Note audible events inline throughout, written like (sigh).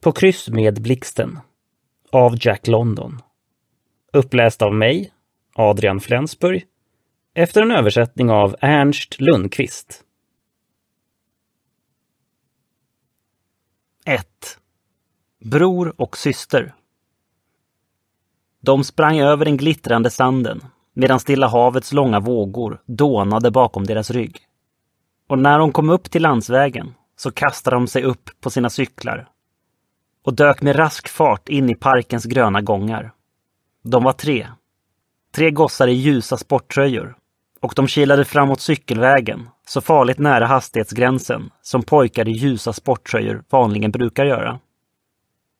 På kryss med blixten av Jack London. Uppläst av mig, Adrian Flensburg, efter en översättning av Ernst Lundqvist. 1. Bror och syster. De sprang över den glittrande sanden medan Stilla havets långa vågor dånade bakom deras rygg. Och när de kom upp till landsvägen så kastade de sig upp på sina cyklar och dök med rask fart in i parkens gröna gångar. De var tre. Tre gossar i ljusa sporttröjor. Och de kilade framåt cykelvägen, så farligt nära hastighetsgränsen som pojkar i ljusa sporttröjor vanligen brukar göra.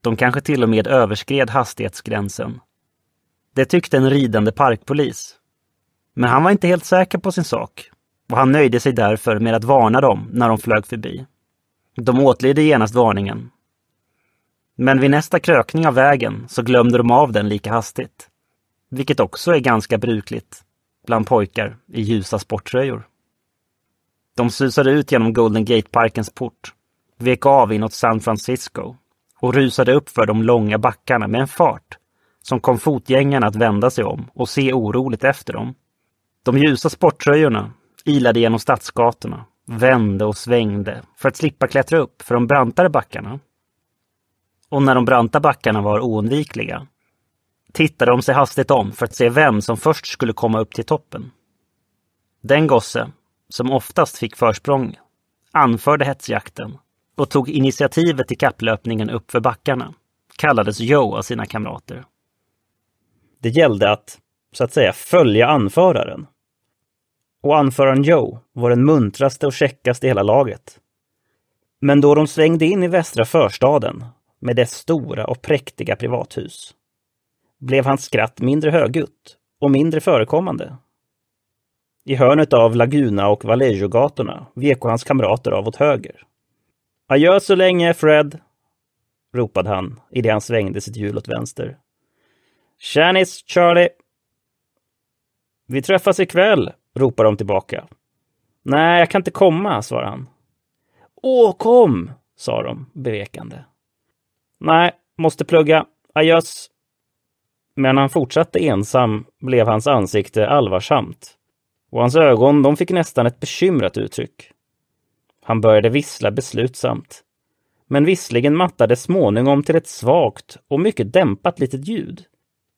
De kanske till och med överskred hastighetsgränsen. Det tyckte en ridande parkpolis. Men han var inte helt säker på sin sak och han nöjde sig därför med att varna dem när de flög förbi. De åtlydde genast varningen men vid nästa krökning av vägen så glömde de av den lika hastigt. Vilket också är ganska brukligt bland pojkar i ljusa sporttröjor. De susade ut genom Golden Gate-parkens port, vek av inåt San Francisco och rusade upp för de långa backarna med en fart som kom fotgängarna att vända sig om och se oroligt efter dem. De ljusa sporttröjorna ilade genom stadsgatorna, vände och svängde för att slippa klättra upp för de brantare backarna och när de branta backarna var oundvikliga tittade de sig hastigt om för att se vem som först skulle komma upp till toppen. Den gosse, som oftast fick försprång, anförde hetsjakten och tog initiativet till kapplöpningen uppför backarna, kallades Joe av sina kamrater. Det gällde att, så att säga, följa anföraren. Och anföraren Joe var den muntraste och käckaste i hela laget. Men då de svängde in i västra förstaden med dess stora och präktiga privathus, blev hans skratt mindre högljutt och mindre förekommande. I hörnet av Laguna och Vallejogatorna gatorna vek hans kamrater av åt höger. Adjö så länge, Fred! ropade han i det han svängde sitt hjul åt vänster. Tjanis, Charlie! Vi träffas ikväll, ropar de tillbaka. Nej, jag kan inte komma, svarar han. Åh, kom! sa de bevekande. Nej, måste plugga. Adjöss. Medan han fortsatte ensam blev hans ansikte allvarsamt och hans ögon de fick nästan ett bekymrat uttryck. Han började vissla beslutsamt. Men visslingen mattade småningom till ett svagt och mycket dämpat litet ljud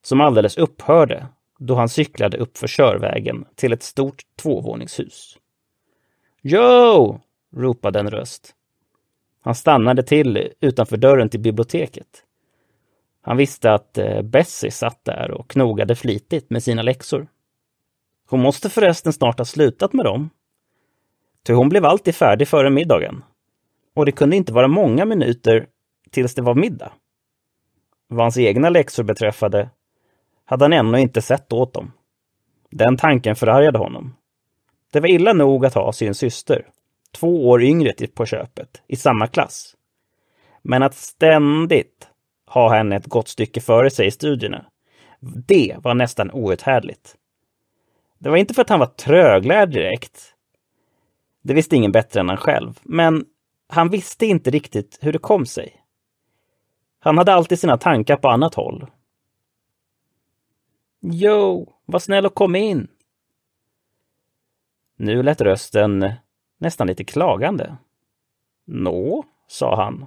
som alldeles upphörde då han cyklade uppför körvägen till ett stort tvåvåningshus. Joe! ropade en röst. Han stannade till utanför dörren till biblioteket. Han visste att eh, Bessie satt där och knogade flitigt med sina läxor. Hon måste förresten snart ha slutat med dem. Ty hon blev alltid färdig före middagen. Och det kunde inte vara många minuter tills det var middag. Vad hans egna läxor beträffade hade han ännu inte sett åt dem. Den tanken förargade honom. Det var illa nog att ha sin syster två år yngre på köpet, i samma klass. Men att ständigt ha henne ett gott stycke före sig i studierna, det var nästan outhärdligt. Det var inte för att han var tröglärd direkt. Det visste ingen bättre än han själv, men han visste inte riktigt hur det kom sig. Han hade alltid sina tankar på annat håll. Jo, var snäll och kom in. Nu lät rösten nästan lite klagande. Nå, sa han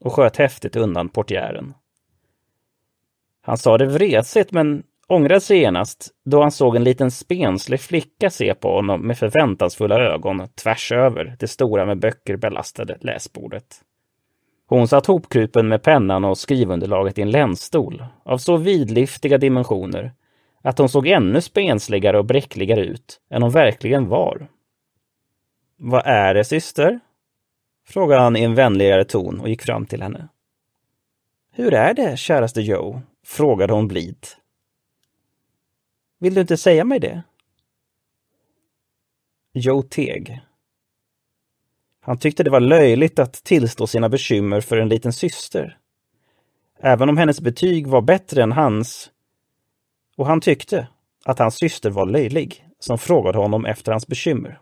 och sköt häftigt undan portiären. Han sa det vresigt men ångrade sig genast då han såg en liten spenslig flicka se på honom med förväntansfulla ögon tvärs över det stora med böcker belastade läsbordet. Hon satt hopkrupen med pennan och skrivunderlaget i en länsstol av så vidlyftiga dimensioner att hon såg ännu spensligare och bräckligare ut än hon verkligen var vad är det, syster? frågade han i en vänligare ton och gick fram till henne. Hur är det, käraste Joe? frågade hon blid. Vill du inte säga mig det? Joe teg. Han tyckte det var löjligt att tillstå sina bekymmer för en liten syster. Även om hennes betyg var bättre än hans. Och han tyckte att hans syster var löjlig som frågade honom efter hans bekymmer.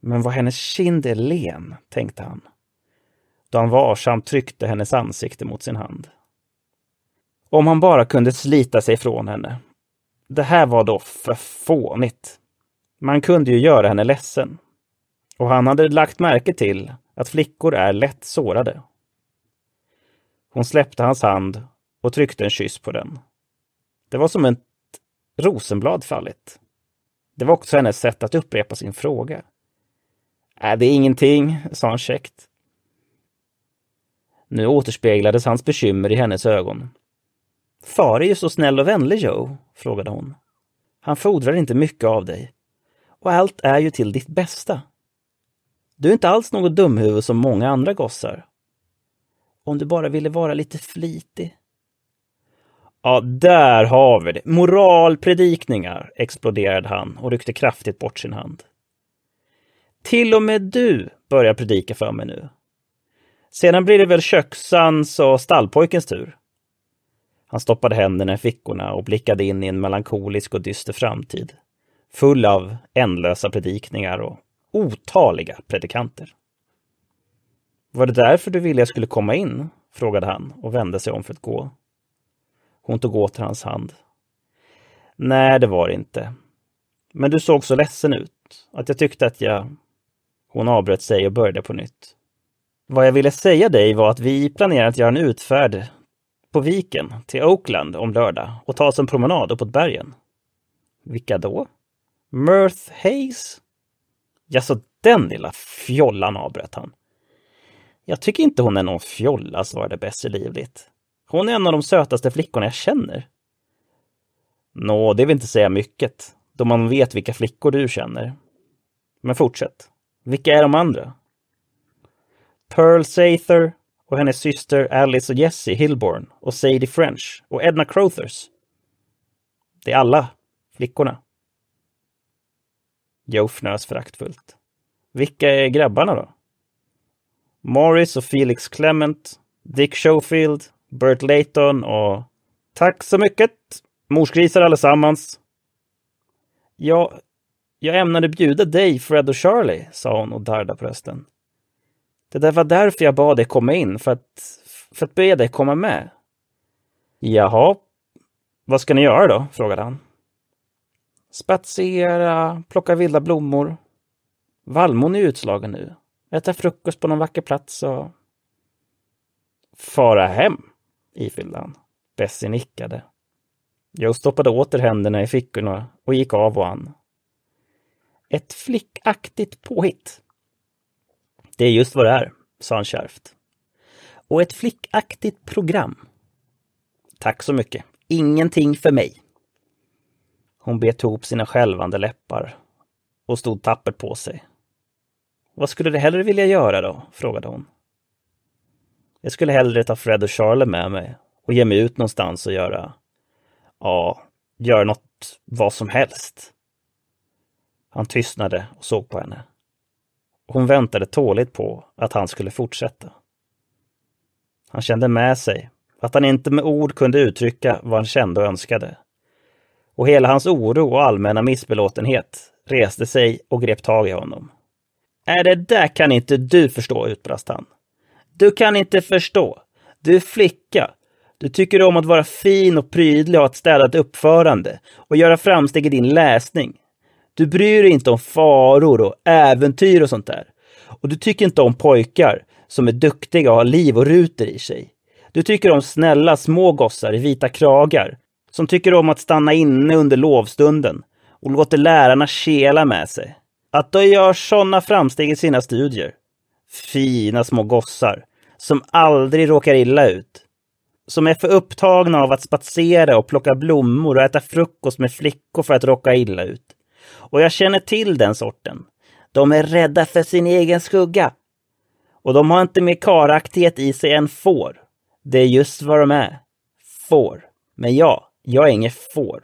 Men vad hennes kind är len, tänkte han, då han varsamt tryckte hennes ansikte mot sin hand. Om han bara kunde slita sig från henne. Det här var då för fånigt. Man kunde ju göra henne ledsen. Och han hade lagt märke till att flickor är lätt sårade. Hon släppte hans hand och tryckte en kyss på den. Det var som ett rosenblad fallit. Det var också hennes sätt att upprepa sin fråga. Äh, det är ingenting, sa han käckt. Nu återspeglades hans bekymmer i hennes ögon. Far är ju så snäll och vänlig, Joe, frågade hon. Han fordrar inte mycket av dig. Och allt är ju till ditt bästa. Du är inte alls något dumhuvud som många andra gossar. Om du bara ville vara lite flitig. Ja, där har vi det! Moralpredikningar, exploderade han och ryckte kraftigt bort sin hand. Till och med du börjar predika för mig nu. Sedan blir det väl köksans och stallpojkens tur. Han stoppade händerna i fickorna och blickade in i en melankolisk och dyster framtid. Full av ändlösa predikningar och otaliga predikanter. Var det därför du ville jag skulle komma in? frågade han och vände sig om för att gå. Hon tog åter hans hand. Nej, det var det inte. Men du såg så ledsen ut att jag tyckte att jag hon avbröt sig och började på nytt. Vad jag ville säga dig var att vi planerar att göra en utfärd på viken till Oakland om lördag och ta oss en promenad uppåt bergen. Vilka då? Mirth Hayes? Jaså, den lilla fjollan avbröt han. Jag tycker inte hon är någon fjolla, svarade Bessie livligt. Hon är en av de sötaste flickorna jag känner. Nå, det vill inte säga mycket, då man vet vilka flickor du känner. Men fortsätt. Vilka är de andra? Pearl Sather och hennes syster Alice och Jessie Hillborn och Sadie French och Edna Crothers. Det är alla flickorna. Joe fnös föraktfullt. Vilka är grabbarna då? Morris och Felix Clement, Dick Schofield, Bert Layton och... Tack så mycket! Morsgrisar allesammans! Ja, jag ämnade bjuda dig, Fred och Charlie, sa hon och darrade på rösten. Det där var därför jag bad dig komma in, för att, för att be dig komma med. Jaha, vad ska ni göra då? frågade han. Spatsera, plocka vilda blommor. Vallmon är utslagen nu. Äta frukost på någon vacker plats och... Fara hem, ifyllde han. Bessie nickade. Jag stoppade åter händerna i fickorna och gick av och an. Ett flickaktigt påhitt. Det är just vad det är, sa han kärvt. Och ett flickaktigt program. Tack så mycket. Ingenting för mig. Hon bet ihop sina skälvande läppar och stod tappert på sig. Vad skulle du hellre vilja göra då? frågade hon. Jag skulle hellre ta Fred och Charlie med mig och ge mig ut någonstans och göra, ja, göra något, vad som helst. Han tystnade och såg på henne. Hon väntade tåligt på att han skulle fortsätta. Han kände med sig att han inte med ord kunde uttrycka vad han kände och önskade. Och hela hans oro och allmänna missbelåtenhet reste sig och grep tag i honom. Är det där kan inte du förstå, utbrast han. Du kan inte förstå. Du är flicka. Du tycker om att vara fin och prydlig och ha ett städat uppförande och göra framsteg i din läsning. Du bryr dig inte om faror och äventyr och sånt där. Och du tycker inte om pojkar som är duktiga och har liv och ruter i sig. Du tycker om snälla små gossar i vita kragar som tycker om att stanna inne under lovstunden och låter lärarna kela med sig. Att de gör sådana framsteg i sina studier. Fina små gossar som aldrig råkar illa ut. Som är för upptagna av att spatsera och plocka blommor och äta frukost med flickor för att råka illa ut. Och jag känner till den sorten. De är rädda för sin egen skugga. Och de har inte mer karaktighet i sig än får. Det är just vad de är. Får. Men ja, jag är inget får.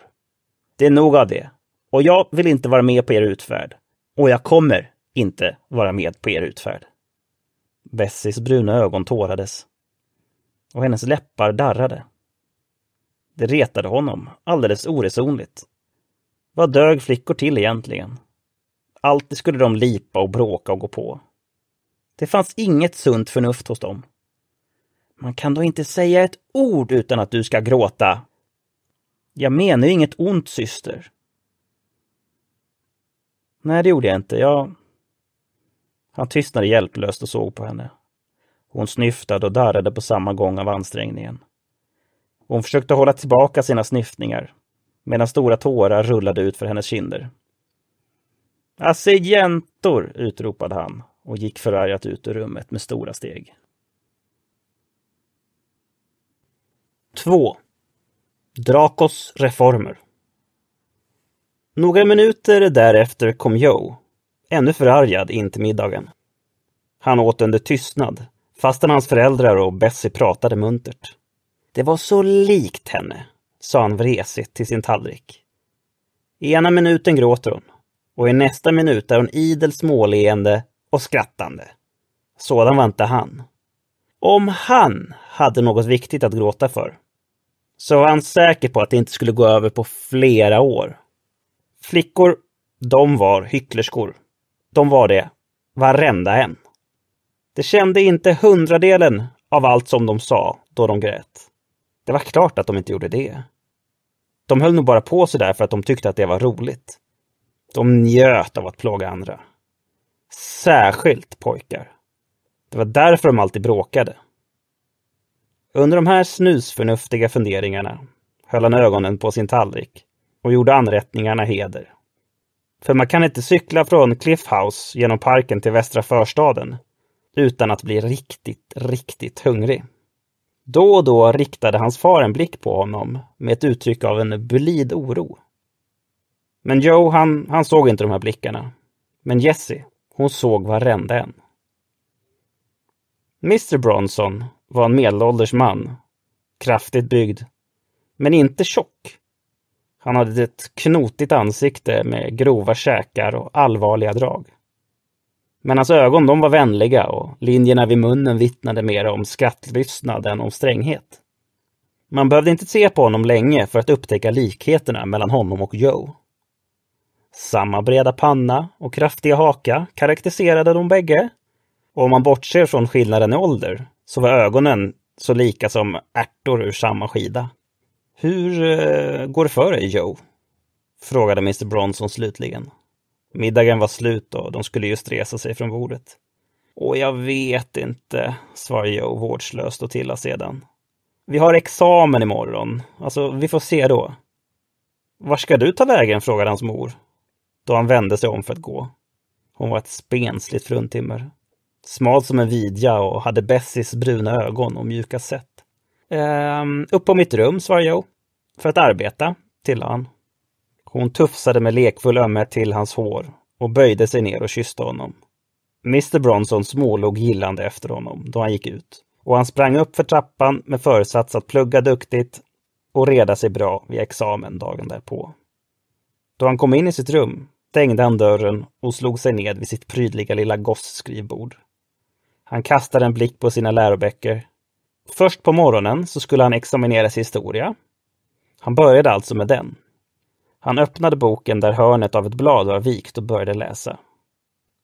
Det är nog av det. Och jag vill inte vara med på er utfärd. Och jag kommer inte vara med på er utfärd. Bessies bruna ögon tårades. Och hennes läppar darrade. Det retade honom, alldeles oresonligt. Vad dög flickor till egentligen? Alltid skulle de lipa och bråka och gå på. Det fanns inget sunt förnuft hos dem. Man kan då inte säga ett ord utan att du ska gråta. Jag menar ju inget ont, syster. Nej, det gjorde jag inte. Jag... Han tystnade hjälplöst och såg på henne. Hon snyftade och darrade på samma gång av ansträngningen. Hon försökte hålla tillbaka sina snyftningar, medan stora tårar rullade ut för hennes kinder. Assiegentor! utropade han och gick förargat ut ur rummet med stora steg. 2. Drakos reformer Några minuter därefter kom Joe, ännu förargad in till middagen. Han åt under tystnad, fastän hans föräldrar och Bessie pratade muntert. Det var så likt henne sa han vresigt till sin tallrik. I ena minuten gråter hon och i nästa minut är hon idel småleende och skrattande. Sådan var inte han. Om han hade något viktigt att gråta för så var han säker på att det inte skulle gå över på flera år. Flickor, de var hycklerskor. De var det, varenda en. Det kände inte hundradelen av allt som de sa då de grät. Det var klart att de inte gjorde det. De höll nog bara på så där för att de tyckte att det var roligt. De njöt av att plåga andra. Särskilt pojkar. Det var därför de alltid bråkade. Under de här snusförnuftiga funderingarna höll han ögonen på sin tallrik och gjorde anrättningarna heder. För man kan inte cykla från Cliff House genom parken till västra förstaden utan att bli riktigt, riktigt hungrig. Då och då riktade hans far en blick på honom med ett uttryck av en blid oro. Men Joe, han, han såg inte de här blickarna. Men Jessie, hon såg varenda en. Mr Bronson var en medelålders man, kraftigt byggd, men inte tjock. Han hade ett knotigt ansikte med grova käkar och allvarliga drag. Men hans ögon de var vänliga och linjerna vid munnen vittnade mer om skrattlystnad än om stränghet. Man behövde inte se på honom länge för att upptäcka likheterna mellan honom och Joe. Samma breda panna och kraftiga haka karaktäriserade de bägge. Och om man bortser från skillnaden i ålder så var ögonen så lika som ärtor ur samma skida. Hur eh, går det för dig, Joe? frågade Mr Bronson slutligen. Middagen var slut och de skulle just resa sig från bordet. Och jag vet inte, svarade Joe vårdslöst och Tilla sedan. Vi har examen imorgon. Alltså, vi får se då. Var ska du ta vägen? frågade hans mor. Då han vände sig om för att gå. Hon var ett spensligt fruntimmer. Smal som en vidja och hade Bessies bruna ögon och mjuka sätt. Ehm, upp på mitt rum, svarade Joe. För att arbeta, tillade han. Hon tufsade med lekfull ömhet till hans hår och böjde sig ner och kysste honom. Mr Bronson smålog gillande efter honom då han gick ut och han sprang upp för trappan med föresats att plugga duktigt och reda sig bra vid examen dagen därpå. Då han kom in i sitt rum stängde han dörren och slog sig ned vid sitt prydliga lilla gosskrivbord. Han kastade en blick på sina läroböcker. Först på morgonen så skulle han examineras i historia. Han började alltså med den. Han öppnade boken där hörnet av ett blad var vikt och började läsa.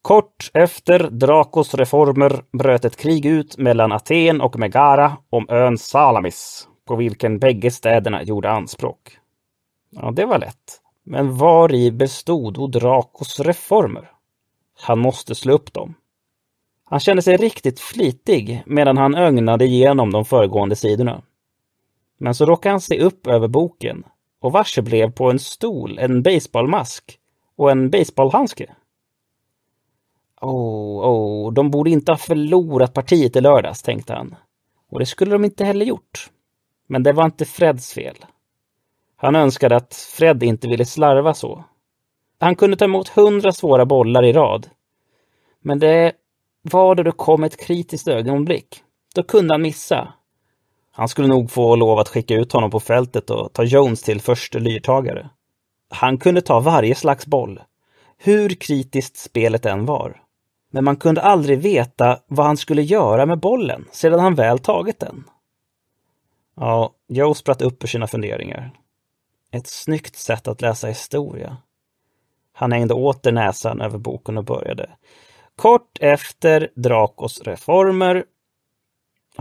Kort efter Drakos reformer bröt ett krig ut mellan Aten och Megara om ön Salamis, på vilken bägge städerna gjorde anspråk. Ja, det var lätt. Men var i bestod Drakos reformer? Han måste slå upp dem. Han kände sig riktigt flitig medan han ögnade igenom de föregående sidorna. Men så råkade han se upp över boken och varse blev på en stol en baseballmask och en baseballhandske. Åh, oh, oh, de borde inte ha förlorat partiet i lördags, tänkte han. Och det skulle de inte heller gjort. Men det var inte Freds fel. Han önskade att Fred inte ville slarva så. Han kunde ta emot hundra svåra bollar i rad. Men det var då det kom ett kritiskt ögonblick. Då kunde han missa. Han skulle nog få lov att skicka ut honom på fältet och ta Jones till förste lyrtagare. Han kunde ta varje slags boll, hur kritiskt spelet än var. Men man kunde aldrig veta vad han skulle göra med bollen sedan han väl tagit den. Ja, Joe spratt upp ur sina funderingar. Ett snyggt sätt att läsa historia. Han hängde åter näsan över boken och började. Kort efter Drakos reformer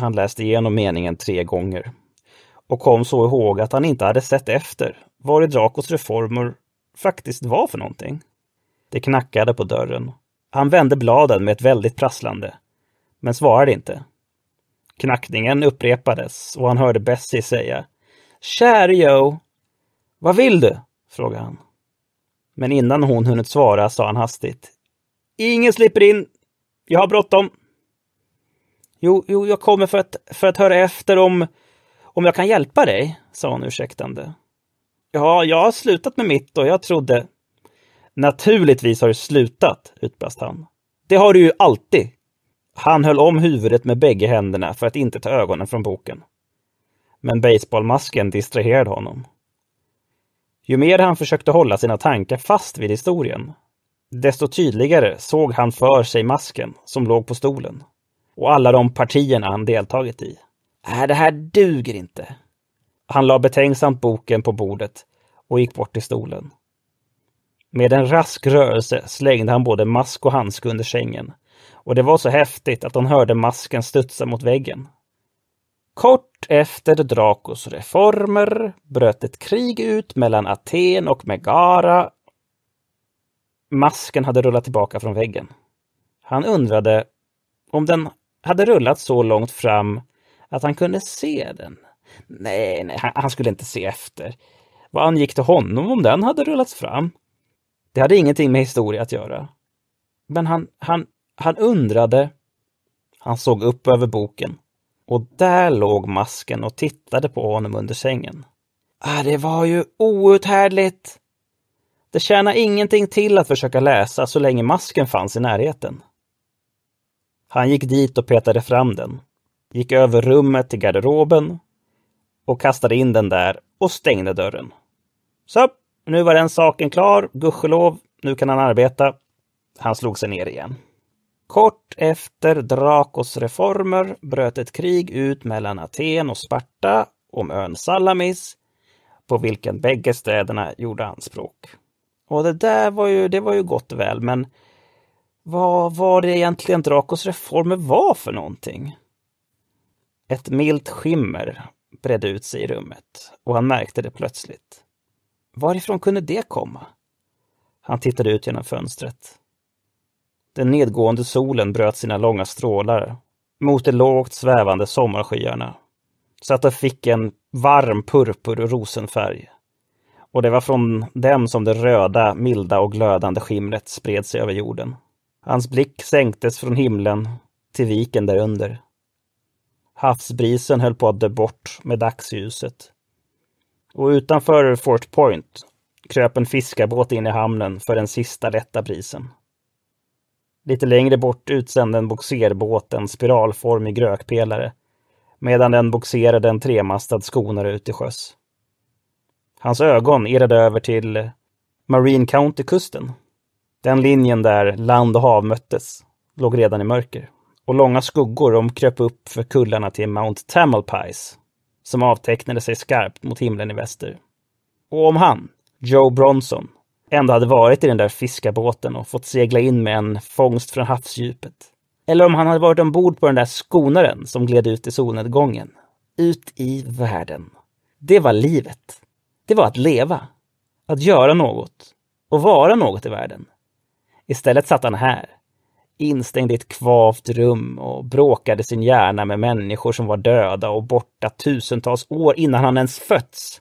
han läste igenom meningen tre gånger och kom så ihåg att han inte hade sett efter vad Drakos reformer faktiskt var för någonting. Det knackade på dörren. Han vände bladen med ett väldigt prasslande, men svarade inte. Knackningen upprepades och han hörde Bessie säga Käre Joe! Vad vill du? frågade han. Men innan hon hunnit svara sa han hastigt Ingen slipper in! Jag har bråttom! Jo, jo, jag kommer för att, för att höra efter om, om jag kan hjälpa dig, sa hon ursäktande. Ja, jag har slutat med mitt och jag trodde... Naturligtvis har du slutat, utbrast han. Det har du ju alltid. Han höll om huvudet med bägge händerna för att inte ta ögonen från boken. Men baseballmasken distraherade honom. Ju mer han försökte hålla sina tankar fast vid historien, desto tydligare såg han för sig masken som låg på stolen och alla de partierna han deltagit i. äh, det här duger inte. Han la betänksamt boken på bordet och gick bort till stolen. Med en rask rörelse slängde han både mask och handske under sängen och det var så häftigt att han hörde masken studsa mot väggen. Kort efter Drakos reformer bröt ett krig ut mellan Aten och Megara. Masken hade rullat tillbaka från väggen. Han undrade om den hade rullat så långt fram att han kunde se den. Nej, nej, han skulle inte se efter. Vad angick det honom om den hade rullats fram? Det hade ingenting med historia att göra. Men han, han, han undrade. Han såg upp över boken. Och där låg masken och tittade på honom under sängen. Ah, det var ju outhärdligt! Det tjänade ingenting till att försöka läsa så länge masken fanns i närheten. Han gick dit och petade fram den, gick över rummet till garderoben och kastade in den där och stängde dörren. Så, nu var den saken klar, gudskelov, nu kan han arbeta. Han slog sig ner igen. Kort efter Drakos reformer bröt ett krig ut mellan Aten och Sparta om ön Salamis, på vilken bägge städerna gjorde anspråk. Och det där var ju, det var ju gott och väl, men vad var det egentligen Dracos reformer var för någonting? Ett milt skimmer bredde ut sig i rummet och han märkte det plötsligt. Varifrån kunde det komma? Han tittade ut genom fönstret. Den nedgående solen bröt sina långa strålar mot de lågt svävande sommarskyarna så att de fick en varm purpur och rosenfärg. Och det var från dem som det röda, milda och glödande skimret spred sig över jorden. Hans blick sänktes från himlen till viken därunder. Havsbrisen höll på att dö bort med dagsljuset. Och utanför Fort Point kröp en fiskarbåt in i hamnen för den sista lätta brisen. Lite längre bort utsände en boxerbåt en spiralformig rökpelare medan den boxerade en tremastad skonare ut i sjöss. Hans ögon irrade över till Marine County-kusten den linjen där land och hav möttes låg redan i mörker och långa skuggor omkröp upp för kullarna till Mount Tamalpais som avtecknade sig skarpt mot himlen i väster. Och om han, Joe Bronson, ändå hade varit i den där fiskarbåten och fått segla in med en fångst från havsdjupet. Eller om han hade varit ombord på den där skonaren som gled ut i solnedgången. Ut i världen. Det var livet. Det var att leva. Att göra något. Och vara något i världen. Istället satt han här, instängd i ett kvavt rum och bråkade sin hjärna med människor som var döda och borta tusentals år innan han ens fötts.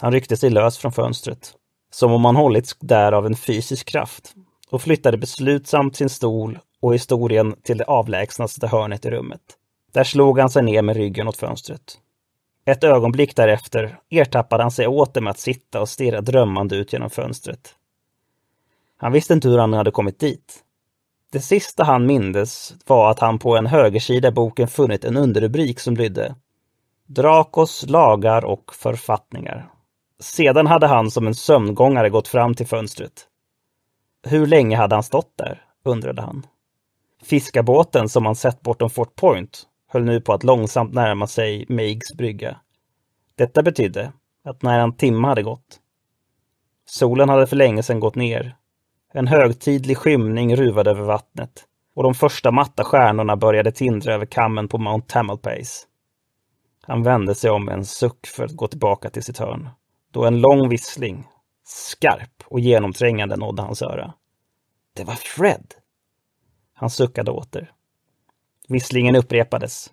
Han ryckte sig lös från fönstret, som om han hållits där av en fysisk kraft, och flyttade beslutsamt sin stol och historien till det avlägsnaste hörnet i rummet. Där slog han sig ner med ryggen åt fönstret. Ett ögonblick därefter ertappade han sig åter med att sitta och stirra drömmande ut genom fönstret. Han visste inte hur han hade kommit dit. Det sista han mindes var att han på en högersida i boken funnit en underrubrik som lydde Drakos lagar och författningar. Sedan hade han som en sömngångare gått fram till fönstret. Hur länge hade han stått där? undrade han. Fiskarbåten som han sett bortom Fort Point höll nu på att långsamt närma sig Meigs brygga. Detta betydde att nära en timme hade gått. Solen hade för länge sedan gått ner en högtidlig skymning ruvade över vattnet och de första matta stjärnorna började tindra över kammen på Mount Tamalpace. Han vände sig om med en suck för att gå tillbaka till sitt hörn. Då en lång vissling, skarp och genomträngande, nådde hans öra. Det var Fred! Han suckade åter. Visslingen upprepades.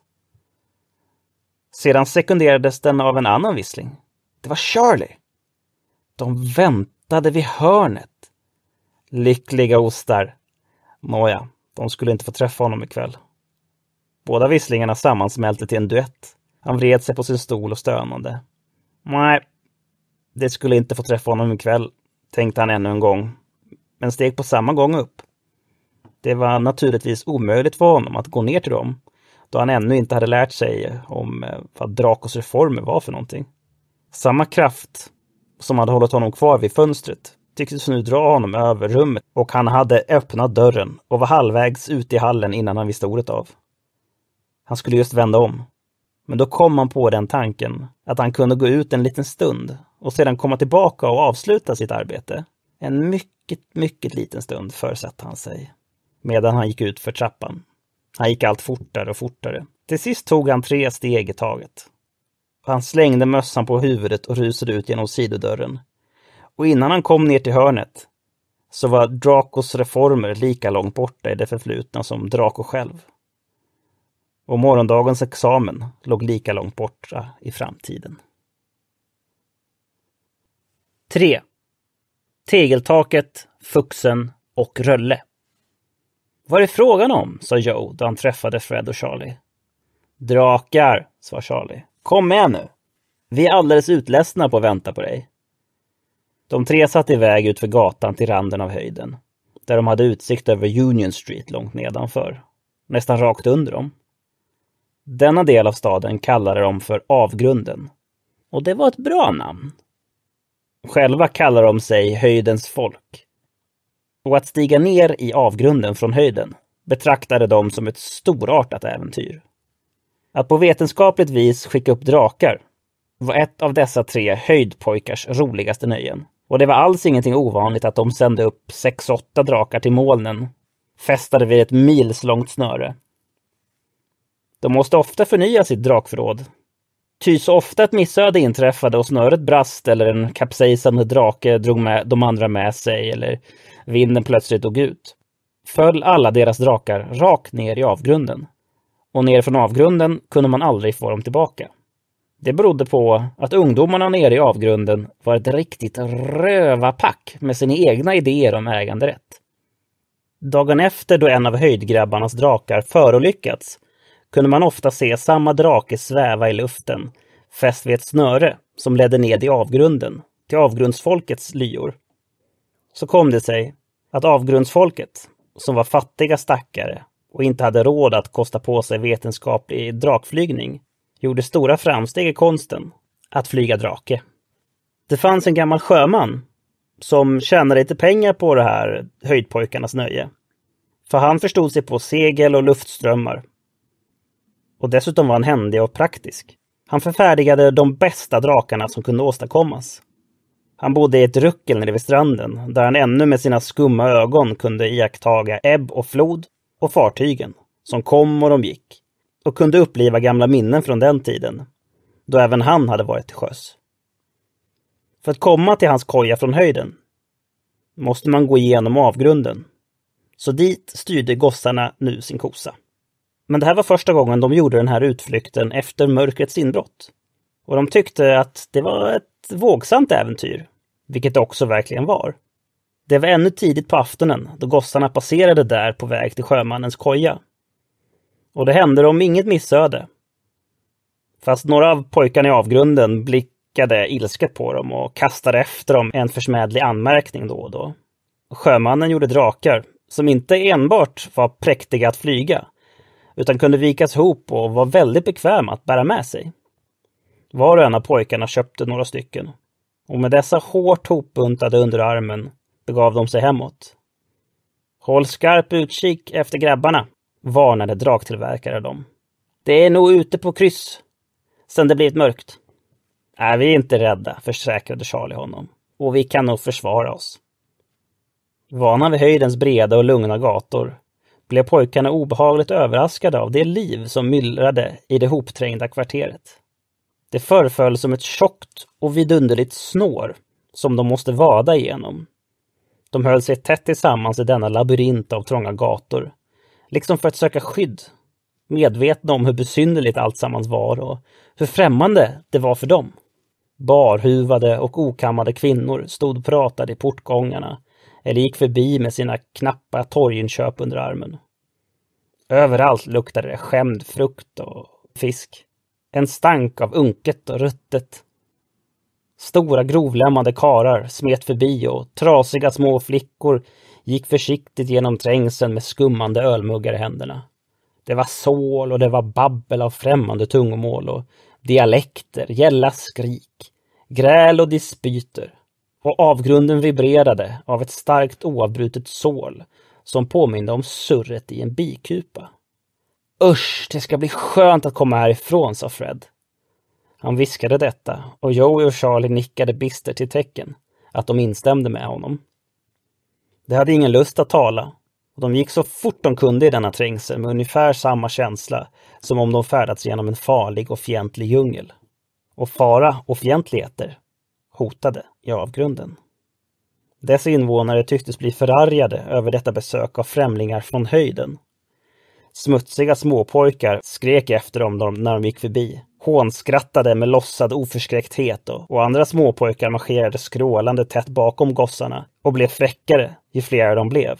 Sedan sekunderades den av en annan vissling. Det var Charlie! De väntade vid hörnet. Lyckliga ostar. Nåja, de skulle inte få träffa honom ikväll. Båda visslingarna sammansmälte till en duett. Han vred sig på sin stol och stönade. Nej, det skulle inte få träffa honom ikväll, tänkte han ännu en gång, men steg på samma gång upp. Det var naturligtvis omöjligt för honom att gå ner till dem, då han ännu inte hade lärt sig om eh, vad Drakos reformer var för någonting. Samma kraft som hade hållit honom kvar vid fönstret tycktes nu dra honom över rummet och han hade öppnat dörren och var halvvägs ut i hallen innan han visste ordet av. Han skulle just vända om. Men då kom han på den tanken att han kunde gå ut en liten stund och sedan komma tillbaka och avsluta sitt arbete. En mycket, mycket liten stund försatte han sig. Medan han gick ut för trappan. Han gick allt fortare och fortare. Till sist tog han tre steg i taget. Han slängde mössan på huvudet och rusade ut genom sidodörren och innan han kom ner till hörnet så var Dracos reformer lika långt borta i det förflutna som Draco själv. Och morgondagens examen låg lika långt borta i framtiden. 3. Tegeltaket, Fuxen och Rölle. Vad är frågan om? sa Joe då han träffade Fred och Charlie. Drakar, sa Charlie. Kom med nu! Vi är alldeles utledsna på att vänta på dig. De tre satt iväg utför gatan till randen av höjden, där de hade utsikt över Union Street långt nedanför, nästan rakt under dem. Denna del av staden kallade de för Avgrunden. Och det var ett bra namn. Själva kallar de sig Höjdens folk. Och att stiga ner i avgrunden från höjden betraktade de som ett storartat äventyr. Att på vetenskapligt vis skicka upp drakar var ett av dessa tre höjdpojkars roligaste nöjen. Och det var alls ingenting ovanligt att de sände upp sex åtta drakar till molnen, fästade vid ett milslångt snöre. De måste ofta förnya sitt drakförråd. Ty så ofta ett missöde inträffade och snöret brast eller en kapsejsande drake drog med de andra med sig eller vinden plötsligt dog ut, föll alla deras drakar rakt ner i avgrunden. Och ner från avgrunden kunde man aldrig få dem tillbaka. Det berodde på att ungdomarna nere i avgrunden var ett riktigt rövapack med sina egna idéer om äganderätt. Dagen efter då en av höjdgrabbarnas drakar förolyckats kunde man ofta se samma drake sväva i luften, fäst vid ett snöre som ledde ned i avgrunden, till avgrundsfolkets lyor. Så kom det sig att avgrundsfolket, som var fattiga stackare och inte hade råd att kosta på sig vetenskaplig drakflygning, gjorde stora framsteg i konsten att flyga drake. Det fanns en gammal sjöman som tjänade lite pengar på det här höjdpojkarnas nöje. För han förstod sig på segel och luftströmmar. Och dessutom var han händig och praktisk. Han förfärdigade de bästa drakarna som kunde åstadkommas. Han bodde i ett ruckel nere vid stranden, där han ännu med sina skumma ögon kunde iakttaga ebb och flod och fartygen som kom och de gick och kunde uppliva gamla minnen från den tiden, då även han hade varit till sjöss. För att komma till hans koja från höjden måste man gå igenom avgrunden. Så dit styrde gossarna nu sin kosa. Men det här var första gången de gjorde den här utflykten efter mörkrets inbrott. Och de tyckte att det var ett vågsamt äventyr, vilket det också verkligen var. Det var ännu tidigt på aftonen då gossarna passerade där på väg till sjömannens koja. Och det hände dem inget missöde. Fast några av pojkarna i avgrunden blickade ilsket på dem och kastade efter dem en försmädlig anmärkning då och då. Sjömannen gjorde drakar som inte enbart var präktiga att flyga, utan kunde vikas ihop och var väldigt bekväma att bära med sig. Var och en av pojkarna köpte några stycken. Och med dessa hårt hopbuntade under armen begav de sig hemåt. Håll skarp utkik efter grabbarna, varnade draktillverkare dem. Det är nog ute på kryss, sen det blivit mörkt. Är vi inte rädda, försäkrade Charlie honom. Och vi kan nog försvara oss. Vana vid höjdens breda och lugna gator blev pojkarna obehagligt överraskade av det liv som myllrade i det hopträngda kvarteret. Det förföll som ett tjockt och vidunderligt snår som de måste vada igenom. De höll sig tätt tillsammans i denna labyrint av trånga gator Liksom för att söka skydd, medvetna om hur besynnerligt alltsammans var och hur främmande det var för dem. Barhuvade och okammade kvinnor stod och pratade i portgångarna eller gick förbi med sina knappa torginköp under armen. Överallt luktade det skämd frukt och fisk. En stank av unket och ruttet. Stora grovlämmade karar smet förbi och trasiga små flickor gick försiktigt genom trängseln med skummande ölmuggar i händerna. Det var sål och det var babbel av främmande tungomål och dialekter, gälla skrik, gräl och dispyter. Och avgrunden vibrerade av ett starkt oavbrutet sål som påminde om surret i en bikupa. Usch, det ska bli skönt att komma härifrån, sa Fred. Han viskade detta och Joey och Charlie nickade bistert till tecken att de instämde med honom. De hade ingen lust att tala och de gick så fort de kunde i denna trängsel med ungefär samma känsla som om de färdats genom en farlig och fientlig djungel. Och fara och fientligheter hotade i avgrunden. Dess invånare tycktes bli förargade över detta besök av främlingar från höjden. Smutsiga småpojkar skrek efter dem när de gick förbi hånskrattade med lossad oförskräckthet och, och andra småpojkar marscherade skrålande tätt bakom gossarna och blev fräckare ju fler de blev.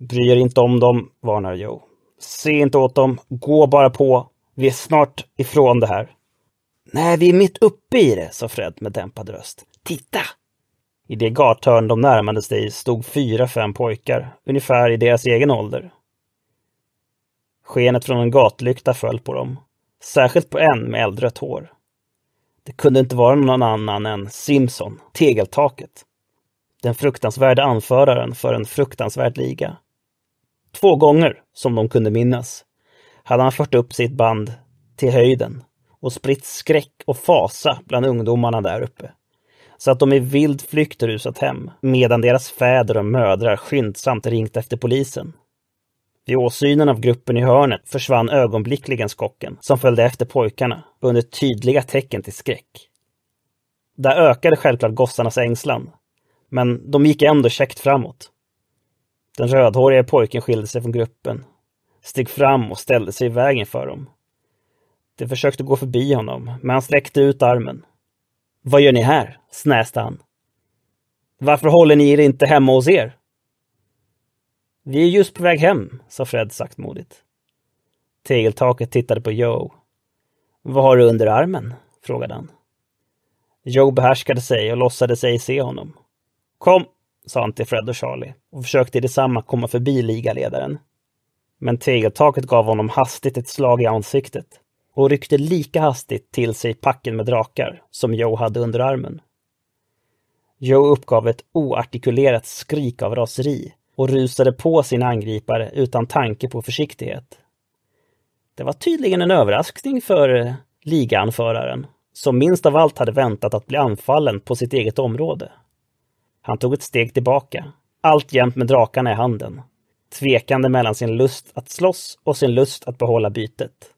Bry er inte om dem, varnar Joe. Se inte åt dem, gå bara på. Vi är snart ifrån det här. Nej, vi är mitt uppe i det, sa Fred med dämpad röst. Titta! I det gathörn de närmade sig stod fyra, fem pojkar, ungefär i deras egen ålder. Skenet från en gatlykta föll på dem Särskilt på en med eldrött hår. Det kunde inte vara någon annan än Simpson, tegeltaket. Den fruktansvärda anföraren för en fruktansvärd liga. Två gånger, som de kunde minnas, hade han fört upp sitt band till höjden och spritt skräck och fasa bland ungdomarna där uppe. Så att de i vild flykt rusat hem, medan deras fäder och mödrar skyndsamt ringt efter polisen. Vid åsynen av gruppen i hörnet försvann ögonblickligen skocken, som följde efter pojkarna, under tydliga tecken till skräck. Där ökade självklart gossarnas ängslan, men de gick ändå käckt framåt. Den rödhåriga pojken skilde sig från gruppen, steg fram och ställde sig i vägen för dem. De försökte gå förbi honom, men han sträckte ut armen. Vad gör ni här? snäste han. Varför håller ni er inte hemma hos er? Vi är just på väg hem, sa Fred saktmodigt. Tegeltaket tittade på Joe. Vad har du under armen? frågade han. Joe behärskade sig och låtsades sig se honom. Kom, sa han till Fred och Charlie och försökte i detsamma komma förbi ligaledaren. Men tegeltaket gav honom hastigt ett slag i ansiktet och ryckte lika hastigt till sig packen med drakar som Joe hade under armen. Joe uppgav ett oartikulerat skrik av raseri och rusade på sin angripare utan tanke på försiktighet. Det var tydligen en överraskning för eh, ligaanföraren, som minst av allt hade väntat att bli anfallen på sitt eget område. Han tog ett steg tillbaka, alltjämt med drakarna i handen, tvekande mellan sin lust att slåss och sin lust att behålla bytet.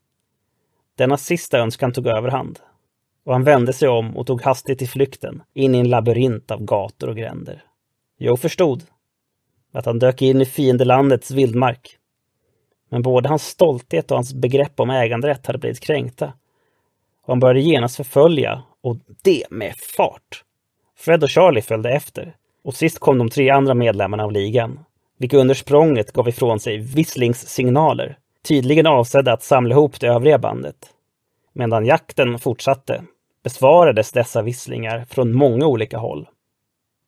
Denna sista önskan tog överhand och han vände sig om och tog hastigt till flykten in i en labyrint av gator och gränder. Joe förstod att han dök in i fiendelandets vildmark. Men både hans stolthet och hans begrepp om äganderätt hade blivit kränkta. Och han började genast förfölja, och det med fart! Fred och Charlie följde efter. Och sist kom de tre andra medlemmarna av ligan, vilka under språnget gav ifrån sig visslingssignaler, tydligen avsedda att samla ihop det övriga bandet. Medan jakten fortsatte besvarades dessa visslingar från många olika håll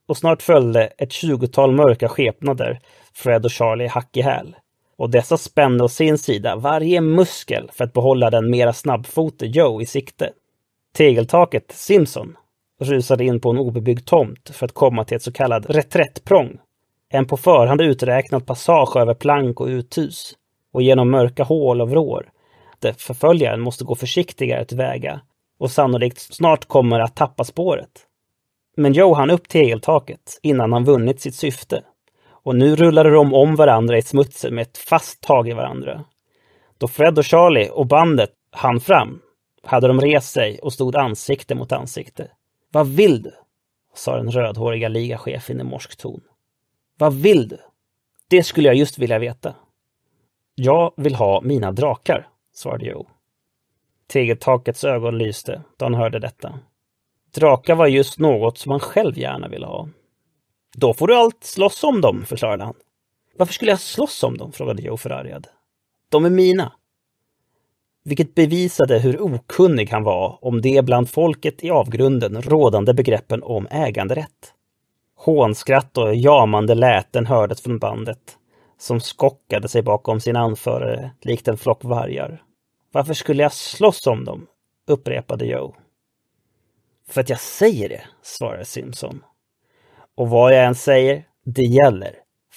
och snart följde ett tjugotal mörka skepnader Fred och Charlie hack i häl. Och dessa spände å sin sida varje muskel för att behålla den mera snabbfote Joe i sikte. Tegeltaket Simpson rusade in på en obebyggd tomt för att komma till ett så kallat reträttprång. En på förhand uträknad passage över plank och uthus och genom mörka hål och vrår där förföljaren måste gå försiktigare tillväga och sannolikt snart kommer att tappa spåret. Men Joe hann upp tegeltaket innan han vunnit sitt syfte. Och nu rullade de om varandra i smutsen med ett fast tag i varandra. Då Fred och Charlie och bandet hann fram hade de rest sig och stod ansikte mot ansikte. Vad vill du? sa den rödhåriga ligachefen i morsk ton. Vad vill du? Det skulle jag just vilja veta. Jag vill ha mina drakar, svarade Joe. Tegeltakets ögon lyste då han hörde detta. Drakar var just något som han själv gärna ville ha. Då får du allt slåss om dem, förklarade han. Varför skulle jag slåss om dem? frågade Joe förargad. De är mina. Vilket bevisade hur okunnig han var om det bland folket i avgrunden rådande begreppen om äganderätt. Hånskratt och jamande läten hördes från bandet, som skockade sig bakom sin anförare likt en flock vargar. Varför skulle jag slåss om dem? upprepade Joe. För att jag säger det, svarar Simpson. Och vad jag än säger, det gäller.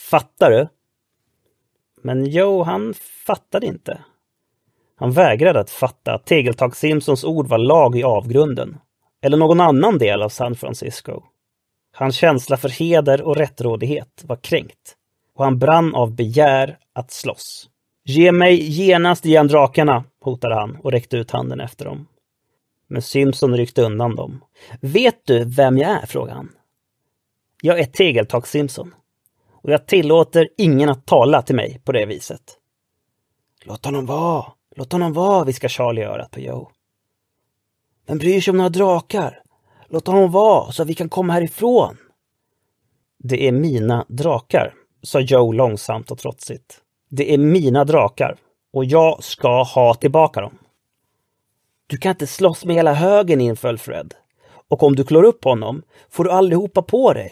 Fattar du? Men Joe, han fattade inte. Han vägrade att fatta att Tegeltak Simpsons ord var lag i avgrunden. Eller någon annan del av San Francisco. Hans känsla för heder och rättrådighet var kränkt. Och han brann av begär att slåss. Ge mig genast igen drakarna, hotade han och räckte ut handen efter dem. Men Simpson ryckte undan dem. Vet du vem jag är? frågade han. Jag är Tegeltak Simpson. Och jag tillåter ingen att tala till mig på det viset. Låt honom vara, låt honom vara, viskar Charlie i örat på Joe. Vem bryr sig om några drakar? Låt honom vara så att vi kan komma härifrån. Det är mina drakar, sa Joe långsamt och trotsigt. Det är mina drakar och jag ska ha tillbaka dem. Du kan inte slåss med hela högen, inföll Fred. Och om du klår upp honom får du aldrig hopa på dig.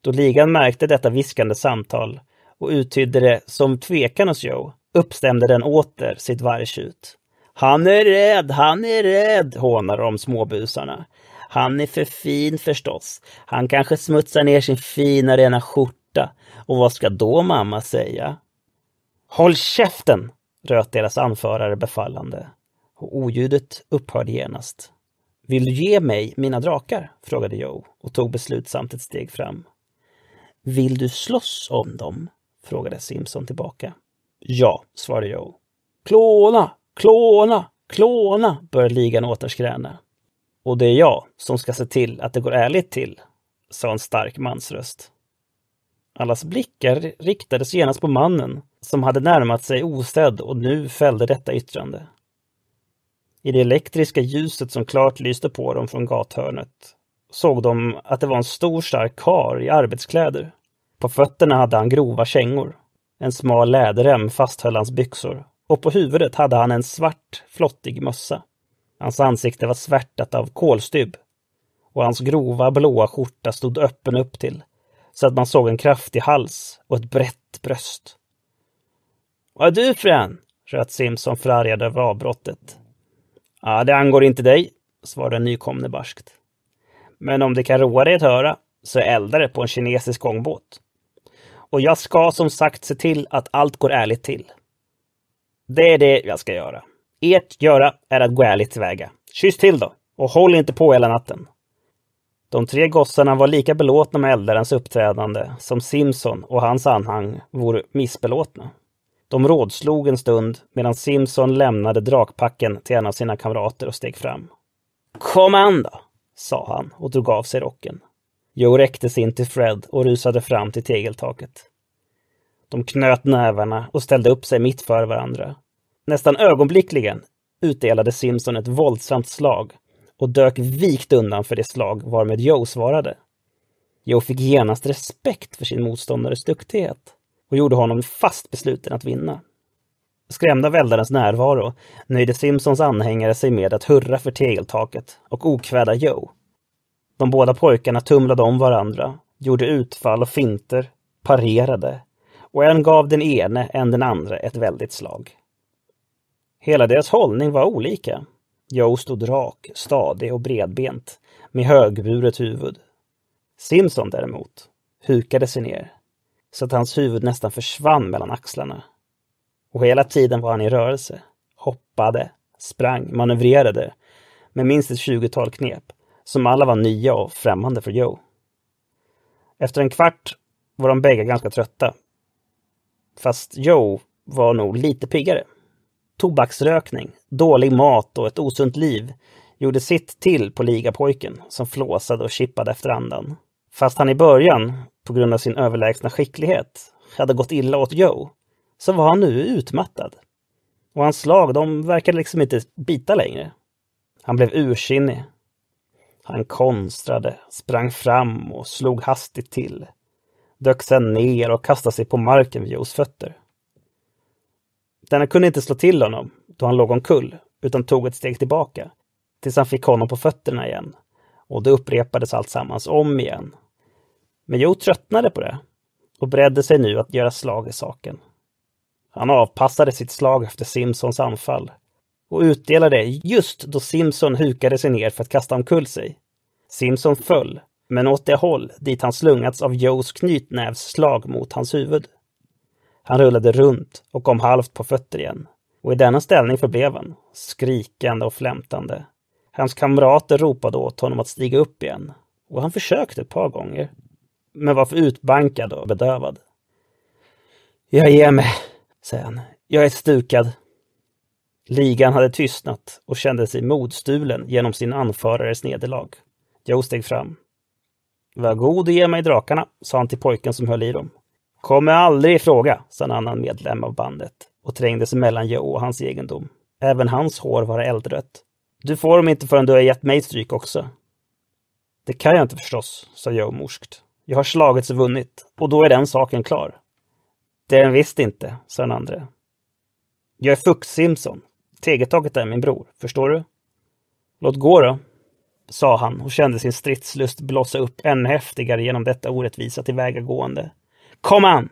Då ligan märkte detta viskande samtal och uttydde det som tvekan hos Joe uppstämde den åter sitt vargtjut. Han är rädd, han är rädd, hånar de småbusarna. Han är för fin förstås. Han kanske smutsar ner sin fina rena skjorta. Och vad ska då mamma säga? Håll käften! röt deras anförare befallande och oljudet upphörde genast. Vill du ge mig mina drakar? frågade Joe och tog beslutsamt ett steg fram. Vill du slåss om dem? frågade Simpson tillbaka. Ja, svarade Joe. Klåna, klåna, klåna, började ligan återskräna. Och det är jag som ska se till att det går ärligt till, sa en stark mansröst. Allas blickar riktades genast på mannen som hade närmat sig ostedd och nu fällde detta yttrande. I det elektriska ljuset som klart lyste på dem från gathörnet såg de att det var en stor stark kar i arbetskläder. På fötterna hade han grova kängor. En smal läderrem fasthöll hans byxor och på huvudet hade han en svart, flottig mössa. Hans ansikte var svärtat av kolstybb och hans grova blåa skjorta stod öppen upp till så att man såg en kraftig hals och ett brett bröst. Vad är du frän? röt Simson förargad över avbrottet. Ja, det angår inte dig, svarade den nykomne barskt. Men om det kan roa dig att höra, så eldar det på en kinesisk gångbåt. Och jag ska som sagt se till att allt går ärligt till. Det är det jag ska göra. Ert göra är att gå ärligt tillväga. Kyss till då! Och håll inte på hela natten. De tre gossarna var lika belåtna med eldarens uppträdande som Simson och hans anhang vore missbelåtna. De rådslog en stund medan Simpson lämnade drakpacken till en av sina kamrater och steg fram. Kom an då, sa han och drog av sig rocken. Joe räckte sig in till Fred och rusade fram till tegeltaket. De knöt nävarna och ställde upp sig mitt för varandra. Nästan ögonblickligen utdelade Simpson ett våldsamt slag och dök vikt undan för det slag varmed Joe svarade. Joe fick genast respekt för sin motståndares duktighet och gjorde honom fast besluten att vinna. Skrämda av eldarens närvaro nöjde Simpsons anhängare sig med att hurra för tegeltaket och okväda Joe. De båda pojkarna tumlade om varandra, gjorde utfall och finter, parerade och en gav den ene, än den andra ett väldigt slag. Hela deras hållning var olika. Joe stod rak, stadig och bredbent med högburet huvud. Simpson däremot hukade sig ner så att hans huvud nästan försvann mellan axlarna. Och hela tiden var han i rörelse. Hoppade, sprang, manövrerade med minst ett tjugotal knep, som alla var nya och främmande för Joe. Efter en kvart var de bägge ganska trötta. Fast Joe var nog lite piggare. Tobaksrökning, dålig mat och ett osunt liv gjorde sitt till på ligapojken som flåsade och chippade efter andan. Fast han i början på grund av sin överlägsna skicklighet hade gått illa åt Joe, så var han nu utmattad. Och hans slag, de verkade liksom inte bita längre. Han blev ursinnig. Han konstrade, sprang fram och slog hastigt till. Dök sedan ner och kastade sig på marken vid Joes fötter. Denna kunde inte slå till honom då han låg omkull, utan tog ett steg tillbaka tills han fick honom på fötterna igen. Och det upprepades alltsammans om igen men Joe tröttnade på det och beredde sig nu att göra slag i saken. Han avpassade sitt slag efter Simpsons anfall och utdelade just då Simpson hukade sig ner för att kasta omkull sig. Simpson föll, men åt det håll dit han slungats av Joes knytnävsslag mot hans huvud. Han rullade runt och kom halvt på fötter igen. Och i denna ställning förblev han, skrikande och flämtande. Hans kamrater ropade åt honom att stiga upp igen. Och han försökte ett par gånger, men var för utbankad och bedövad. Jag ger mig, säger han. Jag är stukad. Ligan hade tystnat och kände sig modstulen genom sin anförares nederlag. Joe steg fram. Var god och ge mig drakarna, sa han till pojken som höll i dem. Kommer aldrig i fråga, sa en annan medlem av bandet och trängde sig mellan Joe och hans egendom. Även hans hår var eldrött. Du får dem inte förrän du har gett mig stryk också. Det kan jag inte förstås, sa Joe morskt. Jag har slagits och vunnit och då är den saken klar. Det är den visst inte, sa den andre. Jag är Fux-Simson. Tegeltaket är min bror, förstår du? Låt gå då, sa han och kände sin stridslust blossa upp ännu häftigare genom detta orättvisa tillvägagående. Kom an!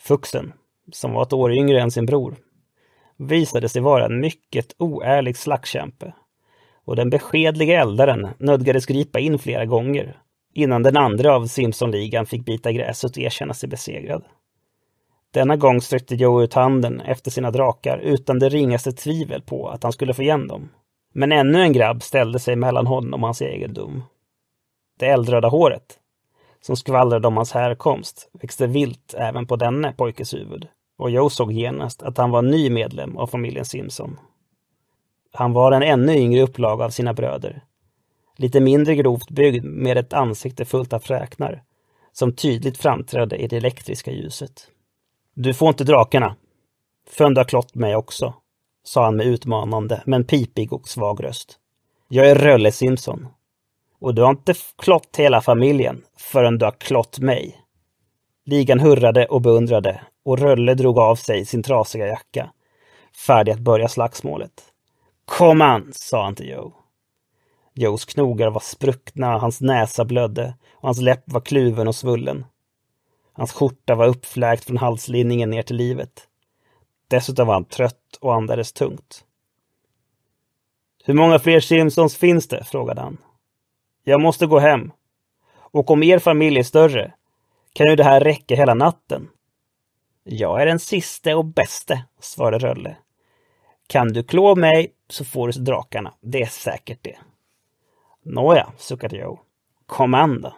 Fuxen, som var ett år yngre än sin bror, visade sig vara en mycket oärlig slagskämpe. Och den beskedliga eldaren nödgades gripa in flera gånger innan den andra av Simpsonligan fick bita gräset och erkänna sig besegrad. Denna gång sträckte Joe ut handen efter sina drakar utan det ringaste tvivel på att han skulle få igen dem. Men ännu en grabb ställde sig mellan honom och hans egendom. Det eldröda håret, som skvallrade om hans härkomst, växte vilt även på denne pojkes huvud och Joe såg genast att han var ny medlem av familjen Simpson. Han var en ännu yngre upplaga av sina bröder lite mindre grovt byggd med ett ansikte fullt av fräknar, som tydligt framträdde i det elektriska ljuset. Du får inte drakarna. Fönda klott mig också, sa han med utmanande men pipig och svag röst. Jag är Rölle Simpson. Och du har inte klott hela familjen förrän du har klott mig. Ligan hurrade och beundrade och Rölle drog av sig sin trasiga jacka, färdig att börja slagsmålet. Kom an, sa han till Joe. Joes knogar var spruckna, hans näsa blödde och hans läpp var kluven och svullen. Hans skjorta var uppfläkt från halslinningen ner till livet. Dessutom var han trött och andades tungt. Hur många fler Simpsons finns det? frågade han. Jag måste gå hem. Och om er familj är större kan ju det här räcka hela natten. Jag är den siste och bäste, svarade Rölle. Kan du klå mig så får du drakarna. Det är säkert det. Nåja, suckade Joe. Commander.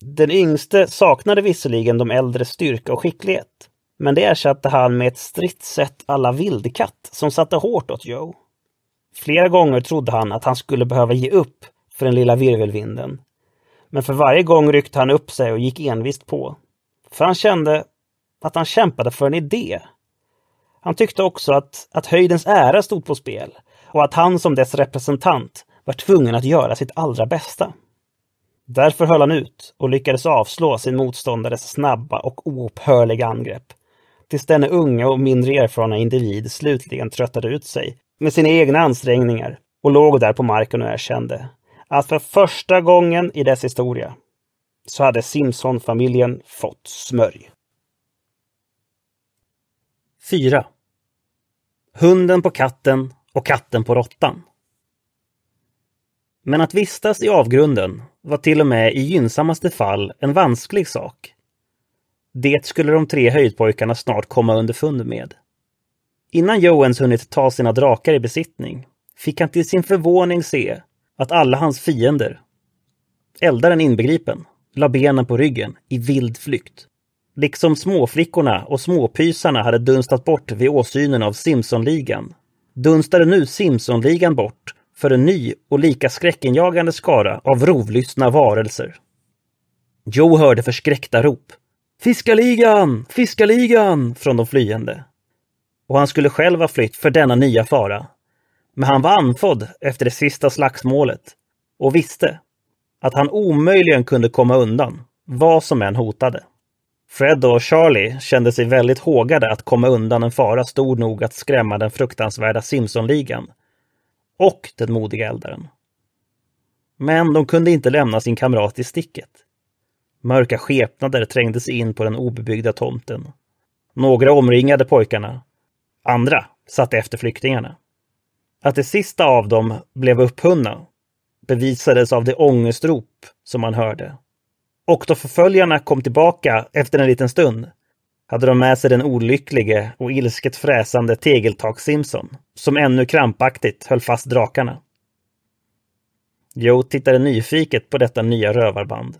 Den yngste saknade visserligen de äldre styrka och skicklighet, men det ersatte han med ett stritt sätt alla vildkatt som satte hårt åt Joe. Flera gånger trodde han att han skulle behöva ge upp för den lilla virvelvinden. Men för varje gång ryckte han upp sig och gick envist på. För han kände att han kämpade för en idé. Han tyckte också att, att höjdens ära stod på spel och att han som dess representant var tvungen att göra sitt allra bästa. Därför höll han ut och lyckades avslå sin motståndares snabba och oupphörliga angrepp. Tills denne unga och mindre erfarna individ slutligen tröttade ut sig med sina egna ansträngningar och låg där på marken och erkände att för första gången i dess historia så hade Simpson-familjen fått smörj. 4. Hunden på katten och katten på råttan. Men att vistas i avgrunden var till och med i gynnsammaste fall en vansklig sak. Det skulle de tre höjdpojkarna snart komma underfund med. Innan Joens hunnit ta sina drakar i besittning fick han till sin förvåning se att alla hans fiender, eldaren inbegripen, la benen på ryggen i vild flykt. Liksom småflickorna och småpysarna hade dunstat bort vid åsynen av Simpsonligan dunstade nu Simpsonligan bort för en ny och lika skräckinjagande skara av rovlystna varelser. Joe hörde förskräckta rop. Fiskaligan! Fiskaligan! från de flyende. Och han skulle själv ha flytt för denna nya fara. Men han var anfådd efter det sista slagsmålet och visste att han omöjligen kunde komma undan, vad som än hotade. Fred och Charlie kände sig väldigt hågade att komma undan en fara stor nog att skrämma den fruktansvärda Simpsonligan och den modiga eldaren. Men de kunde inte lämna sin kamrat i sticket. Mörka skepnader trängde sig in på den obebyggda tomten. Några omringade pojkarna. Andra satt efter flyktingarna. Att de sista av dem blev upphunna bevisades av det ångestrop som man hörde. Och då förföljarna kom tillbaka efter en liten stund hade de med sig den olycklige och ilsket fräsande Tegeltak-Simson, som ännu krampaktigt höll fast drakarna. Joe tittade nyfiket på detta nya rövarband.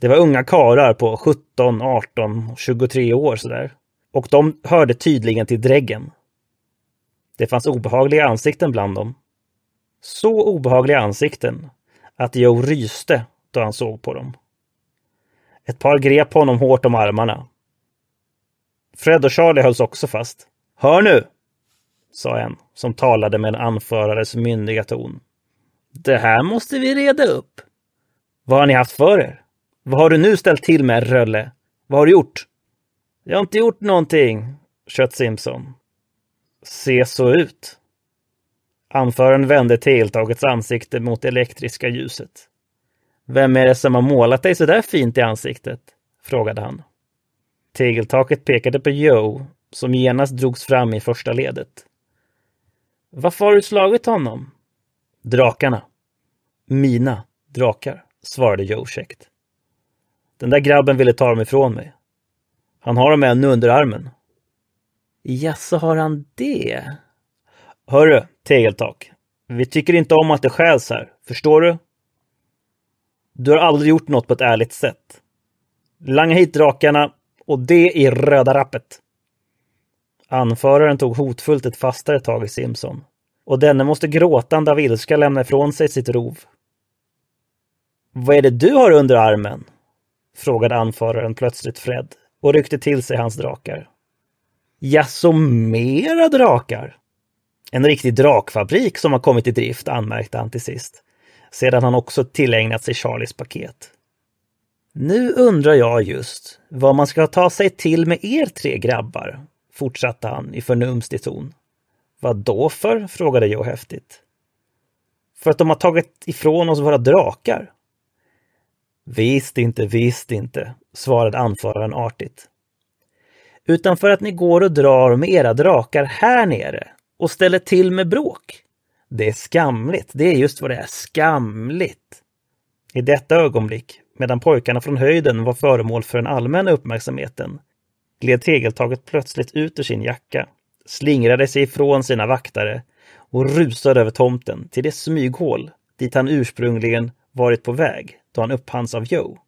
Det var unga karlar på 17, 18 23 år sådär. Och de hörde tydligen till dräggen. Det fanns obehagliga ansikten bland dem. Så obehagliga ansikten att Joe ryste då han såg på dem. Ett par grep honom hårt om armarna Fred och Charlie hölls också fast. Hör nu, sa en som talade med en anförares myndiga ton. Det här måste vi reda upp. Vad har ni haft för er? Vad har du nu ställt till med, Rölle? Vad har du gjort? Jag har inte gjort någonting, tjöt Simpson. Se så ut. Anföraren vände tilltagets ansikte mot det elektriska ljuset. Vem är det som har målat dig så där fint i ansiktet? frågade han. Tegeltaket pekade på Joe, som genast drogs fram i första ledet. Varför har du slagit honom? Drakarna. Mina drakar, svarade Joe käckt. Den där grabben ville ta dem ifrån mig. Han har dem ännu under armen. Jaså, har han det? Hörru, Tegeltak. Vi tycker inte om att det skäls här, förstår du? Du har aldrig gjort något på ett ärligt sätt. Langa hit drakarna och det i röda rappet. Anföraren tog hotfullt ett fastare tag i Simpson. Och denne måste gråtande av ilska lämna ifrån sig sitt rov. Vad är det du har under armen? frågade anföraren plötsligt Fred och ryckte till sig hans drakar. Jaså, mera drakar? En riktig drakfabrik som har kommit i drift, anmärkte han till sist. Sedan han också tillägnat sig Charlies paket. Nu undrar jag just vad man ska ta sig till med er tre grabbar, fortsatte han i förnumstig ton. Vad då för? frågade jag häftigt. För att de har tagit ifrån oss våra drakar. Visst inte, visst inte, svarade anföraren artigt. Utan för att ni går och drar med era drakar här nere och ställer till med bråk. Det är skamligt, det är just vad det är, skamligt. I detta ögonblick medan pojkarna från höjden var föremål för den allmänna uppmärksamheten, gled tegeltaget plötsligt ut ur sin jacka, slingrade sig ifrån sina vaktare och rusade över tomten till det smyghål dit han ursprungligen varit på väg då han upphanns av Joe.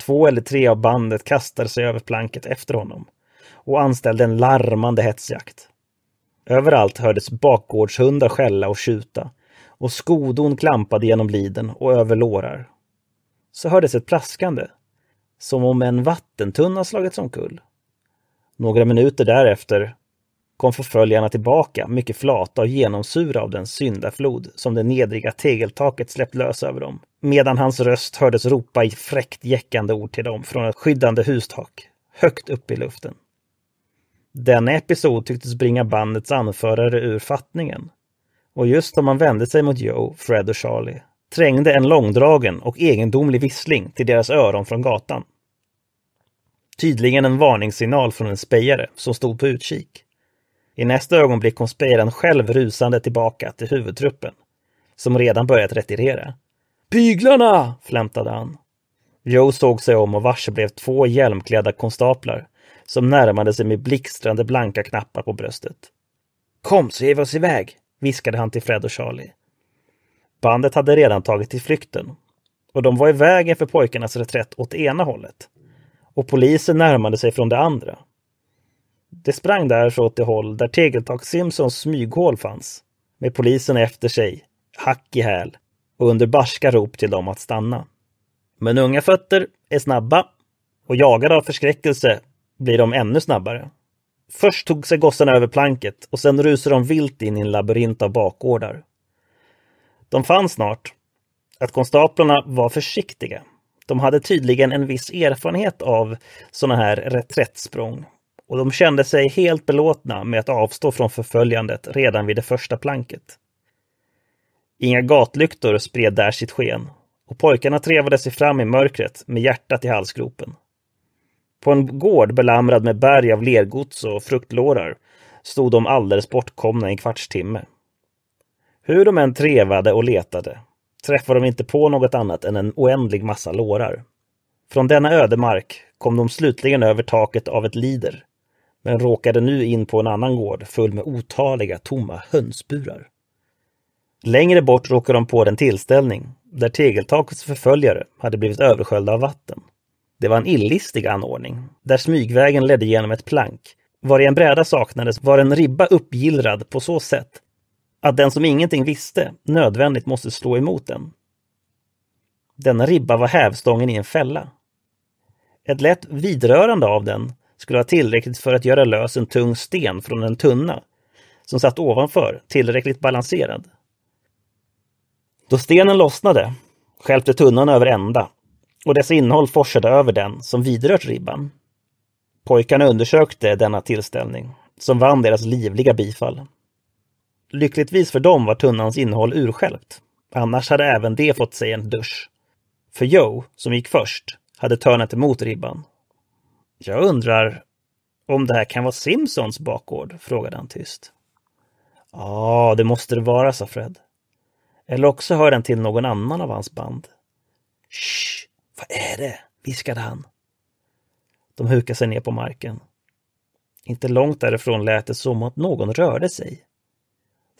Två eller tre av bandet kastade sig över planket efter honom och anställde en larmande hetsjakt. Överallt hördes bakgårdshundar skälla och tjuta och skodon klampade genom liden och över lårar så hördes ett plaskande, som om en vattentunna slagits omkull. Några minuter därefter kom förföljarna tillbaka, mycket flata och genomsura av den syndaflod som det nedriga tegeltaket släppt lös över dem, medan hans röst hördes ropa i fräckt jäckande ord till dem från ett skyddande hustak, högt upp i luften. Denna episod tycktes bringa bandets anförare ur fattningen. Och just då man vände sig mot Joe, Fred och Charlie trängde en långdragen och egendomlig vissling till deras öron från gatan. Tydligen en varningssignal från en spejare som stod på utkik. I nästa ögonblick kom spejaren själv rusande tillbaka till huvudtruppen, som redan börjat retirera. Pyglarna! flämtade han. Joe såg sig om och varseblev två hjälmklädda konstaplar som närmade sig med blixtrande blanka knappar på bröstet. Kom så ger vi oss iväg, viskade han till Fred och Charlie. Bandet hade redan tagit till flykten och de var i vägen för pojkarnas reträtt åt ena hållet och polisen närmade sig från det andra. De sprang därför åt det håll där Tegeltak Simpsons smyghål fanns med polisen efter sig, hack i häl och under barska rop till dem att stanna. Men unga fötter är snabba och jagade av förskräckelse blir de ännu snabbare. Först tog sig gossarna över planket och sen rusade de vilt in i en labyrint av bakgårdar. De fann snart att konstaplarna var försiktiga. De hade tydligen en viss erfarenhet av sådana här reträttsprång och de kände sig helt belåtna med att avstå från förföljandet redan vid det första planket. Inga gatlyktor spred där sitt sken och pojkarna trevade sig fram i mörkret med hjärtat i halsgropen. På en gård belamrad med berg av lergods och fruktlårar stod de alldeles bortkomna i en kvarts timme. Hur de än trevade och letade träffade de inte på något annat än en oändlig massa lårar. Från denna ödemark kom de slutligen över taket av ett lider, men råkade nu in på en annan gård full med otaliga tomma hönsburar. Längre bort råkade de på den tillställning där tegeltakets förföljare hade blivit översköljda av vatten. Det var en illistig anordning, där smygvägen ledde genom ett plank. Var i en bräda saknades var en ribba uppgillrad på så sätt att den som ingenting visste nödvändigt måste slå emot den. Denna ribba var hävstången i en fälla. Ett lätt vidrörande av den skulle vara tillräckligt för att göra lös en tung sten från en tunna som satt ovanför, tillräckligt balanserad. Då stenen lossnade skälpte tunnan över ända och dess innehåll forsade över den som vidrört ribban. Pojkarna undersökte denna tillställning, som vann deras livliga bifall. Lyckligtvis för dem var tunnans innehåll urskälpt. Annars hade även det fått sig en dusch. För Joe, som gick först, hade törnat emot ribban. Jag undrar om det här kan vara Simpsons bakgård? frågade han tyst. Ja, ah, det måste det vara, sa Fred. Eller också hör den till någon annan av hans band. Sch! vad är det? viskade han. De hukade sig ner på marken. Inte långt därifrån lät det som att någon rörde sig.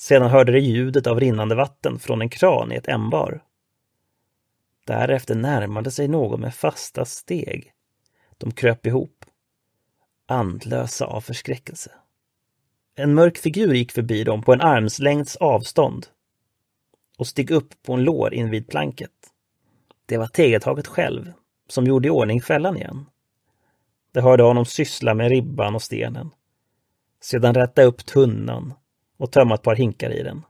Sedan hörde de ljudet av rinnande vatten från en kran i ett ämbar. Därefter närmade sig någon med fasta steg. De kröp ihop, andlösa av förskräckelse. En mörk figur gick förbi dem på en armslängds avstånd och steg upp på en lår invid planket. Det var tegeltaket själv som gjorde i ordning fällan igen. De hörde honom syssla med ribban och stenen, sedan rätta upp tunnan och tömma ett par hinkar i den.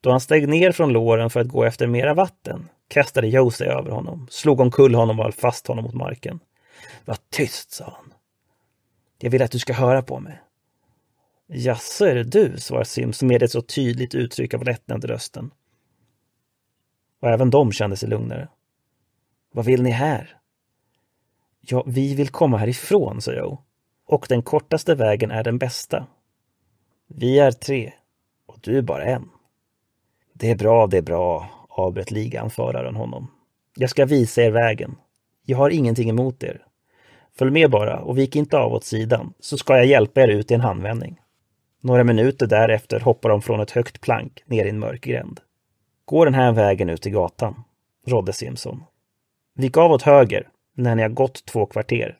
Då han steg ner från låren för att gå efter mera vatten kastade Joe sig över honom, slog omkull honom och höll fast honom mot marken. Var tyst, sa han. Jag vill att du ska höra på mig. Jaså, är det du? svarade Sims med ett så tydligt uttryck av lättnad i rösten. Och även de kände sig lugnare. Vad vill ni här? Ja, vi vill komma härifrån, sa Joe. Och den kortaste vägen är den bästa, vi är tre och du är bara en. Det är bra, det är bra, avbröt liganföraren honom. Jag ska visa er vägen. Jag har ingenting emot er. Följ med bara och vik inte av åt sidan, så ska jag hjälpa er ut i en handvändning. Några minuter därefter hoppar de från ett högt plank ner i en mörk gränd. Gå den här vägen ut till gatan, rådde Simpson. Vik av åt höger när ni har gått två kvarter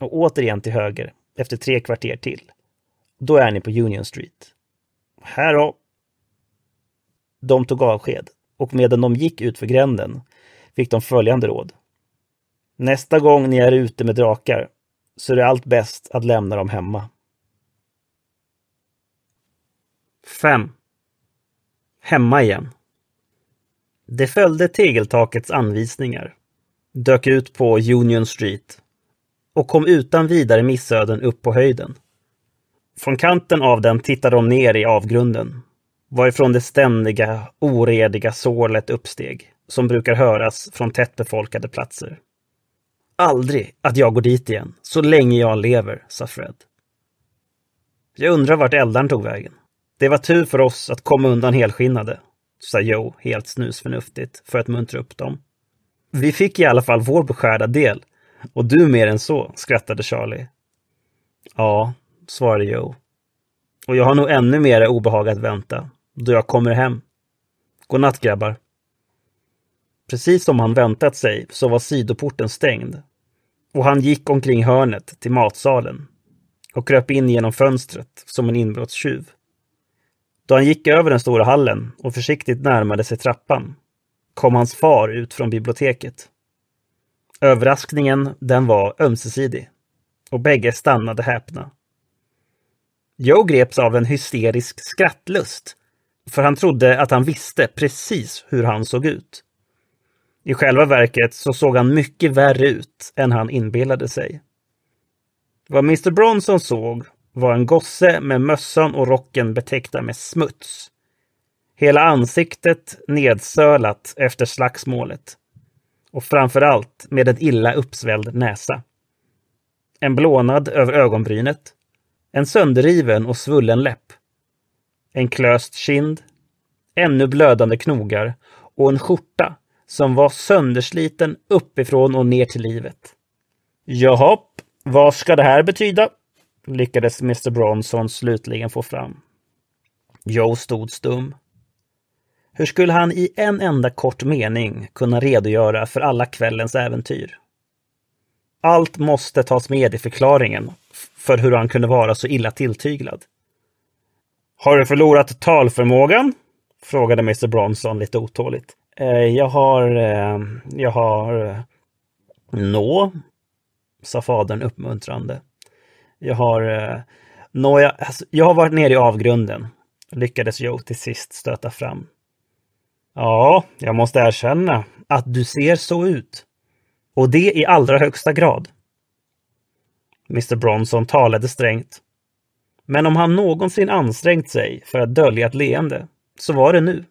och återigen till höger efter tre kvarter till. Då är ni på Union Street. Här då! De tog avsked och medan de gick ut för gränden fick de följande råd. Nästa gång ni är ute med drakar så är det allt bäst att lämna dem hemma. 5. Hemma igen. De följde tegeltakets anvisningar, dök ut på Union Street och kom utan vidare missöden upp på höjden. Från kanten av den tittade de ner i avgrunden, varifrån det ständiga, orediga sorlet uppsteg, som brukar höras från tättbefolkade platser. Aldrig att jag går dit igen, så länge jag lever, sa Fred. Jag undrar vart eldaren tog vägen. Det var tur för oss att komma undan helskinnade, sa Joe helt snusförnuftigt för att muntra upp dem. Vi fick i alla fall vår beskärda del. Och du mer än så, skrattade Charlie. Ja, svarade Joe. Och jag har nog ännu mera obehag att vänta, då jag kommer hem. Godnatt grabbar. Precis som han väntat sig så var sidoporten stängd. Och han gick omkring hörnet till matsalen och kröp in genom fönstret som en inbrottstjuv. Då han gick över den stora hallen och försiktigt närmade sig trappan kom hans far ut från biblioteket. Överraskningen, den var ömsesidig och bägge stannade häpna. Joe greps av en hysterisk skrattlust, för han trodde att han visste precis hur han såg ut. I själva verket så såg han mycket värre ut än han inbillade sig. Vad Mr Bronson såg var en gosse med mössan och rocken betäckta med smuts. Hela ansiktet nedsölat efter slagsmålet. Och framför allt med en illa uppsvälld näsa. En blånad över ögonbrynet en sönderriven och svullen läpp. En klöst kind. Ännu blödande knogar. Och en skjorta som var söndersliten uppifrån och ner till livet. Jaha, vad ska det här betyda? lyckades Mr Bronson slutligen få fram. Joe stod stum. Hur skulle han i en enda kort mening kunna redogöra för alla kvällens äventyr? Allt måste tas med i förklaringen för hur han kunde vara så illa tilltyglad. Har du förlorat talförmågan? frågade Mr Bronson lite otåligt. Eh, jag har... Eh, jag har... Eh, nå, sa fadern uppmuntrande. Jag har... nå, jag, alltså, jag har varit nere i avgrunden, lyckades Joe till sist stöta fram. Ja, jag måste erkänna att du ser så ut, och det i allra högsta grad. Mr Bronson talade strängt. Men om han någonsin ansträngt sig för att dölja ett leende, så var det nu.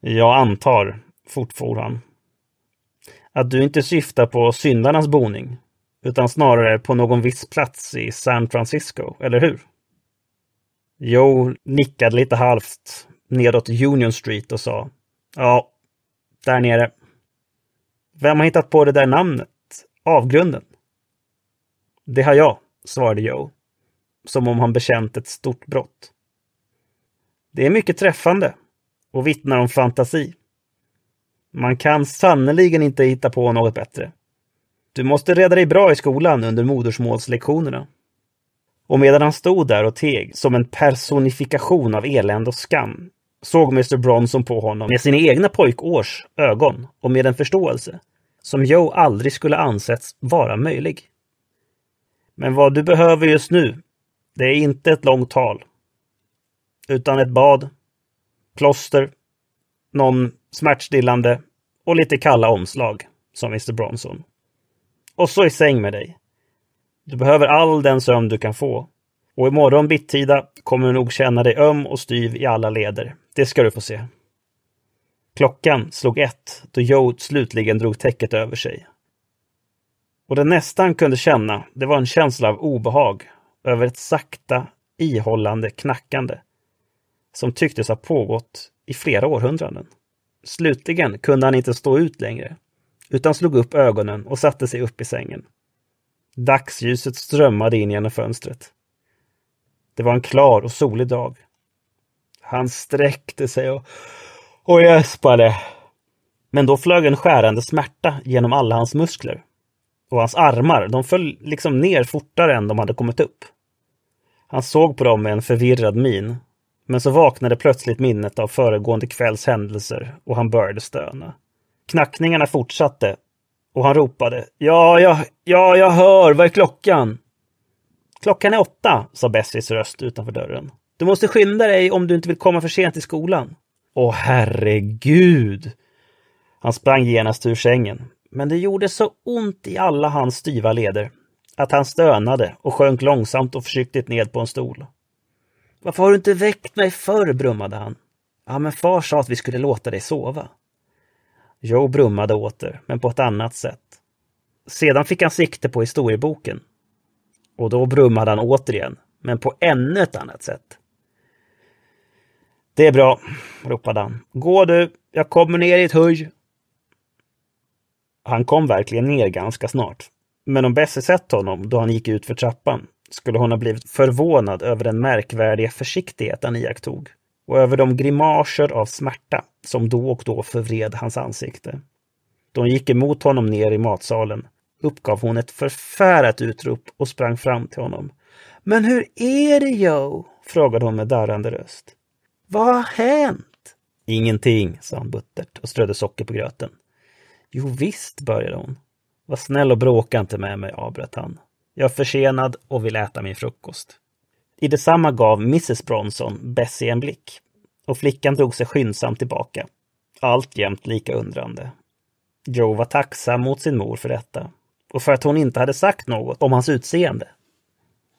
Jag antar, fortfor han, att du inte syftar på syndarnas boning, utan snarare på någon viss plats i San Francisco, eller hur? Joe nickade lite halvt nedåt Union Street och sa Ja, där nere. Vem har hittat på det där namnet? Avgrunden? Det har jag, svarade Joe, som om han bekänt ett stort brott. Det är mycket träffande och vittnar om fantasi. Man kan sannerligen inte hitta på något bättre. Du måste reda dig bra i skolan under modersmålslektionerna. Och medan han stod där och teg som en personifikation av elände och skam såg Mr Bronson på honom med sina egna pojkårs ögon och med en förståelse som Joe aldrig skulle ansetts vara möjlig. Men vad du behöver just nu, det är inte ett långt tal. Utan ett bad, plåster, någon smärtstillande och lite kalla omslag, som Mr Bronson. Och så i säng med dig. Du behöver all den sömn du kan få. Och imorgon bittida kommer du nog känna dig öm och styv i alla leder. Det ska du få se. Klockan slog ett då Joe slutligen drog täcket över sig. Och det nästa han kunde känna, det var en känsla av obehag över ett sakta, ihållande knackande som tycktes ha pågått i flera århundraden. Slutligen kunde han inte stå ut längre, utan slog upp ögonen och satte sig upp i sängen. Dagsljuset strömmade in genom fönstret. Det var en klar och solig dag. Han sträckte sig och och gäspade. Men då flög en skärande smärta genom alla hans muskler. Och hans armar, de föll liksom ner fortare än de hade kommit upp. Han såg på dem med en förvirrad min. Men så vaknade plötsligt minnet av föregående kvälls händelser och han började stöna. Knackningarna fortsatte och han ropade Ja, ja, ja, jag hör, vad är klockan? Klockan är åtta, sa Bessies röst utanför dörren. Du måste skynda dig om du inte vill komma för sent till skolan. Åh herregud! Han sprang genast ur sängen, men det gjorde så ont i alla hans styva leder att han stönade och sjönk långsamt och försiktigt ned på en stol. Varför har du inte väckt mig förr? brummade han. Ja, men far sa att vi skulle låta dig sova. Joe brummade åter, men på ett annat sätt. Sedan fick han sikte på historieboken. Och då brummade han återigen, men på ännu ett annat sätt. Det är bra, ropade han. Gå du, jag kommer ner i ett huj. Han kom verkligen ner ganska snart. Men om Bessie sett honom då han gick ut för trappan skulle hon ha blivit förvånad över den märkvärdiga försiktighet han iakttog och över de grimaser av smärta som då och då förvred hans ansikte. Då hon gick emot honom ner i matsalen uppgav hon ett förfärat utrop och sprang fram till honom. Men hur är det Joe? frågade hon med darrande röst. Vad har hänt? Ingenting, sa han buttert och strödde socker på gröten. Jo visst, började hon. Var snäll och bråka inte med mig, avbröt han. Jag är försenad och vill äta min frukost. I detsamma gav mrs Bronson Bessie en blick och flickan drog sig skyndsamt tillbaka, alltjämt lika undrande. Joe var tacksam mot sin mor för detta och för att hon inte hade sagt något om hans utseende.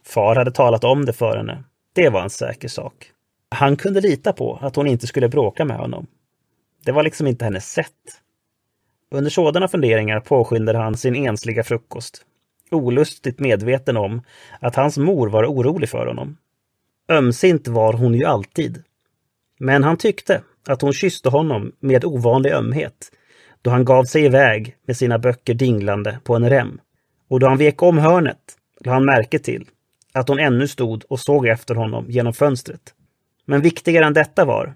Far hade talat om det för henne. Det var en säker sak. Han kunde lita på att hon inte skulle bråka med honom. Det var liksom inte hennes sätt. Under sådana funderingar påskyndade han sin ensliga frukost, olustigt medveten om att hans mor var orolig för honom. Ömsint var hon ju alltid. Men han tyckte att hon kysste honom med ovanlig ömhet då han gav sig iväg med sina böcker dinglande på en rem. Och då han vek om hörnet lade han märke till att hon ännu stod och såg efter honom genom fönstret. Men viktigare än detta var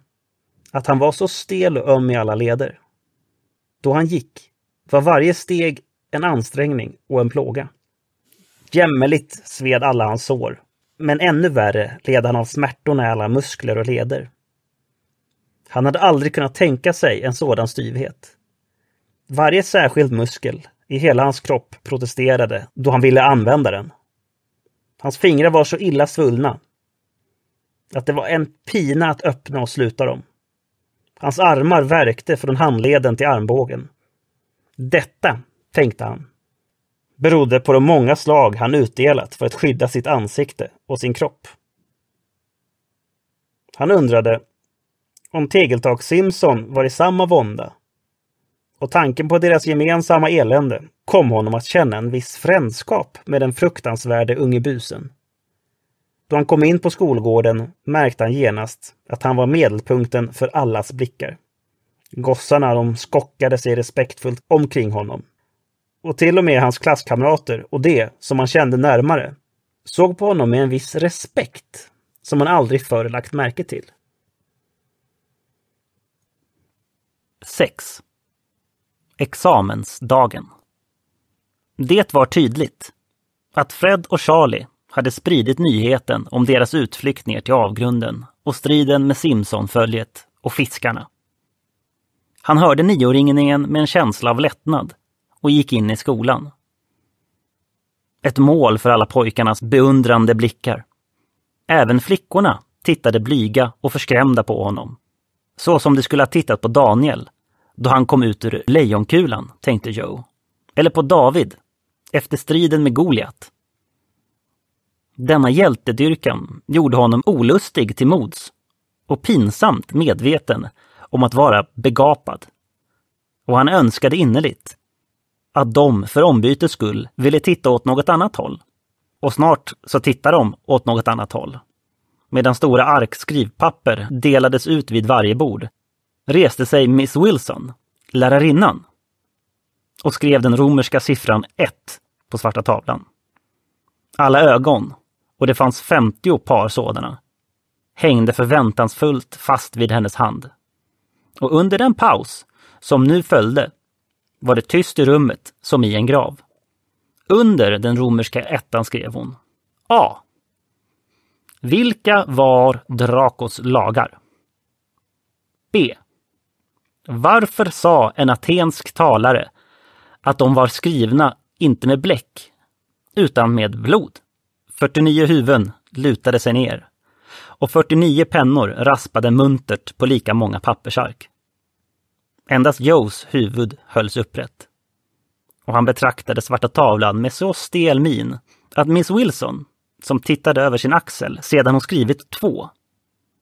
att han var så stel och öm i alla leder. Då han gick var varje steg en ansträngning och en plåga. Jämmerligt sved alla hans sår, men ännu värre led han av smärtorna i alla muskler och leder. Han hade aldrig kunnat tänka sig en sådan styvhet. Varje särskild muskel i hela hans kropp protesterade då han ville använda den. Hans fingrar var så illa svullna att det var en pina att öppna och sluta dem. Hans armar värkte från handleden till armbågen. Detta, tänkte han, berodde på de många slag han utdelat för att skydda sitt ansikte och sin kropp. Han undrade om Tegeltak-Simson var i samma vånda och tanken på deras gemensamma elände kom honom att känna en viss frändskap med den fruktansvärde unge busen. Då han kom in på skolgården märkte han genast att han var medelpunkten för allas blickar. Gossarna de skockade sig respektfullt omkring honom. Och till och med hans klasskamrater och det som han kände närmare såg på honom med en viss respekt som han aldrig förr lagt märke till. 6. Examensdagen. Det var tydligt att Fred och Charlie hade spridit nyheten om deras utflykt ner till avgrunden och striden med Simpsonföljet och fiskarna. Han hörde nioringningen med en känsla av lättnad och gick in i skolan. Ett mål för alla pojkarnas beundrande blickar. Även flickorna tittade blyga och förskrämda på honom. Så som de skulle ha tittat på Daniel då han kom ut ur lejonkulan, tänkte Joe. Eller på David, efter striden med Goliat. Denna hjältedyrkan gjorde honom olustig till mods och pinsamt medveten om att vara begapad. Och han önskade innerligt att de för ombytes skull ville titta åt något annat håll. Och snart så tittade de åt något annat håll. Medan stora ark skrivpapper delades ut vid varje bord reste sig Miss Wilson, lärarinnan, och skrev den romerska siffran 1 på svarta tavlan. Alla ögon och det fanns 50 par sådana, hängde förväntansfullt fast vid hennes hand. Och under den paus som nu följde var det tyst i rummet som i en grav. Under den romerska ettan skrev hon A. Vilka var Drakos lagar? B. Varför sa en atensk talare att de var skrivna inte med bläck utan med blod? 49 huvuden lutade sig ner och 49 pennor raspade muntert på lika många pappersark. Endast Joes huvud hölls upprätt. Och han betraktade svarta tavlan med så stel min att Miss Wilson, som tittade över sin axel sedan hon skrivit två,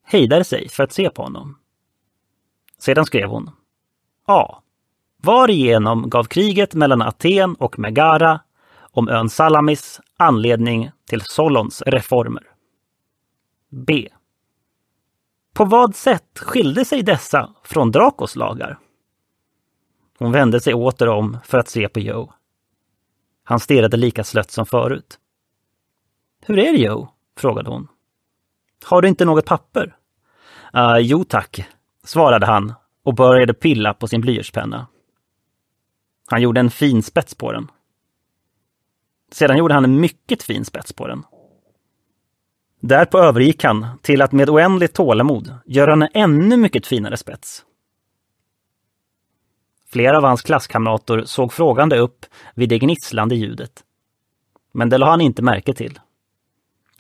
hejdade sig för att se på honom. Sedan skrev hon A. Varigenom gav kriget mellan Aten och Megara om ön Salamis anledning till Solons reformer. B. På vad sätt skilde sig dessa från Dracos lagar? Hon vände sig åter om för att se på Joe. Han stirrade lika slött som förut. Hur är det Joe? frågade hon. Har du inte något papper? Uh, jo tack, svarade han och började pilla på sin blyertspenna. Han gjorde en fin spets på den. Sedan gjorde han en mycket fin spets på den. Därpå övergick han till att med oändligt tålamod göra en ännu mycket finare spets. Flera av hans klasskamrater såg frågande upp vid det gnisslande ljudet. Men det lade han inte märke till.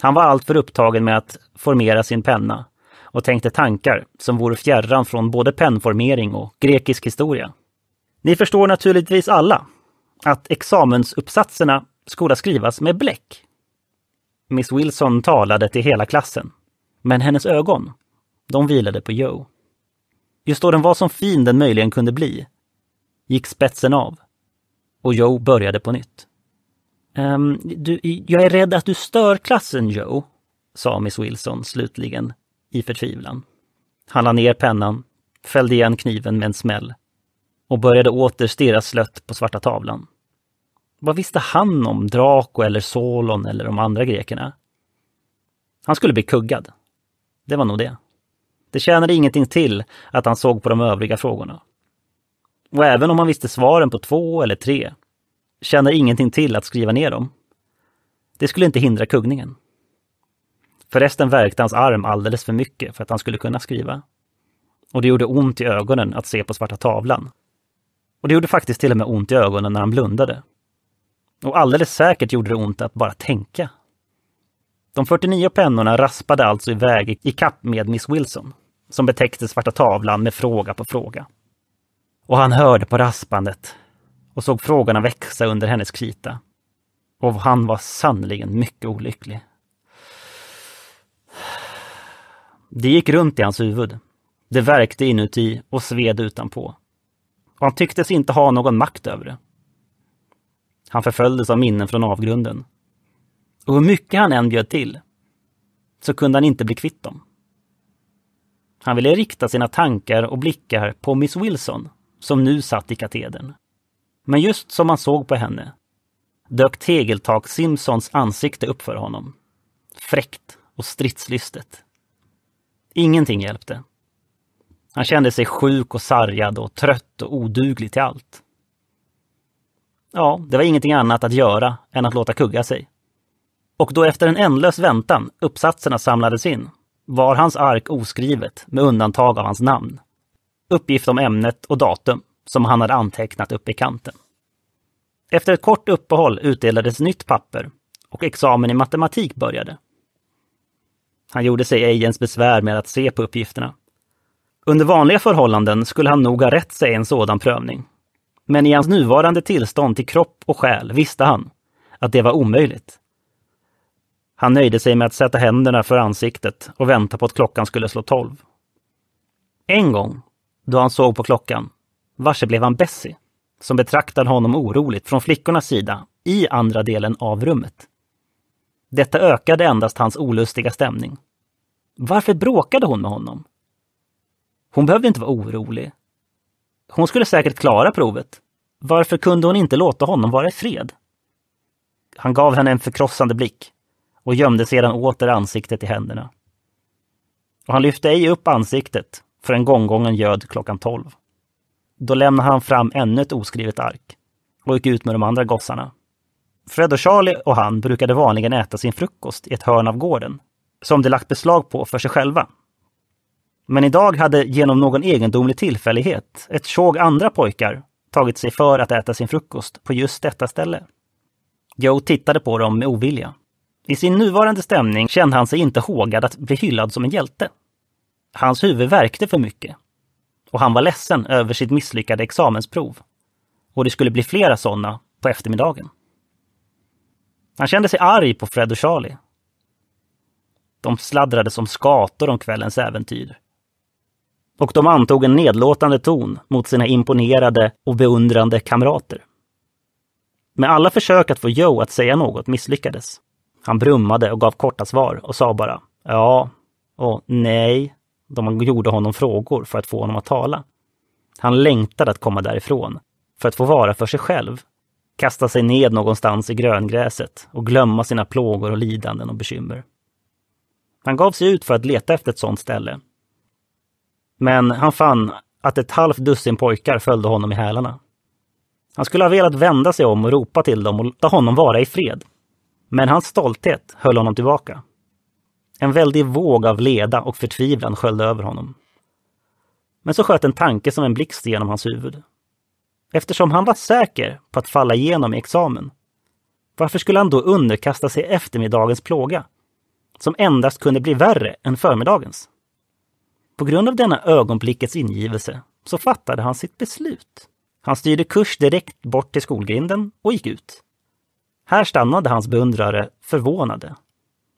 Han var alltför upptagen med att formera sin penna och tänkte tankar som vore fjärran från både pennformering och grekisk historia. Ni förstår naturligtvis alla att examensuppsatserna skola skrivas med bläck. Miss Wilson talade till hela klassen. Men hennes ögon, de vilade på Joe. Just då den var som fin den möjligen kunde bli, gick spetsen av. Och Joe började på nytt. Ehm, du, jag är rädd att du stör klassen, Joe, sa Miss Wilson slutligen i förtvivlan. Han la ner pennan, fällde igen kniven med en smäll och började åter stirra slött på svarta tavlan. Vad visste han om Draco eller Solon eller de andra grekerna? Han skulle bli kuggad. Det var nog det. Det tjänade ingenting till att han såg på de övriga frågorna. Och även om han visste svaren på två eller tre, tjänar ingenting till att skriva ner dem. Det skulle inte hindra kuggningen. Förresten verkte hans arm alldeles för mycket för att han skulle kunna skriva. Och det gjorde ont i ögonen att se på svarta tavlan. Och det gjorde faktiskt till och med ont i ögonen när han blundade. Och alldeles säkert gjorde det ont att bara tänka. De 49 pennorna raspade alltså iväg i kapp med Miss Wilson, som betäckte Svarta tavlan med fråga på fråga. Och han hörde på raspandet och såg frågorna växa under hennes krita. Och han var sannligen mycket olycklig. Det gick runt i hans huvud. Det värkte inuti och sved utanpå. Och han tycktes inte ha någon makt över det. Han förföljdes av minnen från avgrunden. Och hur mycket han än bjöd till, så kunde han inte bli kvitt dem. Han ville rikta sina tankar och blickar på Miss Wilson, som nu satt i katedern. Men just som han såg på henne, dök tegeltak Simpsons ansikte upp för honom. Fräckt och stridslystet. Ingenting hjälpte. Han kände sig sjuk och sargad och trött och oduglig till allt. Ja, det var ingenting annat att göra än att låta kugga sig. Och då efter en ändlös väntan uppsatserna samlades in var hans ark oskrivet med undantag av hans namn. Uppgift om ämnet och datum som han hade antecknat uppe i kanten. Efter ett kort uppehåll utdelades nytt papper och examen i matematik började. Han gjorde sig ej ens besvär med att se på uppgifterna. Under vanliga förhållanden skulle han nog ha rätt sig en sådan prövning men i hans nuvarande tillstånd till kropp och själ visste han att det var omöjligt. Han nöjde sig med att sätta händerna för ansiktet och vänta på att klockan skulle slå tolv. En gång, då han såg på klockan, varse blev han Bessie, som betraktade honom oroligt från flickornas sida i andra delen av rummet. Detta ökade endast hans olustiga stämning. Varför bråkade hon med honom? Hon behövde inte vara orolig. Hon skulle säkert klara provet. Varför kunde hon inte låta honom vara i fred? Han gav henne en förkrossande blick och gömde sedan åter ansiktet i händerna. Och han lyfte ej upp ansiktet förrän gånggången göd klockan tolv. Då lämnade han fram ännu ett oskrivet ark och gick ut med de andra gossarna. Fred och Charlie och han brukade vanligen äta sin frukost i ett hörn av gården som de lagt beslag på för sig själva men idag hade genom någon egendomlig tillfällighet ett tjog andra pojkar tagit sig för att äta sin frukost på just detta ställe. Joe tittade på dem med ovilja. I sin nuvarande stämning kände han sig inte hågad att bli hyllad som en hjälte. Hans huvud verkte för mycket. Och han var ledsen över sitt misslyckade examensprov. Och det skulle bli flera sådana på eftermiddagen. Han kände sig arg på Fred och Charlie. De sladdrade som skator om kvällens äventyr och de antog en nedlåtande ton mot sina imponerade och beundrande kamrater. Men alla försök att få Joe att säga något misslyckades. Han brummade och gav korta svar och sa bara ja och nej. De gjorde honom frågor för att få honom att tala. Han längtade att komma därifrån, för att få vara för sig själv. Kasta sig ned någonstans i gröngräset och glömma sina plågor och lidanden och bekymmer. Han gav sig ut för att leta efter ett sådant ställe men han fann att ett halvt dussin pojkar följde honom i hälarna. Han skulle ha velat vända sig om och ropa till dem och låta honom vara i fred. Men hans stolthet höll honom tillbaka. En väldig våg av leda och förtvivlan sköljde över honom. Men så sköt en tanke som en blixt genom hans huvud. Eftersom han var säker på att falla igenom i examen, varför skulle han då underkasta sig eftermiddagens plåga? Som endast kunde bli värre än förmiddagens. På grund av denna ögonblickets ingivelse så fattade han sitt beslut. Han styrde kurs direkt bort till skolgrinden och gick ut. Här stannade hans beundrare förvånade.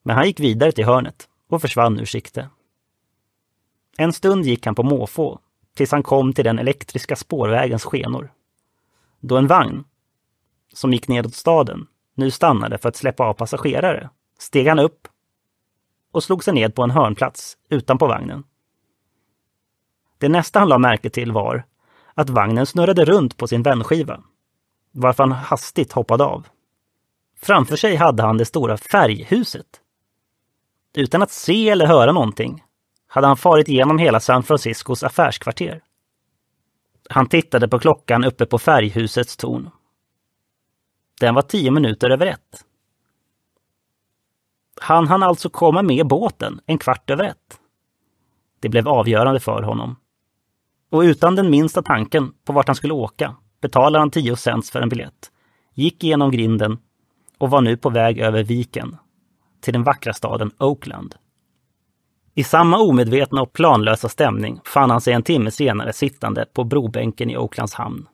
Men han gick vidare till hörnet och försvann ur sikte. En stund gick han på måfå tills han kom till den elektriska spårvägens skenor. Då en vagn, som gick nedåt staden, nu stannade för att släppa av passagerare, steg han upp och slog sig ned på en hörnplats utanpå vagnen. Det nästa han lade märke till var att vagnen snurrade runt på sin vändskiva, varför han hastigt hoppade av. Framför sig hade han det stora färghuset. Utan att se eller höra någonting hade han farit genom hela San Franciscos affärskvarter. Han tittade på klockan uppe på färghusets torn. Den var tio minuter över ett. Han hann alltså komma med båten en kvart över ett. Det blev avgörande för honom. Och utan den minsta tanken på vart han skulle åka betalade han 10 cents för en biljett, gick igenom grinden och var nu på väg över viken till den vackra staden Oakland. I samma omedvetna och planlösa stämning fann han sig en timme senare sittande på brobänken i Oaklands hamn.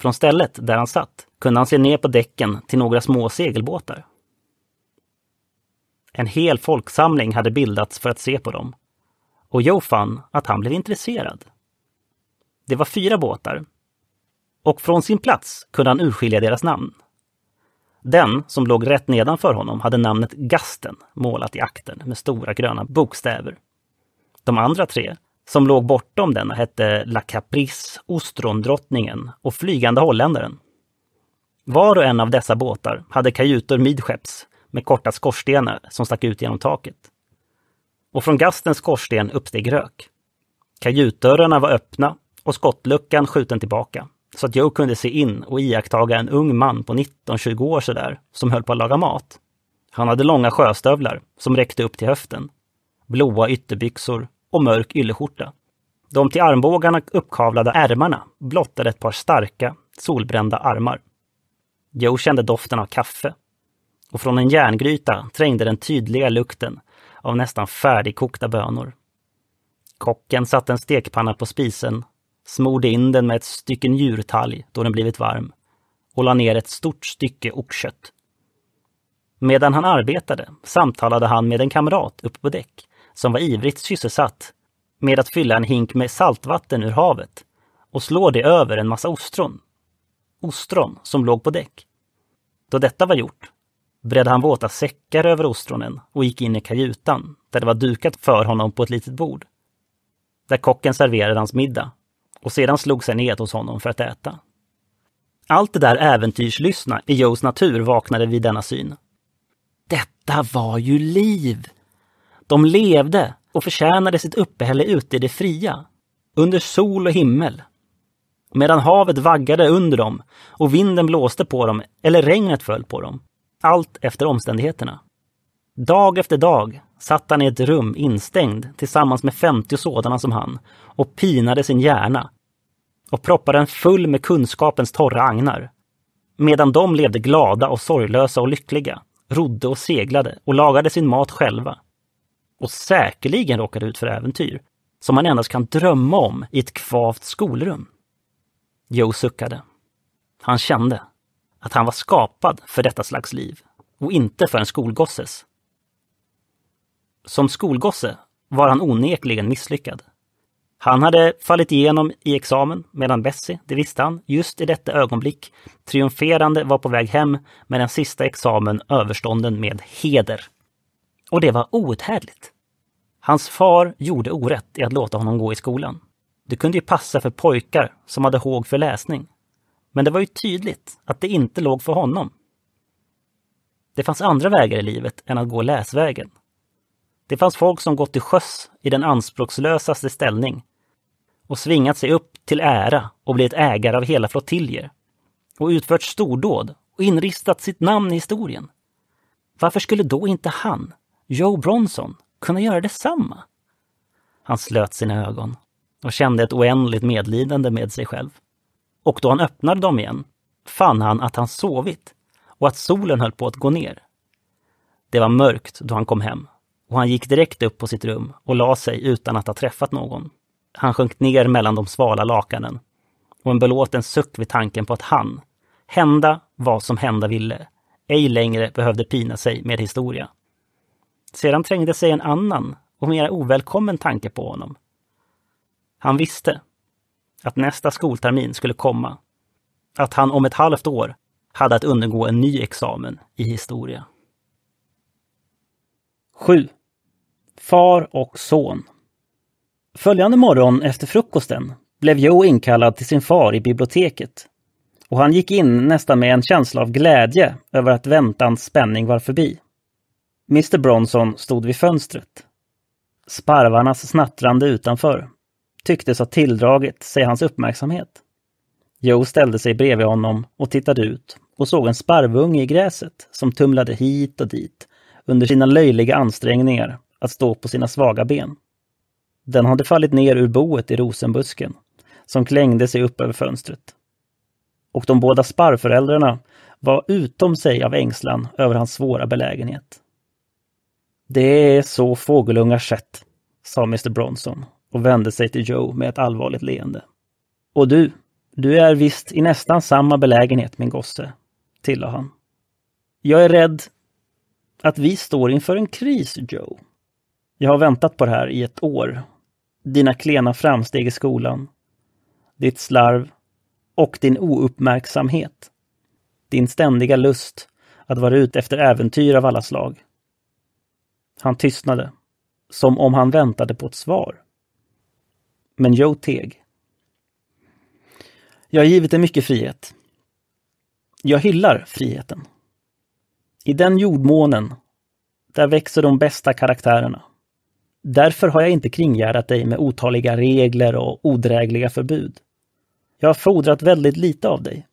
Från stället där han satt kunde han se ner på däcken till några små segelbåtar. En hel folksamling hade bildats för att se på dem. Och Joe fann att han blev intresserad. Det var fyra båtar. Och från sin plats kunde han urskilja deras namn. Den som låg rätt nedanför honom hade namnet Gasten målat i akten med stora gröna bokstäver. De andra tre, som låg bortom denna, hette La Caprice, Ostrondrottningen och Flygande holländaren. Var och en av dessa båtar hade kajuter midskepps med korta skorstenar som stack ut genom taket. Och från Gastens skorsten uppsteg rök. Kajutdörrarna var öppna och skottluckan skjuten tillbaka. Så att Joe kunde se in och iakttaga en ung man på 19-20 år sådär, som höll på att laga mat. Han hade långa sjöstövlar som räckte upp till höften, blåa ytterbyxor och mörk ylleskjorta. De till armbågarna uppkavlade ärmarna blottade ett par starka, solbrända armar. Joe kände doften av kaffe. Och från en järngryta trängde den tydliga lukten av nästan färdigkokta bönor. Kocken satte en stekpanna på spisen smorde in den med ett stycke njurtalg då den blivit varm och la ner ett stort stycke oxkött. Medan han arbetade samtalade han med en kamrat uppe på däck som var ivrigt sysselsatt med att fylla en hink med saltvatten ur havet och slå det över en massa ostron. Ostron som låg på däck. Då detta var gjort bredde han våta säckar över ostronen och gick in i kajutan där det var dukat för honom på ett litet bord. Där kocken serverade hans middag och sedan slog sig ned hos honom för att äta. Allt det där äventyrslyssna i Joes natur vaknade vid denna syn. Detta var ju liv! De levde och förtjänade sitt uppehälle ute i det fria, under sol och himmel. Medan havet vaggade under dem och vinden blåste på dem eller regnet föll på dem. Allt efter omständigheterna. Dag efter dag satt han i ett rum instängd tillsammans med 50 sådana som han och pinade sin hjärna och proppade den full med kunskapens torra agnar. Medan de levde glada och sorglösa och lyckliga, rodde och seglade och lagade sin mat själva. Och säkerligen råkade ut för äventyr som man endast kan drömma om i ett kvavt skolrum. Joe suckade. Han kände att han var skapad för detta slags liv och inte för en skolgosses som skolgosse var han onekligen misslyckad. Han hade fallit igenom i examen medan Bessie, det visste han, just i detta ögonblick triumferande var på väg hem med den sista examen överstånden med heder. Och det var outhärdligt. Hans far gjorde orätt i att låta honom gå i skolan. Det kunde ju passa för pojkar som hade håg för läsning. Men det var ju tydligt att det inte låg för honom. Det fanns andra vägar i livet än att gå läsvägen det fanns folk som gått till sjöss i den anspråkslösaste ställning och svingat sig upp till ära och blivit ägare av hela flottiljer och utfört stordåd och inristat sitt namn i historien. Varför skulle då inte han, Joe Bronson, kunna göra detsamma? Han slöt sina ögon och kände ett oändligt medlidande med sig själv. Och då han öppnade dem igen fann han att han sovit och att solen höll på att gå ner. Det var mörkt då han kom hem och han gick direkt upp på sitt rum och la sig utan att ha träffat någon. Han sjönk ner mellan de svala lakanen och en belåten suck vid tanken på att han, hända vad som hända ville, ej längre behövde pina sig med historia. Sedan trängde sig en annan och mera ovälkommen tanke på honom. Han visste att nästa skoltermin skulle komma. Att han om ett halvt år hade att undergå en ny examen i historia. 7. Far och son. Följande morgon efter frukosten blev Joe inkallad till sin far i biblioteket. Och han gick in nästan med en känsla av glädje över att väntans spänning var förbi. Mr Bronson stod vid fönstret. Sparvarnas snattrande utanför tycktes ha tilldragit sig hans uppmärksamhet. Joe ställde sig bredvid honom och tittade ut och såg en sparvunge i gräset som tumlade hit och dit under sina löjliga ansträngningar att stå på sina svaga ben. Den hade fallit ner ur boet i rosenbusken, som klängde sig upp över fönstret. Och de båda sparrföräldrarna var utom sig av ängslan över hans svåra belägenhet. Det är så fågelungar sett, sa Mr Bronson och vände sig till Joe med ett allvarligt leende. Och du, du är visst i nästan samma belägenhet min gosse, tillade han. Jag är rädd att vi står inför en kris, Joe. Jag har väntat på det här i ett år. Dina klena framsteg i skolan. Ditt slarv. Och din ouppmärksamhet. Din ständiga lust att vara ute efter äventyr av alla slag. Han tystnade. Som om han väntade på ett svar. Men Joe teg. Jag har givit dig mycket frihet. Jag hyllar friheten. I den jordmånen, där växer de bästa karaktärerna. Därför har jag inte kringgärdat dig med otaliga regler och odrägliga förbud. Jag har fordrat väldigt lite av dig.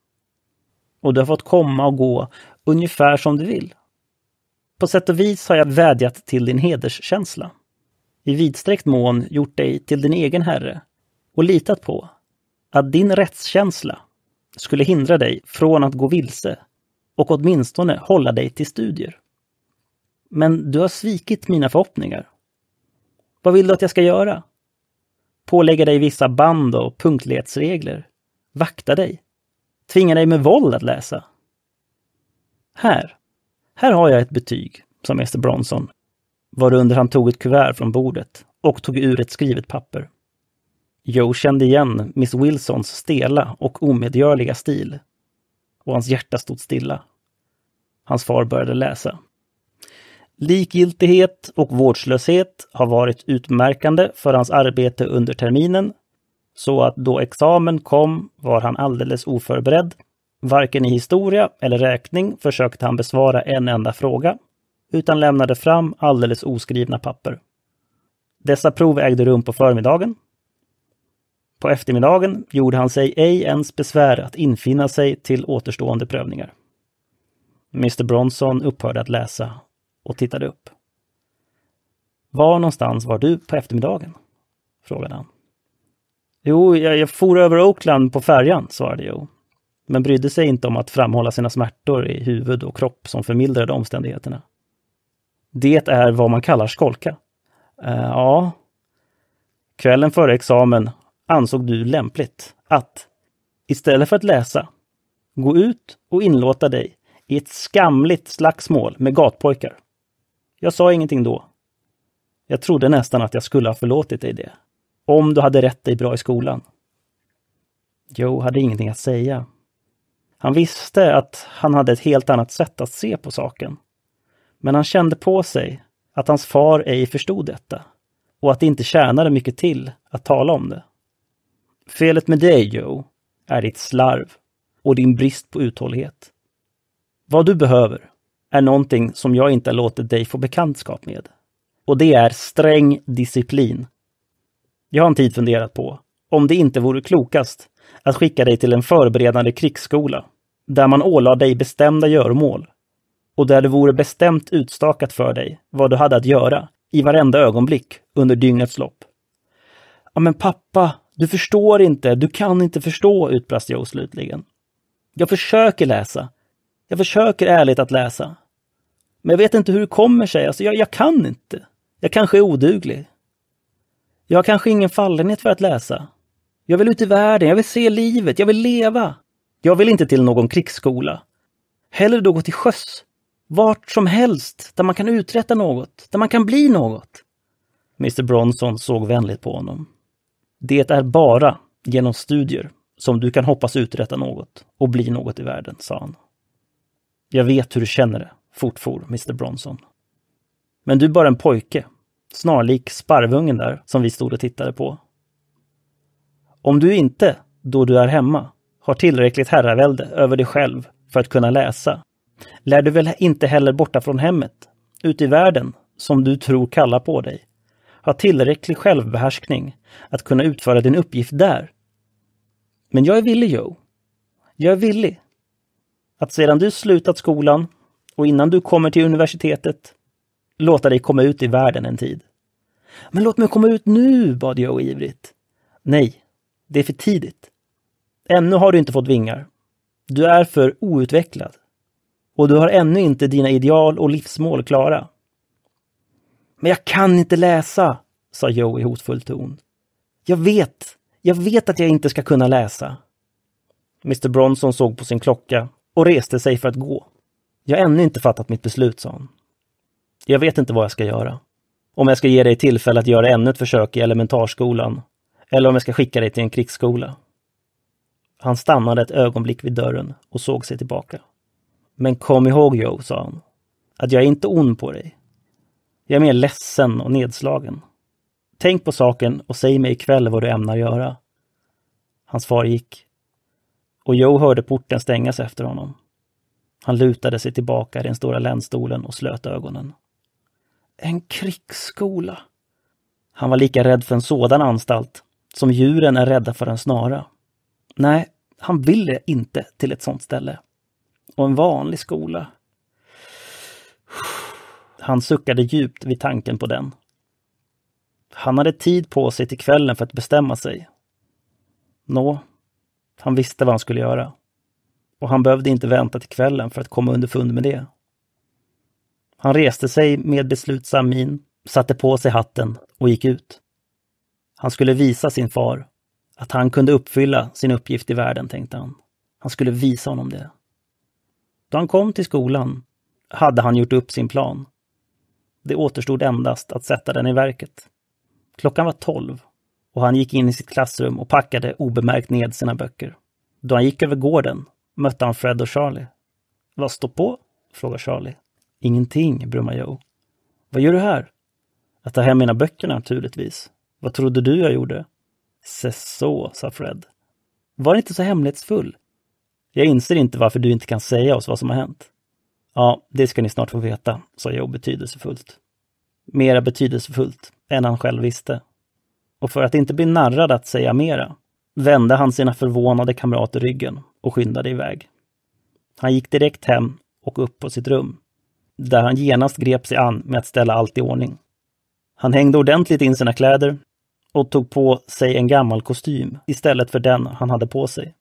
Och du har fått komma och gå ungefär som du vill. På sätt och vis har jag vädjat till din hederskänsla. I vidsträckt mån gjort dig till din egen herre och litat på att din rättskänsla skulle hindra dig från att gå vilse och åtminstone hålla dig till studier. Men du har svikit mina förhoppningar vad vill du att jag ska göra? Pålägga dig vissa band och punktlighetsregler? Vakta dig? Tvinga dig med våld att läsa? Här. Här har jag ett betyg, sa Mr Bronson, varunder han tog ett kuvert från bordet och tog ur ett skrivet papper. Joe kände igen Miss Wilsons stela och omedgörliga stil. Och hans hjärta stod stilla. Hans far började läsa. Likgiltighet och vårdslöshet har varit utmärkande för hans arbete under terminen, så att då examen kom var han alldeles oförberedd. Varken i historia eller räkning försökte han besvara en enda fråga, utan lämnade fram alldeles oskrivna papper. Dessa prov ägde rum på förmiddagen. På eftermiddagen gjorde han sig ej ens besvär att infinna sig till återstående prövningar. Mr Bronson upphörde att läsa och tittade upp. Var någonstans var du på eftermiddagen? frågade han. Jo, jag, jag for över Oakland på färjan, svarade Joe. Men brydde sig inte om att framhålla sina smärtor i huvud och kropp som förmildrade omständigheterna. Det är vad man kallar skolka. Uh, ja. Kvällen före examen ansåg du lämpligt att istället för att läsa, gå ut och inlåta dig i ett skamligt slagsmål med gatpojkar. Jag sa ingenting då. Jag trodde nästan att jag skulle ha förlåtit dig det. Om du hade rätt dig bra i skolan. Joe hade ingenting att säga. Han visste att han hade ett helt annat sätt att se på saken. Men han kände på sig att hans far ej förstod detta och att det inte tjänade mycket till att tala om det. Felet med dig, Joe, är ditt slarv och din brist på uthållighet. Vad du behöver är någonting som jag inte låtit dig få bekantskap med. Och det är sträng disciplin. Jag har en tid funderat på om det inte vore klokast att skicka dig till en förberedande krigsskola där man ålade dig bestämda göromål och där det vore bestämt utstakat för dig vad du hade att göra i varenda ögonblick under dygnets lopp. Ja, men pappa, du förstår inte, du kan inte förstå, utbrast jag slutligen. Jag försöker läsa. Jag försöker ärligt att läsa. Men jag vet inte hur det kommer sig. Alltså, jag, jag kan inte. Jag kanske är oduglig. Jag har kanske ingen fallenhet för att läsa. Jag vill ut i världen, jag vill se livet, jag vill leva. Jag vill inte till någon krigsskola. Hellre då gå till sjöss. Vart som helst, där man kan uträtta något, där man kan bli något. Mr Bronson såg vänligt på honom. Det är bara genom studier som du kan hoppas uträtta något och bli något i världen, sa han. Jag vet hur du känner det, fortfor Mr Bronson. Men du är bara en pojke, snarlik sparvungen där som vi stod och tittade på. Om du inte, då du är hemma, har tillräckligt herravälde över dig själv för att kunna läsa, lär du väl inte heller borta från hemmet, ute i världen, som du tror kallar på dig, ha tillräcklig självbehärskning att kunna utföra din uppgift där. Men jag är villig, Joe. Jag är villig. Att sedan du slutat skolan och innan du kommer till universitetet låta dig komma ut i världen en tid. Men låt mig komma ut nu, bad Joe ivrigt. Nej, det är för tidigt. Ännu har du inte fått vingar. Du är för outvecklad. Och du har ännu inte dina ideal och livsmål klara. Men jag kan inte läsa, sa Joe i hotfull ton. Jag vet, jag vet att jag inte ska kunna läsa. Mr Bronson såg på sin klocka och reste sig för att gå. Jag har ännu inte fattat mitt beslut, sa hon. Jag vet inte vad jag ska göra. Om jag ska ge dig tillfälle att göra ännu ett försök i elementarskolan, eller om jag ska skicka dig till en krigsskola. Han stannade ett ögonblick vid dörren och såg sig tillbaka. Men kom ihåg Joe, sa han, att jag är inte ond på dig. Jag är mer ledsen och nedslagen. Tänk på saken och säg mig ikväll vad du ämnar göra. Hans far gick. Och Joe hörde porten stängas efter honom. Han lutade sig tillbaka i den stora länstolen och slöt ögonen. En krigsskola! Han var lika rädd för en sådan anstalt som djuren är rädda för en snara. Nej, han ville inte till ett sådant ställe. Och en vanlig skola. Han suckade djupt vid tanken på den. Han hade tid på sig till kvällen för att bestämma sig. Nå, han visste vad han skulle göra och han behövde inte vänta till kvällen för att komma underfund med det. Han reste sig med beslutsam min, satte på sig hatten och gick ut. Han skulle visa sin far att han kunde uppfylla sin uppgift i världen, tänkte han. Han skulle visa honom det. Då han kom till skolan hade han gjort upp sin plan. Det återstod endast att sätta den i verket. Klockan var tolv och han gick in i sitt klassrum och packade obemärkt ned sina böcker. Då han gick över gården mötte han Fred och Charlie. Vad står på? frågar Charlie. Ingenting, brummar Joe. Vad gör du här? Jag tar hem mina böcker naturligtvis. Vad trodde du jag gjorde? Se så, sa Fred. Var inte så hemlighetsfull. Jag inser inte varför du inte kan säga oss vad som har hänt. Ja, det ska ni snart få veta, sa Joe betydelsefullt. Mera betydelsefullt än han själv visste. Och för att inte bli narrad att säga mera vände han sina förvånade kamrater ryggen och skyndade iväg. Han gick direkt hem och upp på sitt rum, där han genast grep sig an med att ställa allt i ordning. Han hängde ordentligt in sina kläder och tog på sig en gammal kostym istället för den han hade på sig.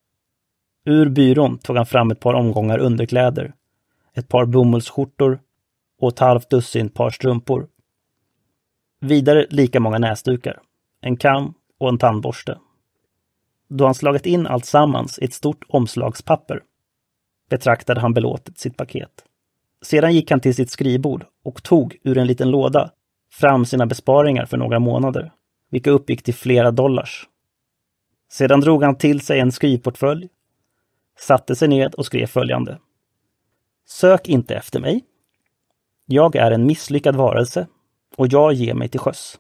Ur byrån tog han fram ett par omgångar underkläder, ett par bomullsskjortor och ett halvt dussin par strumpor. Vidare lika många näsdukar, en kam och en tandborste då han slagit in allt sammans i ett stort omslagspapper, betraktade han belåtet sitt paket. Sedan gick han till sitt skrivbord och tog ur en liten låda fram sina besparingar för några månader, vilka uppgick till flera dollars. Sedan drog han till sig en skrivportfölj, satte sig ned och skrev följande. Sök inte efter mig. Jag är en misslyckad varelse och jag ger mig till sjöss.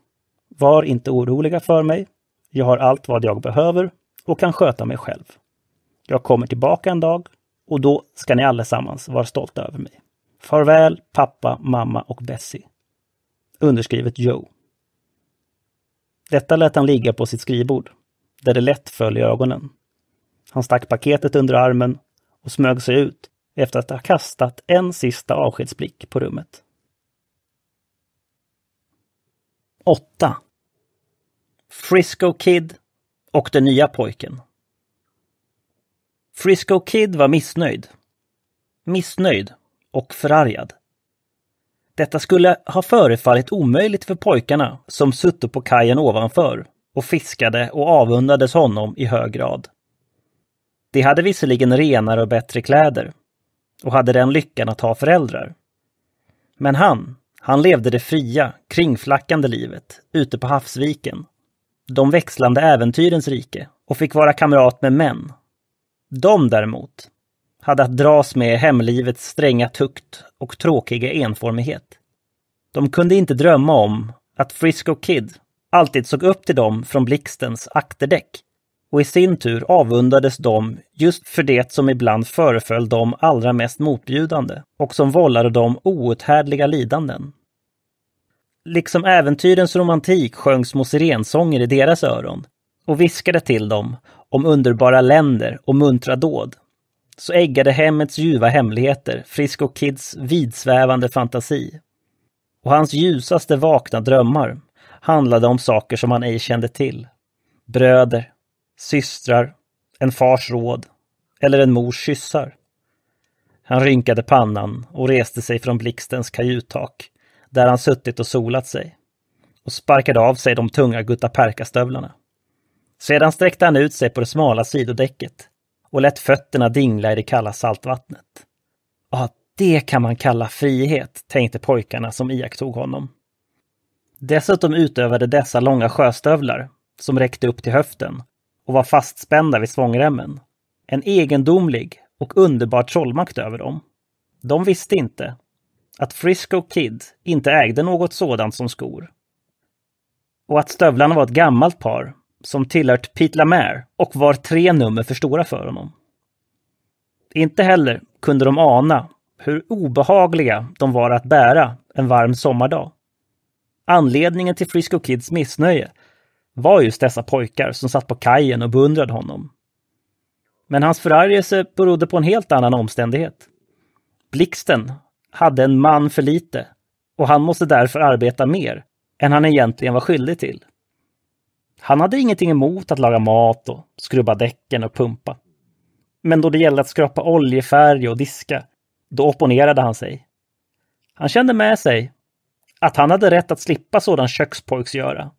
Var inte oroliga för mig. Jag har allt vad jag behöver och kan sköta mig själv. Jag kommer tillbaka en dag och då ska ni allesammans vara stolta över mig. Farväl pappa, mamma och Bessie. Underskrivet Joe. Detta lät han ligga på sitt skrivbord, där det lätt föll i ögonen. Han stack paketet under armen och smög sig ut efter att ha kastat en sista avskedsblick på rummet. 8. Frisco Kid och den nya pojken. Frisco Kid var missnöjd. Missnöjd och förargad. Detta skulle ha förefallit omöjligt för pojkarna som suttit på kajen ovanför och fiskade och avundades honom i hög grad. De hade visserligen renare och bättre kläder och hade den lyckan att ha föräldrar. Men han, han levde det fria, kringflackande livet ute på havsviken de växlande äventyrens rike och fick vara kamrat med män. De däremot hade att dras med hemlivets stränga tukt och tråkiga enformighet. De kunde inte drömma om att Frisco Kid alltid såg upp till dem från blixtens akterdäck och i sin tur avundades de just för det som ibland föreföll dem allra mest motbjudande och som vållade dem outhärdliga lidanden liksom äventyrens romantik sjöngs moserensånger i deras öron och viskade till dem om underbara länder och muntra dåd. Så äggade hemmets ljuva hemligheter Frisco Kids vidsvävande fantasi. Och hans ljusaste vakna drömmar handlade om saker som han ej kände till. Bröder, systrar, en fars råd eller en mors kyssar. Han rynkade pannan och reste sig från blixtens kajuttak där han suttit och solat sig och sparkade av sig de tunga guttaperkastövlarna. Sedan sträckte han ut sig på det smala sidodäcket och lät fötterna dingla i det kalla saltvattnet. Ja, det kan man kalla frihet, tänkte pojkarna som iakttog honom. Dessutom utövade dessa långa sjöstövlar, som räckte upp till höften och var fastspända vid svångremmen, en egendomlig och underbar trollmakt över dem. De visste inte, att Frisco Kid inte ägde något sådant som skor. Och att stövlarna var ett gammalt par som tillhört Pete Lamare och var tre nummer för stora för honom. Inte heller kunde de ana hur obehagliga de var att bära en varm sommardag. Anledningen till Frisco Kids missnöje var just dessa pojkar som satt på kajen och beundrade honom. Men hans förargelse berodde på en helt annan omständighet. Blixten hade en man för lite och han måste därför arbeta mer än han egentligen var skyldig till. Han hade ingenting emot att laga mat och skrubba däcken och pumpa. Men då det gällde att skrapa oljefärg och diska, då opponerade han sig. Han kände med sig att han hade rätt att slippa sådan kökspojksgöra.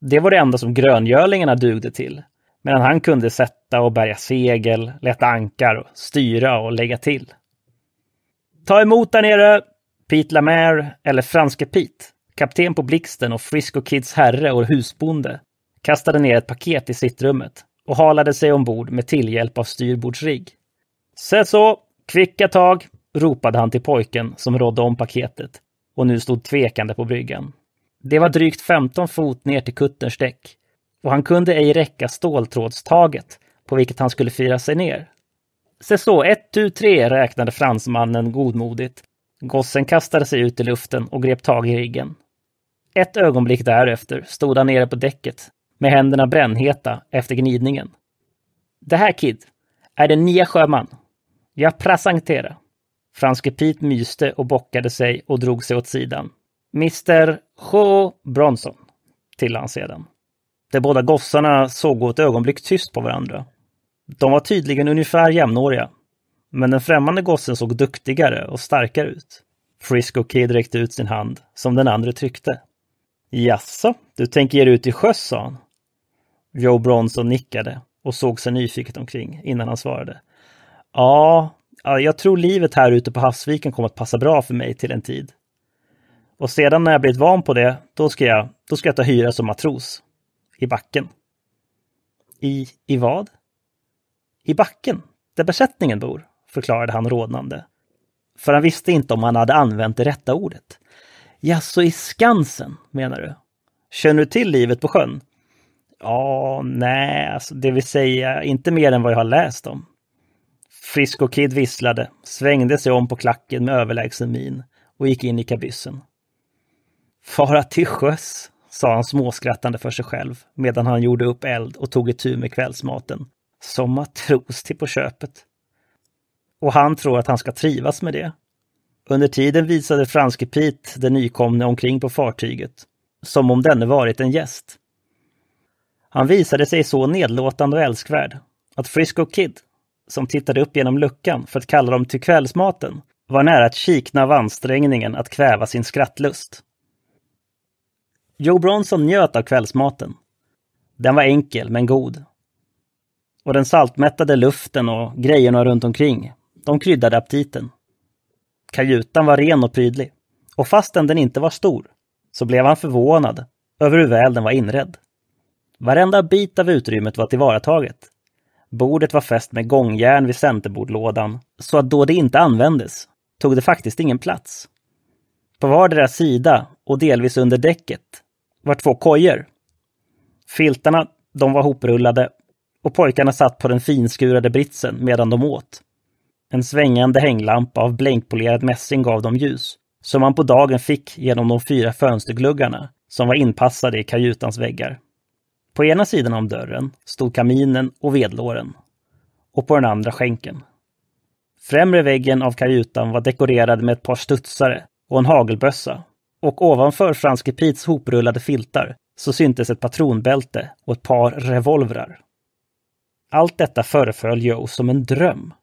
Det var det enda som gröngölingarna dugde till, medan han kunde sätta och bärga segel, lätta ankar, och styra och lägga till. Ta emot där nere Pete Lamair, eller Franske Pete, kapten på Blixten och Frisco Kids herre och husbonde, kastade ner ett paket i sittrummet och halade sig ombord med tillhjälp av styrbordsrigg. Se så, kvicka tag, ropade han till pojken som rådde om paketet och nu stod tvekande på bryggan. Det var drygt 15 fot ner till kutterns däck och han kunde ej räcka ståltrådstaget på vilket han skulle fira sig ner Se så, ett, tu, tre, räknade fransmannen godmodigt. Gossen kastade sig ut i luften och grep tag i riggen. Ett ögonblick därefter stod han nere på däcket med händerna brännheta efter gnidningen. Det här, Kid, är den nya sjöman. Jag presenterar. Franske Pete myste och bockade sig och drog sig åt sidan. Mr. Joe Bronson, tillade han sedan. De båda gossarna såg åt ögonblick tyst på varandra. De var tydligen ungefär jämnåriga. Men den främmande gossen såg duktigare och starkare ut. Frisco Kid räckte ut sin hand, som den andra tryckte. Jaså, du tänker ge dig ut i sjöss, sa han. Joe Bronson nickade och såg sig nyfiket omkring innan han svarade. Ja, jag tror livet här ute på havsviken kommer att passa bra för mig till en tid. Och sedan när jag blivit van på det, då ska jag, då ska jag ta hyra som matros. I backen. I, i vad? I backen, där besättningen bor, förklarade han rodnande. För han visste inte om han hade använt det rätta ordet. Jaså, i Skansen, menar du? Känner du till livet på sjön? Ja, nej, alltså, det vill säga inte mer än vad jag har läst om. Frisco Kid visslade, svängde sig om på klacken med överlägsen min och gick in i kabyssen. Fara till sjöss, sa han småskrattande för sig själv medan han gjorde upp eld och tog itu med kvällsmaten som matros till på köpet. Och han tror att han ska trivas med det. Under tiden visade franske Pete den nykomne omkring på fartyget, som om denne varit en gäst. Han visade sig så nedlåtande och älskvärd att Frisco Kid, som tittade upp genom luckan för att kalla dem till kvällsmaten, var nära att kikna av ansträngningen att kväva sin skrattlust. Joe Bronson njöt av kvällsmaten. Den var enkel men god. Och den saltmättade luften och grejerna runt omkring, de kryddade aptiten. Kajutan var ren och prydlig. Och fastän den inte var stor, så blev han förvånad över hur väl den var inredd. Varenda bit av utrymmet var tillvarataget. Bordet var fäst med gångjärn vid centerbordlådan, så att då det inte användes tog det faktiskt ingen plats. På vardera sida och delvis under däcket var två kojor. Filtarna, de var hoprullade och pojkarna satt på den finskurade britsen medan de åt. En svängande hänglampa av blänkpolerad mässing gav dem ljus, som man på dagen fick genom de fyra fönstergluggarna som var inpassade i kajutans väggar. På ena sidan om dörren stod kaminen och vedlåren och på den andra skänken. Främre väggen av kajutan var dekorerad med ett par studsare och en hagelbössa och ovanför Franske Prits hoprullade filtar så syntes ett patronbälte och ett par revolvrar. Allt detta föreföll Joe som en dröm.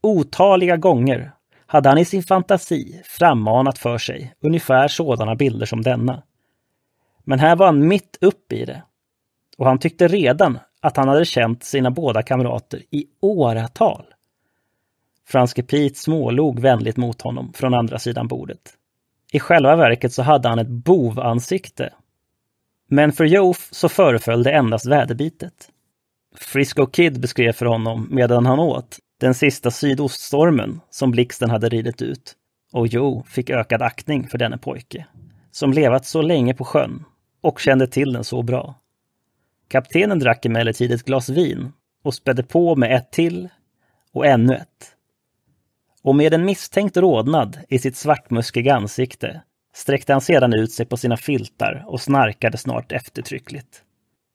Otaliga gånger hade han i sin fantasi frammanat för sig ungefär sådana bilder som denna. Men här var han mitt upp i det. Och han tyckte redan att han hade känt sina båda kamrater i åratal. Franske Pete smålog vänligt mot honom från andra sidan bordet. I själva verket så hade han ett bovansikte. Men för Joe så föreföll det endast väderbitet. Frisco Kid beskrev för honom, medan han åt, den sista sydoststormen som blixten hade ridit ut. Och Joe fick ökad aktning för denne pojke, som levat så länge på sjön och kände till den så bra. Kaptenen drack emellertid ett glas vin och spädde på med ett till och ännu ett. Och med en misstänkt rodnad i sitt svartmuskiga ansikte sträckte han sedan ut sig på sina filtar och snarkade snart eftertryckligt.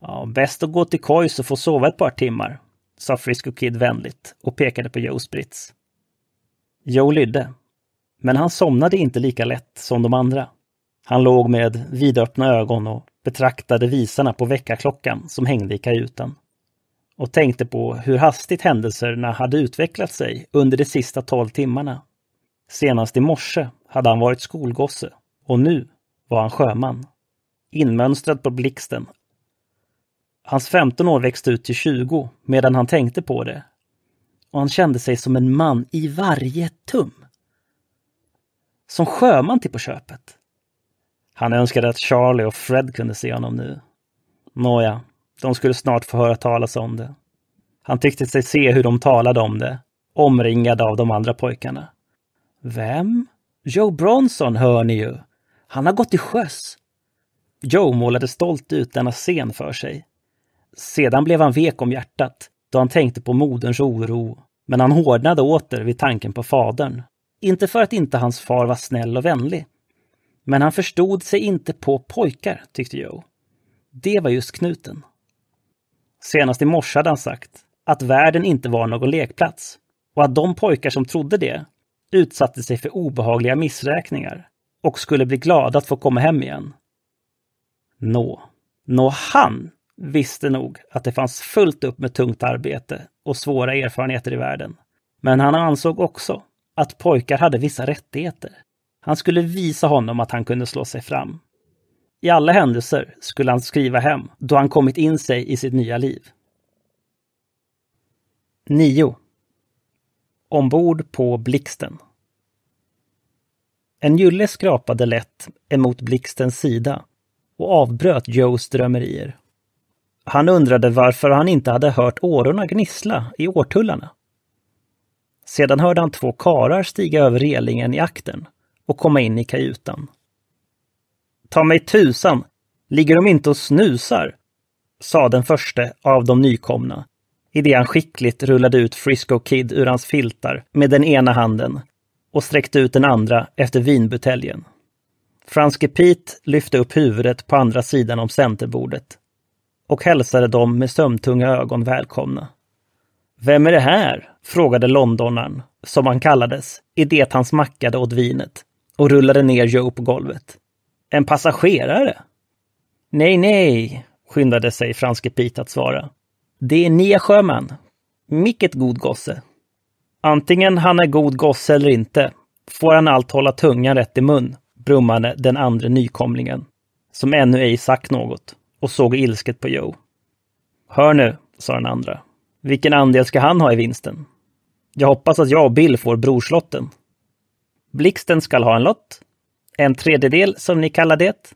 Ja, bäst att gå till kojs och få sova ett par timmar, sa Frisco Kid vänligt och pekade på Joe Spritz. Joe lydde. Men han somnade inte lika lätt som de andra. Han låg med vidöppna ögon och betraktade visarna på väckarklockan som hängde i kajutan. Och tänkte på hur hastigt händelserna hade utvecklat sig under de sista tolv timmarna. Senast i morse hade han varit skolgosse och nu var han sjöman. Inmönstrad på blixten Hans 15 år växte ut till 20 medan han tänkte på det. Och han kände sig som en man i varje tum. Som sjöman till på köpet. Han önskade att Charlie och Fred kunde se honom nu. Nåja, de skulle snart få höra talas om det. Han tyckte sig se hur de talade om det, omringade av de andra pojkarna. Vem? Joe Bronson hör ni ju. Han har gått till sjöss. Joe målade stolt ut denna scen för sig. Sedan blev han vek om hjärtat då han tänkte på moderns oro, men han hårdnade åter vid tanken på fadern. Inte för att inte hans far var snäll och vänlig, men han förstod sig inte på pojkar, tyckte Joe. Det var just knuten. Senast i morse hade han sagt att världen inte var någon lekplats och att de pojkar som trodde det utsatte sig för obehagliga missräkningar och skulle bli glada att få komma hem igen. Nå, nå han visste nog att det fanns fullt upp med tungt arbete och svåra erfarenheter i världen. Men han ansåg också att pojkar hade vissa rättigheter. Han skulle visa honom att han kunde slå sig fram. I alla händelser skulle han skriva hem då han kommit in sig i sitt nya liv. 9. Ombord på Blixten En gylle skrapade lätt emot Blixtens sida och avbröt Joes drömmerier. Han undrade varför han inte hade hört årorna gnissla i årtullarna. Sedan hörde han två karar stiga över relingen i akten och komma in i kajutan. Ta mig tusan, ligger de inte och snusar? sa den första av de nykomna, i det han skickligt rullade ut Frisco Kid ur hans filtar med den ena handen och sträckte ut den andra efter vinbuteljen. Franske Pete lyfte upp huvudet på andra sidan om centerbordet och hälsade dem med sömntunga ögon välkomna. Vem är det här? frågade londonaren, som han kallades, i det han smackade åt vinet och rullade ner Joe på golvet. En passagerare? Nej, nej, skyndade sig franske Pete att svara. Det är Nia Sjöman. Mycket god gosse. Antingen han är god gosse eller inte, får han allt hålla tungan rätt i mun, brummade den andra nykomlingen, som ännu ej sagt något och såg ilsket på Joe. Hör nu, sa den andra. Vilken andel ska han ha i vinsten? Jag hoppas att jag och Bill får brorslotten. Blixten skall ha en lott. En tredjedel, som ni kallar det.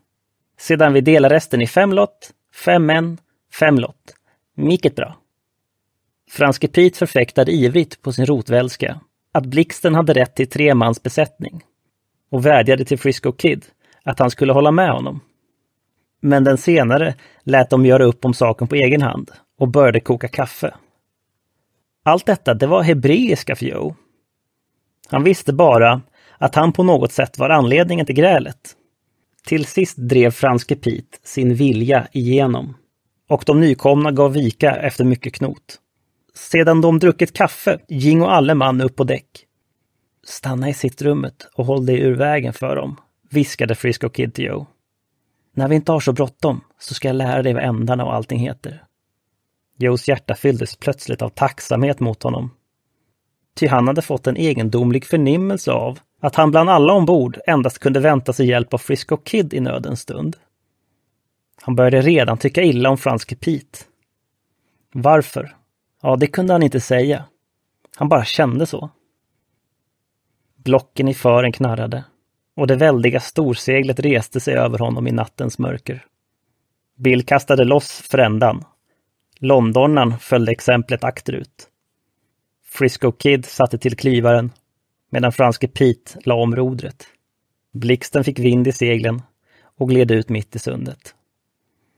Sedan vi delar resten i fem lott, fem män, fem lott. Mycket bra. Franske Pete förfäktade ivrigt på sin rotvälska att Blixten hade rätt till tre mans besättning och vädjade till Frisco Kid att han skulle hålla med honom men den senare lät dem göra upp om saken på egen hand och började koka kaffe. Allt detta, det var hebreiska för Joe. Han visste bara att han på något sätt var anledningen till grälet. Till sist drev franske Pete sin vilja igenom och de nykomna gav vika efter mycket knot. Sedan de druckit kaffe gingo alle man upp på däck. Stanna i sittrummet och håll dig ur vägen för dem, viskade Frisco Kid till Joe. När vi inte har så bråttom så ska jag lära dig vad ändarna och allting heter. Joes hjärta fylldes plötsligt av tacksamhet mot honom. Ty han hade fått en egendomlig förnimmelse av att han bland alla ombord endast kunde vänta sig hjälp av Frisco Kid i nödens stund. Han började redan tycka illa om Franske Pete. Varför? Ja, det kunde han inte säga. Han bara kände så. Blocken i fören knarrade och det väldiga storseglet reste sig över honom i nattens mörker. Bill kastade loss frändan. Londonnan följde exemplet akterut. Frisco Kid satte till klivaren medan franske Pete la om rodret. Blixten fick vind i seglen och gled ut mitt i sundet.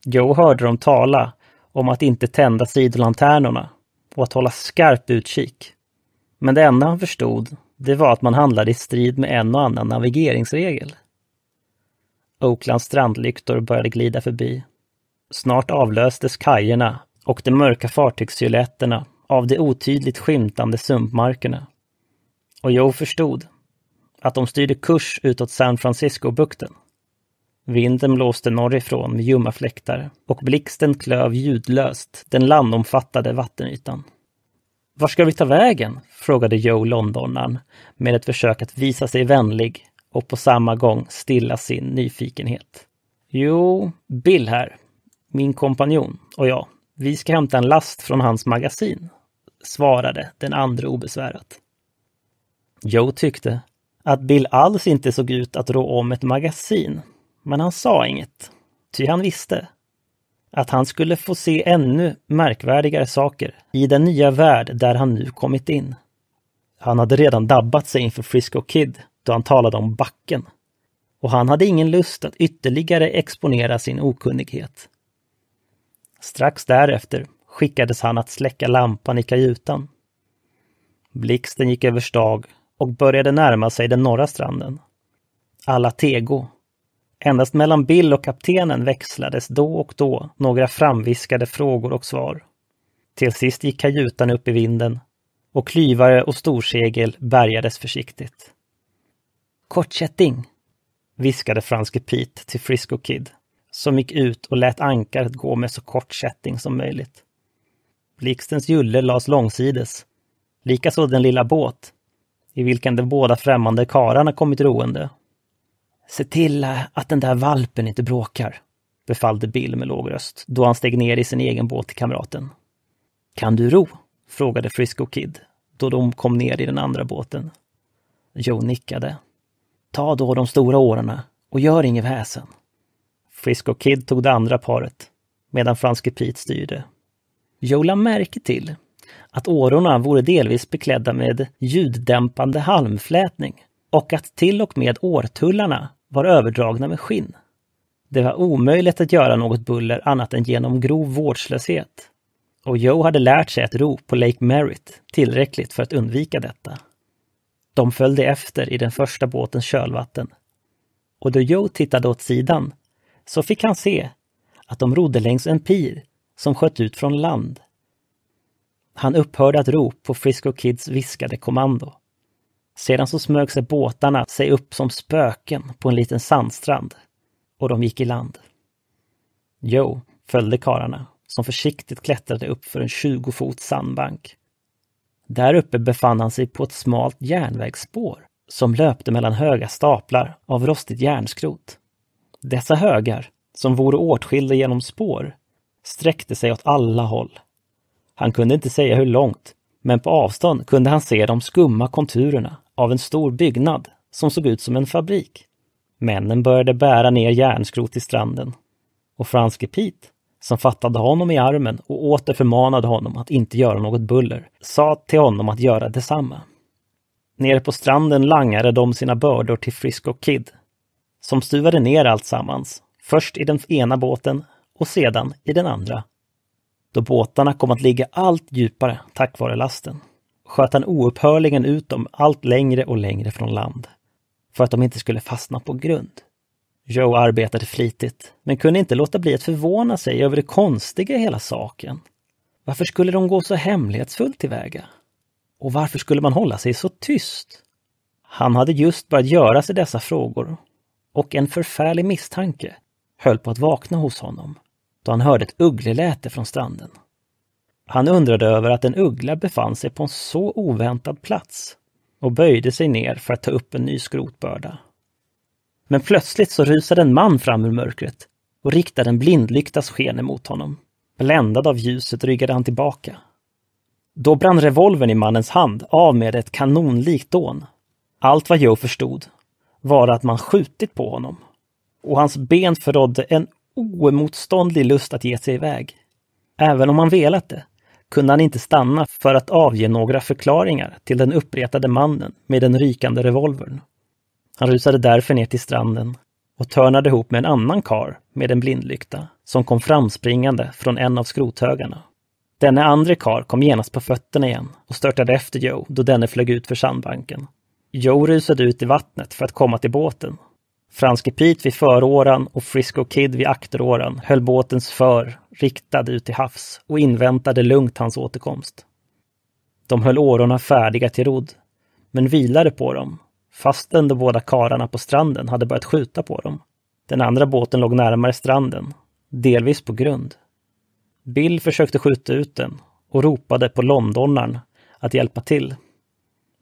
Joe hörde dem tala om att inte tända sidolanternorna och att hålla skarp utkik. Men det enda han förstod det var att man handlade i strid med en och annan navigeringsregel. Oaklands strandlyktor började glida förbi. Snart avlöstes kajerna och de mörka fartygssilhuetterna av de otydligt skymtande sumpmarkerna. Och Joe förstod att de styrde kurs utåt San Francisco-bukten. Vinden blåste norrifrån med ljumma fläktar och blixten klöv ljudlöst den landomfattade vattenytan. Var ska vi ta vägen? frågade Joe Londonan med ett försök att visa sig vänlig och på samma gång stilla sin nyfikenhet. Jo, Bill här, min kompanjon och jag, vi ska hämta en last från hans magasin, svarade den andra obesvärat. Joe tyckte att Bill alls inte såg ut att rå om ett magasin, men han sa inget, ty han visste att han skulle få se ännu märkvärdigare saker i den nya värld där han nu kommit in. Han hade redan dabbat sig inför Frisco Kid då han talade om backen. Och han hade ingen lust att ytterligare exponera sin okunnighet. Strax därefter skickades han att släcka lampan i kajutan. Blixten gick över stag och började närma sig den norra stranden. Alla tego Endast mellan Bill och kaptenen växlades då och då några framviskade frågor och svar. Till sist gick kajutan upp i vinden och klyvare och storsegel bärgades försiktigt. Kortkätting, viskade franske Pete till Frisco Kid, som gick ut och lät ankaret gå med så kort kätting som möjligt. Blixtens julle lades långsides, likaså den lilla båt, i vilken de båda främmande kararna kommit roende Se till eh, att den där valpen inte bråkar, befallde Bill med låg röst då han steg ner i sin egen båt till kamraten. Kan du ro? frågade Frisco Kid då de kom ner i den andra båten. Joe nickade. Ta då de stora årorna och gör inget väsen. Frisco Kid tog det andra paret medan Franske Pete styrde. Joe lade märke till att årorna vore delvis beklädda med ljuddämpande halmflätning och att till och med årtullarna var överdragna med skinn. Det var omöjligt att göra något buller annat än genom grov vårdslöshet. Och Joe hade lärt sig att ro på Lake Merritt tillräckligt för att undvika detta. De följde efter i den första båtens kölvatten. Och då Joe tittade åt sidan så fick han se att de rodde längs en pir som sköt ut från land. Han upphörde att ro på Frisco Kids viskade kommando. Sedan så smög sig båtarna sig upp som spöken på en liten sandstrand och de gick i land. Joe följde kararna som försiktigt klättrade upp för en 20 fot sandbank. Där uppe befann han sig på ett smalt järnvägsspår som löpte mellan höga staplar av rostigt järnskrot. Dessa högar, som vore åtskilda genom spår, sträckte sig åt alla håll. Han kunde inte säga hur långt, men på avstånd kunde han se de skumma konturerna av en stor byggnad som såg ut som en fabrik. Männen började bära ner järnskrot i stranden. Och franske Pete, som fattade honom i armen och åter förmanade honom att inte göra något buller, sa till honom att göra detsamma. Nere på stranden langade de sina bördor till Frisco Kid, som stuvade ner alltsammans, först i den ena båten och sedan i den andra, då båtarna kom att ligga allt djupare tack vare lasten sköt han oupphörligen ut dem allt längre och längre från land, för att de inte skulle fastna på grund. Joe arbetade flitigt, men kunde inte låta bli att förvåna sig över det konstiga i hela saken. Varför skulle de gå så hemlighetsfullt tillväga? Och varför skulle man hålla sig så tyst? Han hade just börjat göra sig dessa frågor och en förfärlig misstanke höll på att vakna hos honom då han hörde ett uggleläte från stranden. Han undrade över att en uggla befann sig på en så oväntad plats och böjde sig ner för att ta upp en ny skrotbörda. Men plötsligt så rusade en man fram ur mörkret och riktade en blindlyktas sken emot honom. Bländad av ljuset ryggade han tillbaka. Då brann revolvern i mannens hand av med ett kanonlikt dån. Allt vad Joe förstod var att man skjutit på honom. Och hans ben förrådde en oemotståndlig lust att ge sig iväg. Även om han velat det kunde han inte stanna för att avge några förklaringar till den uppretade mannen med den rykande revolvern. Han rusade därför ner till stranden och törnade ihop med en annan kar med en blindlykta som kom framspringande från en av skrothögarna. Denne andre kar kom genast på fötterna igen och störtade efter Joe då denne flög ut för sandbanken. Joe rusade ut i vattnet för att komma till båten. Franske Pete vid föråran och Frisco Kid vid akteråran höll båtens för riktad ut till havs och inväntade lugnt hans återkomst. De höll årorna färdiga till rodd, men vilade på dem, fastän de båda kararna på stranden hade börjat skjuta på dem. Den andra båten låg närmare stranden, delvis på grund. Bill försökte skjuta ut den och ropade på londonnaren att hjälpa till.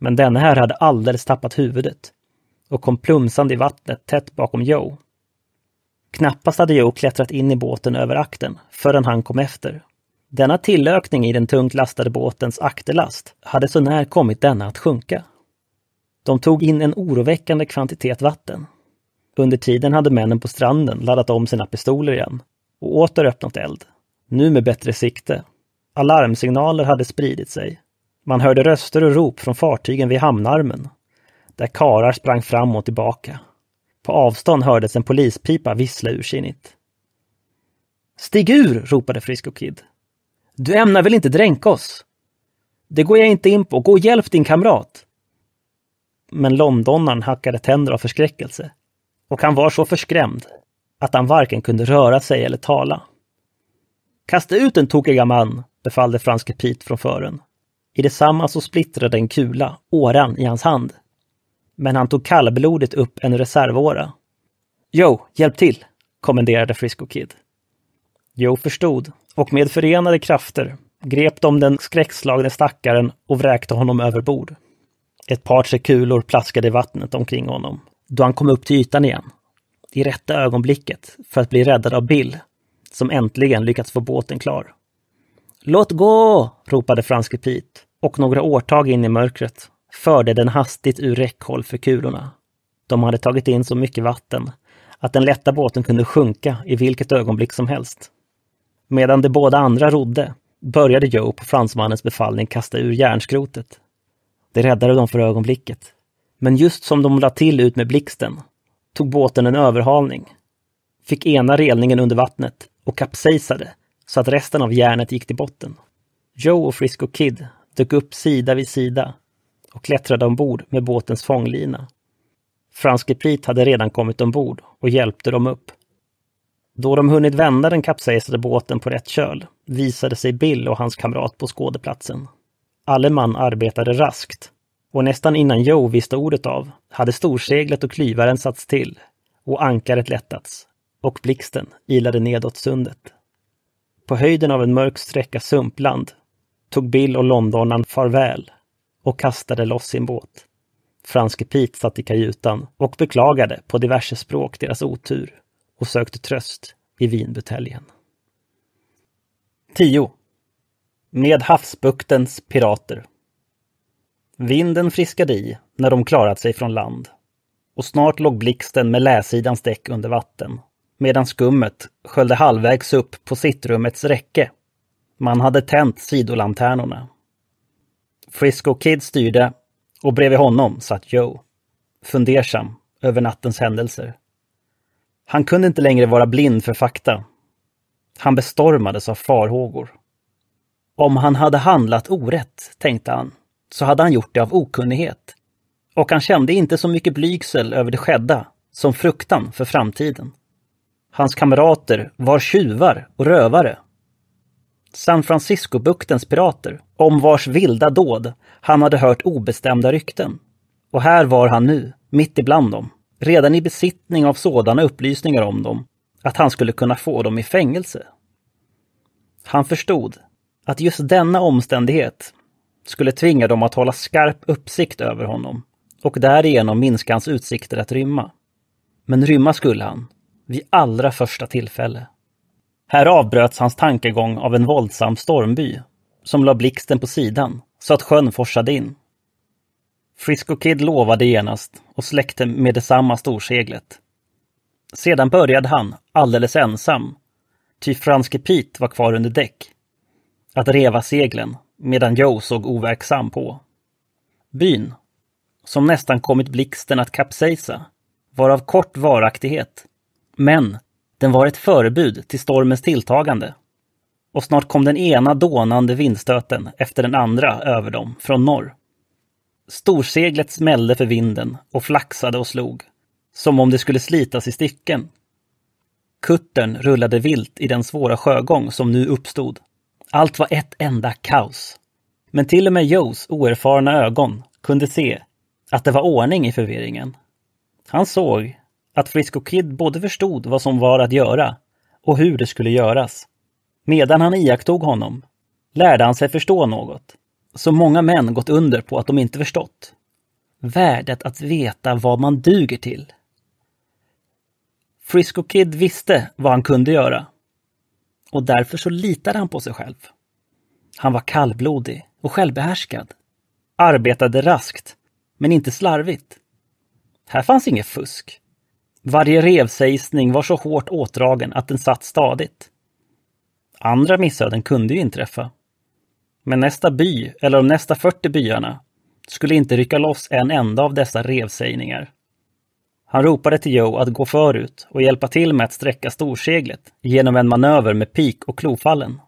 Men denne här hade alldeles tappat huvudet och kom plumsande i vattnet tätt bakom Joe Knappast hade Joe klättrat in i båten över akten förrän han kom efter. Denna tillökning i den tungt lastade båtens akterlast hade så när kommit denna att sjunka. De tog in en oroväckande kvantitet vatten. Under tiden hade männen på stranden laddat om sina pistoler igen och åter öppnat eld, nu med bättre sikte. Alarmsignaler hade spridit sig. Man hörde röster och rop från fartygen vid hamnarmen, där karar sprang fram och tillbaka på avstånd hördes en polispipa vissla ursinnigt. Stig ur! ropade Frisco Kid. Du ämnar väl inte dränka oss? Det går jag inte in på. Gå och hjälp din kamrat! Men londonaren hackade tänder av förskräckelse. Och han var så förskrämd att han varken kunde röra sig eller tala. Kasta ut den tokiga man, befallde franske Pete från fören. I detsamma så splittrade en kula åran i hans hand men han tog kallblodigt upp en reservåra. Joe, hjälp till! kommenderade Frisco Kid. Joe förstod och med förenade krafter grep de den skräckslagne stackaren och vräkte honom över bord. Ett par tre kulor plaskade i vattnet omkring honom då han kom upp till ytan igen. I rätta ögonblicket för att bli räddad av Bill, som äntligen lyckats få båten klar. Låt gå! ropade franske Pete och några årtag in i mörkret förde den hastigt ur räckhåll för kulorna. De hade tagit in så mycket vatten att den lätta båten kunde sjunka i vilket ögonblick som helst. Medan de båda andra rodde började Joe på fransmannens befallning kasta ur järnskrotet. Det räddade dem för ögonblicket. Men just som de lade till ut med blixten tog båten en överhalning, fick ena relningen under vattnet och kapsejsade så att resten av järnet gick till botten. Joe och Frisco Kid dök upp sida vid sida och klättrade ombord med båtens fånglina. Frans Gepit hade redan kommit ombord och hjälpte dem upp. Då de hunnit vända den kapsejsade båten på rätt köl visade sig Bill och hans kamrat på skådeplatsen. Alleman arbetade raskt och nästan innan Joe visste ordet av hade storseglet och klyvaren satts till och ankaret lättats och blixten ilade nedåt sundet. På höjden av en mörk sträcka sumpland tog Bill och Londonan farväl och kastade loss sin båt. Franske Pete satt i kajutan och beklagade på diverse språk deras otur och sökte tröst i vinbuteljen. 10. Med havsbuktens pirater. Vinden friskade i när de klarat sig från land och snart låg blixten med läsidans däck under vatten medan skummet sköljde halvvägs upp på sittrummets räcke. Man hade tänt sidolanternorna Frisco Kid styrde och bredvid honom satt Joe, fundersam över nattens händelser. Han kunde inte längre vara blind för fakta. Han bestormades av farhågor. Om han hade handlat orätt, tänkte han, så hade han gjort det av okunnighet. Och han kände inte så mycket blygsel över det skedda som fruktan för framtiden. Hans kamrater var tjuvar och rövare San Francisco-buktens pirater, om vars vilda dåd han hade hört obestämda rykten. Och här var han nu, mitt ibland dem, redan i besittning av sådana upplysningar om dem, att han skulle kunna få dem i fängelse. Han förstod att just denna omständighet skulle tvinga dem att hålla skarp uppsikt över honom och därigenom minska hans utsikter att rymma. Men rymma skulle han, vid allra första tillfälle. Här avbröts hans tankegång av en våldsam stormby som la blixten på sidan så att sjön forsade in. Frisco Kid lovade genast och släckte med detsamma storseglet. Sedan började han, alldeles ensam, ty Franske Pete var kvar under däck, att reva seglen medan Joe såg overksam på. Byn, som nästan kommit blixten att kapsejsa, var av kort varaktighet, men den var ett förebud till stormens tilltagande. Och snart kom den ena dånande vindstöten efter den andra över dem från norr. Storseglet smällde för vinden och flaxade och slog, som om det skulle slitas i stycken. Kuttern rullade vilt i den svåra sjögång som nu uppstod. Allt var ett enda kaos. Men till och med Joes oerfarna ögon kunde se att det var ordning i förvirringen. Han såg att Frisco Kid både förstod vad som var att göra och hur det skulle göras. Medan han iakttog honom lärde han sig förstå något som många män gått under på att de inte förstått. Värdet att veta vad man duger till. Frisco Kid visste vad han kunde göra. Och därför så litade han på sig själv. Han var kallblodig och självbehärskad. Arbetade raskt, men inte slarvigt. Här fanns inget fusk. Varje revsejsning var så hårt åtdragen att den satt stadigt. Andra missöden kunde ju inträffa. Men nästa by, eller de nästa 40 byarna, skulle inte rycka loss en enda av dessa revsägningar. Han ropade till Joe att gå förut och hjälpa till med att sträcka storseglet genom en manöver med pik och klofallen.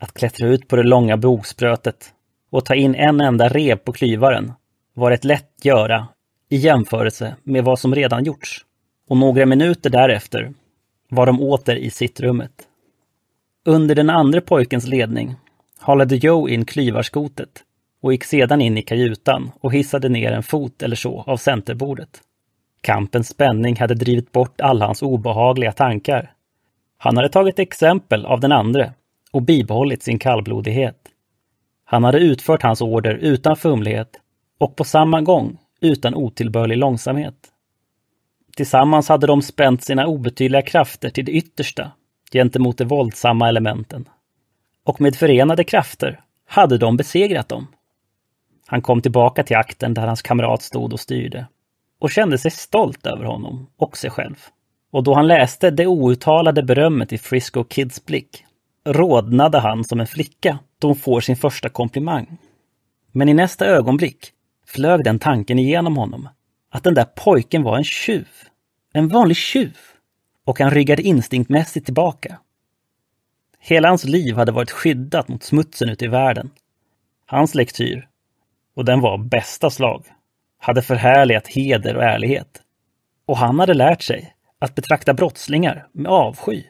Att klättra ut på det långa bogsprötet och ta in en enda rev på klyvaren var ett lätt göra i jämförelse med vad som redan gjorts och några minuter därefter var de åter i sittrummet. Under den andra pojkens ledning halade Joe in klyvarskotet och gick sedan in i kajutan och hissade ner en fot eller så av centerbordet. Kampens spänning hade drivit bort alla hans obehagliga tankar. Han hade tagit exempel av den andre och bibehållit sin kallblodighet. Han hade utfört hans order utan fumlighet och på samma gång utan otillbörlig långsamhet. Tillsammans hade de spänt sina obetydliga krafter till det yttersta gentemot de våldsamma elementen. Och med förenade krafter hade de besegrat dem. Han kom tillbaka till akten där hans kamrat stod och styrde och kände sig stolt över honom och sig själv. Och då han läste det outtalade berömmet i Frisco Kids blick rodnade han som en flicka då hon får sin första komplimang. Men i nästa ögonblick flög den tanken igenom honom att den där pojken var en tjuv. En vanlig tjuv. Och han ryggade instinktmässigt tillbaka. Hela hans liv hade varit skyddat mot smutsen ute i världen. Hans lektyr, och den var bästa slag, hade förhärligat heder och ärlighet. Och han hade lärt sig att betrakta brottslingar med avsky.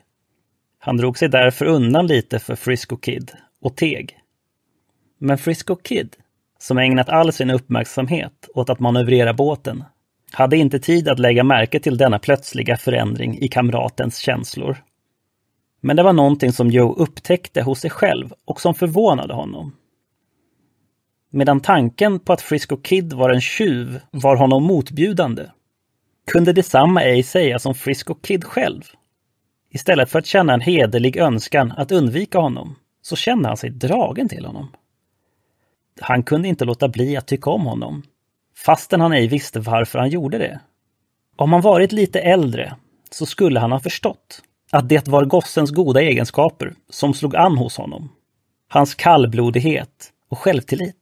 Han drog sig därför undan lite för Frisco Kid och teg. Men Frisco Kid, som ägnat all sin uppmärksamhet åt att manövrera båten, hade inte tid att lägga märke till denna plötsliga förändring i kamratens känslor. Men det var någonting som Joe upptäckte hos sig själv och som förvånade honom. Medan tanken på att Frisco Kid var en tjuv var honom motbjudande, kunde detsamma ej sägas om Frisco Kid själv. Istället för att känna en hederlig önskan att undvika honom, så kände han sig dragen till honom. Han kunde inte låta bli att tycka om honom, fastän han ej visste varför han gjorde det. Om han varit lite äldre så skulle han ha förstått att det var gossens goda egenskaper som slog an hos honom. Hans kallblodighet och självtillit.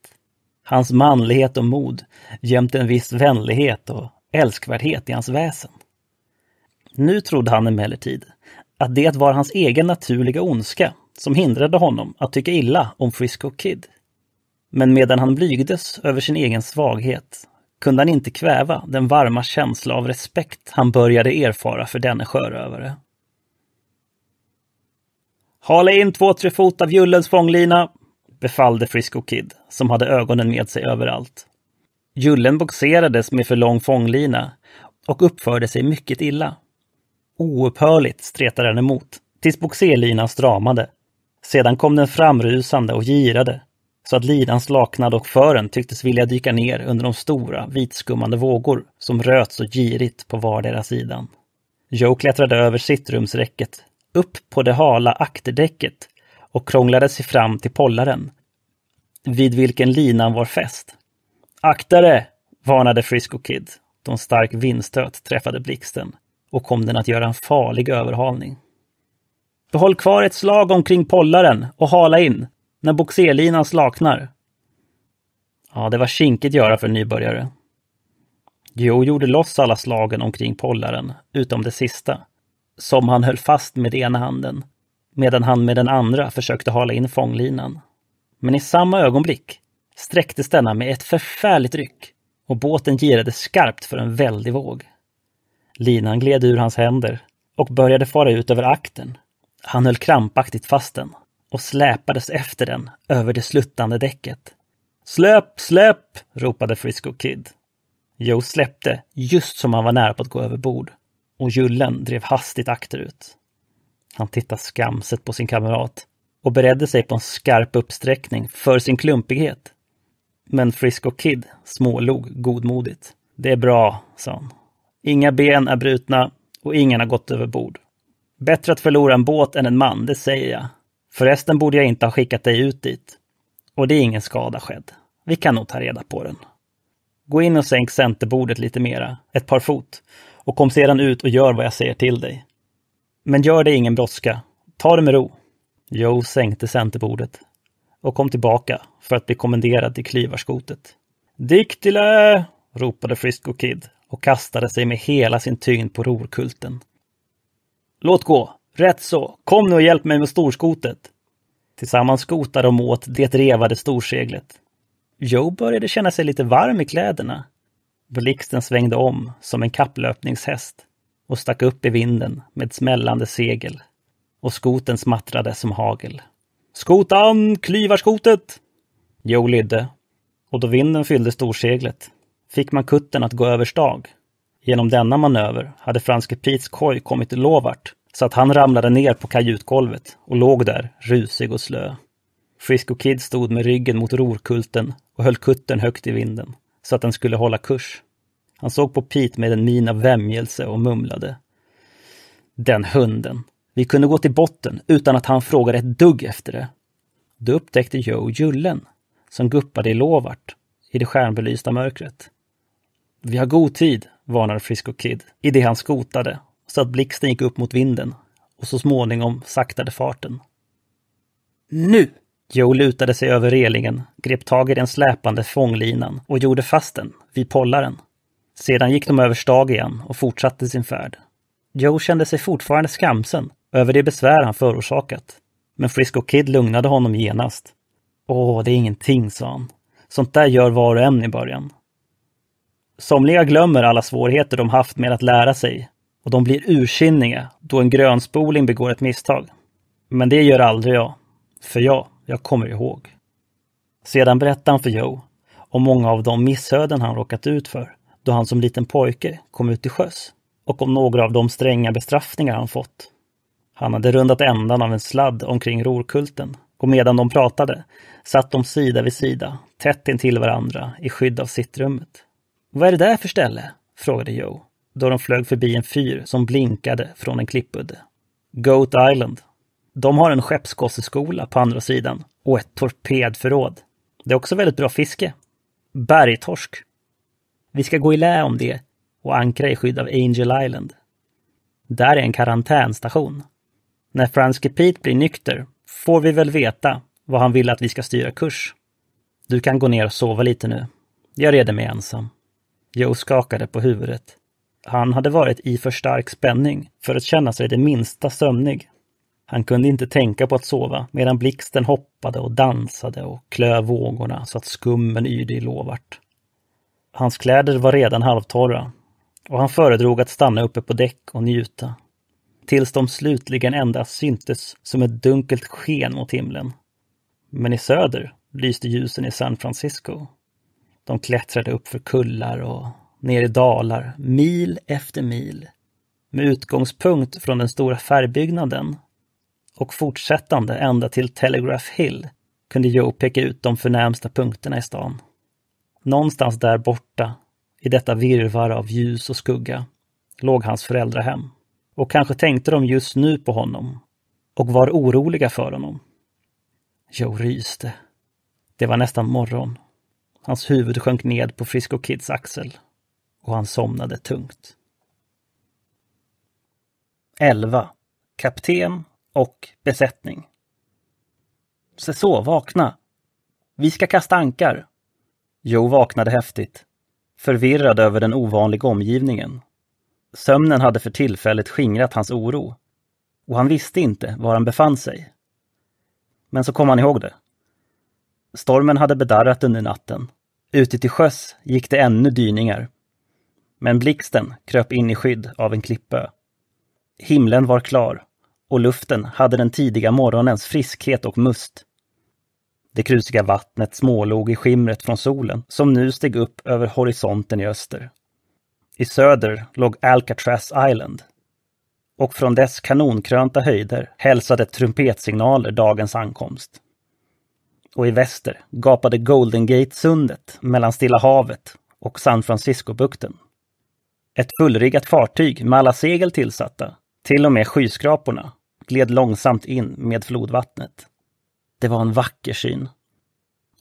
Hans manlighet och mod jämte en viss vänlighet och älskvärdhet i hans väsen. Nu trodde han emellertid att det var hans egen naturliga ondska som hindrade honom att tycka illa om Frisco Kid. Men medan han blygdes över sin egen svaghet kunde han inte kväva den varma känsla av respekt han började erfara för denne sjörövare. Hala in två, tre fot av Jullens fånglina, befallde Frisco Kid, som hade ögonen med sig överallt. Jullen boxerades med för lång fånglina och uppförde sig mycket illa. Oupphörligt stretade den emot, tills boxerlinan stramade. Sedan kom den framrusande och girade så att lidans laknad och fören tycktes vilja dyka ner under de stora, vitskummande vågor som röt så girigt på vardera sidan. Joe klättrade över sittrumsräcket, upp på det hala akterdäcket och krånglade sig fram till pollaren, vid vilken linan var fäst. Aktare! varnade Frisco Kid, då en stark vindstöt träffade blixten och kom den att göra en farlig överhalning. Behåll kvar ett slag omkring pollaren och hala in, när boxerlinan slaknar. Ja, det var kinkigt göra för en nybörjare. Joe gjorde loss alla slagen omkring pollaren, utom det sista, som han höll fast med ena handen, medan han med den andra försökte hala in fånglinan. Men i samma ögonblick sträcktes denna med ett förfärligt ryck och båten girade skarpt för en väldig våg. Linan gled ur hans händer och började fara ut över akten. Han höll krampaktigt fast den och släpades efter den över det sluttande däcket. Släpp, släpp! ropade Frisco Kid. Joe släppte just som han var nära på att gå över bord och Jullen drev hastigt akterut. Han tittade skamset på sin kamrat och beredde sig på en skarp uppsträckning för sin klumpighet. Men Frisco Kid smålog godmodigt. Det är bra, sa han. Inga ben är brutna och ingen har gått över bord. Bättre att förlora en båt än en man, det säger jag. Förresten borde jag inte ha skickat dig ut dit. Och det är ingen skada skedd. Vi kan nog ta reda på den. Gå in och sänk centerbordet lite mera, ett par fot, och kom sedan ut och gör vad jag säger till dig. Men gör dig ingen brådska. Ta det med ro. Joe sänkte centerbordet och kom tillbaka för att bli kommenderad till klyvarskotet. Diktile! ropade Frisco Kid och kastade sig med hela sin tyngd på rorkulten. Låt gå, Rätt så, kom nu och hjälp mig med storskotet. Tillsammans skotade de åt det revade storseglet. Joe började känna sig lite varm i kläderna. Blixten svängde om som en kapplöpningshäst och stack upp i vinden med smällande segel. Och skoten smattrade som hagel. Skotan, klyvarskotet! Joe lydde. Och då vinden fyllde storseglet fick man kutten att gå över stag. Genom denna manöver hade franske Pits koj kommit lovart så att han ramlade ner på kajutgolvet och låg där, rusig och slö. Frisco Kid stod med ryggen mot rorkulten och höll kutten högt i vinden, så att den skulle hålla kurs. Han såg på Pete med en min av vämjelse och mumlade. Den hunden. Vi kunde gå till botten utan att han frågade ett dugg efter det. Då upptäckte Joe Jullen, som guppade i Lovart, i det stjärnbelysta mörkret. Vi har god tid, varnade Frisco Kid, i det han skotade så att blixten gick upp mot vinden och så småningom saktade farten. Nu! Joe lutade sig över relingen, grep tag i den släpande fånglinan och gjorde fast den vid pollaren. Sedan gick de över stag igen och fortsatte sin färd. Joe kände sig fortfarande skamsen över det besvär han förorsakat. Men Frisco Kid lugnade honom genast. Åh, det är ingenting, sa han. Sånt där gör var och en i början. Somliga glömmer alla svårigheter de haft med att lära sig och de blir ursinniga då en grönspoling begår ett misstag. Men det gör aldrig jag. För jag, jag kommer ihåg. Sedan berättar han för Joe om många av de missöden han råkat ut för då han som liten pojke kom ut till sjöss och om några av de stränga bestraffningar han fått. Han hade rundat ändan av en sladd omkring rorkulten och medan de pratade satt de sida vid sida, tätt intill varandra i skydd av sittrummet. Vad är det där för ställe? frågade Joe då de flög förbi en fyr som blinkade från en klippudde. Goat Island. De har en skeppsgosseskola på andra sidan och ett torpedförråd. Det är också väldigt bra fiske. Bergtorsk. Vi ska gå i lä om det och ankra i skydd av Angel Island. Där är en karantänstation. När Franske Pete blir nykter får vi väl veta vad han vill att vi ska styra kurs. Du kan gå ner och sova lite nu. Jag reder mig ensam. Joe skakade på huvudet han hade varit i för stark spänning för att känna sig det minsta sömnig. Han kunde inte tänka på att sova medan blixten hoppade och dansade och klöv vågorna så att skummen yrde i lovart. Hans kläder var redan halvtorra och han föredrog att stanna uppe på däck och njuta. Tills de slutligen endast syntes som ett dunkelt sken mot himlen. Men i söder lyste ljusen i San Francisco. De klättrade upp för kullar och ner i dalar, mil efter mil, med utgångspunkt från den stora färgbyggnaden och fortsättande ända till Telegraph Hill kunde Joe peka ut de förnämsta punkterna i stan. Någonstans där borta, i detta virvar av ljus och skugga, låg hans föräldrahem. Och kanske tänkte de just nu på honom och var oroliga för honom. Joe ryste. Det var nästan morgon. Hans huvud sjönk ned på Frisco Kids axel och han somnade tungt. 11. Kapten och besättning. Se så, vakna! Vi ska kasta ankar! Joe vaknade häftigt, förvirrad över den ovanliga omgivningen. Sömnen hade för tillfället skingrat hans oro och han visste inte var han befann sig. Men så kom han ihåg det. Stormen hade bedarrat under natten. Ute till sjöss gick det ännu dyningar men blixten kröp in i skydd av en klippö. Himlen var klar och luften hade den tidiga morgonens friskhet och must. Det krusiga vattnet smålog i skimret från solen som nu steg upp över horisonten i öster. I söder låg Alcatraz Island. Och från dess kanonkrönta höjder hälsade trumpetsignaler dagens ankomst. Och i väster gapade Golden Gate-sundet mellan Stilla havet och San Francisco-bukten. Ett fullriggat fartyg med alla segel tillsatta, till och med skyskraporna, gled långsamt in med flodvattnet. Det var en vacker syn.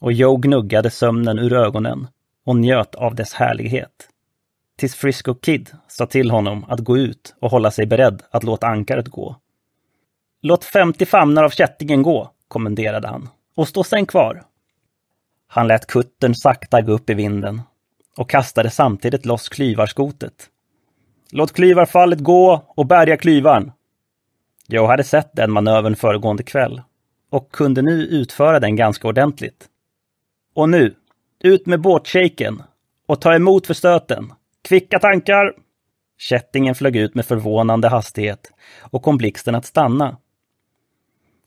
Och Joe gnuggade sömnen ur ögonen och njöt av dess härlighet. Tills Frisco Kid sa till honom att gå ut och hålla sig beredd att låta ankaret gå. Låt 50 famnar av kättingen gå, kommenderade han. Och stå sen kvar. Han lät kuttern sakta gå upp i vinden och kastade samtidigt loss klyvarskotet. Låt klyvarfallet gå och bärga klyvaren! Jag hade sett den manövern föregående kväll och kunde nu utföra den ganska ordentligt. Och nu, ut med båtshaken och ta emot för stöten! Kvicka tankar! Kättingen flög ut med förvånande hastighet och kom blixten att stanna.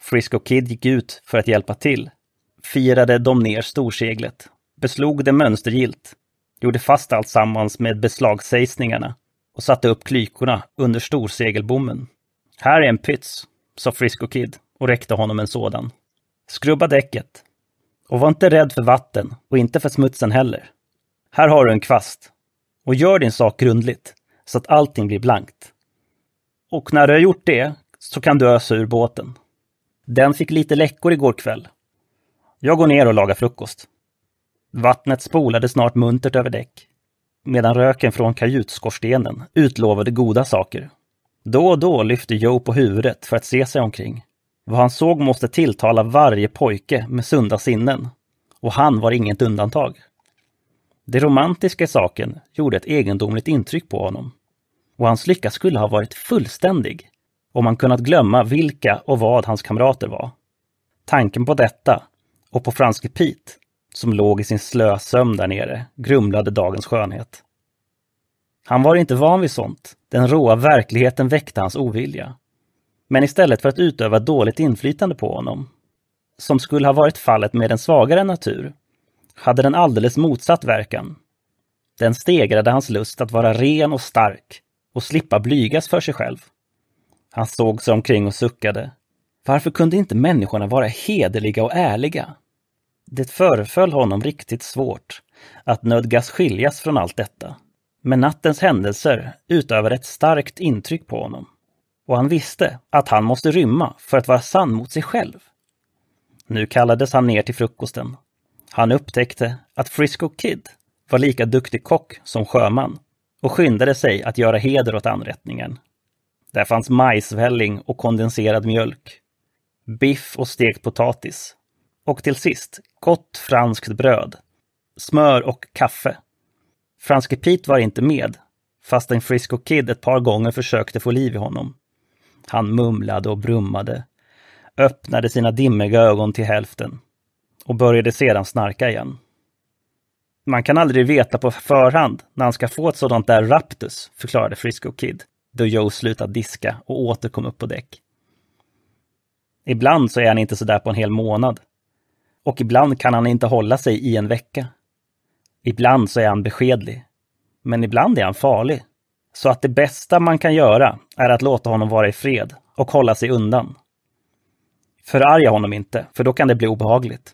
Frisco Kid gick ut för att hjälpa till, firade de ner storseglet, beslog det mönstergilt gjorde fast allt sammans med beslagssäsningarna och satte upp klykorna under storsegelbommen. Här är en pyts, sa Frisco Kid och räckte honom en sådan. Skrubba däcket. Och var inte rädd för vatten och inte för smutsen heller. Här har du en kvast. Och gör din sak grundligt, så att allting blir blankt. Och när du har gjort det, så kan du ösa ur båten. Den fick lite läckor igår kväll. Jag går ner och lagar frukost. Vattnet spolade snart muntert över däck, medan röken från kajutskorstenen utlovade goda saker. Då och då lyfte Joe på huvudet för att se sig omkring. Vad han såg måste tilltala varje pojke med sunda sinnen. Och han var inget undantag. Det romantiska i saken gjorde ett egendomligt intryck på honom. Och hans lycka skulle ha varit fullständig om han kunnat glömma vilka och vad hans kamrater var. Tanken på detta och på Franske Pete som låg i sin slösömn där nere, grumlade dagens skönhet. Han var inte van vid sånt. Den råa verkligheten väckte hans ovilja. Men istället för att utöva dåligt inflytande på honom, som skulle ha varit fallet med en svagare natur, hade den alldeles motsatt verkan. Den stegrade hans lust att vara ren och stark och slippa blygas för sig själv. Han såg sig omkring och suckade. Varför kunde inte människorna vara hederliga och ärliga? Det föreföll honom riktigt svårt att nödgas skiljas från allt detta. Men nattens händelser utövade ett starkt intryck på honom. Och han visste att han måste rymma för att vara sann mot sig själv. Nu kallades han ner till frukosten. Han upptäckte att Frisco Kid var lika duktig kock som sjöman och skyndade sig att göra heder åt anrättningen. Där fanns majsvälling och kondenserad mjölk, biff och stekt potatis och till sist, gott franskt bröd. Smör och kaffe. Franske Pete var inte med, fast en Frisco Kid ett par gånger försökte få liv i honom. Han mumlade och brummade, öppnade sina dimmiga ögon till hälften och började sedan snarka igen. Man kan aldrig veta på förhand när han ska få ett sådant där raptus, förklarade Frisco Kid, då Joe slutade diska och åter kom upp på däck. Ibland så är han inte sådär på en hel månad, och ibland kan han inte hålla sig i en vecka. Ibland så är han beskedlig. Men ibland är han farlig. Så att det bästa man kan göra är att låta honom vara i fred och hålla sig undan. Förarga honom inte, för då kan det bli obehagligt.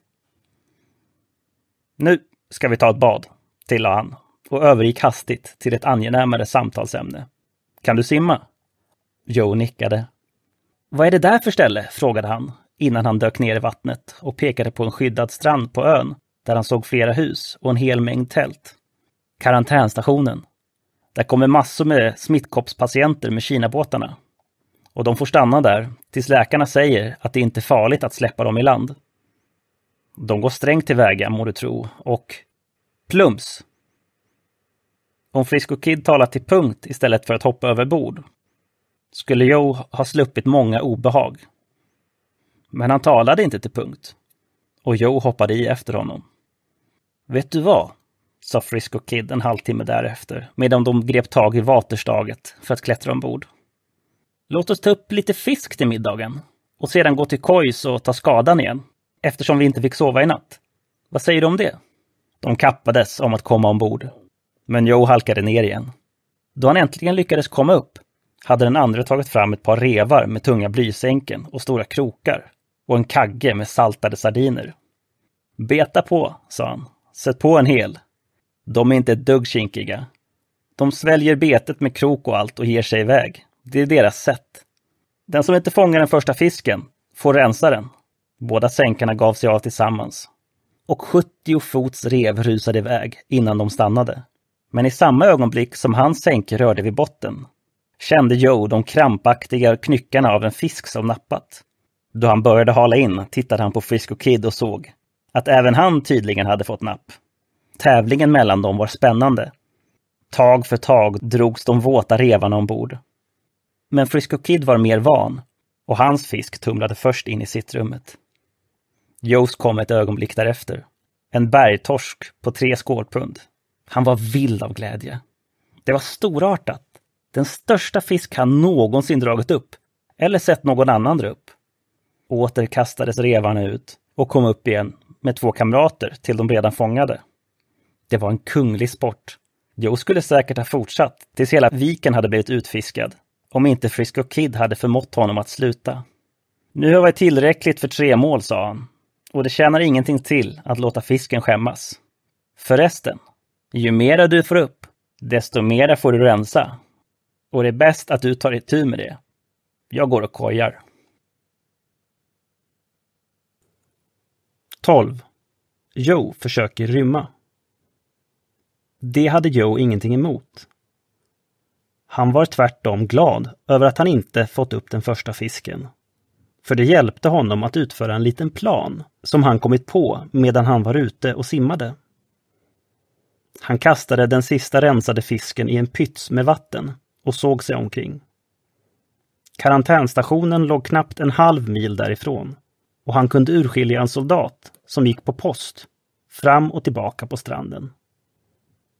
Nu ska vi ta ett bad, tillade han och övergick hastigt till ett angenämare samtalsämne. Kan du simma? Joe nickade. Vad är det där för ställe? frågade han innan han dök ner i vattnet och pekade på en skyddad strand på ön där han såg flera hus och en hel mängd tält. Karantänstationen. Där kommer massor med smittkoppspatienter med Kinabåtarna. Och de får stanna där tills läkarna säger att det inte är farligt att släppa dem i land. De går strängt tillväga, må du tro, och plums! Om Frisco Kid talat till punkt istället för att hoppa över bord skulle Joe ha sluppit många obehag. Men han talade inte till punkt. Och Joe hoppade i efter honom. Vet du vad? sa Frisco Kid en halvtimme därefter, medan de grep tag i vaterstaget för att klättra ombord. Låt oss ta upp lite fisk till middagen och sedan gå till kojs och ta skadan igen, eftersom vi inte fick sova i natt. Vad säger du om det? De kappades om att komma ombord, men Joe halkade ner igen. Då han äntligen lyckades komma upp hade den andra tagit fram ett par revar med tunga blysänken och stora krokar och en kagge med saltade sardiner. Beta på, sa han. Sätt på en hel. De är inte ett dugg kinkiga. De sväljer betet med krok och allt och ger sig iväg. Det är deras sätt. Den som inte fångar den första fisken får rensa den. Båda sänkarna gav sig av tillsammans. Och 70 fots rev rusade iväg innan de stannade. Men i samma ögonblick som hans sänke rörde vid botten kände Joe de krampaktiga knyckarna av en fisk som nappat. Då han började hala in tittade han på Frisco Kid och såg att även han tydligen hade fått napp. Tävlingen mellan dem var spännande. Tag för tag drogs de våta revarna ombord. Men Frisco Kid var mer van och hans fisk tumlade först in i sittrummet. Joes kom ett ögonblick därefter. En bergtorsk på tre skålpund. Han var vild av glädje. Det var storartat. Den största fisk han någonsin dragit upp eller sett någon annan dra upp. Åter kastades revarna ut och kom upp igen med två kamrater till de redan fångade. Det var en kunglig sport. Joe skulle säkert ha fortsatt tills hela viken hade blivit utfiskad, om inte Frisco Kid hade förmått honom att sluta. Nu har vi tillräckligt för tre mål, sa han. Och det tjänar ingenting till att låta fisken skämmas. Förresten, ju mera du får upp, desto mera får du rensa. Och det är bäst att du tar itu med det. Jag går och kojar. 12. Joe försöker rymma. Det hade Joe ingenting emot. Han var tvärtom glad över att han inte fått upp den första fisken. För det hjälpte honom att utföra en liten plan som han kommit på medan han var ute och simmade. Han kastade den sista rensade fisken i en pyts med vatten och såg sig omkring. Karantänstationen låg knappt en halv mil därifrån och han kunde urskilja en soldat som gick på post, fram och tillbaka på stranden.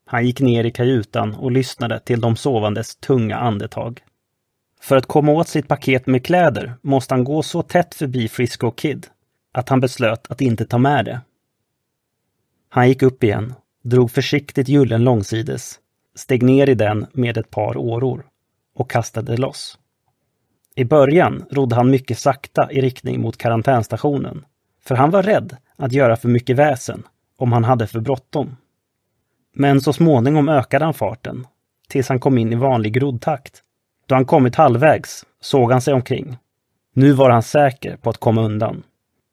Han gick ner i kajutan och lyssnade till de sovandes tunga andetag. För att komma åt sitt paket med kläder måste han gå så tätt förbi Frisco Kid att han beslöt att inte ta med det. Han gick upp igen, drog försiktigt gyllen långsides, steg ner i den med ett par åror och kastade loss. I början rodde han mycket sakta i riktning mot karantänstationen, för han var rädd att göra för mycket väsen om han hade för bråttom. Men så småningom ökade han farten, tills han kom in i vanlig roddtakt. Då han kommit halvvägs såg han sig omkring. Nu var han säker på att komma undan.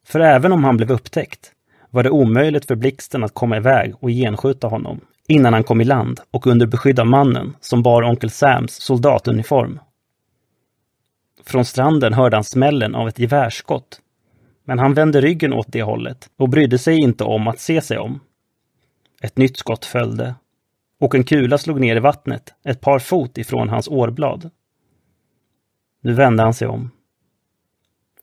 För även om han blev upptäckt var det omöjligt för blixten att komma iväg och genskjuta honom innan han kom i land och under beskydd av mannen som bar onkel Sams soldatuniform. Från stranden hörde han smällen av ett gevärsskott. Men han vände ryggen åt det hållet och brydde sig inte om att se sig om. Ett nytt skott följde. Och en kula slog ner i vattnet, ett par fot ifrån hans årblad. Nu vände han sig om.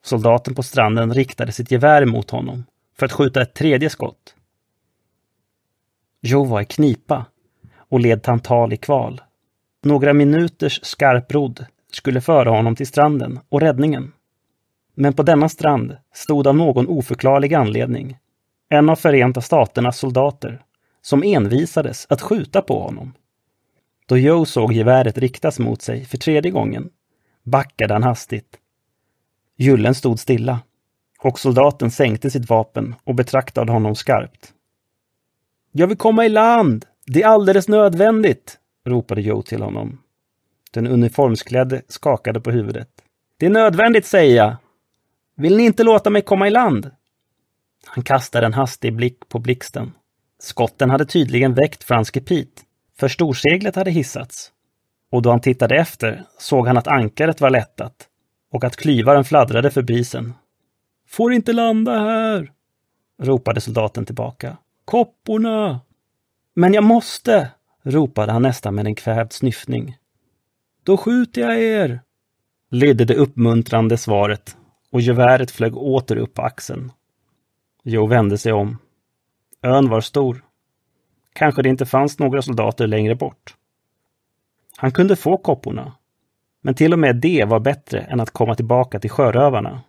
Soldaten på stranden riktade sitt gevär mot honom för att skjuta ett tredje skott. Joe var i knipa och led Tantal i kval. Några minuters skarprodd skulle föra honom till stranden och räddningen. Men på denna strand stod av någon oförklarlig anledning en av Förenta Staternas soldater som envisades att skjuta på honom. Då Joe såg geväret riktas mot sig för tredje gången backade han hastigt. Jullen stod stilla och soldaten sänkte sitt vapen och betraktade honom skarpt. Jag vill komma i land! Det är alldeles nödvändigt! ropade Joe till honom. Den uniformsklädde skakade på huvudet. Det är nödvändigt, säger jag. Vill ni inte låta mig komma i land? Han kastade en hastig blick på blixten. Skotten hade tydligen väckt franske Pete, för storseglet hade hissats. Och då han tittade efter såg han att ankaret var lättat och att klyvaren fladdrade för brisen. Får inte landa här! ropade soldaten tillbaka. Kopporna! Men jag måste! ropade han nästan med en kvävd snyftning. Då skjuter jag er! lydde det uppmuntrande svaret och geväret flög åter upp på axeln. Joe vände sig om. Ön var stor. Kanske det inte fanns några soldater längre bort. Han kunde få kopporna, men till och med det var bättre än att komma tillbaka till sjörövarna.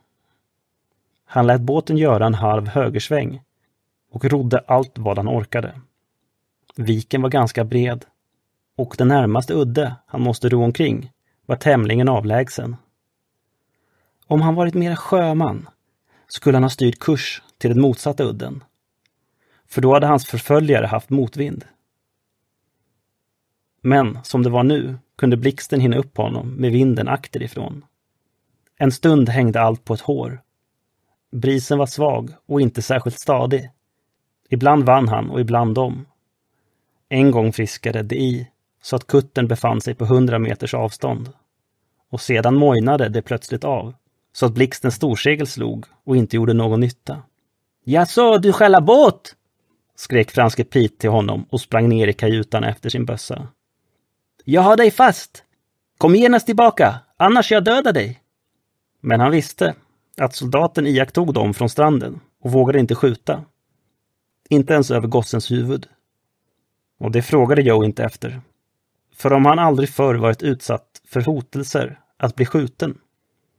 Han lät båten göra en halv högersväng och rodde allt vad han orkade. Viken var ganska bred och den närmaste udde han måste ro omkring var tämligen avlägsen. Om han varit mera sjöman skulle han ha styrt kurs till den motsatta udden. För då hade hans förföljare haft motvind. Men som det var nu kunde blixten hinna upp honom med vinden akterifrån. En stund hängde allt på ett hår. Brisen var svag och inte särskilt stadig. Ibland vann han och ibland dem. En gång friskade det i så att kuttern befann sig på 100 meters avstånd. Och sedan mojnade det plötsligt av, så att blixtens storsegel slog och inte gjorde någon nytta. Jaså, du skälla båt? skrek franske Pete till honom och sprang ner i kajutan efter sin bössa. Jag har dig fast! Kom genast tillbaka, annars jag dödar dig! Men han visste att soldaten iakttog dem från stranden och vågade inte skjuta. Inte ens över gossens huvud. Och det frågade Joe inte efter. För om han aldrig förr varit utsatt för hotelser att bli skjuten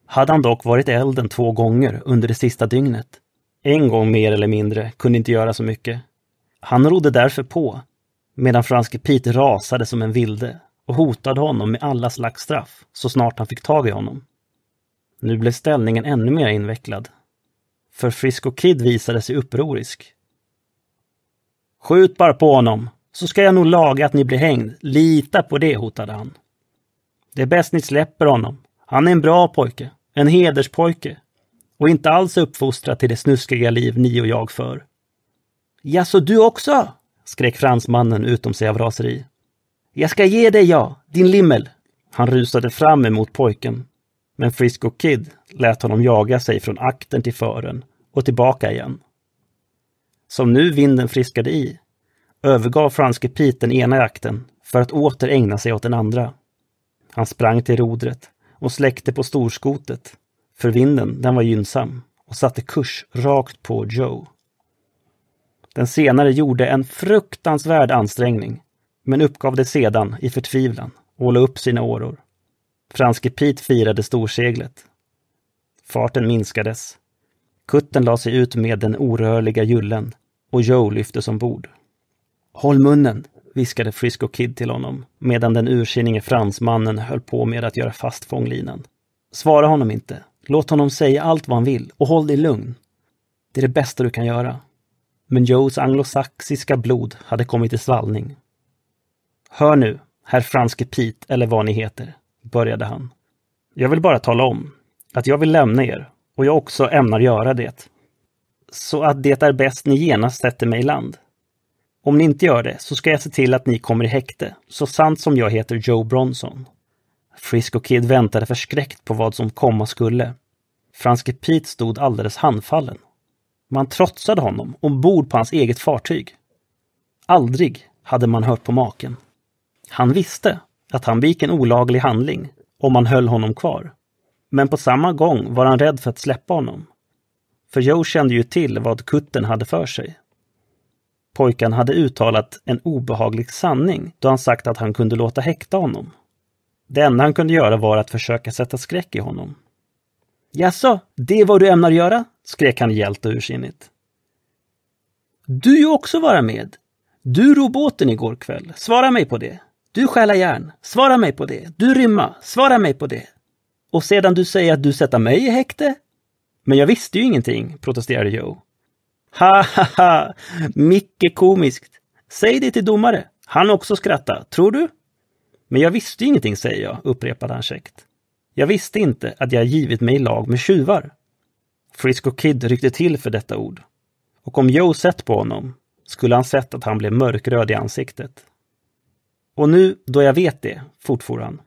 hade han dock varit elden två gånger under det sista dygnet. En gång mer eller mindre kunde inte göra så mycket. Han rodde därför på, medan franske Pete rasade som en vilde och hotade honom med alla slags straff så snart han fick tag i honom. Nu blev ställningen ännu mer invecklad. För Frisco Kid visade sig upprorisk. Skjut bara på honom, så ska jag nog laga att ni blir hängd. Lita på det, hotade han. Det är bäst ni släpper honom. Han är en bra pojke, en hederspojke och inte alls uppfostrad till det snuskiga liv ni och jag för. Ja, så du också? skrek fransmannen utom sig av raseri. Jag ska ge dig, ja, din limmel! Han rusade fram emot pojken. Men Frisco Kid lät honom jaga sig från akten till fören och tillbaka igen. Som nu vinden friskade i övergav franske Pete den ena jakten för att åter ägna sig åt den andra. Han sprang till rodret och släckte på storskotet, för vinden den var gynnsam, och satte kurs rakt på Joe. Den senare gjorde en fruktansvärd ansträngning, men uppgav det sedan i förtvivlan och la upp sina åror. Franske Pete firade storseglet. Farten minskades. Kutten la sig ut med den orörliga jullen och Joe lyftes ombord. Håll munnen, viskade Frisco Kid till honom, medan den ursinnige fransmannen höll på med att göra fast fånglinan. Svara honom inte. Låt honom säga allt vad han vill och håll dig lugn. Det är det bästa du kan göra. Men Joes anglosaxiska blod hade kommit i svallning. Hör nu, herr franske Pete, eller vad ni heter, började han. Jag vill bara tala om att jag vill lämna er och jag också ämnar göra det. Så att det är bäst ni genast sätter mig i land. Om ni inte gör det så ska jag se till att ni kommer i häkte, så sant som jag heter Joe Bronson. Frisco Kid väntade förskräckt på vad som komma skulle. Franske Pete stod alldeles handfallen. Man trotsade honom ombord på hans eget fartyg. Aldrig hade man hört på maken. Han visste att han begick en olaglig handling om man höll honom kvar. Men på samma gång var han rädd för att släppa honom. För Joe kände ju till vad kutten hade för sig pojken hade uttalat en obehaglig sanning då han sagt att han kunde låta häkta honom. Det enda han kunde göra var att försöka sätta skräck i honom. Jaså, det är vad du ämnar göra? skrek han gällt och ursinnigt. Du ju också vara med. Du ror båten igår kväll. Svara mig på det. Du stjäla järn. Svara mig på det. Du rymma. Svara mig på det. Och sedan du säger att du sätter mig i häkte? Men jag visste ju ingenting, protesterade Joe. Ha ha ha! Micke komiskt. Säg det till domare. Han också skratta. Tror du? Men jag visste ingenting, säger jag, upprepade han käckt. Jag visste inte att jag givit mig i lag med tjuvar. Frisco Kid ryckte till för detta ord. Och om Joe sett på honom skulle han sett att han blev mörkröd i ansiktet. Och nu, då jag vet det, fortfor han,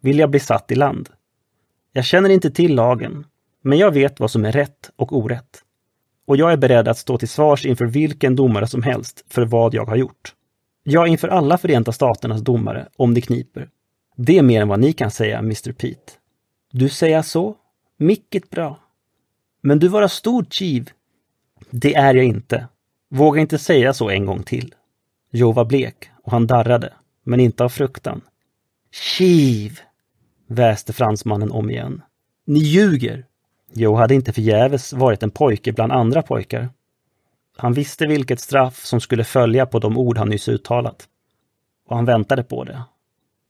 vill jag bli satt i land. Jag känner inte till lagen, men jag vet vad som är rätt och orätt och jag är beredd att stå till svars inför vilken domare som helst för vad jag har gjort. Ja, inför alla Förenta Staternas domare, om det kniper. Det är mer än vad ni kan säga, Mr Pete. Du säger så? Mycket bra. Men du vara stor chiv. Det är jag inte. Våga inte säga så en gång till. Joe var blek och han darrade, men inte av fruktan. Chiv! väste fransmannen om igen. Ni ljuger! Jo hade inte förgäves varit en pojke bland andra pojkar. Han visste vilket straff som skulle följa på de ord han nyss uttalat. Och han väntade på det.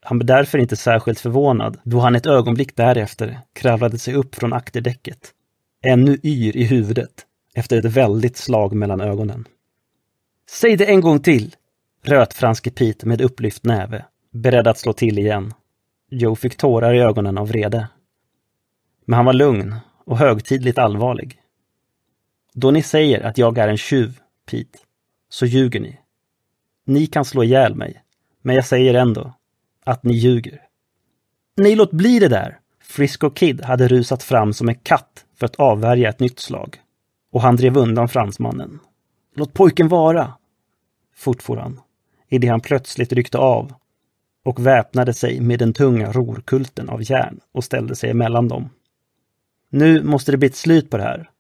Han blev därför inte särskilt förvånad då han ett ögonblick därefter kravlade sig upp från akterdäcket, ännu yr i huvudet efter ett väldigt slag mellan ögonen. Säg det en gång till! röt Franske Pete med upplyft näve, beredd att slå till igen. Joe fick tårar i ögonen av vrede. Men han var lugn och högtidligt allvarlig. Då ni säger att jag är en tjuv, Pete, så ljuger ni. Ni kan slå ihjäl mig, men jag säger ändå att ni ljuger. Nej, låt bli det där! Frisco Kid hade rusat fram som en katt för att avvärja ett nytt slag. Och han drev undan fransmannen. Låt pojken vara! Fortfor han, i det han plötsligt ryckte av och väpnade sig med den tunga rorkulten av järn och ställde sig emellan dem. Nu måste det bli ett slut på det här.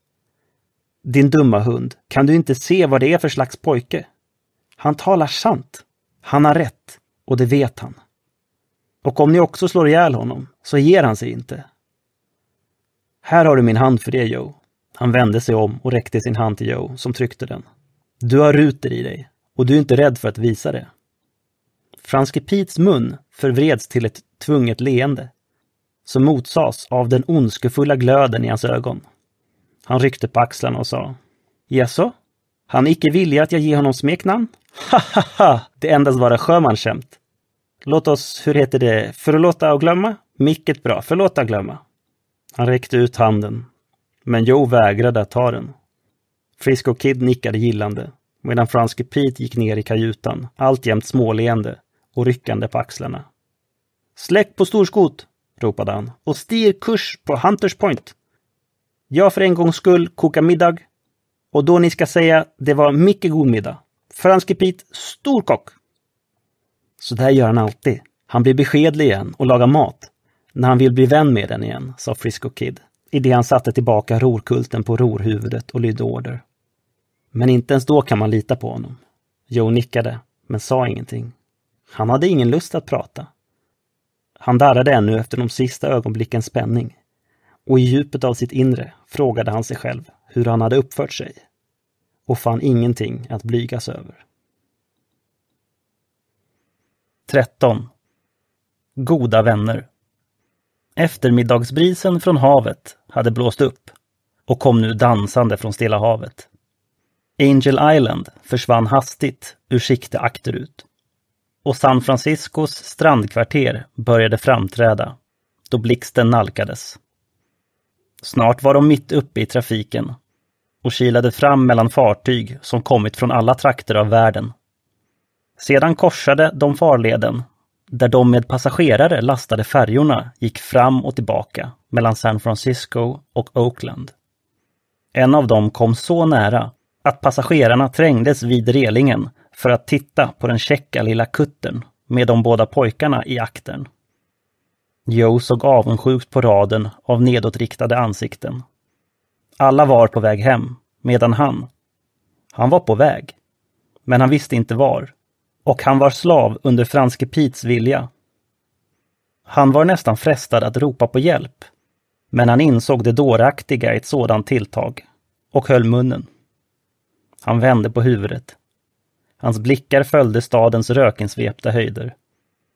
Din dumma hund, kan du inte se vad det är för slags pojke? Han talar sant. Han har rätt och det vet han. Och om ni också slår ihjäl honom så ger han sig inte. Här har du min hand för det Joe. Han vände sig om och räckte sin hand till Joe som tryckte den. Du har ruter i dig och du är inte rädd för att visa det. Franske Pits mun förvreds till ett tvunget leende som motsades av den ondskefulla glöden i hans ögon. Han ryckte på axlarna och sa Jaså? Han icke vilja att jag ger honom smeknamn? Ha, ha, ha! Det endast vara sjömansskämt. Låt oss, hur heter det, förlåta och glömma? Mycket bra, förlåta och glömma. Han räckte ut handen, men Joe vägrade att ta den. Frisco Kid nickade gillande, medan Franske Pete gick ner i kajutan, alltjämt småleende och ryckande på axlarna. Släck på storskot! ropade han och styr kurs på Hunters Point. Jag för en gångs skull kokar middag och då ni ska säga det var mycket god middag. Franske Pete, stor kock. Så där gör han alltid. Han blir beskedlig igen och lagar mat. När han vill bli vän med den igen, sa Frisco Kid. I det han satte tillbaka rorkulten på rorhuvudet och lydde order. Men inte ens då kan man lita på honom. Joe nickade, men sa ingenting. Han hade ingen lust att prata. Han darrade ännu efter de sista ögonblickens spänning. Och i djupet av sitt inre frågade han sig själv hur han hade uppfört sig. Och fann ingenting att blygas över. 13. Goda vänner. Eftermiddagsbrisen från havet hade blåst upp och kom nu dansande från Stilla havet. Angel Island försvann hastigt ur sikte akterut och San Franciscos strandkvarter började framträda, då blixten nalkades. Snart var de mitt uppe i trafiken och kilade fram mellan fartyg som kommit från alla trakter av världen. Sedan korsade de farleden, där de med passagerare lastade färjorna gick fram och tillbaka mellan San Francisco och Oakland. En av dem kom så nära att passagerarna trängdes vid relingen för att titta på den käcka lilla kutten med de båda pojkarna i akten. Joe såg avundsjukt på raden av nedåtriktade ansikten. Alla var på väg hem, medan han, han var på väg. Men han visste inte var. Och han var slav under franske Pits vilja. Han var nästan frestad att ropa på hjälp. Men han insåg det dåraktiga i ett sådant tilltag och höll munnen. Han vände på huvudet Hans blickar följde stadens rökensvepta höjder.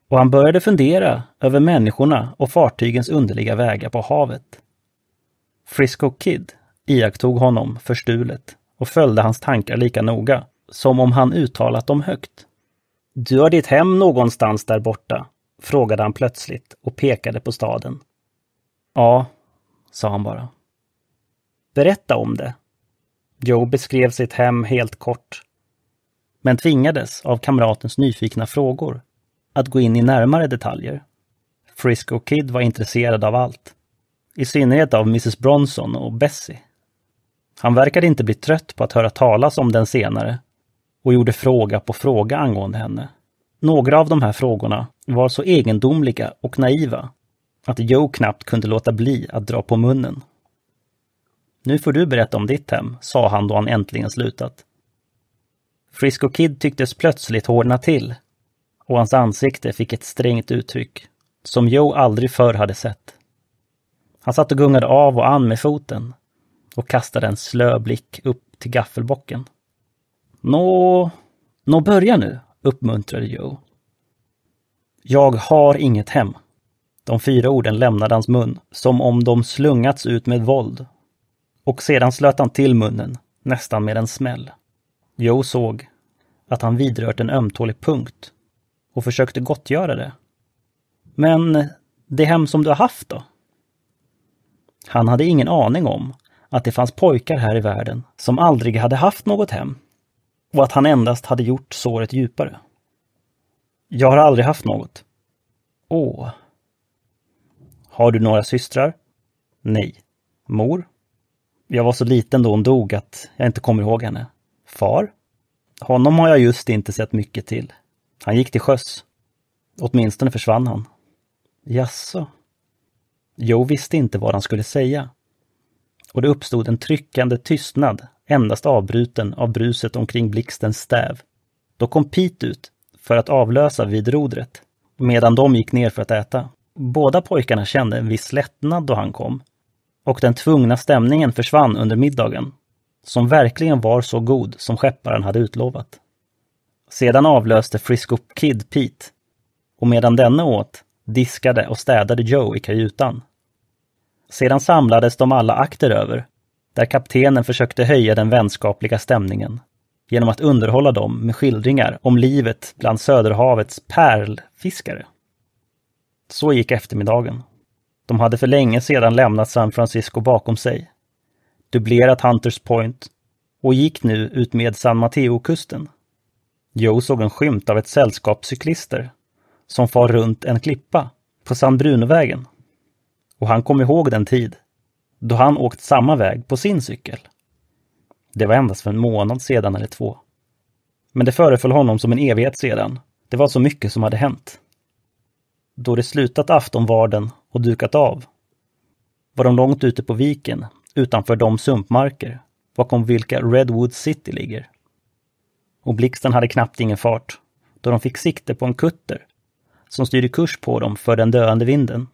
Och han började fundera över människorna och fartygens underliga vägar på havet. Frisco Kid iakttog honom förstulet och följde hans tankar lika noga, som om han uttalat dem högt. Du har ditt hem någonstans där borta, frågade han plötsligt och pekade på staden. Ja, sa han bara. Berätta om det. Joe beskrev sitt hem helt kort men tvingades av kamratens nyfikna frågor att gå in i närmare detaljer. Frisco Kid var intresserad av allt. I synnerhet av Mrs Bronson och Bessie. Han verkade inte bli trött på att höra talas om den senare och gjorde fråga på fråga angående henne. Några av de här frågorna var så egendomliga och naiva att Joe knappt kunde låta bli att dra på munnen. Nu får du berätta om ditt hem, sa han då han äntligen slutat. Frisco Kid tycktes plötsligt hårdna till och hans ansikte fick ett strängt uttryck som Joe aldrig förr hade sett. Han satt och gungade av och an med foten och kastade en slö blick upp till gaffelbocken. Nå, nå börja nu, uppmuntrade Joe. Jag har inget hem. De fyra orden lämnade hans mun som om de slungats ut med våld. Och sedan slöt han till munnen, nästan med en smäll. Joe såg att han vidrört en ömtålig punkt och försökte gottgöra det. Men det hem som du har haft då? Han hade ingen aning om att det fanns pojkar här i världen som aldrig hade haft något hem och att han endast hade gjort såret djupare. Jag har aldrig haft något. Åh. Har du några systrar? Nej. Mor? Jag var så liten då hon dog att jag inte kommer ihåg henne far. Honom har jag just inte sett mycket till. Han gick till sjöss. Åtminstone försvann han. Jaså? Joe visste inte vad han skulle säga. Och det uppstod en tryckande tystnad, endast avbruten av bruset omkring blixtens stäv. Då kom Pete ut för att avlösa vid rodret, medan de gick ner för att äta. Båda pojkarna kände en viss lättnad då han kom, och den tvungna stämningen försvann under middagen som verkligen var så god som skepparen hade utlovat. Sedan avlöste Frisco Kid Pete och medan denne åt diskade och städade Joe i kajutan. Sedan samlades de alla akteröver, där kaptenen försökte höja den vänskapliga stämningen genom att underhålla dem med skildringar om livet bland Söderhavets pärlfiskare. Så gick eftermiddagen. De hade för länge sedan lämnat San Francisco bakom sig dubblerat Hunters Point och gick nu utmed San Mateo-kusten. Joe såg en skymt av ett sällskap cyklister som far runt en klippa på San Bruno-vägen. Och han kom ihåg den tid då han åkt samma väg på sin cykel. Det var endast för en månad sedan eller två. Men det föreföll honom som en evighet sedan. Det var så mycket som hade hänt. Då det slutat aftonvarden och dukat av var de långt ute på viken utanför de sumpmarker bakom vilka Redwood City ligger. Och blixten hade knappt ingen fart då de fick sikte på en kutter som styrde kurs på dem för den döende vinden.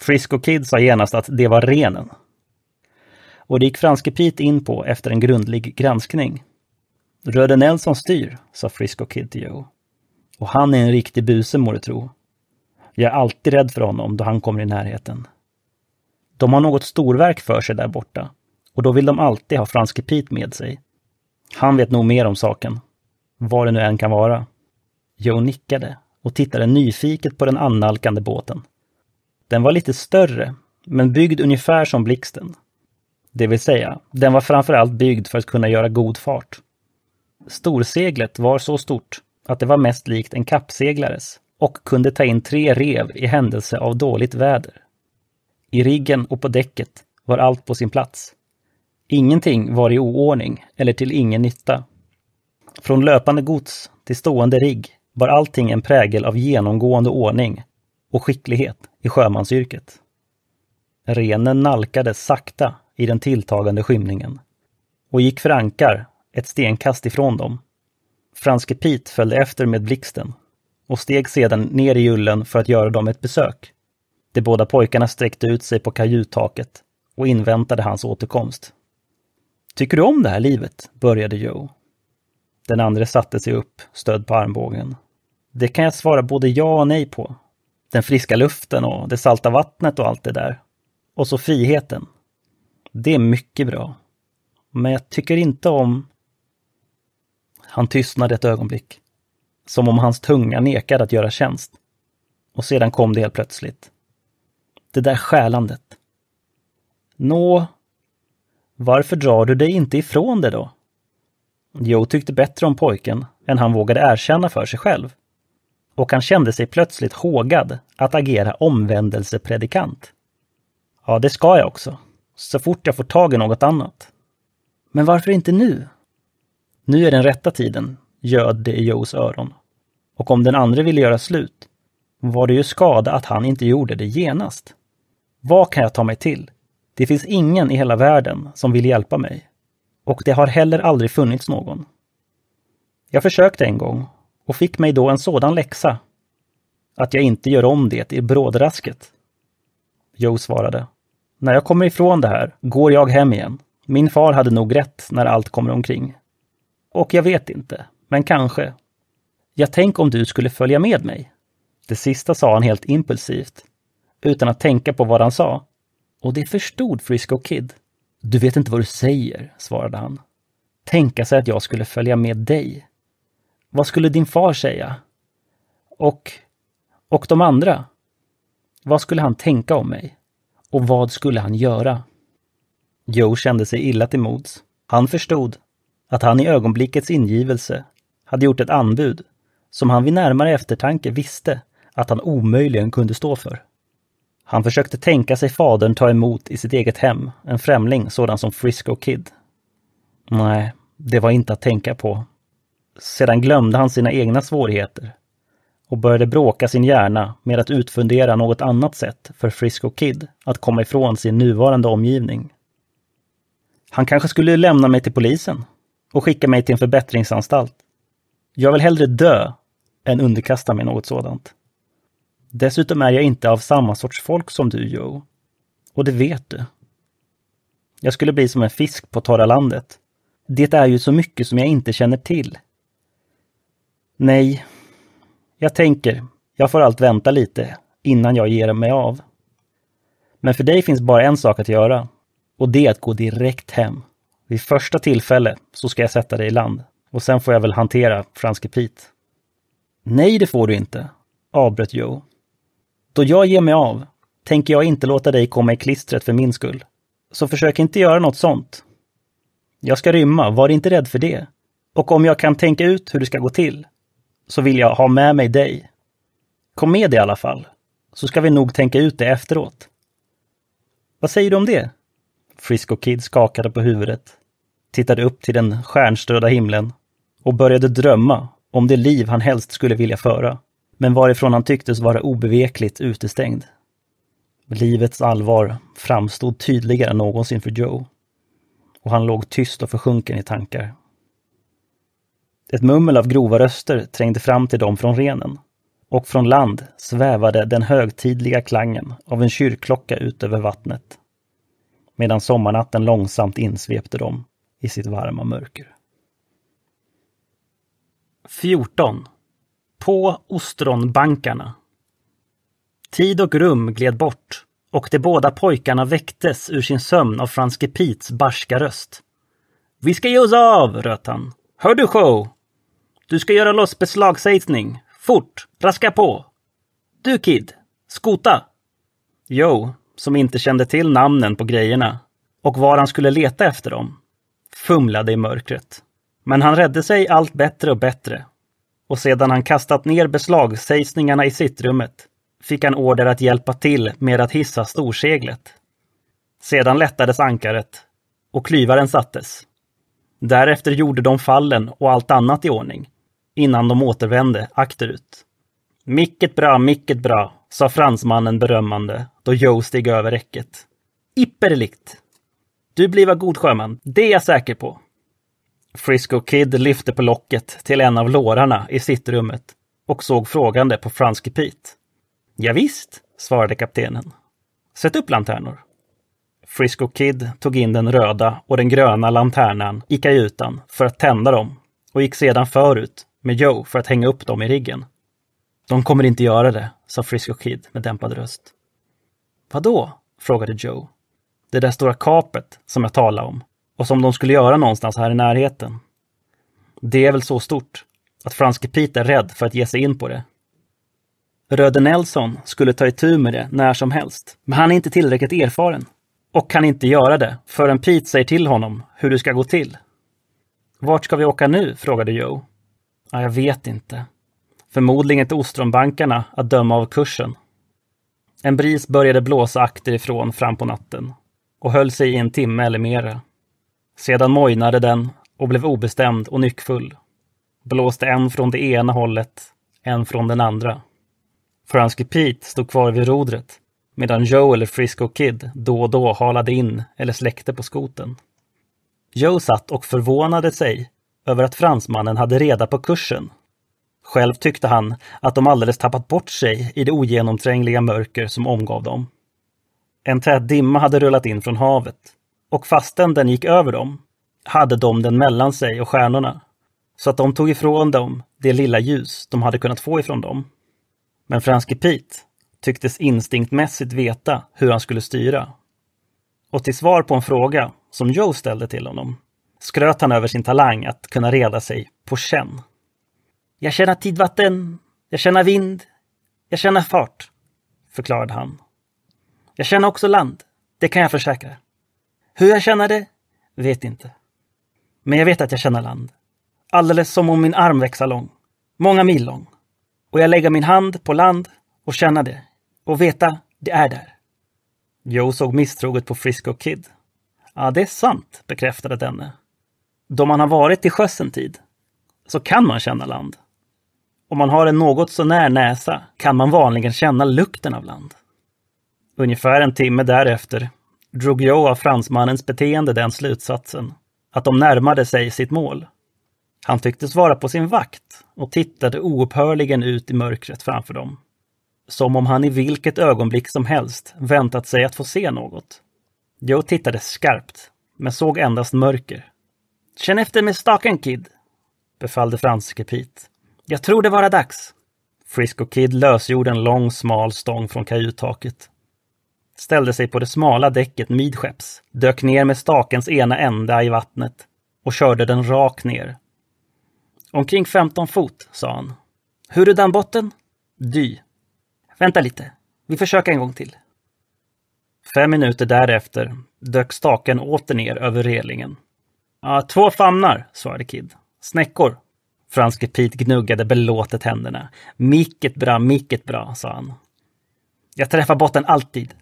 Frisco Kid sa genast att det var renen. Och det gick franske Pete in på efter en grundlig granskning. Röde Nelson styr, sa Frisco Kid till Joe. Och han är en riktig buse må du tro. Jag är alltid rädd för honom då han kommer i närheten. De har något storverk för sig där borta. Och då vill de alltid ha Franske Pete med sig. Han vet nog mer om saken. Vad det nu än kan vara. Joe nickade och tittade nyfiket på den annalkande båten. Den var lite större, men byggd ungefär som blixten. Det vill säga, den var framförallt byggd för att kunna göra god fart. Storseglet var så stort att det var mest likt en kappseglares och kunde ta in tre rev i händelse av dåligt väder. I riggen och på däcket var allt på sin plats. Ingenting var i oordning eller till ingen nytta. Från löpande gods till stående rigg var allting en prägel av genomgående ordning och skicklighet i sjömansyrket. Renen nalkades sakta i den tilltagande skymningen och gick för ankar ett stenkast ifrån dem. Franske Pit följde efter med blixten och steg sedan ner i jullen för att göra dem ett besök. De båda pojkarna sträckte ut sig på kajuttaket och inväntade hans återkomst. Tycker du om det här livet? började Joe. Den andra satte sig upp, stödd på armbågen. Det kan jag svara både ja och nej på. Den friska luften och det salta vattnet och allt det där. Och så friheten. Det är mycket bra. Men jag tycker inte om... Han tystnade ett ögonblick. Som om hans tunga nekade att göra tjänst. Och sedan kom det helt plötsligt. Det där själandet. Nå, varför drar du dig inte ifrån det då? Joe tyckte bättre om pojken än han vågade erkänna för sig själv. Och han kände sig plötsligt hågad att agera omvändelsepredikant. Ja, det ska jag också. Så fort jag får tag i något annat. Men varför inte nu? Nu är den rätta tiden, göd det i Joes öron. Och om den andre ville göra slut var det ju skada att han inte gjorde det genast. Vad kan jag ta mig till? Det finns ingen i hela världen som vill hjälpa mig. Och det har heller aldrig funnits någon. Jag försökte en gång och fick mig då en sådan läxa att jag inte gör om det i brådrasket. Joe svarade. När jag kommer ifrån det här går jag hem igen. Min far hade nog rätt när allt kommer omkring. Och jag vet inte, men kanske. Jag tänk om du skulle följa med mig. Det sista sa han helt impulsivt utan att tänka på vad han sa. Och det förstod Frisco Kid. Du vet inte vad du säger, svarade han. Tänka sig att jag skulle följa med dig. Vad skulle din far säga? Och... och de andra? Vad skulle han tänka om mig? Och vad skulle han göra? Joe kände sig illa till mods. Han förstod att han i ögonblickets ingivelse hade gjort ett anbud som han vid närmare eftertanke visste att han omöjligen kunde stå för. Han försökte tänka sig fadern ta emot i sitt eget hem, en främling sådan som Frisco Kid. Nej, det var inte att tänka på. Sedan glömde han sina egna svårigheter och började bråka sin hjärna med att utfundera något annat sätt för Frisco Kid att komma ifrån sin nuvarande omgivning. Han kanske skulle lämna mig till polisen och skicka mig till en förbättringsanstalt. Jag vill hellre dö än underkasta mig något sådant. Dessutom är jag inte av samma sorts folk som du, Joe. Och det vet du. Jag skulle bli som en fisk på torra landet. Det är ju så mycket som jag inte känner till. Nej, jag tänker, jag får allt vänta lite innan jag ger mig av. Men för dig finns bara en sak att göra och det är att gå direkt hem. Vid första tillfälle så ska jag sätta dig i land och sen får jag väl hantera Franske Pete. Nej, det får du inte, avbröt Joe. Då jag ger mig av tänker jag inte låta dig komma i klistret för min skull. Så försök inte göra något sånt. Jag ska rymma, var inte rädd för det. Och om jag kan tänka ut hur det ska gå till, så vill jag ha med mig dig. Kom med i alla fall, så ska vi nog tänka ut det efteråt. Vad säger du om det? Frisco Kid skakade på huvudet, tittade upp till den stjärnströdda himlen och började drömma om det liv han helst skulle vilja föra men varifrån han tycktes vara obevekligt utestängd. Livets allvar framstod tydligare än någonsin för Joe. Och han låg tyst och försjunken i tankar. Ett mummel av grova röster trängde fram till dem från renen. Och från land svävade den högtidliga klangen av en kyrkklocka ut över vattnet. Medan sommarnatten långsamt insvepte dem i sitt varma mörker. 14. På ostronbankarna. Tid och rum gled bort och de båda pojkarna väcktes ur sin sömn av Franske Pits barska röst. Vi ska ge oss av, röt han. Hör du show? Du ska göra loss beslagsättning. Fort, raska på. Du Kid, skota. Joe, som inte kände till namnen på grejerna och var han skulle leta efter dem, fumlade i mörkret. Men han räddade sig allt bättre och bättre och sedan han kastat ner beslagsägningarna i sittrummet fick han order att hjälpa till med att hissa storseglet. Sedan lättades ankaret och klyvaren sattes. Därefter gjorde de fallen och allt annat i ordning innan de återvände akterut. Micket bra, micket bra, sa fransmannen berömmande då Joe steg över räcket. ”Ipperligt! Du bliva god sjöman, det är jag säker på. Frisco Kid lyfte på locket till en av lårarna i sittrummet och såg frågande på Franske Pete. Ja, visst, svarade kaptenen. Sätt upp lanternor. Frisco Kid tog in den röda och den gröna lanternan i kajutan för att tända dem och gick sedan förut med Joe för att hänga upp dem i riggen. De kommer inte göra det, sa Frisco Kid med dämpad röst. Vadå? frågade Joe. Det där stora kapet som jag talade om, och som de skulle göra någonstans här i närheten. Det är väl så stort att Franske Pete är rädd för att ge sig in på det. Röde Nelson skulle ta itu med det när som helst, men han är inte tillräckligt erfaren och kan inte göra det förrän Pete säger till honom hur det ska gå till. Vart ska vi åka nu? frågade Joe. Ja, jag vet inte. Förmodligen till ostronbankarna att döma av kursen. En bris började blåsa akterifrån fram på natten och höll sig i en timme eller mera. Sedan mojnade den och blev obestämd och nyckfull. Blåste en från det ena hållet, en från den andra. Franske Pete stod kvar vid rodret, medan Joe eller Frisco Kid då och då halade in eller släckte på skoten. Joe satt och förvånade sig över att fransmannen hade reda på kursen. Själv tyckte han att de alldeles tappat bort sig i det ogenomträngliga mörker som omgav dem. En tät dimma hade rullat in från havet och fastän den gick över dem hade de den mellan sig och stjärnorna. Så att de tog ifrån dem det lilla ljus de hade kunnat få ifrån dem. Men Franske Pete tycktes instinktmässigt veta hur han skulle styra. Och till svar på en fråga som Joe ställde till honom skröt han över sin talang att kunna reda sig på känn. Jag känner tidvatten, jag känner vind, jag känner fart, förklarade han. Jag känner också land, det kan jag försäkra. Hur jag känner det? Vet inte. Men jag vet att jag känner land. Alldeles som om min arm växer lång. Många mil lång. Och jag lägger min hand på land och känner det. Och veta, det är där. Joe såg misstroget på Frisco Kid. Ja, det är sant, bekräftade denne. Då man har varit till sjöss en tid så kan man känna land. Om man har en något så när näsa kan man vanligen känna lukten av land. Ungefär en timme därefter drog jag av fransmannens beteende den slutsatsen, att de närmade sig sitt mål. Han tycktes vara på sin vakt och tittade oupphörligen ut i mörkret framför dem. Som om han i vilket ögonblick som helst väntat sig att få se något. Joe tittade skarpt, men såg endast mörker. Känn efter med staken, Kid, befallde franske Pete. Jag tror det vara dags. Frisco Kid lösgjorde en lång smal stång från kajuttaket ställde sig på det smala däcket midskepps, dök ner med stakens ena ända i vattnet och körde den rakt ner. Omkring 15 fot, sa han. Hurudan botten? Dy. Vänta lite. Vi försöker en gång till. Fem minuter därefter dök staken åter ner över relingen. Ja, två famnar, svarade Kid. Snäckor. Franske Pete gnuggade belåtet händerna. Micket bra, micket bra, sa han. Jag träffar botten alltid,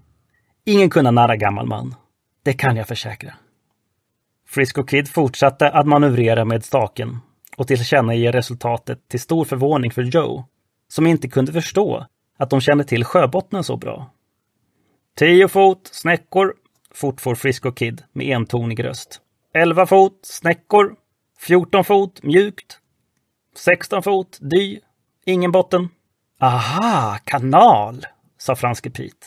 Ingen kunde narra gammal man. Det kan jag försäkra. Frisco Kid fortsatte att manövrera med staken och tillkännage resultatet till stor förvåning för Joe, som inte kunde förstå att de kände till sjöbottnen så bra. Tio fot, snäckor, fortfor Frisco Kid med entonig röst. Elva fot, snäckor. Fjorton fot, mjukt. Sexton fot, dy. Ingen botten. Aha, kanal, sa franske Pete.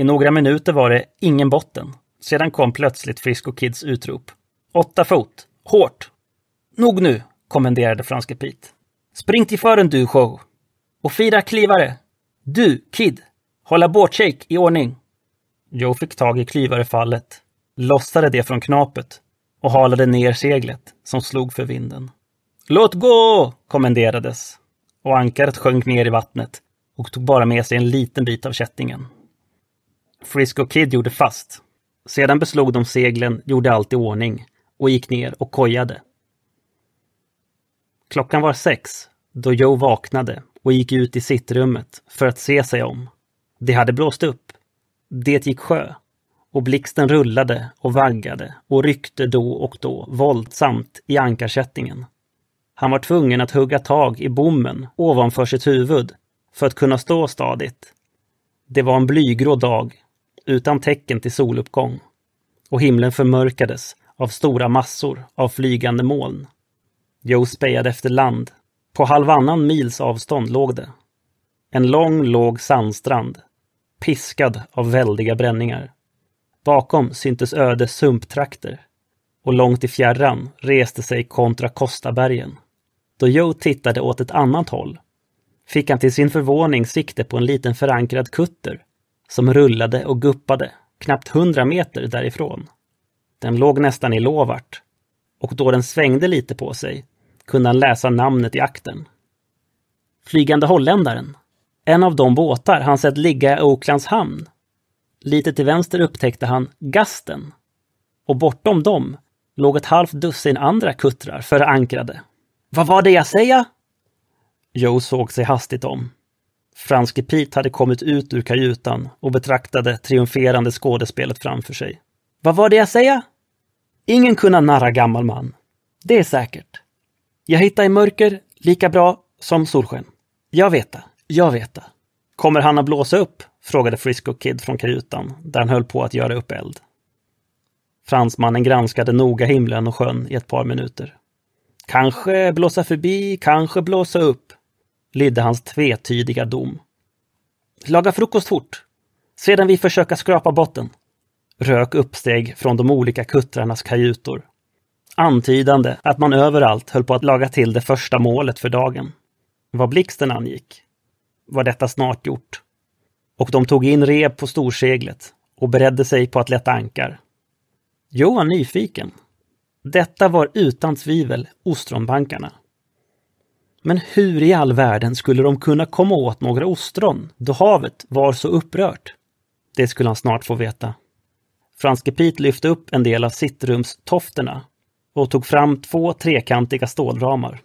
I några minuter var det ingen botten. Sedan kom plötsligt Frisco Kids utrop. Åtta fot! Hårt! Nog nu, kommenderade franske Pete. Spring till fören du, show! Och fira klivare! Du, Kid! Hålla båtshake i ordning! Joe fick tag i klyvarefallet, lossade det från knapet och halade ner seglet som slog för vinden. Låt gå! kommenderades och ankaret sjönk ner i vattnet och tog bara med sig en liten bit av kättingen. Frisco Kid gjorde fast. Sedan beslog de seglen, gjorde allt i ordning och gick ner och kojade. Klockan var sex då Joe vaknade och gick ut i sittrummet för att se sig om. Det hade blåst upp. Det gick sjö. Och blixten rullade och vaggade och ryckte då och då våldsamt i ankarsättningen. Han var tvungen att hugga tag i bommen ovanför sitt huvud för att kunna stå stadigt. Det var en blygrå dag utan tecken till soluppgång. Och himlen förmörkades av stora massor av flygande moln. Joe spejade efter land. På halvannan mils avstånd låg det. En lång, låg sandstrand, piskad av väldiga bränningar. Bakom syntes öde sumptrakter och långt i fjärran reste sig kontra Kostabergen. Då Joe tittade åt ett annat håll fick han till sin förvåning sikte på en liten förankrad kutter som rullade och guppade knappt hundra meter därifrån. Den låg nästan i Lovart och då den svängde lite på sig kunde han läsa namnet i akten. Flygande holländaren. En av de båtar han sett ligga i Oaklands hamn. Lite till vänster upptäckte han Gasten. Och bortom dem låg ett halvt dussin andra kuttrar förankrade. Vad var det jag säga? Joe såg sig hastigt om. Franske Pete hade kommit ut ur kajutan och betraktade triumferande skådespelet framför sig. Vad var det jag säga? Ingen kunna narra gammal man. Det är säkert. Jag hittar i mörker lika bra som solsken. Jag veta, jag veta. Kommer han att blåsa upp? frågade Frisco Kid från kajutan, där han höll på att göra upp eld. Fransmannen granskade noga himlen och sjön i ett par minuter. Kanske blåsa förbi, kanske blåsa upp, lydde hans tvetydiga dom. Laga frukost fort! Sedan vi försöka skrapa botten! Rök uppsteg från de olika kuttrarnas kajutor. Antydande att man överallt höll på att laga till det första målet för dagen. Vad blixten angick var detta snart gjort. Och de tog in rep på storseglet och beredde sig på att lätta ankar. Johan nyfiken. Detta var utan tvivel ostronbankarna. Men hur i all världen skulle de kunna komma åt några ostron då havet var så upprört? Det skulle han snart få veta. Franske Pit lyfte upp en del av sittrumstofterna och tog fram två trekantiga stålramar.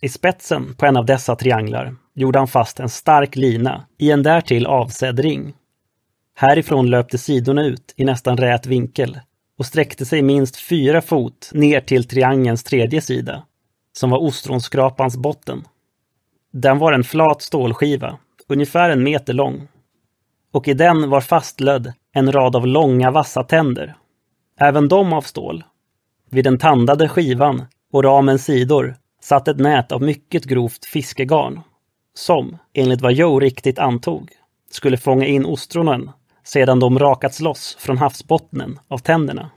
I spetsen på en av dessa trianglar gjorde han fast en stark lina i en därtill avsedd ring. Härifrån löpte sidorna ut i nästan rät vinkel och sträckte sig minst fyra fot ner till triangelns tredje sida som var ostronskrapans botten. Den var en flat stålskiva, ungefär en meter lång. Och i den var fastlödd en rad av långa vassa tänder. Även de av stål. Vid den tandade skivan och ramens sidor satt ett nät av mycket grovt fiskegarn. Som, enligt vad Joe riktigt antog, skulle fånga in ostronen sedan de rakats loss från havsbottnen av tänderna.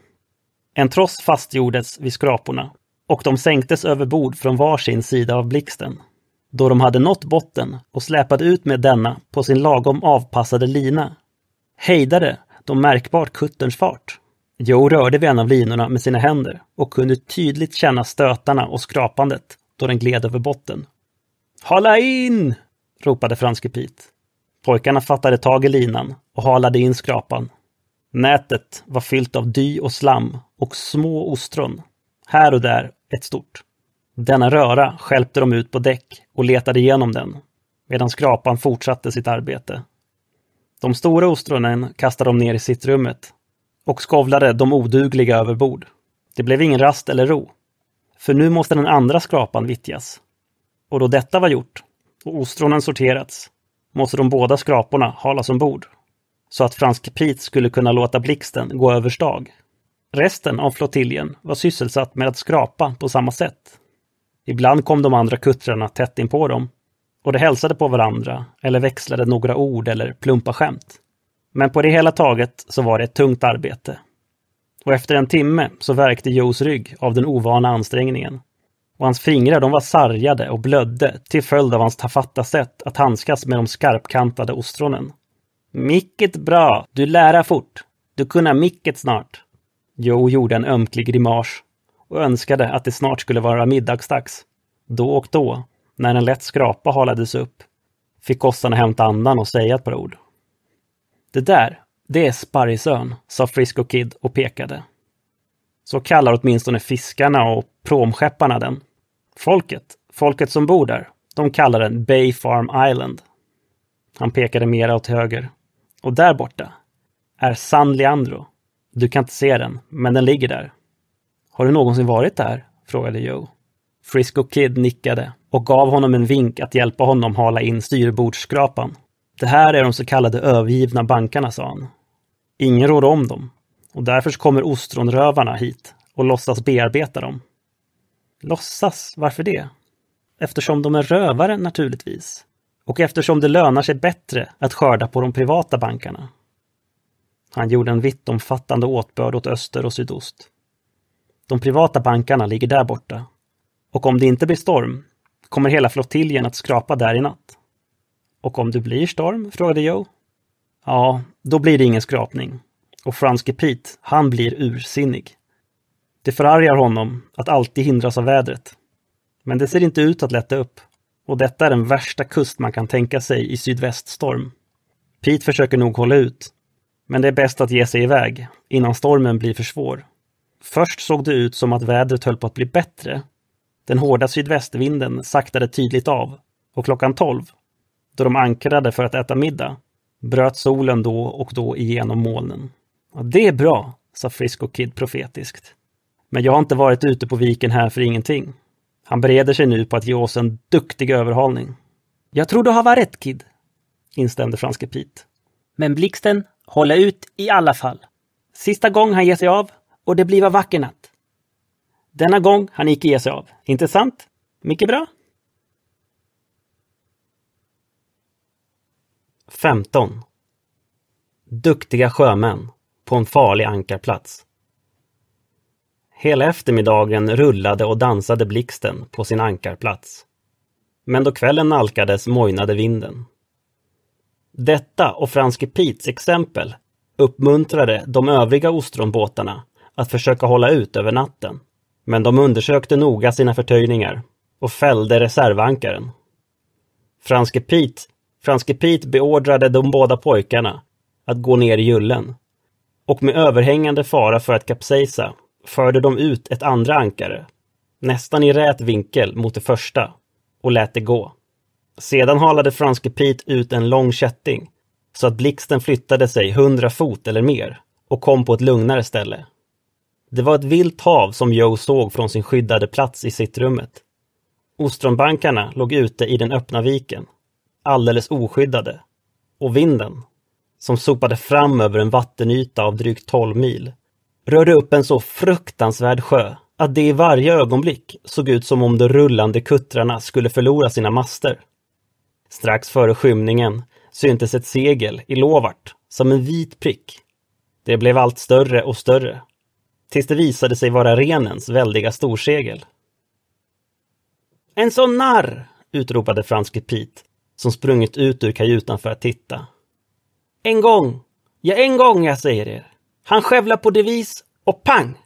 En tross fastgjordes vid skraporna och de sänktes över bord från varsin sida av blixten. Då de hade nått botten och släpade ut med denna på sin lagom avpassade lina hejdade de märkbart kutterns fart. Joe rörde vid en av linorna med sina händer och kunde tydligt känna stötarna och skrapandet då den gled över botten. Hala in! ropade franske Pete. Pojkarna fattade tag i linan och halade in skrapan. Nätet var fyllt av dy och slam och små ostron. Här och där ett stort. Denna röra skälpte de ut på däck och letade igenom den, medan skrapan fortsatte sitt arbete. De stora ostronen kastade de ner i sittrummet och skovlade de odugliga över bord. Det blev ingen rast eller ro, för nu måste den andra skrapan vittjas. Och då detta var gjort och ostronen sorterats måste de båda skraporna halas ombord, så att Fransk Prit skulle kunna låta blixten gå överstag Resten av flottiljen var sysselsatt med att skrapa på samma sätt. Ibland kom de andra kuttrarna tätt in på dem och de hälsade på varandra eller växlade några ord eller plumpa skämt. Men på det hela taget så var det ett tungt arbete. Och efter en timme så värkte Joes rygg av den ovana ansträngningen. Och hans fingrar de var sargade och blödde till följd av hans tafatta sätt att handskas med de skarpkantade ostronen. Micket bra! Du lära fort! Du kunna micket snart! Joe gjorde en ömklig grimas och önskade att det snart skulle vara middagsdags. Då och då, när en lätt skrapa halades upp, fick gossarna hämta andan och säga ett par ord. Det där, det är Sparrisön, sa Frisco Kid och pekade. Så kallar åtminstone fiskarna och promskepparna den. Folket, folket som bor där, de kallar den Bay Farm Island. Han pekade mera åt höger. Och där borta är San Leandro, du kan inte se den, men den ligger där. Har du någonsin varit där? frågade Joe. Frisco Kid nickade och gav honom en vink att hjälpa honom hala in styrbordsskrapan. Det här är de så kallade övergivna bankarna, sa han. Ingen råder om dem och därför kommer ostronrövarna hit och låtsas bearbeta dem. Låtsas? Varför det? Eftersom de är rövare naturligtvis. Och eftersom det lönar sig bättre att skörda på de privata bankarna. Han gjorde en vittomfattande åtbörd åt öster och sydost. De privata bankarna ligger där borta. Och om det inte blir storm kommer hela flottiljen att skrapa där i natt. Och om det blir storm? frågade Joe. Ja, då blir det ingen skrapning. Och franske Pete, han blir ursinnig. Det förargar honom att alltid hindras av vädret. Men det ser inte ut att lätta upp. Och detta är den värsta kust man kan tänka sig i sydväststorm. Pete försöker nog hålla ut, men det är bäst att ge sig iväg, innan stormen blir för svår. Först såg det ut som att vädret höll på att bli bättre. Den hårda sydvästvinden saktade tydligt av och klockan tolv, då de ankrade för att äta middag, bröt solen då och då igenom molnen. det är bra, sa Frisco Kid profetiskt. Men jag har inte varit ute på viken här för ingenting. Han bereder sig nu på att ge oss en duktig överhalning. Jag tror du har varit rätt, Kid, instämde franske Pete. Men blixten hålla ut i alla fall. Sista gång han ger sig av och det blir vacker natt. Denna gång han icke ger sig av. Inte sant? Mycket bra. 15. Duktiga sjömän på en farlig ankarplats. Hela eftermiddagen rullade och dansade blixten på sin ankarplats. Men då kvällen nalkades mojnade vinden. Detta och Franske Pites exempel uppmuntrade de övriga ostronbåtarna att försöka hålla ut över natten. Men de undersökte noga sina förtöjningar och fällde reservankaren. Franske Pete, Franske Pete beordrade de båda pojkarna att gå ner i jullen och med överhängande fara för att kapsejsa förde de ut ett andra ankare, nästan i rät vinkel mot det första, och lät det gå. Sedan halade franske Pete ut en lång kätting så att blixten flyttade sig hundra fot eller mer och kom på ett lugnare ställe. Det var ett vilt hav som Joe såg från sin skyddade plats i sittrummet. Ostronbankarna låg ute i den öppna viken, alldeles oskyddade. Och vinden, som sopade fram över en vattenyta av drygt 12 mil, rörde upp en så fruktansvärd sjö att det i varje ögonblick såg ut som om de rullande kuttrarna skulle förlora sina master. Strax före skymningen syntes ett segel i Lovart som en vit prick. Det blev allt större och större. Tills det visade sig vara renens väldiga storsegel. En sån narr! utropade franske Pete som sprungit ut ur kajutan för att titta. En gång! Ja, en gång jag säger er! Han skävlar på devis och pang!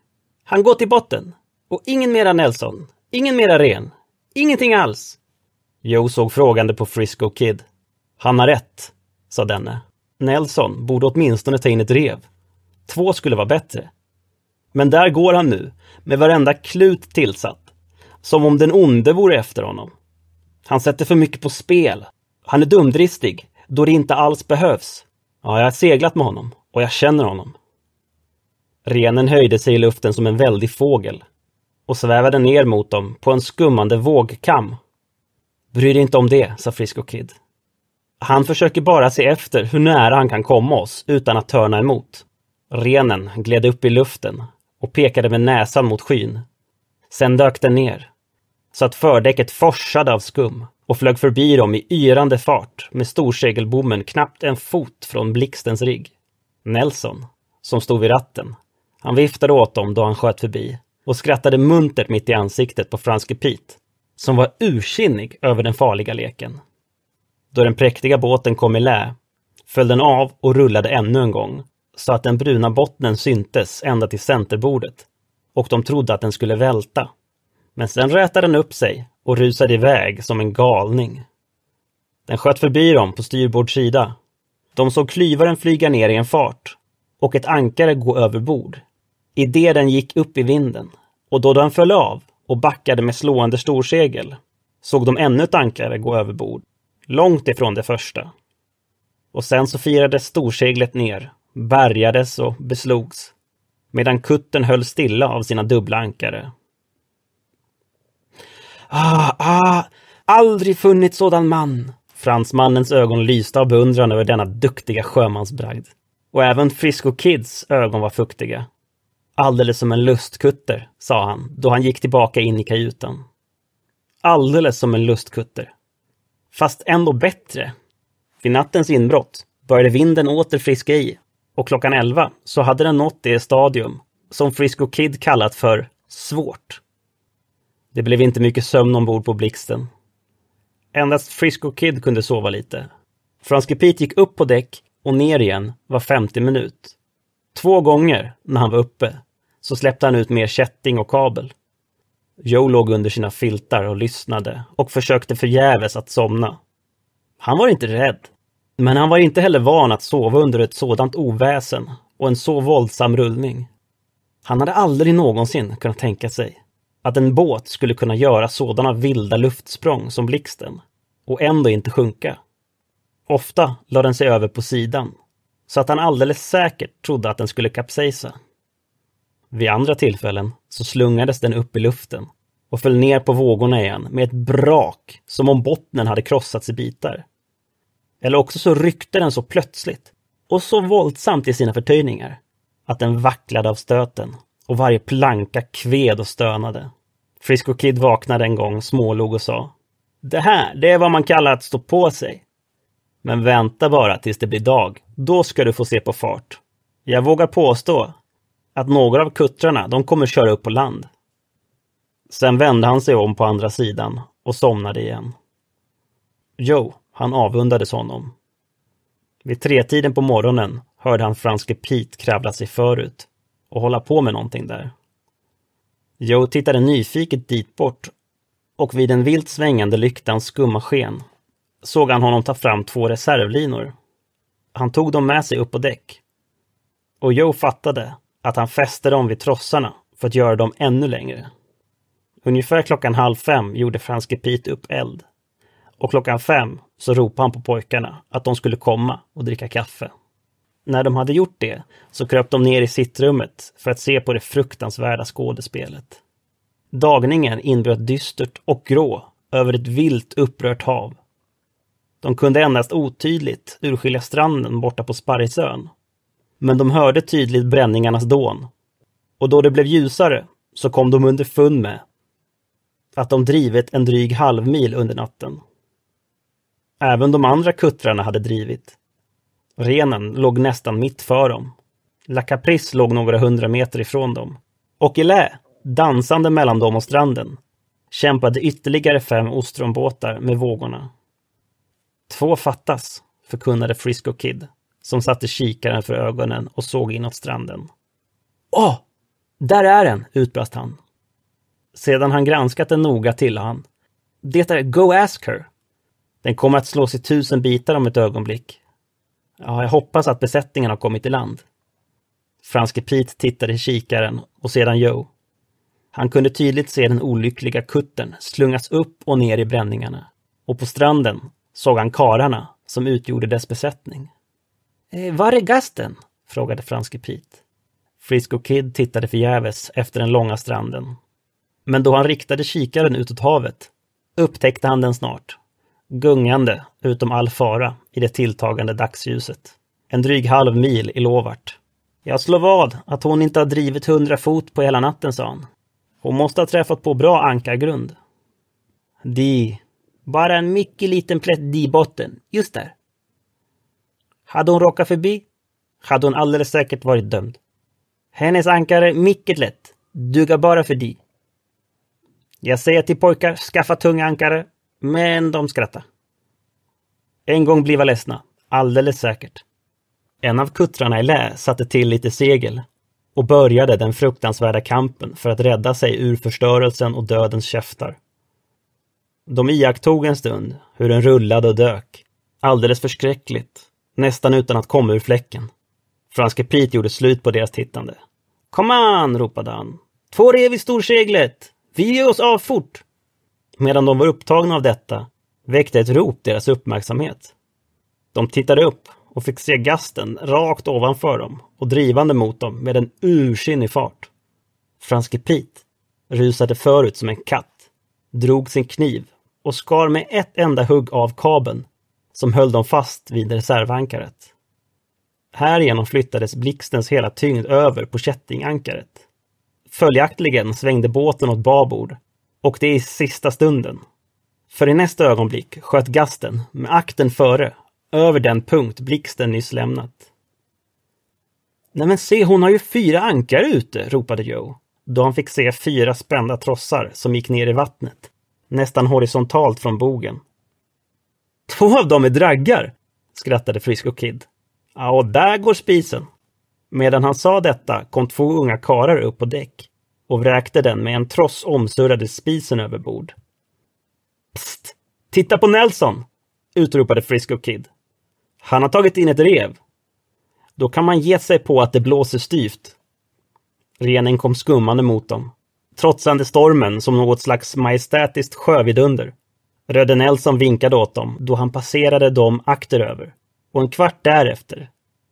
Han går till botten. Och ingen mera Nelson, ingen mera ren, ingenting alls. Joe såg frågande på Frisco Kid. Han har rätt, sa denne. Nelson borde åtminstone ta in ett rev. Två skulle vara bättre. Men där går han nu, med varenda klut tillsatt. Som om den onde vore efter honom. Han sätter för mycket på spel. Han är dumdristig, då det inte alls behövs. Ja, jag har seglat med honom och jag känner honom. Renen höjde sig i luften som en väldig fågel och svävade ner mot dem på en skummande vågkam Bry dig inte om det, sa Frisco Kid. Han försöker bara se efter hur nära han kan komma oss utan att törna emot. Renen gled upp i luften och pekade med näsan mot skyn. Sen dök den ner, så att fördäcket forsade av skum och flög förbi dem i yrande fart med storsegelbommen knappt en fot från blixtens rigg. Nelson, som stod vid ratten, han viftade åt dem då han sköt förbi och skrattade muntert mitt i ansiktet på Franske Pete som var ursinnig över den farliga leken. Då den präktiga båten kom i lä föll den av och rullade ännu en gång, så att den bruna bottnen syntes ända till centerbordet och de trodde att den skulle välta. Men sen rätade den upp sig och rusade iväg som en galning. Den sköt förbi dem på styrbord sida. De såg klyvaren flyga ner i en fart och ett ankare gå överbord. I det den gick upp i vinden och då den föll av och backade med slående storsegel såg de ännu ett ankare gå överbord, långt ifrån det första. Och sen så firades storseglet ner, bärgades och beslogs, medan kutten höll stilla av sina dubbla ankare. Ah, ah, aldrig funnit sådan man! Fransmannens ögon lyste av beundran över denna duktiga sjömansbragd. Och även Frisco Kids ögon var fuktiga Alldeles som en lustkutter, sa han, då han gick tillbaka in i kajuten. Alldeles som en lustkutter. Fast ändå bättre. Vid nattens inbrott började vinden åter friska i och klockan elva så hade den nått det stadium som Frisco Kid kallat för svårt. Det blev inte mycket sömn ombord på Blixten. Endast Frisco Kid kunde sova lite. Franske Pete gick upp på däck och ner igen var 50 minut. Två gånger när han var uppe så släppte han ut mer kätting och kabel. Joe låg under sina filtar och lyssnade och försökte förgäves att somna. Han var inte rädd. Men han var inte heller van att sova under ett sådant oväsen och en så våldsam rullning. Han hade aldrig någonsin kunnat tänka sig att en båt skulle kunna göra sådana vilda luftsprång som blixten och ändå inte sjunka. Ofta lade den sig över på sidan så att han alldeles säkert trodde att den skulle kapsejsa. Vid andra tillfällen så slungades den upp i luften och föll ner på vågorna igen med ett brak som om bottnen hade krossats i bitar. Eller också så ryckte den så plötsligt och så våldsamt i sina förtöjningar att den vacklade av stöten och varje planka kved och stönade. Frisco Kid vaknade en gång, smålog och sa Det här, det är vad man kallar att stå på sig. Men vänta bara tills det blir dag. Då ska du få se på fart. Jag vågar påstå att några av kuttrarna, de kommer köra upp på land. Sen vände han sig om på andra sidan och somnade igen. Joe, han avundades honom. Vid tretiden på morgonen hörde han franske Pete kravla sig förut och hålla på med någonting där. Joe tittade nyfiket dit bort och vid den vilt svängande lyktans skumma sken såg han honom ta fram två reservlinor. Han tog dem med sig upp på däck. Och Joe fattade att han fäste dem vid trossarna för att göra dem ännu längre. Ungefär klockan halv fem gjorde franske Pete upp eld. Och klockan fem så ropade han på pojkarna att de skulle komma och dricka kaffe. När de hade gjort det så kröp de ner i sittrummet för att se på det fruktansvärda skådespelet. Dagningen inbröt dystert och grå över ett vilt upprört hav. De kunde endast otydligt urskilja stranden borta på Sparrisön men de hörde tydligt bränningarnas dån. Och då det blev ljusare så kom de underfund med att de drivit en dryg halvmil under natten. Även de andra kuttrarna hade drivit. Renen låg nästan mitt för dem. La Caprice låg några hundra meter ifrån dem. Och i lä, dansande mellan dem och stranden, kämpade ytterligare fem ostronbåtar med vågorna. Två fattas, förkunnade Frisco Kid som satte kikaren för ögonen och såg inåt stranden. Åh! där är den! utbrast han. Sedan han granskat den noga tillade han. Det är Go Ask Her. Den kommer att slås i tusen bitar om ett ögonblick. Ja, jag hoppas att besättningen har kommit i land. Franske Pete tittade i kikaren och sedan Joe. Han kunde tydligt se den olyckliga kuttern slungas upp och ner i bränningarna. Och på stranden såg han kararna som utgjorde dess besättning. Eh, var är gasten? frågade franske Pete. Frisco Kid tittade förgäves efter den långa stranden. Men då han riktade kikaren utåt havet upptäckte han den snart. Gungande, utom all fara, i det tilltagande dagsljuset. En dryg halv mil i Lovart. Jag slår vad att hon inte har drivit hundra fot på hela natten, sa han. Hon måste ha träffat på bra ankargrund. Di. Bara en mycket liten plätt di-botten. Just där. Hade hon råkat förbi hade hon alldeles säkert varit dömd. Hennes ankare mycket lätt, duga bara för dig. Jag säger till pojkar, skaffa tunga ankare, men de skrattar. En gång bliva ledsna, alldeles säkert. En av kuttrarna i lä satte till lite segel och började den fruktansvärda kampen för att rädda sig ur förstörelsen och dödens käftar. De iakttog en stund hur den rullade och dök, alldeles förskräckligt, nästan utan att komma ur fläcken. Franske Pete gjorde slut på deras tittande. Kom an, ropade han. Två rev i storseglet! Vi ger oss av fort! Medan de var upptagna av detta väckte ett rop deras uppmärksamhet. De tittade upp och fick se gasten rakt ovanför dem och drivande mot dem med en ursinnig fart. Franske Pete rusade förut som en katt, drog sin kniv och skar med ett enda hugg av kabeln som höll dem fast vid reservankaret. Härigenom flyttades blixtens hela tyngd över på kättingankaret. Följaktligen svängde båten åt babord och det i sista stunden. För i nästa ögonblick sköt gasten, med akten före, över den punkt blixten nyss lämnat. Nej men se, hon har ju fyra ankar ute! ropade Joe, då han fick se fyra spända trossar som gick ner i vattnet, nästan horisontalt från bogen Två av dem är draggar, skrattade Frisco Kid. Ja, och där går spisen. Medan han sa detta kom två unga karar upp på däck och vräkte den med en tross omsurrade spisen över bord. Psst! Titta på Nelson! utropade Frisco Kid. Han har tagit in ett rev. Då kan man ge sig på att det blåser styvt. Renen kom skummande mot dem, trotsande stormen som något slags majestätiskt sjövidunder. Röde Nelson vinkade åt dem då han passerade dem akteröver. Och en kvart därefter,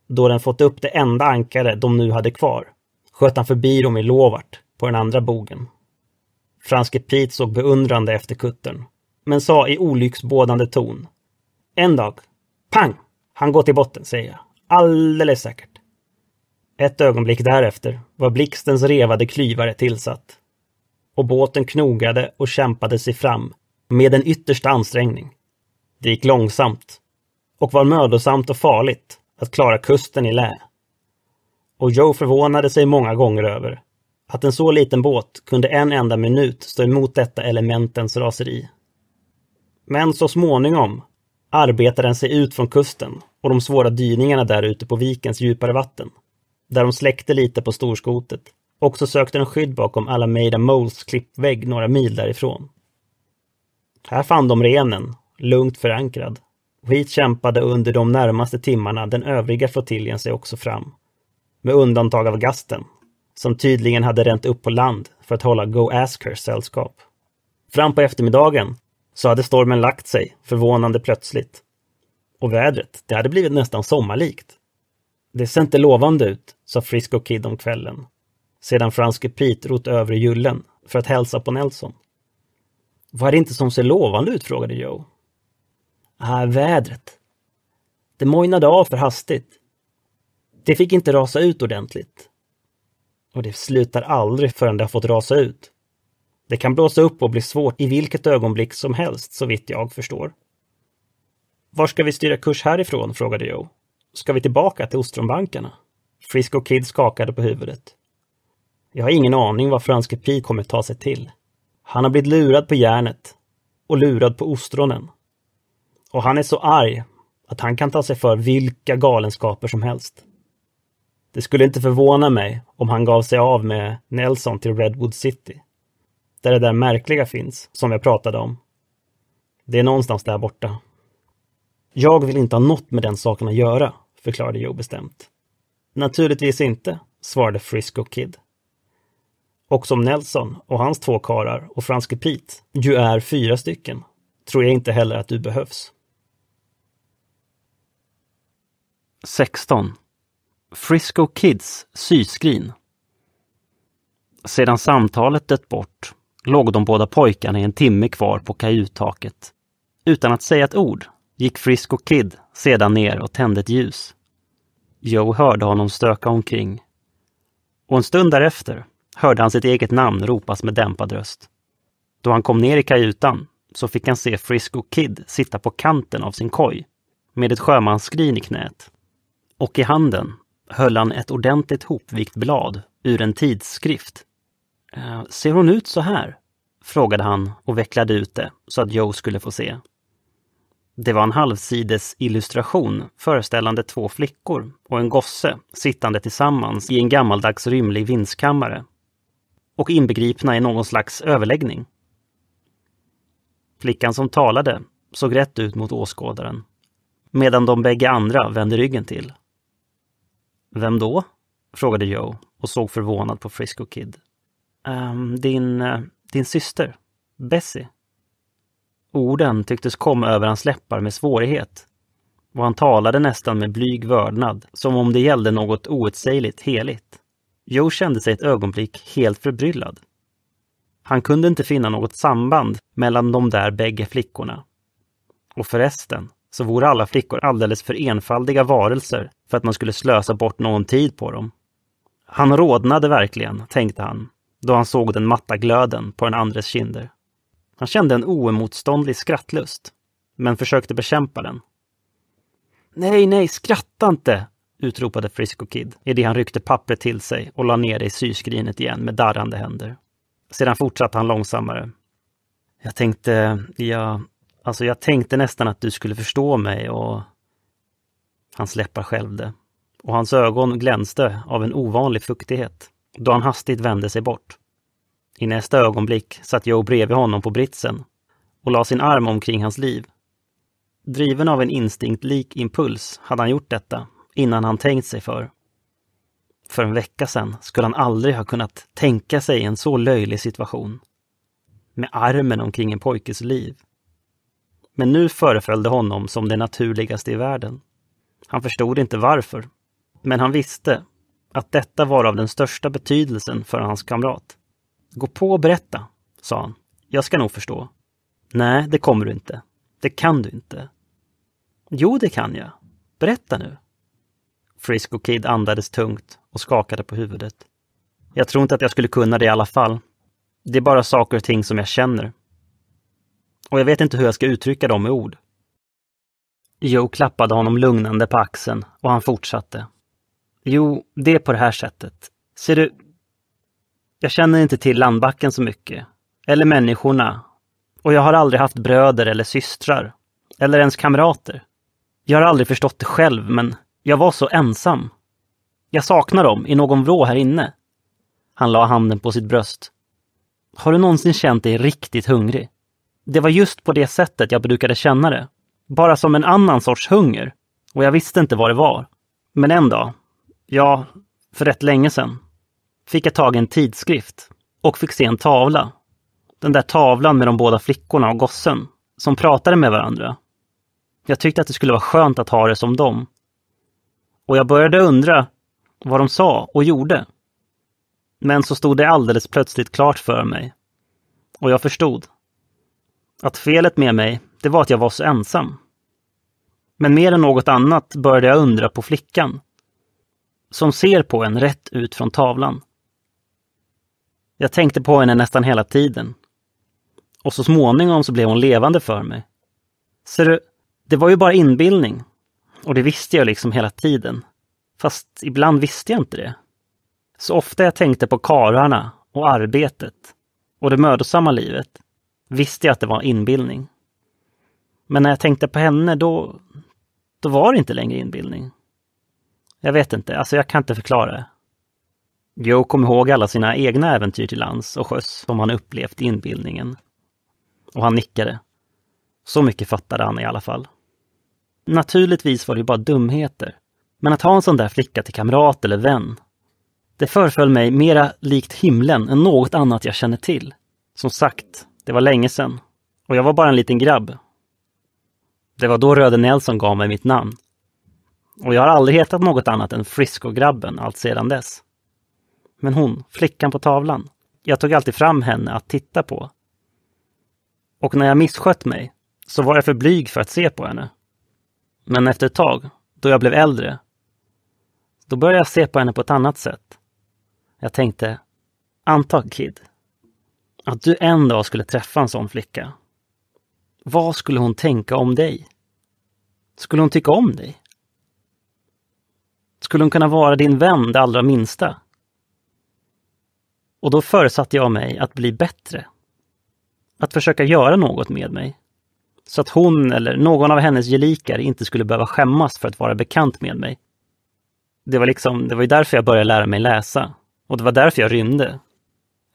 då den fått upp det enda ankare de nu hade kvar, sköt han förbi dem i Lovart, på den andra bogen. Franske Pete såg beundrande efter kuttern, men sa i olycksbådande ton. En dag, pang, han går till botten, säger jag. Alldeles säkert. Ett ögonblick därefter var blixtens revade klyvare tillsatt. Och båten knogade och kämpade sig fram med en yttersta ansträngning. Det gick långsamt och var mödosamt och farligt att klara kusten i lä. Och Joe förvånade sig många gånger över att en så liten båt kunde en enda minut stå emot detta elementens raseri. Men så småningom arbetade den sig ut från kusten och de svåra dyningarna där ute på vikens djupare vatten, där de släckte lite på storskotet. Och så sökte den skydd bakom Alameda Moles klippvägg några mil därifrån. Här fann de renen, lugnt förankrad. Och hit kämpade under de närmaste timmarna den övriga flottiljen sig också fram. Med undantag av Gasten, som tydligen hade ränt upp på land för att hålla Go Asker sällskap. Fram på eftermiddagen så hade stormen lagt sig förvånande plötsligt. Och vädret, det hade blivit nästan sommarlikt. Det ser inte lovande ut, sa Frisco Kid om kvällen. Sedan Franske Pete rott över i jullen för att hälsa på Nelson. Vad är det inte som ser lovande ut? frågade Joe. Ah, vädret. Det mojnade av för hastigt. Det fick inte rasa ut ordentligt. Och det slutar aldrig förrän det har fått rasa ut. Det kan blåsa upp och bli svårt i vilket ögonblick som helst, så vitt jag förstår. Var ska vi styra kurs härifrån? frågade Joe. Ska vi tillbaka till ostronbankarna? Frisco Kid skakade på huvudet. Jag har ingen aning vad franske Prix kommer ta sig till. Han har blivit lurad på järnet och lurad på ostronen. Och han är så arg att han kan ta sig för vilka galenskaper som helst. Det skulle inte förvåna mig om han gav sig av med Nelson till Redwood City. Där det där märkliga finns, som jag pratade om. Det är någonstans där borta. Jag vill inte ha något med den saken att göra, förklarade Joe bestämt. Naturligtvis inte, svarade Frisco Kid och som Nelson och hans två karar och Franske Pete ju är fyra stycken, tror jag inte heller att du behövs. 16. Frisco Kids syskrin. Sedan samtalet dött bort låg de båda pojkarna i en timme kvar på kajuttaket. Utan att säga ett ord gick Frisco Kid sedan ner och tände ett ljus. Joe hörde honom stöka omkring. Och en stund därefter hörde han sitt eget namn ropas med dämpad röst. Då han kom ner i kajutan så fick han se Frisco Kid sitta på kanten av sin koj med ett sjömansskrin i knät. Och i handen höll han ett ordentligt hopvikt blad ur en tidskrift. Eh, ser hon ut så här? frågade han och vecklade ut det så att Joe skulle få se. Det var en halvsides illustration föreställande två flickor och en gosse sittande tillsammans i en gammaldags rymlig vindskammare och inbegripna i någon slags överläggning. Flickan som talade såg rätt ut mot åskådaren, medan de bägge andra vände ryggen till. Vem då? frågade Joe och såg förvånad på Frisco Kid. Ehm, din, eh, din syster, Bessie. Orden tycktes komma över hans läppar med svårighet och han talade nästan med blyg vördnad, som om det gällde något outsägligt heligt. Joe kände sig ett ögonblick helt förbryllad. Han kunde inte finna något samband mellan de där bägge flickorna. Och förresten så vore alla flickor alldeles för enfaldiga varelser för att man skulle slösa bort någon tid på dem. Han rodnade verkligen, tänkte han, då han såg den matta glöden på den andres kinder. Han kände en oemotståndlig skrattlust, men försökte bekämpa den. Nej, nej, skratta inte, utropade Frisco Kid i det han ryckte pappret till sig och la ner det i syskrinet igen med darrande händer. Sedan fortsatte han långsammare. Jag tänkte, jag, alltså jag tänkte nästan att du skulle förstå mig och... hans läppar skälvde och hans ögon glänste av en ovanlig fuktighet då han hastigt vände sig bort. I nästa ögonblick satt Joe bredvid honom på britsen och la sin arm omkring hans liv. Driven av en instinktlik impuls hade han gjort detta innan han tänkt sig för. För en vecka sedan skulle han aldrig ha kunnat tänka sig en så löjlig situation. Med armen omkring en pojkes liv. Men nu föreföll det honom som det naturligaste i världen. Han förstod inte varför, men han visste att detta var av den största betydelsen för hans kamrat. Gå på och berätta, sa han. Jag ska nog förstå. Nej, det kommer du inte. Det kan du inte. Jo, det kan jag. Berätta nu. Frisco Kid andades tungt och skakade på huvudet. Jag tror inte att jag skulle kunna det i alla fall. Det är bara saker och ting som jag känner. Och jag vet inte hur jag ska uttrycka dem i ord. Joe klappade honom lugnande på axeln och han fortsatte. Jo, det är på det här sättet. Ser du, jag känner inte till landbacken så mycket. Eller människorna. Och jag har aldrig haft bröder eller systrar. Eller ens kamrater. Jag har aldrig förstått det själv, men jag var så ensam. Jag saknar dem i någon vrå här inne. Han la handen på sitt bröst. Har du någonsin känt dig riktigt hungrig? Det var just på det sättet jag brukade känna det. Bara som en annan sorts hunger. Och jag visste inte vad det var. Men en dag, ja, för rätt länge sedan, fick jag tag i en tidskrift och fick se en tavla. Den där tavlan med de båda flickorna och gossen som pratade med varandra. Jag tyckte att det skulle vara skönt att ha det som dem. Och jag började undra vad de sa och gjorde. Men så stod det alldeles plötsligt klart för mig. Och jag förstod. Att felet med mig, det var att jag var så ensam. Men mer än något annat började jag undra på flickan. Som ser på en rätt ut från tavlan. Jag tänkte på henne nästan hela tiden. Och så småningom så blev hon levande för mig. Ser du, det var ju bara inbildning. Och det visste jag liksom hela tiden. Fast ibland visste jag inte det. Så ofta jag tänkte på kararna och arbetet och det mödosamma livet visste jag att det var inbildning. Men när jag tänkte på henne då, då var det inte längre inbildning. Jag vet inte, alltså jag kan inte förklara det. Joe kom ihåg alla sina egna äventyr till lands och sjöss som han upplevt i inbildningen. Och han nickade. Så mycket fattade han i alla fall. Naturligtvis var det ju bara dumheter. Men att ha en sån där flicka till kamrat eller vän. Det föreföll mig mera likt himlen än något annat jag känner till. Som sagt, det var länge sedan. Och jag var bara en liten grabb. Det var då Röde Nelson gav mig mitt namn. Och jag har aldrig hetat något annat än Frisco-grabben allt sedan dess. Men hon, flickan på tavlan, jag tog alltid fram henne att titta på. Och när jag misskött mig så var jag för blyg för att se på henne. Men efter ett tag, då jag blev äldre, då började jag se på henne på ett annat sätt. Jag tänkte, antag Kid, att du en dag skulle träffa en sån flicka. Vad skulle hon tänka om dig? Skulle hon tycka om dig? Skulle hon kunna vara din vän det allra minsta? Och då förutsatte jag mig att bli bättre. Att försöka göra något med mig. Så att hon eller någon av hennes gelikar inte skulle behöva skämmas för att vara bekant med mig. Det var liksom, det var ju därför jag började lära mig läsa. Och det var därför jag rymde.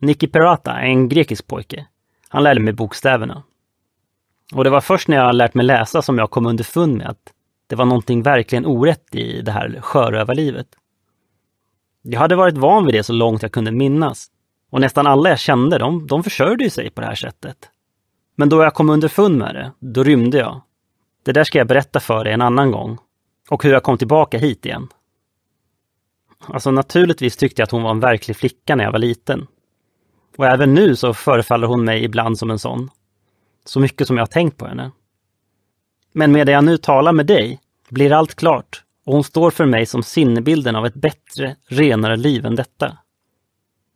Niki Perata en grekisk pojke. Han lärde mig bokstäverna. Och det var först när jag lärt mig läsa som jag kom underfund med att det var någonting verkligen orätt i det här sjörövarlivet. Jag hade varit van vid det så långt jag kunde minnas. Och nästan alla jag kände, de, de försörjde sig på det här sättet. Men då jag kom underfund med det, då rymde jag. Det där ska jag berätta för dig en annan gång. Och hur jag kom tillbaka hit igen. Alltså naturligtvis tyckte jag att hon var en verklig flicka när jag var liten. Och även nu så förefaller hon mig ibland som en sån. Så mycket som jag har tänkt på henne. Men medan jag nu talar med dig blir allt klart och hon står för mig som sinnebilden av ett bättre, renare liv än detta.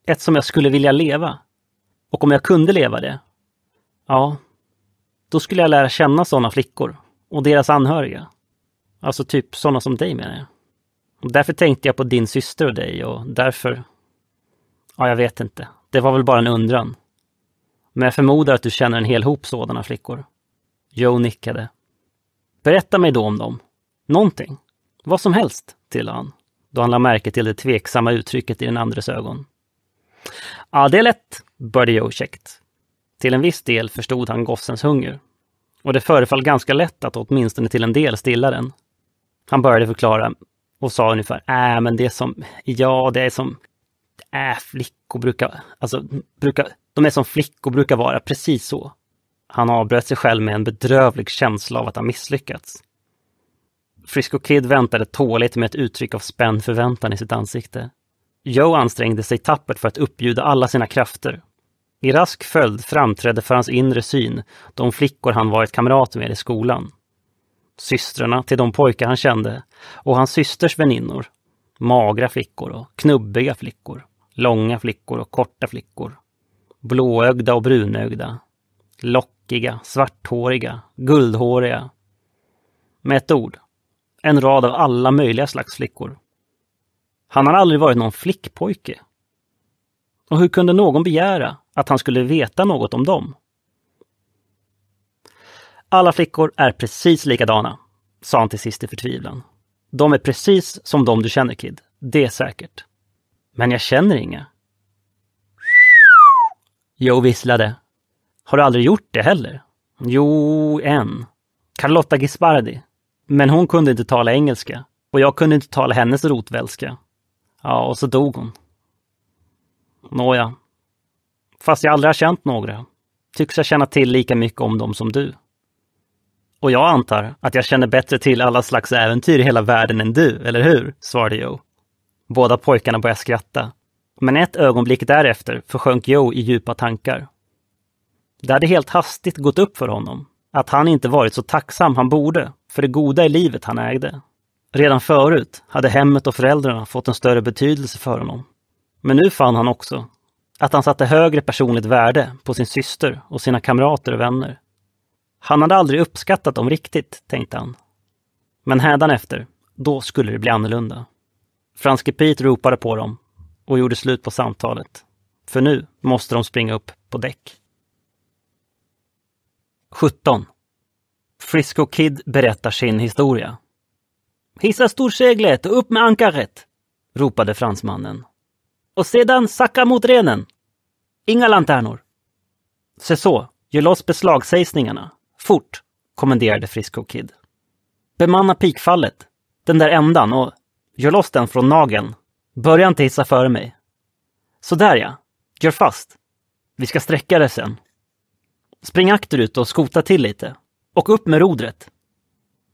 Ett som jag skulle vilja leva. Och om jag kunde leva det, Ja. Då skulle jag lära känna sådana flickor och deras anhöriga. Alltså typ sådana som dig menar jag. Och därför tänkte jag på din syster och dig och därför... Ja, jag vet inte. Det var väl bara en undran. Men jag förmodar att du känner en hel hop sådana flickor. Joe nickade. Berätta mig då om dem. Någonting. Vad som helst, tillade han, då han lade märke till det tveksamma uttrycket i den andres ögon. Ja, det är lätt, började Joe käckt. Till en viss del förstod han gossens hunger. Och det förefall ganska lätt att åtminstone till en del stilla den. Han började förklara och sa ungefär, äh men det är som, ja det är som, äh flickor brukar, alltså brukar, de är som flickor brukar vara, precis så. Han avbröt sig själv med en bedrövlig känsla av att ha misslyckats. Frisco Kid väntade tåligt med ett uttryck av spänd förväntan i sitt ansikte. Joe ansträngde sig tappert för att uppbjuda alla sina krafter i rask följd framträdde för hans inre syn de flickor han varit kamrat med i skolan. Systrarna till de pojkar han kände och hans systers väninnor. Magra flickor och knubbiga flickor. Långa flickor och korta flickor. Blåögda och brunögda. Lockiga, svarthåriga, guldhåriga. Med ett ord, en rad av alla möjliga slags flickor. Han har aldrig varit någon flickpojke. Och hur kunde någon begära att han skulle veta något om dem. Alla flickor är precis likadana, sa han till sist i förtvivlan. De är precis som de du känner, Kid. Det är säkert. Men jag känner inga. Joe visslade. Har du aldrig gjort det heller? Jo, en. Carlotta Gispardi. Men hon kunde inte tala engelska. Och jag kunde inte tala hennes rotvälska. Ja, och så dog hon. Nåja, Fast jag aldrig har känt några. Tycks jag känna till lika mycket om dem som du. Och jag antar att jag känner bättre till alla slags äventyr i hela världen än du, eller hur? svarade Joe. Båda pojkarna började skratta. Men ett ögonblick därefter försjönk Joe i djupa tankar. Det hade helt hastigt gått upp för honom att han inte varit så tacksam han borde för det goda i livet han ägde. Redan förut hade hemmet och föräldrarna fått en större betydelse för honom. Men nu fann han också att han satte högre personligt värde på sin syster och sina kamrater och vänner. Han hade aldrig uppskattat dem riktigt, tänkte han. Men hädanefter, då skulle det bli annorlunda. Franske Pete ropade på dem och gjorde slut på samtalet. För nu måste de springa upp på däck. 17. Frisco Kid berättar sin historia. Hissa storseglet och upp med ankaret! ropade fransmannen och sedan sacka mot renen. Inga lanternor. Se så, ge loss beslagsägningarna. Fort, kommenderade Frisco Kid. Bemanna pikfallet, den där ändan och gör loss den från nageln. Börja inte hissa före mig. Så där ja, gör fast. Vi ska sträcka det sen. Spring akterut och skota till lite. Och upp med rodret.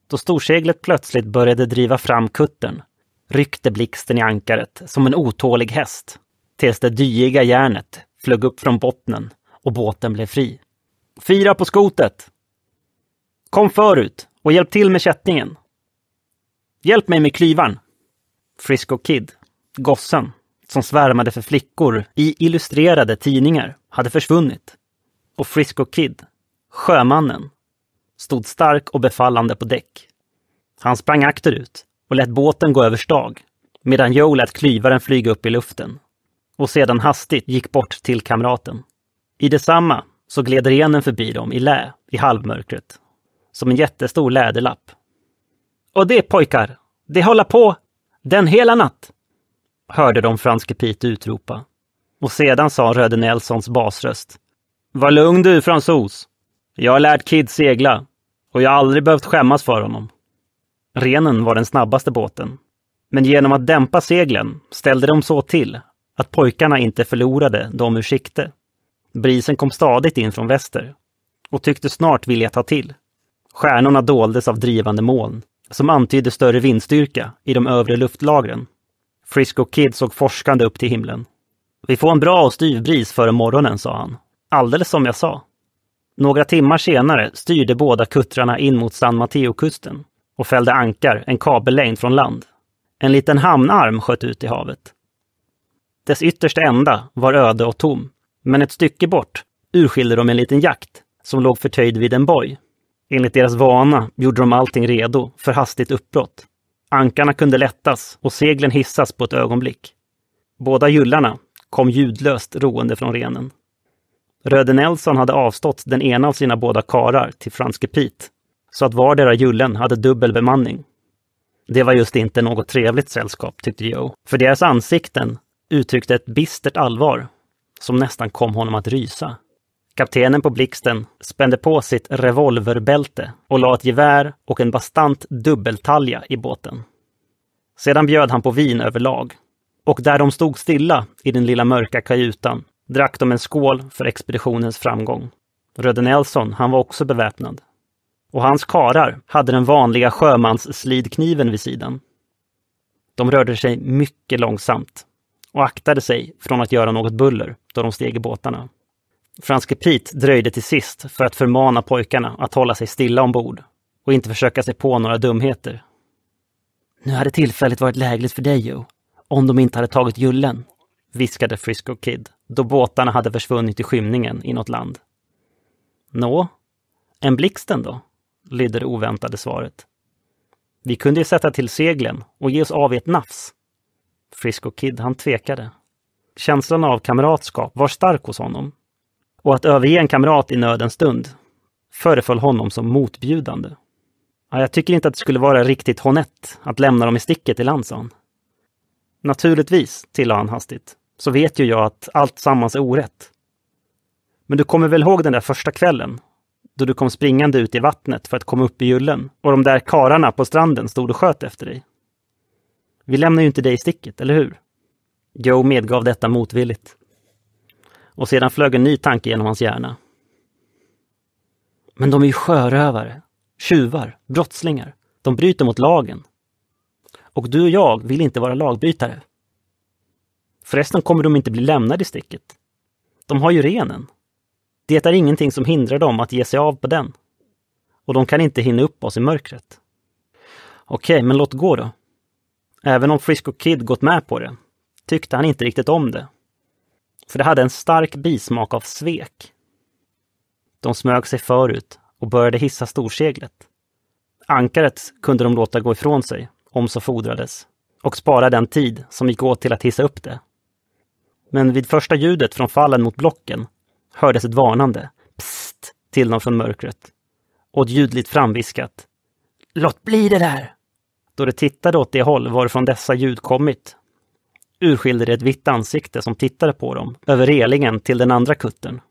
Då storseglet plötsligt började driva fram kuttern ryckte blixten i ankaret som en otålig häst tills det dyiga järnet flög upp från bottnen och båten blev fri. Fira på skotet! Kom förut och hjälp till med kättingen. Hjälp mig med klyvan! Frisco Kid, gossen, som svärmade för flickor i illustrerade tidningar, hade försvunnit. Och Frisco Kid, sjömannen, stod stark och befallande på däck. Han sprang akterut och lät båten gå över Stag, medan Joe lät klyvaren flyga upp i luften och sedan hastigt gick bort till kamraten. I detsamma så gled renen förbi dem i lä i halvmörkret, som en jättestor läderlapp. Och det pojkar, det håller på den hela natt, hörde de Franske Pete utropa. Och sedan sa Röde Nelsons basröst. Var lugn du fransos. Jag har lärt Kid segla och jag har aldrig behövt skämmas för honom. Renen var den snabbaste båten. Men genom att dämpa seglen ställde de så till att pojkarna inte förlorade dem ur sikte. Brisen kom stadigt in från väster och tyckte snart vilja ta till. Stjärnorna doldes av drivande moln som antydde större vindstyrka i de övre luftlagren. Frisco Kid såg forskande upp till himlen. Vi får en bra och styv bris före morgonen, sa han. Alldeles som jag sa. Några timmar senare styrde båda kuttrarna in mot San Mateo-kusten och fällde ankar en kabellängd från land. En liten hamnarm sköt ut i havet. Dess yttersta ända var öde och tom, men ett stycke bort urskilde de en liten jakt som låg förtöjd vid en boj. Enligt deras vana gjorde de allting redo för hastigt uppbrott. Ankarna kunde lättas och seglen hissas på ett ögonblick. Båda jullarna kom ljudlöst roende från renen. Röde Nelson hade avstått den ena av sina båda karar till Franske Pete så att vardera jullen hade dubbel bemanning. Det var just inte något trevligt sällskap, tyckte Joe, för deras ansikten uttryckte ett bistert allvar som nästan kom honom att rysa. Kaptenen på Blixten spände på sitt revolverbälte och la ett gevär och en bastant dubbeltalja i båten. Sedan bjöd han på vin överlag. Och där de stod stilla i den lilla mörka kajutan drack de en skål för expeditionens framgång. Röde Nelson, han var också beväpnad och hans karar hade den vanliga sjömansslidkniven vid sidan. De rörde sig mycket långsamt och aktade sig från att göra något buller då de steg i båtarna. Franske Pete dröjde till sist för att förmana pojkarna att hålla sig stilla ombord och inte försöka sig på några dumheter. Nu hade tillfället varit lägligt för dig, Joe, om de inte hade tagit jullen, viskade Frisco Kid då båtarna hade försvunnit i skymningen inåt land. Nå, en blixt då? lydde det oväntade svaret. Vi kunde ju sätta till seglen och ge oss av i ett nafs. Frisco Kid, han tvekade. Känslan av kamratskap var stark hos honom. Och att överge en kamrat i nödens stund föreföll honom som motbjudande. Ja, jag tycker inte att det skulle vara riktigt honett att lämna dem i sticket i land, sa han. Naturligtvis, tillade han hastigt, så vet ju jag att allt sammans är orätt. Men du kommer väl ihåg den där första kvällen då du kom springande ut i vattnet för att komma upp i gyllen och de där kararna på stranden stod och sköt efter dig. Vi lämnar ju inte dig i sticket, eller hur? Joe medgav detta motvilligt. Och sedan flög en ny tanke genom hans hjärna. Men de är ju sjörövare, tjuvar, brottslingar. De bryter mot lagen. Och du och jag vill inte vara lagbrytare. Förresten kommer de inte bli lämnade i sticket. De har ju renen. Det är ingenting som hindrar dem att ge sig av på den. Och de kan inte hinna upp oss i mörkret. Okej, men låt gå då. Även om Frisco Kid gått med på det, tyckte han inte riktigt om det. För det hade en stark bismak av svek. De smög sig förut och började hissa storseglet. Ankaret kunde de låta gå ifrån sig, om så fordrades, och spara den tid som gick åt till att hissa upp det. Men vid första ljudet från fallen mot blocken hördes ett varnande psst till dem från mörkret och ett ljudligt framviskat Låt bli det där! Då de tittade åt det håll varifrån dessa ljud kommit urskilde det ett vitt ansikte som tittade på dem över relingen till den andra kuttern.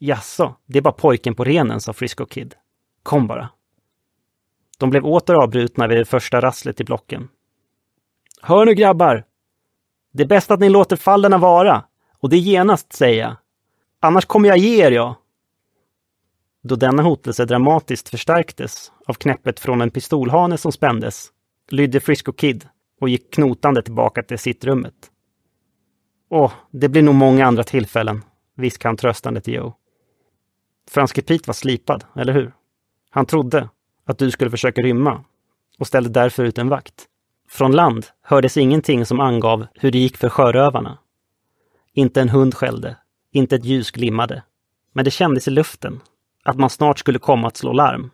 Jaså, det är bara pojken på renen, sa Frisco Kid. Kom bara. De blev åter avbrutna vid det första rasslet i blocken. Hör nu grabbar! Det är bäst att ni låter fallen vara, och det genast, säger jag. Annars kommer jag ge er, ja. Då denna hotelse dramatiskt förstärktes av knäppet från en pistolhane som spändes lydde Frisco Kid och gick knotande tillbaka till sitt rummet. Åh, det blir nog många andra tillfällen, viskade han tröstande till Joe. Franske Pete var slipad, eller hur? Han trodde att du skulle försöka rymma och ställde därför ut en vakt. Från land hördes ingenting som angav hur det gick för sjörövarna. Inte en hund skällde inte ett ljus glimmade. Men det kändes i luften att man snart skulle komma att slå larm.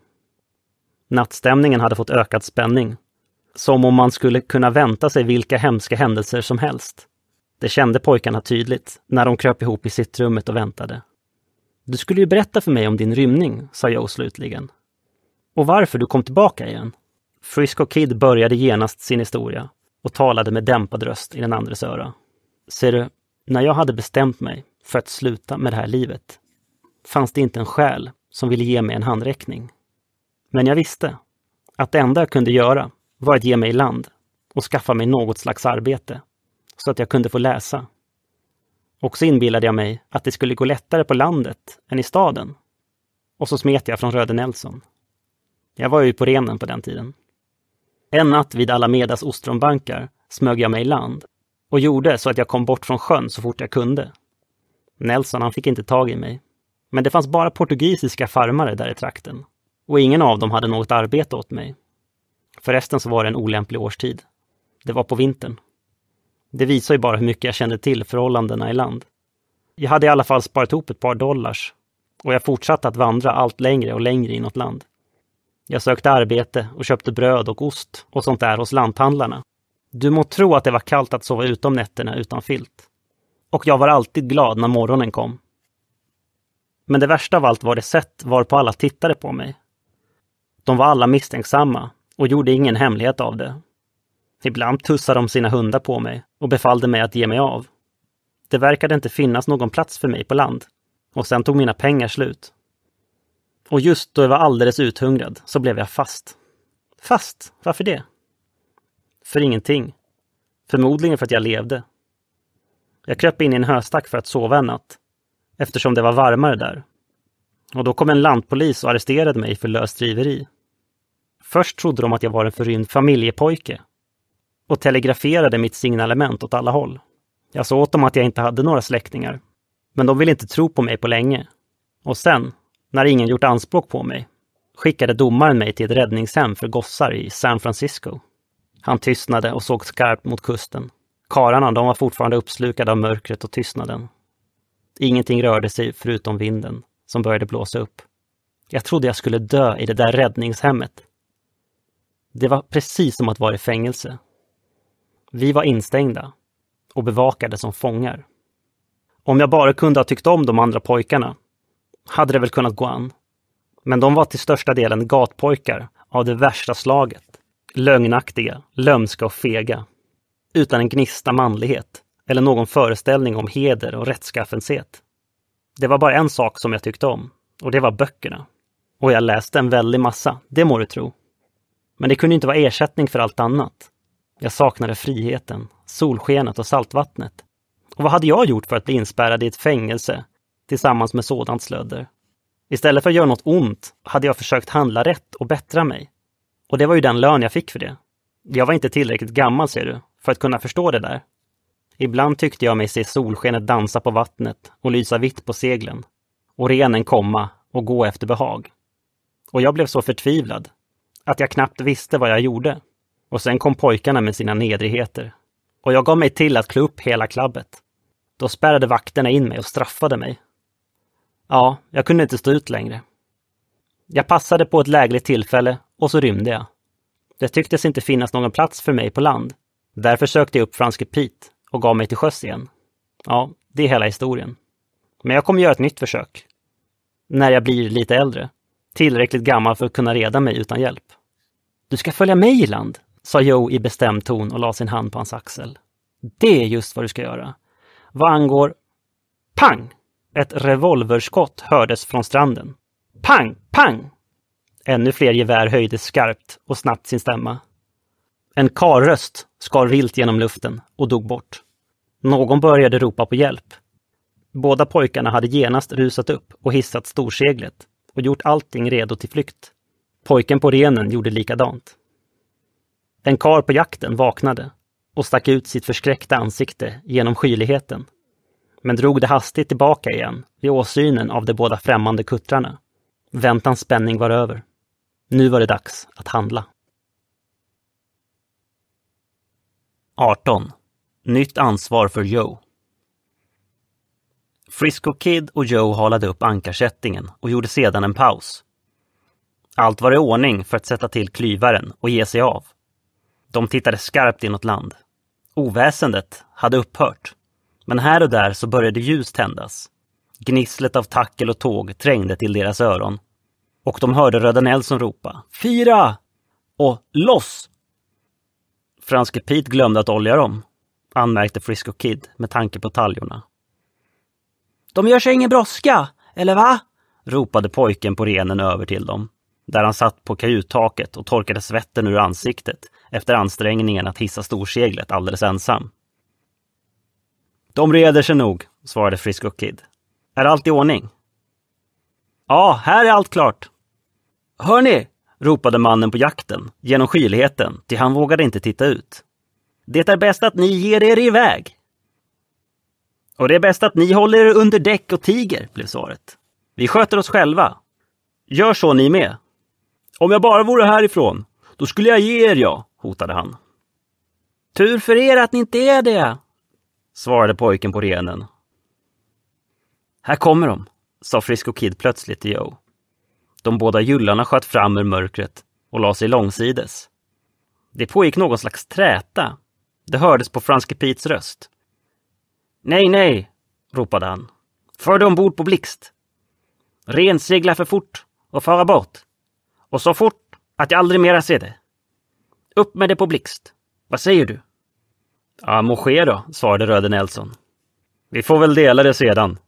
Nattstämningen hade fått ökad spänning. Som om man skulle kunna vänta sig vilka hemska händelser som helst. Det kände pojkarna tydligt när de kröp ihop i sittrummet och väntade. Du skulle ju berätta för mig om din rymning, sa Joe slutligen. Och varför du kom tillbaka igen. Frisco Kid började genast sin historia och talade med dämpad röst i den andres öra. Ser du, när jag hade bestämt mig för att sluta med det här livet fanns det inte en själ som ville ge mig en handräckning. Men jag visste att det enda jag kunde göra var att ge mig land och skaffa mig något slags arbete så att jag kunde få läsa. Och så inbillade jag mig att det skulle gå lättare på landet än i staden. Och så smet jag från Röde Nelson. Jag var ju på renen på den tiden. En natt vid Alamedas ostronbankar smög jag mig i land och gjorde så att jag kom bort från sjön så fort jag kunde Nelson, han fick inte tag i mig. Men det fanns bara portugisiska farmare där i trakten. Och ingen av dem hade något arbete åt mig. Förresten så var det en olämplig årstid. Det var på vintern. Det visar ju bara hur mycket jag kände till förhållandena i land. Jag hade i alla fall sparat ihop ett par dollars och jag fortsatte att vandra allt längre och längre inåt land. Jag sökte arbete och köpte bröd och ost och sånt där hos lanthandlarna. Du må tro att det var kallt att sova ute om nätterna utan filt och jag var alltid glad när morgonen kom. Men det värsta av allt var det sätt varpå alla tittade på mig. De var alla misstänksamma och gjorde ingen hemlighet av det. Ibland tussade de sina hundar på mig och befallde mig att ge mig av. Det verkade inte finnas någon plats för mig på land. Och sen tog mina pengar slut. Och just då jag var alldeles uthungrad så blev jag fast. Fast? Varför det? För ingenting. Förmodligen för att jag levde. Jag kröp in i en höstack för att sova en natt, eftersom det var varmare där. Och då kom en lantpolis och arresterade mig för löst driveri. Först trodde de att jag var en förrymd familjepojke och telegraferade mitt signalement åt alla håll. Jag sa åt dem att jag inte hade några släktingar, men de ville inte tro på mig på länge. Och sen, när ingen gjort anspråk på mig, skickade domaren mig till ett räddningshem för gossar i San Francisco. Han tystnade och såg skarpt mot kusten. Kararna, de var fortfarande uppslukade av mörkret och tystnaden. Ingenting rörde sig förutom vinden, som började blåsa upp. Jag trodde jag skulle dö i det där räddningshemmet. Det var precis som att vara i fängelse. Vi var instängda och bevakade som fångar. Om jag bara kunde ha tyckt om de andra pojkarna hade det väl kunnat gå an. Men de var till största delen gatpojkar av det värsta slaget. Lögnaktiga, lömska och fega utan en gnista manlighet eller någon föreställning om heder och rättskaffenshet. Det var bara en sak som jag tyckte om och det var böckerna. Och jag läste en väldig massa, det må du tro. Men det kunde inte vara ersättning för allt annat. Jag saknade friheten, solskenet och saltvattnet. Och vad hade jag gjort för att bli inspärrad i ett fängelse tillsammans med sådant slödder? Istället för att göra något ont hade jag försökt handla rätt och bättra mig. Och det var ju den lön jag fick för det. Jag var inte tillräckligt gammal, ser du, för att kunna förstå det där. Ibland tyckte jag mig se solskenet dansa på vattnet och lysa vitt på seglen och renen komma och gå efter behag. Och jag blev så förtvivlad att jag knappt visste vad jag gjorde. Och sen kom pojkarna med sina nedrigheter. Och jag gav mig till att klä upp hela klabbet. Då spärrade vakterna in mig och straffade mig. Ja, jag kunde inte stå ut längre. Jag passade på ett lägligt tillfälle och så rymde jag. Det tycktes inte finnas någon plats för mig på land, Därför sökte jag upp Franske Pete och gav mig till sjöss igen. Ja, det är hela historien. Men jag kommer göra ett nytt försök. När jag blir lite äldre. Tillräckligt gammal för att kunna reda mig utan hjälp. Du ska följa mig i land, sa Joe i bestämd ton och la sin hand på hans axel. Det är just vad du ska göra. Vad angår... Pang! Ett revolverskott hördes från stranden. Pang, pang! Ännu fler gevär höjdes skarpt och snabbt sin stämma. En karröst skar vilt genom luften och dog bort. Någon började ropa på hjälp. Båda pojkarna hade genast rusat upp och hissat storseglet och gjort allting redo till flykt. Pojken på renen gjorde likadant. En kar på jakten vaknade och stack ut sitt förskräckta ansikte genom skyligheten, men drog det hastigt tillbaka igen vid åsynen av de båda främmande kuttrarna. Väntans spänning var över. Nu var det dags att handla. 18. Nytt ansvar för Joe. Frisco Kid och Joe halade upp ankarsättningen och gjorde sedan en paus. Allt var i ordning för att sätta till klyvaren och ge sig av. De tittade skarpt inåt land. Oväsendet hade upphört. Men här och där så började ljus tändas. Gnisslet av tackel och tåg trängde till deras öron. Och de hörde Röda Nelson ropa ”Fira!” och ”Loss!” Franske Pete glömde att olja dem, anmärkte Frisco Kid med tanke på taljorna. De gör sig ingen brådska, eller va? ropade pojken på renen över till dem, där han satt på kajuttaket och torkade svetten ur ansiktet efter ansträngningen att hissa storseglet alldeles ensam. De reder sig nog, svarade Frisco Kid. Är allt i ordning? Ja, här är allt klart. Hörni, ropade mannen på jakten, genom skyligheten, till han vågade inte titta ut. Det är bäst att ni ger er iväg! Och det är bäst att ni håller er under däck och tiger, blev svaret. Vi sköter oss själva. Gör så ni med. Om jag bara vore härifrån, då skulle jag ge er, ja, hotade han. Tur för er att ni inte är det, svarade pojken på renen. Här kommer de, sa Frisco Kid plötsligt till Joe. De båda jullarna sköt fram ur mörkret och la sig långsides. Det pågick någon slags träta. Det hördes på Franske Petes röst. Nej, nej, ropade han. För dem ombord på blixt. Rensegla för fort och fara bort. Och så fort att jag aldrig mera ser det. Upp med det på blixt. Vad säger du? Ja, må ske då, svarade Röde Nelson. Vi får väl dela det sedan.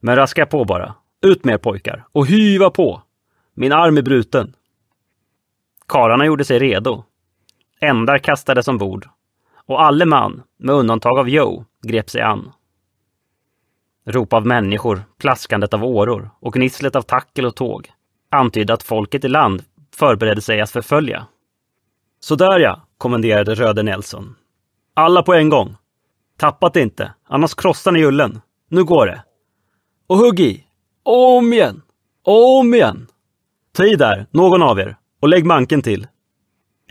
Men raska på bara. Ut med er pojkar och hyva på! Min arm är bruten. Kararna gjorde sig redo. Ändar kastades ombord. Och alle man, med undantag av Joe, grep sig an. Rop av människor, plaskandet av åror och gnisslet av tackel och tåg antydde att folket i land förberedde sig att förfölja. Sådär ja, kommenderade Röde Nelson. Alla på en gång. Tappat inte, annars krossar ni jullen. Nu går det. Och hugg i! Om igen! Om igen! Ta i där, någon av er, och lägg manken till.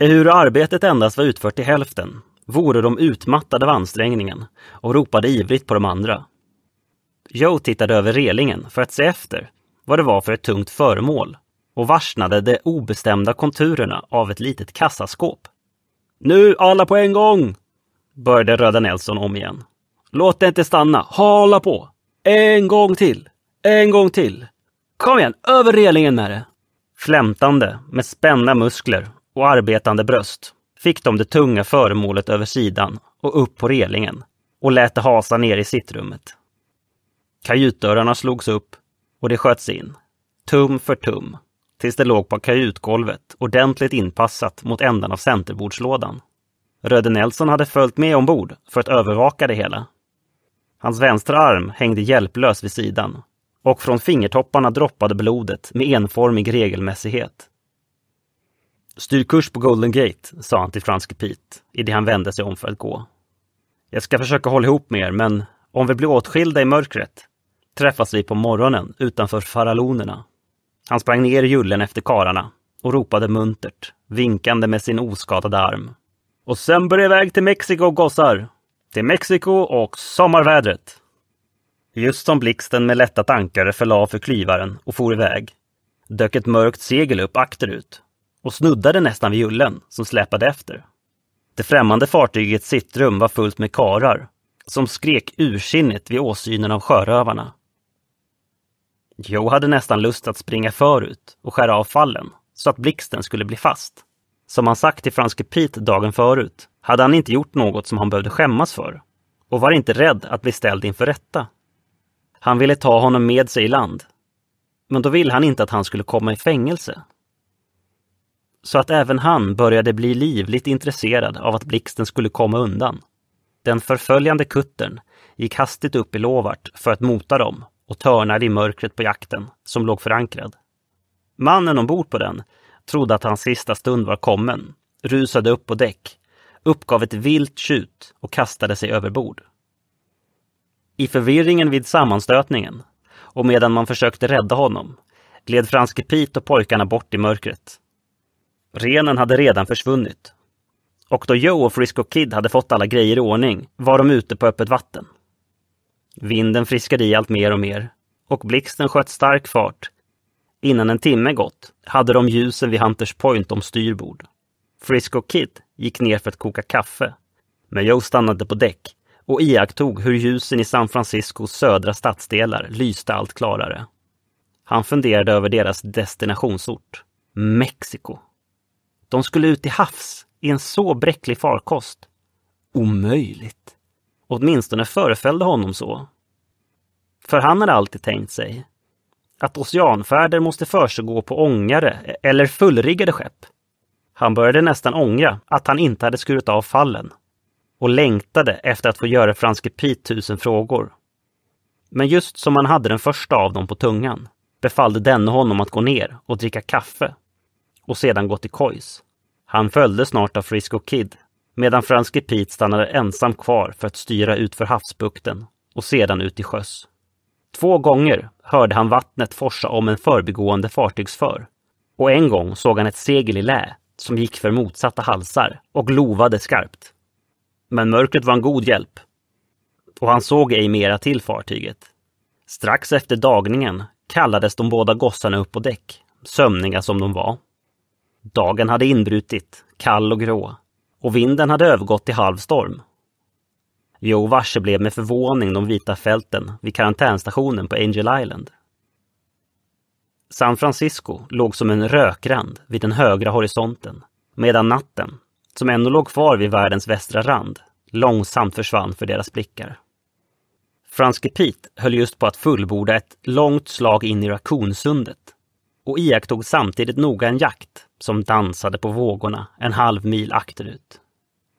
Ehuru arbetet endast var utfört till hälften vore de utmattade av ansträngningen och ropade ivrigt på de andra. Joe tittade över relingen för att se efter vad det var för ett tungt föremål och varsnade de obestämda konturerna av ett litet kassaskåp. Nu alla på en gång! började Röda Nelson om igen. Låt det inte stanna, hala på! En gång till! En gång till! Kom igen, över relingen med det! Flämtande, med spända muskler och arbetande bröst fick de det tunga föremålet över sidan och upp på relingen och lät det hasa ner i sittrummet. Kajutdörrarna slogs upp och det sköts in, tum för tum, tills det låg på kajutgolvet ordentligt inpassat mot ändan av centerbordslådan. Röde Nelson hade följt med ombord för att övervaka det hela. Hans vänstra arm hängde hjälplös vid sidan och från fingertopparna droppade blodet med enformig regelmässighet. Styr kurs på Golden Gate, sa han till franske Pete, i det han vände sig om för att gå. Jag ska försöka hålla ihop med er, men om vi blir åtskilda i mörkret träffas vi på morgonen utanför Faralonerna. Han sprang ner i jullen efter kararna och ropade muntert, vinkande med sin oskadade arm. Och sen börjar iväg till Mexiko, gossar! Till Mexiko och sommarvädret! Just som blixten med lättat ankare föll av för klyvaren och for iväg, dök ett mörkt segel upp akterut och snuddade nästan vid ullen som släpade efter. Det främmande fartygets sittrum var fullt med karar som skrek ursinnigt vid åsynen av sjörövarna. Joe hade nästan lust att springa förut och skära av fallen så att blixten skulle bli fast. Som han sagt till Franske Pete dagen förut hade han inte gjort något som han behövde skämmas för och var inte rädd att bli ställd inför rätta han ville ta honom med sig i land. Men då ville han inte att han skulle komma i fängelse. Så att även han började bli livligt intresserad av att blixten skulle komma undan. Den förföljande kuttern gick hastigt upp i Lovart för att mota dem och törnade i mörkret på jakten, som låg förankrad. Mannen ombord på den trodde att hans sista stund var kommen, rusade upp på däck, uppgav ett vilt tjut och kastade sig över bord. I förvirringen vid sammanstötningen och medan man försökte rädda honom gled Franske Pit och pojkarna bort i mörkret. Renen hade redan försvunnit. Och då Joe och Frisco Kid hade fått alla grejer i ordning var de ute på öppet vatten. Vinden friskade i allt mer och mer och blixten sköt stark fart. Innan en timme gått hade de ljusen vid Hunters Point om styrbord. Frisco Kid gick ner för att koka kaffe, men Joe stannade på däck och iakttog hur ljusen i San Franciscos södra stadsdelar lyste allt klarare. Han funderade över deras destinationsort, Mexiko. De skulle ut i havs i en så bräcklig farkost. Omöjligt! Åtminstone föreföll det honom så. För han hade alltid tänkt sig att oceanfärder måste försiggå på ångare e- eller fullriggade skepp. Han började nästan ångra att han inte hade skurit av fallen och längtade efter att få göra franske Pete tusen frågor. Men just som han hade den första av dem på tungan befallde denne honom att gå ner och dricka kaffe och sedan gå till kojs. Han följde snart av Frisco Kid medan franske Pete stannade ensam kvar för att styra ut för havsbukten och sedan ut till sjöss. Två gånger hörde han vattnet forsa om en förbigående fartygsför och en gång såg han ett segel i lä som gick för motsatta halsar och lovade skarpt men mörkret var en god hjälp. Och han såg ej mera till fartyget. Strax efter dagningen kallades de båda gossarna upp på däck, sömniga som de var. Dagen hade inbrutit, kall och grå, och vinden hade övergått till halv storm. Jo varse blev med förvåning de vita fälten vid karantänstationen på Angel Island. San Francisco låg som en rökrand vid den högra horisonten, medan natten, som ändå låg kvar vid världens västra rand, långsamt försvann för deras blickar. Franske Pete höll just på att fullborda ett långt slag in i Rakunsundet och iakttog samtidigt noga en jakt som dansade på vågorna en halv mil akterut.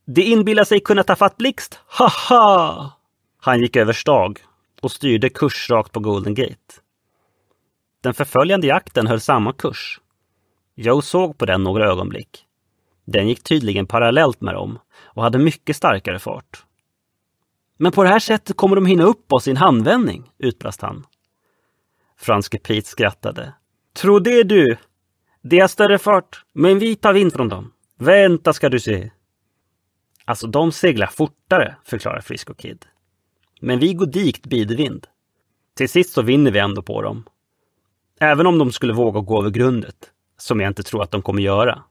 Det inbillar sig kunna ta fatt Blixt, haha! Han gick över stag och styrde kurs rakt på Golden Gate. Den förföljande jakten höll samma kurs. Joe såg på den några ögonblick den gick tydligen parallellt med dem och hade mycket starkare fart. Men på det här sättet kommer de hinna upp oss i en handvändning, utbrast han. Franske Pete skrattade. Tro det du! De har större fart, men vi tar vind från dem. Vänta ska du se! Alltså, de seglar fortare, förklarar Frisco Kid. Men vi går dikt bidvind. Till sist så vinner vi ändå på dem. Även om de skulle våga gå över grundet, som jag inte tror att de kommer göra.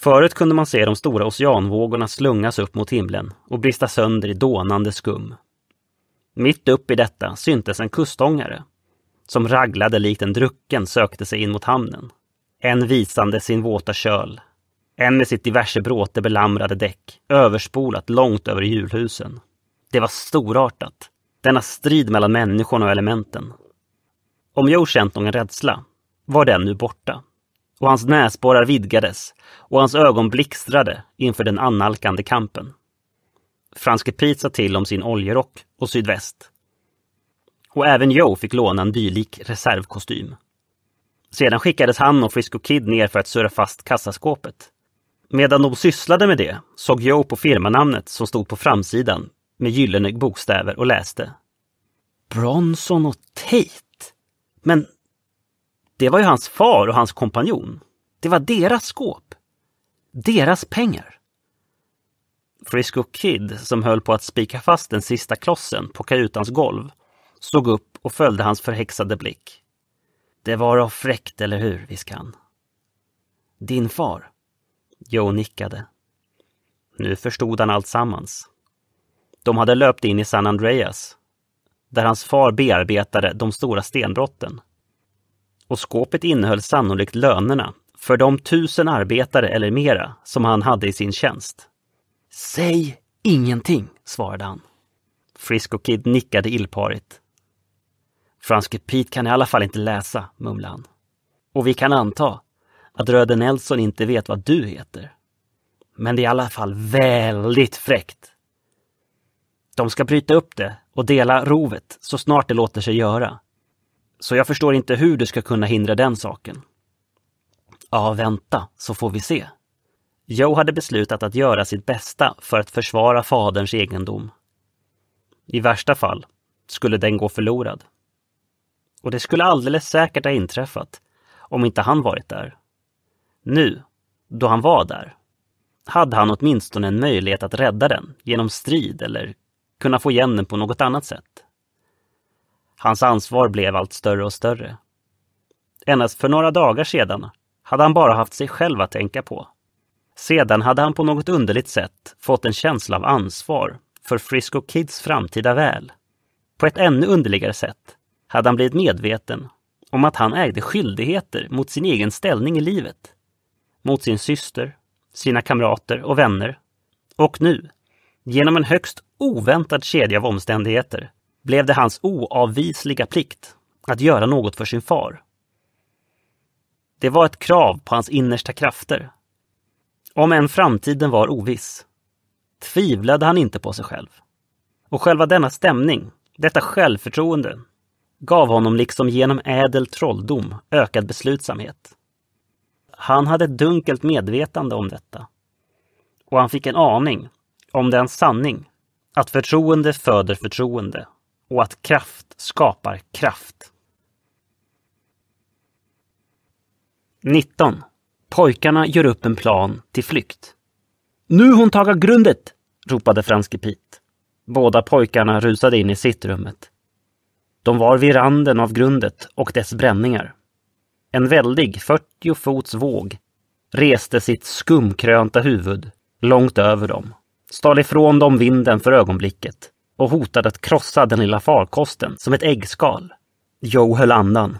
Förut kunde man se de stora oceanvågorna slungas upp mot himlen och brista sönder i dånande skum. Mitt upp i detta syntes en kustångare, som raglade likt en drucken sökte sig in mot hamnen. En visande sin våta köl, en med sitt diverse bråte belamrade däck, överspolat långt över julhusen. Det var storartat, denna strid mellan människorna och elementen. Om jag känt någon rädsla var den nu borta och hans näsborrar vidgades och hans ögon blixtrade inför den annalkande kampen. Franske Pete sa till om sin oljerock och sydväst. Och även Joe fick låna en dylik reservkostym. Sedan skickades han och Frisco Kid ner för att surra fast kassaskåpet. Medan de sysslade med det såg Joe på firmanamnet som stod på framsidan med gyllene bokstäver och läste. Bronson och Tate? Men det var ju hans far och hans kompanjon. Det var deras skåp. Deras pengar. Frisco Kid, som höll på att spika fast den sista klossen på kajutans golv, såg upp och följde hans förhäxade blick. Det var av fräckt, eller hur, viskade han. Din far? Joe nickade. Nu förstod han alltsammans. De hade löpt in i San Andreas, där hans far bearbetade de stora stenbrotten och skåpet innehöll sannolikt lönerna för de tusen arbetare eller mera som han hade i sin tjänst. Säg ingenting, svarade han. Frisco Kid nickade illparigt. Franske Pete kan i alla fall inte läsa, mumlade han. Och vi kan anta att Röde Nelson inte vet vad du heter. Men det är i alla fall väldigt fräckt. De ska bryta upp det och dela rovet så snart det låter sig göra. Så jag förstår inte hur du ska kunna hindra den saken. Ja, vänta, så får vi se. Joe hade beslutat att göra sitt bästa för att försvara faderns egendom. I värsta fall skulle den gå förlorad. Och det skulle alldeles säkert ha inträffat om inte han varit där. Nu, då han var där, hade han åtminstone en möjlighet att rädda den genom strid eller kunna få igen den på något annat sätt. Hans ansvar blev allt större och större. Endast för några dagar sedan hade han bara haft sig själv att tänka på. Sedan hade han på något underligt sätt fått en känsla av ansvar för Frisco Kids framtida väl. På ett ännu underligare sätt hade han blivit medveten om att han ägde skyldigheter mot sin egen ställning i livet. Mot sin syster, sina kamrater och vänner. Och nu, genom en högst oväntad kedja av omständigheter, blev det hans oavvisliga plikt att göra något för sin far. Det var ett krav på hans innersta krafter. Om än framtiden var oviss, tvivlade han inte på sig själv. Och själva denna stämning, detta självförtroende, gav honom liksom genom ädel trolldom ökad beslutsamhet. Han hade ett dunkelt medvetande om detta. Och han fick en aning om den sanning att förtroende föder förtroende och att kraft skapar kraft. 19. Pojkarna gör upp en plan till flykt. Nu hon taga grundet! ropade Franske Pit. Båda pojkarna rusade in i sittrummet. De var vid randen av grundet och dess bränningar. En väldig 40 fots våg reste sitt skumkrönta huvud långt över dem, stal ifrån dem vinden för ögonblicket och hotade att krossa den lilla farkosten som ett äggskal. Joe höll andan.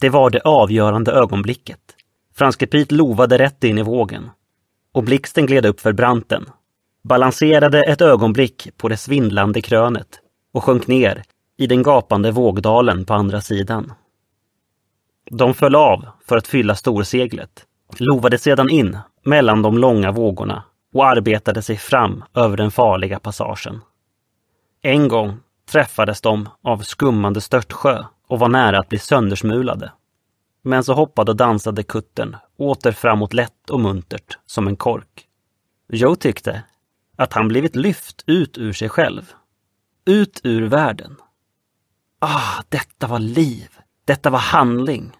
Det var det avgörande ögonblicket. Franske Pete lovade rätt in i vågen. Och blixten gled upp för branten. Balanserade ett ögonblick på det svindlande krönet och sjönk ner i den gapande vågdalen på andra sidan. De föll av för att fylla storseglet, lovade sedan in mellan de långa vågorna och arbetade sig fram över den farliga passagen. En gång träffades de av skummande störtsjö och var nära att bli söndersmulade. Men så hoppade och dansade kuttern åter framåt lätt och muntert som en kork. Joe tyckte att han blivit lyft ut ur sig själv. Ut ur världen. Ah, detta var liv. Detta var handling.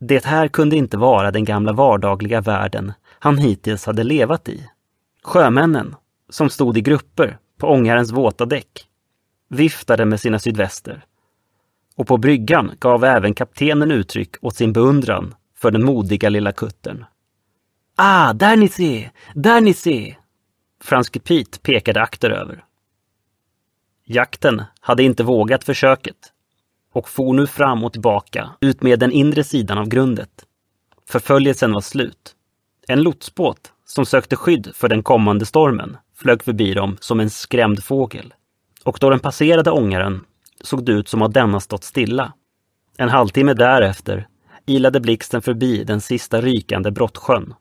Det här kunde inte vara den gamla vardagliga världen han hittills hade levat i. Sjömännen, som stod i grupper på ångarens våta däck, viftade med sina sydväster. Och på bryggan gav även kaptenen uttryck åt sin beundran för den modiga lilla kuttern. Ah, där ni ser! Där ni ser! Franske Pete pekade akteröver. Jakten hade inte vågat försöket och for nu fram och tillbaka ut med den inre sidan av grundet. Förföljelsen var slut. En lotsbåt som sökte skydd för den kommande stormen flög förbi dem som en skrämd fågel. Och då den passerade ångaren såg det ut som att denna stått stilla. En halvtimme därefter ilade blixten förbi den sista rykande brottsjön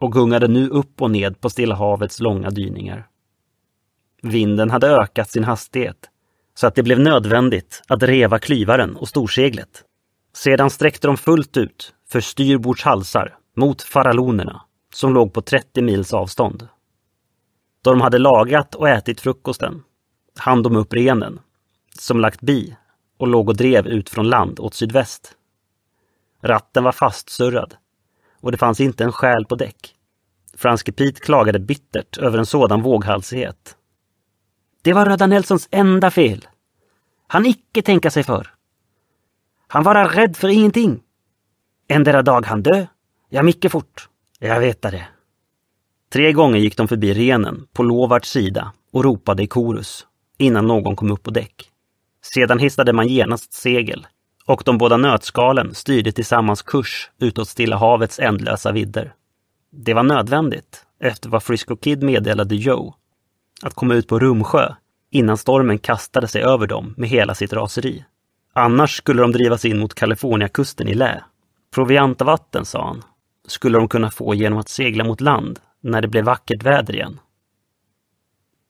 och gungade nu upp och ned på Stilla havets långa dyningar. Vinden hade ökat sin hastighet så att det blev nödvändigt att reva klyvaren och storseglet. Sedan sträckte de fullt ut för styrbords halsar mot faralonerna som låg på 30 mils avstånd. Då de hade lagat och ätit frukosten hann de upp renen, som lagt bi och låg och drev ut från land åt sydväst. Ratten var fastsurrad och det fanns inte en själ på däck. Franske Pete klagade bittert över en sådan våghalsighet. Det var Röda Nelsons enda fel. Han icke tänka sig för. Han vara rädd för ingenting. Endera dag han dö, ja mycket fort. Jag vet det. Tre gånger gick de förbi renen på Lovarts sida och ropade i korus innan någon kom upp på däck. Sedan hissade man genast segel och de båda nötskalen styrde tillsammans kurs utåt Stilla havets ändlösa vidder. Det var nödvändigt, efter vad Frisco Kid meddelade Joe, att komma ut på Rumsjö innan stormen kastade sig över dem med hela sitt raseri. Annars skulle de drivas in mot Kaliforniakusten i lä. Proviantavatten, sa han, skulle de kunna få genom att segla mot land när det blev vackert väder igen.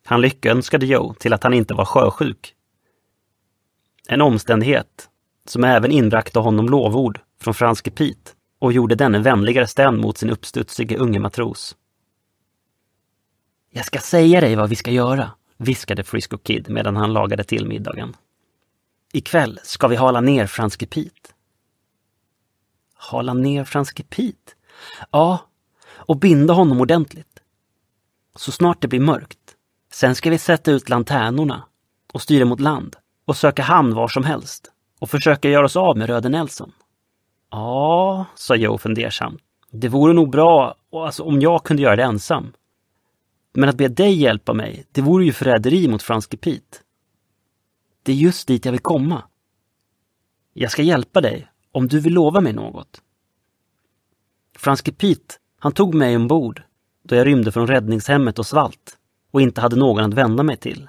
Han lyckönskade Joe till att han inte var sjösjuk. En omständighet som även inbragte honom lovord från franske Pete och gjorde denne vänligare stämd mot sin uppstudsige unge matros. Jag ska säga dig vad vi ska göra, viskade Frisco Kid medan han lagade till middagen. Ikväll ska vi hala ner franske Pete. Hala ner franske Pete? Ja, och binda honom ordentligt. Så snart det blir mörkt. Sen ska vi sätta ut lanternorna och styra mot land och söka hamn var som helst och försöka göra oss av med Röde Nelson. Ja, sa Joe fundersamt. Det vore nog bra alltså, om jag kunde göra det ensam. Men att be dig hjälpa mig, det vore ju förräderi mot Franske Pete. Det är just dit jag vill komma. Jag ska hjälpa dig om du vill lova mig något. Franske Pete han tog mig ombord då jag rymde från räddningshemmet och svalt och inte hade någon att vända mig till.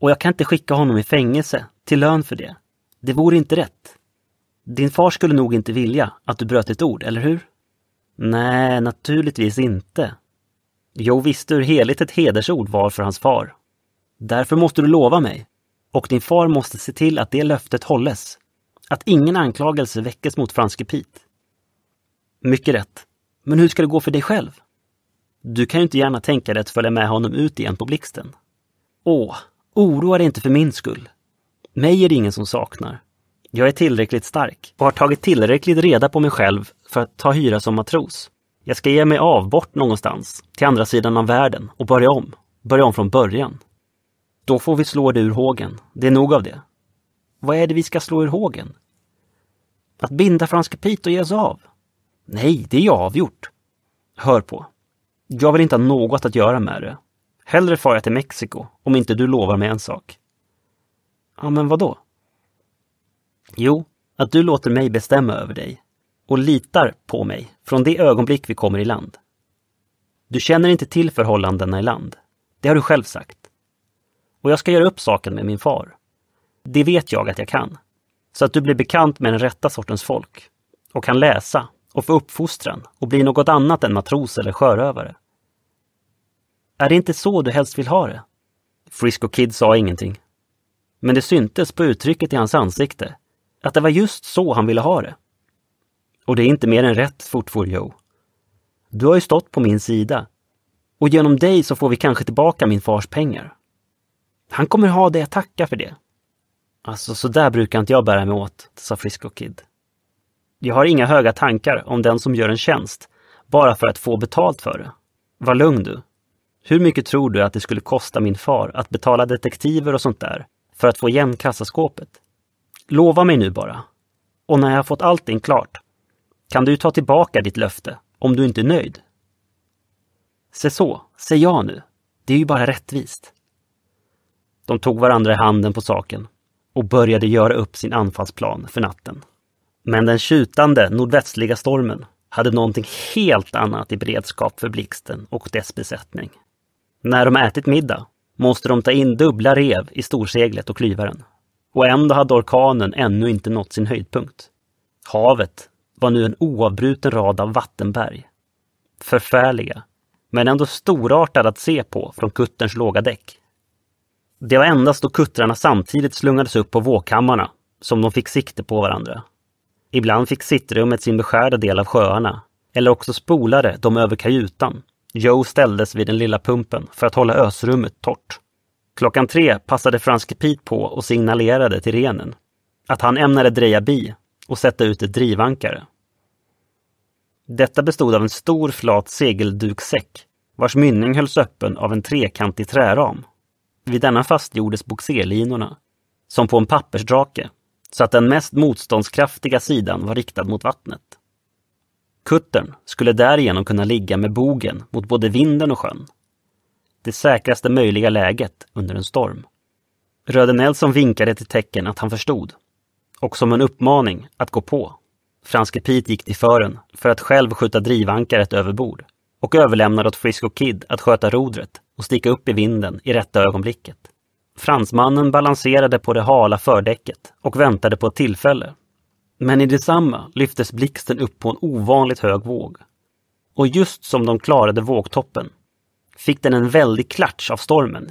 Och jag kan inte skicka honom i fängelse till lön för det. Det vore inte rätt. Din far skulle nog inte vilja att du bröt ett ord, eller hur? Nej, naturligtvis inte. Jo, visste hur heligt ett hedersord var för hans far. Därför måste du lova mig. Och din far måste se till att det löftet hålles. Att ingen anklagelse väckes mot franske Pete. Mycket rätt. Men hur ska det gå för dig själv? Du kan ju inte gärna tänka dig att följa med honom ut igen på blixten. Åh, oroa dig inte för min skull. Mig är det ingen som saknar. Jag är tillräckligt stark och har tagit tillräckligt reda på mig själv för att ta hyra som matros. Jag ska ge mig av bort någonstans, till andra sidan av världen och börja om. Börja om från början. Då får vi slå det ur hågen. Det är nog av det. Vad är det vi ska slå ur hågen? Att binda franska Pete och ge oss av? Nej, det är jag avgjort. Hör på. Jag vill inte ha något att göra med det. Hellre far jag till Mexiko, om inte du lovar mig en sak. Ja, men vad då? Jo, att du låter mig bestämma över dig och litar på mig från det ögonblick vi kommer i land. Du känner inte till förhållandena i land. Det har du själv sagt. Och jag ska göra upp saken med min far. Det vet jag att jag kan. Så att du blir bekant med den rätta sortens folk och kan läsa och för uppfostran och bli något annat än matros eller sjörövare. Är det inte så du helst vill ha det? Frisco Kid sa ingenting. Men det syntes på uttrycket i hans ansikte att det var just så han ville ha det. Och det är inte mer än rätt, fortfor Joe. Du har ju stått på min sida. Och genom dig så får vi kanske tillbaka min fars pengar. Han kommer ha det att tacka för det. Alltså, så där brukar inte jag bära mig åt, sa Frisco Kid. Jag har inga höga tankar om den som gör en tjänst bara för att få betalt för det. Var lugn du. Hur mycket tror du att det skulle kosta min far att betala detektiver och sånt där för att få igen kassaskåpet? Lova mig nu bara. Och när jag har fått allting klart kan du ta tillbaka ditt löfte om du inte är nöjd. Se så, se ja nu. Det är ju bara rättvist. De tog varandra i handen på saken och började göra upp sin anfallsplan för natten. Men den tjutande nordvästliga stormen hade någonting helt annat i beredskap för blixten och dess besättning. När de ätit middag måste de ta in dubbla rev i storseglet och klyvaren. Och ändå hade orkanen ännu inte nått sin höjdpunkt. Havet var nu en oavbruten rad av vattenberg. Förfärliga, men ändå storartade att se på från kutterns låga däck. Det var endast då kuttrarna samtidigt slungades upp på vågkammarna som de fick sikte på varandra. Ibland fick sittrummet sin beskärda del av sjöarna. Eller också spolade de över kajutan. Joe ställdes vid den lilla pumpen för att hålla ösrummet torrt. Klockan tre passade franske Pete på och signalerade till renen att han ämnade dreja bi och sätta ut ett drivankare. Detta bestod av en stor flat segelduksäck vars mynning hölls öppen av en trekantig träram. Vid denna fastgjordes boxerlinorna, som på en pappersdrake så att den mest motståndskraftiga sidan var riktad mot vattnet. Kuttern skulle därigenom kunna ligga med bogen mot både vinden och sjön. Det säkraste möjliga läget under en storm. Röde Nelson vinkade till tecken att han förstod och som en uppmaning att gå på. Franske Pete gick till fören för att själv skjuta drivankaret över bord och överlämnade åt Frisco Kid att sköta rodret och sticka upp i vinden i rätta ögonblicket. Fransmannen balanserade på det hala fördäcket och väntade på ett tillfälle. Men i detsamma lyftes blixten upp på en ovanligt hög våg. Och just som de klarade vågtoppen fick den en väldig klatsch av stormen.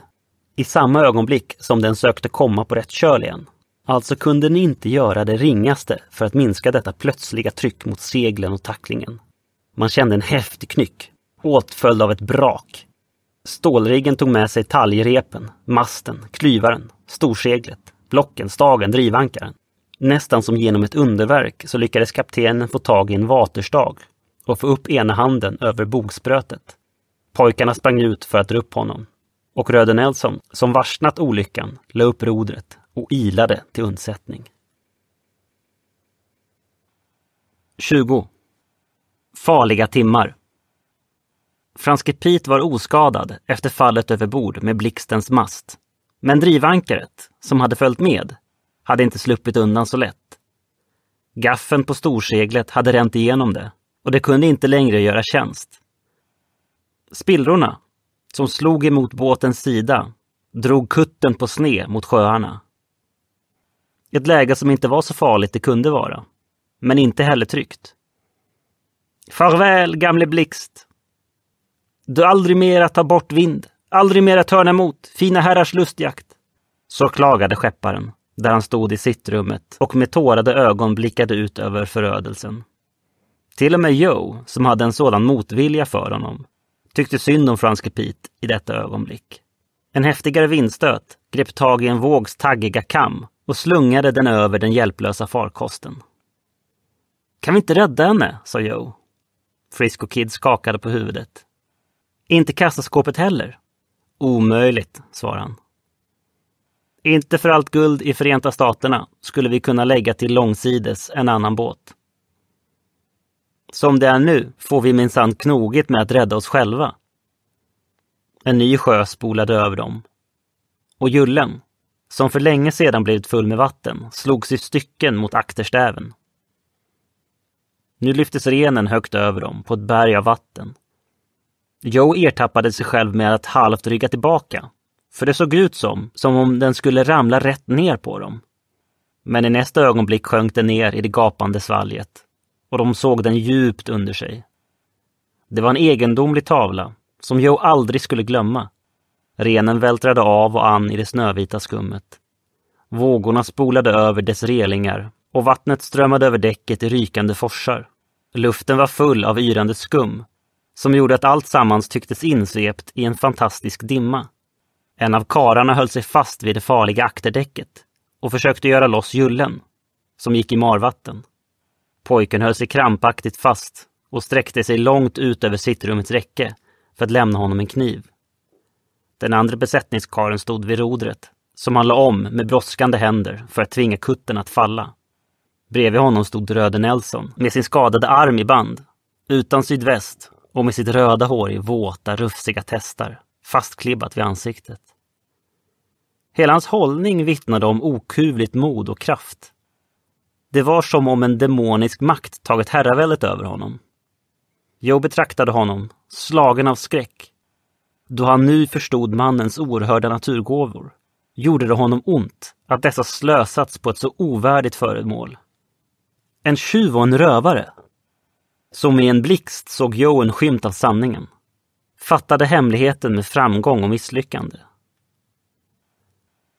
I samma ögonblick som den sökte komma på rätt köl igen. Alltså kunde den inte göra det ringaste för att minska detta plötsliga tryck mot seglen och tacklingen. Man kände en häftig knyck, åtföljd av ett brak Stålriggen tog med sig taljrepen, masten, klyvaren, storseglet, blocken, stagen, drivankaren. Nästan som genom ett underverk så lyckades kaptenen få tag i en vaterstag och få upp ena handen över bogsprötet. Pojkarna sprang ut för att dra upp honom och Röde Nelson, som varsnat olyckan, la upp rodret och ilade till undsättning. 20. Farliga timmar Franske Pit var oskadad efter fallet över bord med blixtens mast. Men drivankaret, som hade följt med, hade inte sluppit undan så lätt. Gaffen på storseglet hade ränt igenom det och det kunde inte längre göra tjänst. Spillrorna, som slog emot båtens sida, drog kutten på sne mot sjöarna. Ett läge som inte var så farligt det kunde vara, men inte heller tryggt. Farväl, gamle Blixt, du aldrig mera ta bort vind, aldrig mera törna emot, fina herrars lustjakt. Så klagade skepparen, där han stod i sittrummet och med tårade ögon blickade ut över förödelsen. Till och med Joe, som hade en sådan motvilja för honom, tyckte synd om Franske Pete i detta ögonblick. En häftigare vindstöt grep tag i en vågs taggiga kam och slungade den över den hjälplösa farkosten. Kan vi inte rädda henne? sa Joe. Frisco Kid skakade på huvudet. Inte kassaskåpet heller? Omöjligt, svarade han. Inte för allt guld i Förenta Staterna skulle vi kunna lägga till långsides en annan båt. Som det är nu får vi minsann knogigt med att rädda oss själva. En ny sjö spolade över dem. Och jullen, som för länge sedan blivit full med vatten, slogs i stycken mot akterstäven. Nu lyftes renen högt över dem på ett berg av vatten Joe ertappade sig själv med att halvt rygga tillbaka. För det såg ut som, som om den skulle ramla rätt ner på dem. Men i nästa ögonblick sjönk den ner i det gapande svalget. Och de såg den djupt under sig. Det var en egendomlig tavla, som Joe aldrig skulle glömma. Renen vältrade av och an i det snövita skummet. Vågorna spolade över dess relingar och vattnet strömmade över däcket i rykande forsar. Luften var full av yrande skum som gjorde att allt sammans tycktes insvept i en fantastisk dimma. En av kararna höll sig fast vid det farliga akterdäcket och försökte göra loss jullen, som gick i marvatten. Pojken höll sig krampaktigt fast och sträckte sig långt ut över sittrummets räcke för att lämna honom en kniv. Den andra besättningskaren stod vid rodret, som han la om med brådskande händer för att tvinga kutten att falla. Bredvid honom stod Röde Nelson med sin skadade arm i band, utan sydväst och med sitt röda hår i våta, rufsiga testar, fastklibbat vid ansiktet. Hela hans hållning vittnade om okuvligt mod och kraft. Det var som om en demonisk makt tagit herraväldet över honom. Joe betraktade honom, slagen av skräck. Då han nu förstod mannens oerhörda naturgåvor gjorde det honom ont att dessa slösats på ett så ovärdigt föremål. En tjuv och en rövare, som i en blixt såg Joe en skymt av sanningen. Fattade hemligheten med framgång och misslyckande.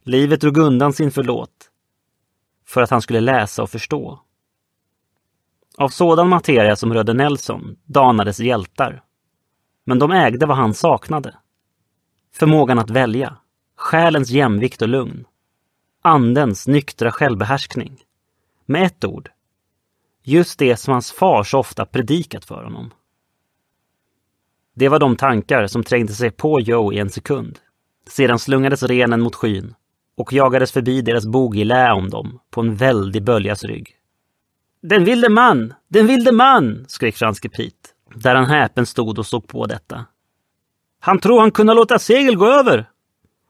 Livet drog undan sin förlåt för att han skulle läsa och förstå. Av sådan materia som röde Nelson danades hjältar. Men de ägde vad han saknade. Förmågan att välja, själens jämvikt och lugn, andens nyktra självbehärskning. Med ett ord, Just det som hans far så ofta predikat för honom. Det var de tankar som trängde sig på Joe i en sekund. Sedan slungades renen mot skyn och jagades förbi deras bogilä om dem på en väldig böljas rygg. Den vilde man! Den vilde man! skrek franske Pete, där han häpen stod och såg på detta. Han tror han kunde låta segel gå över!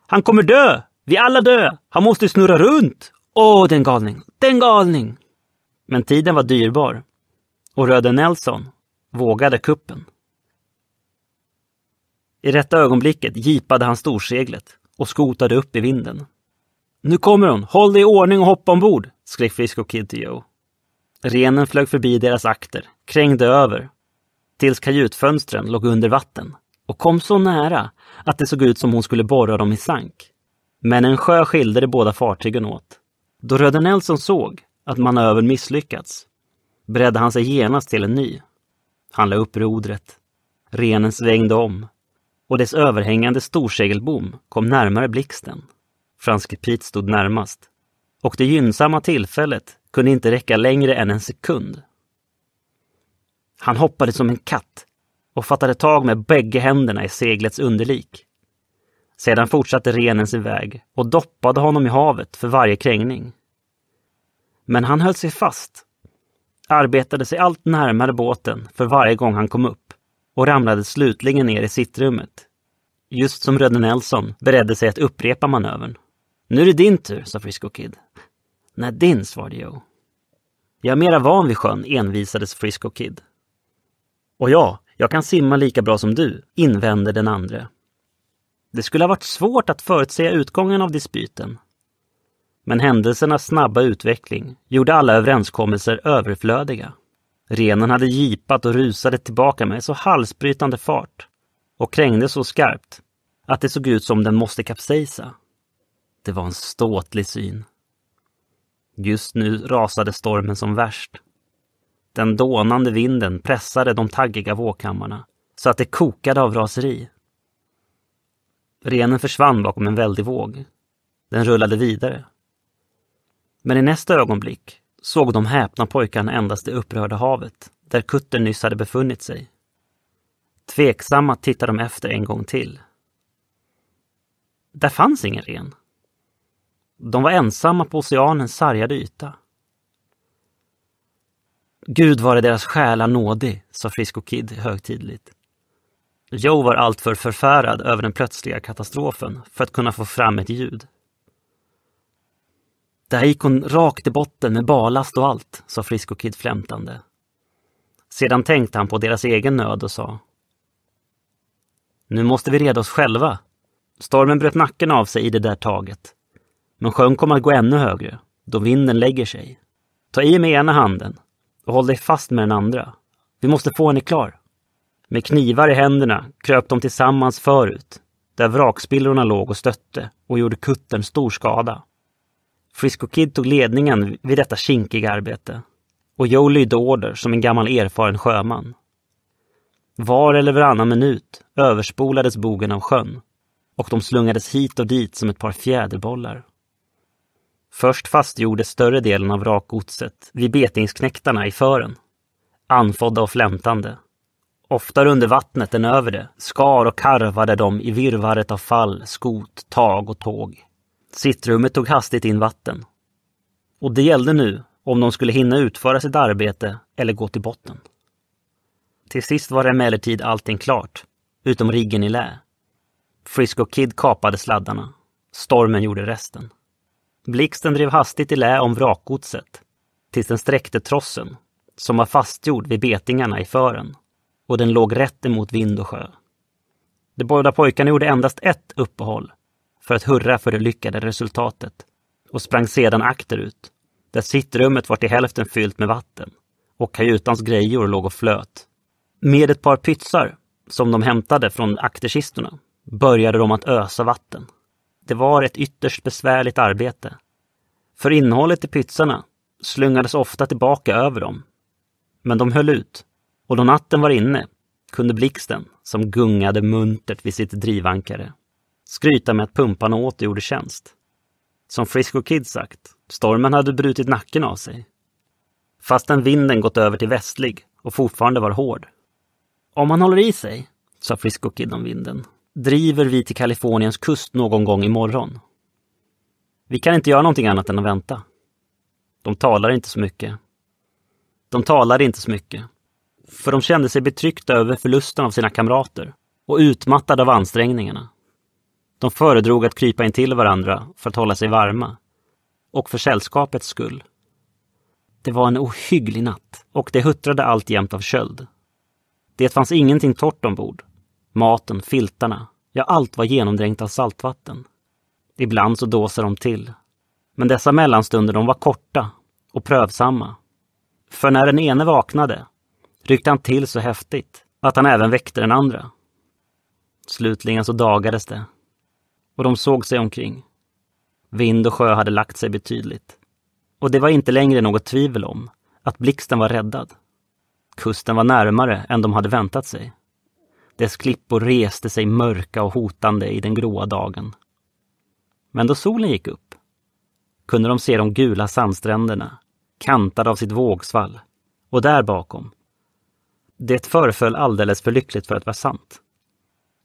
Han kommer dö! Vi alla dö! Han måste snurra runt! Åh, den galning! Den galning! Men tiden var dyrbar och Röde Nelson vågade kuppen. I rätta ögonblicket gipade han storseglet och skotade upp i vinden. Nu kommer hon! Håll dig i ordning och hoppa ombord! skrek Frisco Kid till Joe. Renen flög förbi deras akter, krängde över, tills kajutfönstren låg under vatten och kom så nära att det såg ut som hon skulle borra dem i sank. Men en sjö skilde de båda fartygen åt. Då Röde Nelson såg att manövern misslyckats beredde han sig genast till en ny. Han la upp rodret. Renen svängde om och dess överhängande storsegelbom kom närmare blixten. Franske Pete stod närmast och det gynnsamma tillfället kunde inte räcka längre än en sekund. Han hoppade som en katt och fattade tag med bägge händerna i seglets underlik. Sedan fortsatte renen sin väg och doppade honom i havet för varje krängning. Men han höll sig fast. Arbetade sig allt närmare båten för varje gång han kom upp och ramlade slutligen ner i sittrummet. Just som Röde Nelson beredde sig att upprepa manövern. Nu är det din tur, sa Frisco Kid. Nej, din, svarade Joe. Jag är mera van vid sjön, envisades Frisco Kid. Och ja, jag kan simma lika bra som du, invänder den andre. Det skulle ha varit svårt att förutsäga utgången av dispyten, men händelsernas snabba utveckling gjorde alla överenskommelser överflödiga. Renen hade gipat och rusade tillbaka med så halsbrytande fart och krängde så skarpt att det såg ut som den måste kapsejsa. Det var en ståtlig syn. Just nu rasade stormen som värst. Den dånande vinden pressade de taggiga vågkammarna så att det kokade av raseri. Renen försvann bakom en väldig våg. Den rullade vidare men i nästa ögonblick såg de häpna pojkarna endast det upprörda havet, där kuttern nyss hade befunnit sig. Tveksamma tittade de efter en gång till. Där fanns ingen ren. De var ensamma på oceanens sargade yta. Gud vare deras själar nådig, sa Frisco Kid högtidligt. Joe var alltför förfärad över den plötsliga katastrofen för att kunna få fram ett ljud. Där gick hon rakt i botten med balast och allt, sa Frisco Kid flämtande. Sedan tänkte han på deras egen nöd och sa. Nu måste vi reda oss själva. Stormen bröt nacken av sig i det där taget. Men sjön kommer att gå ännu högre, då vinden lägger sig. Ta i med ena handen och håll dig fast med den andra. Vi måste få henne klar. Med knivar i händerna kröp de tillsammans förut, där vrakspillrorna låg och stötte och gjorde kuttern stor skada. Frisco Kid tog ledningen vid detta kinkiga arbete och Joe lydde order som en gammal erfaren sjöman. Var eller varannan minut överspolades bogen av sjön och de slungades hit och dit som ett par fjäderbollar. Först fastgjordes större delen av rakgodset vid betingsknäktarna i fören, anfodda och flämtande. Oftare under vattnet än över det skar och karvade de i virvaret av fall, skot, tag och tåg. Sittrummet tog hastigt in vatten. Och det gällde nu om de skulle hinna utföra sitt arbete eller gå till botten. Till sist var emellertid allting klart, utom riggen i lä. Frisco Kid kapade sladdarna. Stormen gjorde resten. Blixten drev hastigt i lä om vrakgodset, tills den sträckte trossen, som var fastgjord vid betingarna i fören, och den låg rätt emot vind och sjö. De båda pojkarna gjorde endast ett uppehåll, för att hurra för det lyckade resultatet och sprang sedan akterut, där sittrummet var till hälften fyllt med vatten och kajutans grejor låg och flöt. Med ett par pytsar, som de hämtade från akterkistorna, började de att ösa vatten. Det var ett ytterst besvärligt arbete. För innehållet i pytsarna slungades ofta tillbaka över dem. Men de höll ut, och då natten var inne kunde blixten, som gungade muntert vid sitt drivankare, skryta med att pumparna åter gjorde tjänst. Som Frisco Kid sagt, stormen hade brutit nacken av sig. Fastän vinden gått över till västlig och fortfarande var hård. Om man håller i sig, sa Frisco Kid om vinden, driver vi till Kaliforniens kust någon gång imorgon. Vi kan inte göra någonting annat än att vänta. De talar inte så mycket. De talar inte så mycket. För de kände sig betryckta över förlusten av sina kamrater och utmattade av ansträngningarna. De föredrog att krypa in till varandra för att hålla sig varma. Och för sällskapets skull. Det var en ohygglig natt och det huttrade alltjämt av köld. Det fanns ingenting torrt ombord. Maten, filtarna, ja allt var genomdränkt av saltvatten. Ibland så dåsade de till. Men dessa mellanstunder de var korta och prövsamma. För när den ene vaknade ryckte han till så häftigt att han även väckte den andra. Slutligen så dagades det och de såg sig omkring. Vind och sjö hade lagt sig betydligt. Och det var inte längre något tvivel om att blixten var räddad. Kusten var närmare än de hade väntat sig. Dess klippor reste sig mörka och hotande i den gråa dagen. Men då solen gick upp kunde de se de gula sandstränderna, kantade av sitt vågsvall, och där bakom. Det föreföll alldeles för lyckligt för att vara sant.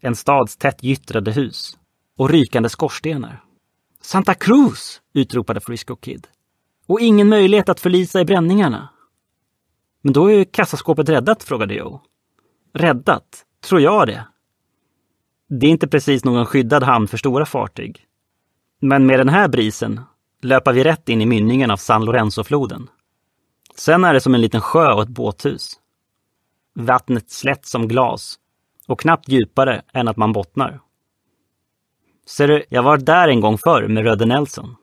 En stads tätt gyttrade hus, och rykande skorstenar. Santa Cruz! utropade Frisco Kid. Och ingen möjlighet att förlisa i bränningarna. Men då är ju kassaskåpet räddat, frågade Joe. Räddat? Tror jag det. Det är inte precis någon skyddad hamn för stora fartyg. Men med den här brisen löper vi rätt in i mynningen av San Lorenzo-floden. Sen är det som en liten sjö och ett båthus. Vattnet slätt som glas och knappt djupare än att man bottnar. Ser du, jag var där en gång förr med Röde Nelson.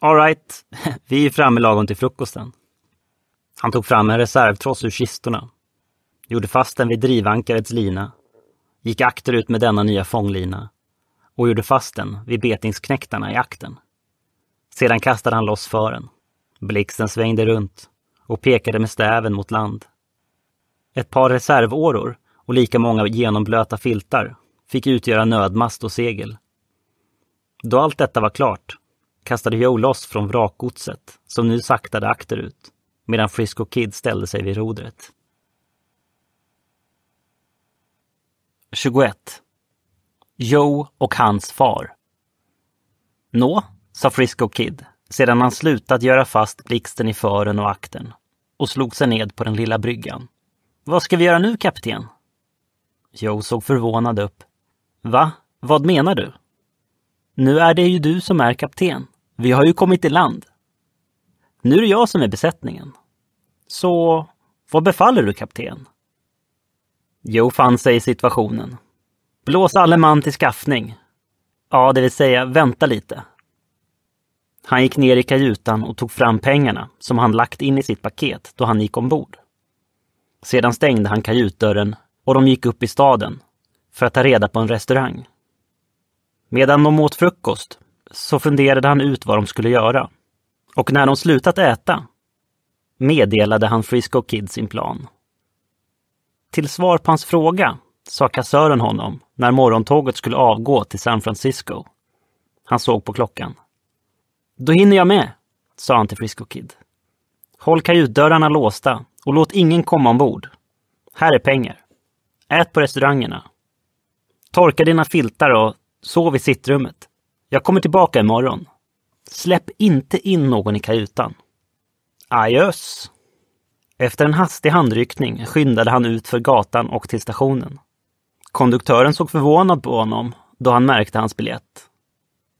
Alright, (laughs) vi är framme lagom till frukosten. Han tog fram en reservtross ur kistorna, gjorde fast den vid drivankarets lina, gick akterut med denna nya fånglina och gjorde fast den vid betingsknäktarna i akten. Sedan kastade han loss fören. Blixten svängde runt och pekade med stäven mot land. Ett par reservåror och lika många genomblöta filtar fick utgöra nödmast och segel. Då allt detta var klart kastade Joe loss från vrakgodset som nu saktade akterut medan Frisco Kid ställde sig vid rodret. 21. Joe och hans far. Nå, sa Frisco Kid sedan han slutat göra fast blixten i fören och akten och slog sig ned på den lilla bryggan. Vad ska vi göra nu, kapten? Joe såg förvånad upp Va? Vad menar du? Nu är det ju du som är kapten. Vi har ju kommit i land. Nu är det jag som är besättningen. Så vad befaller du kapten? Joe fann sig i situationen. Blås alle man till skaffning. Ja, det vill säga vänta lite. Han gick ner i kajutan och tog fram pengarna som han lagt in i sitt paket då han gick ombord. Sedan stängde han kajutdörren och de gick upp i staden för att ta reda på en restaurang. Medan de åt frukost så funderade han ut vad de skulle göra. Och när de slutat äta meddelade han Frisco Kid sin plan. Till svar på hans fråga sa kassören honom när morgontåget skulle avgå till San Francisco. Han såg på klockan. Då hinner jag med, sa han till Frisco Kid. Håll kajutdörrarna låsta och låt ingen komma ombord. Här är pengar. Ät på restaurangerna Torka dina filtar och sov i sittrummet. Jag kommer tillbaka imorgon. Släpp inte in någon i kajutan. Ajös! Efter en hastig handryckning skyndade han ut för gatan och till stationen. Konduktören såg förvånad på honom då han märkte hans biljett.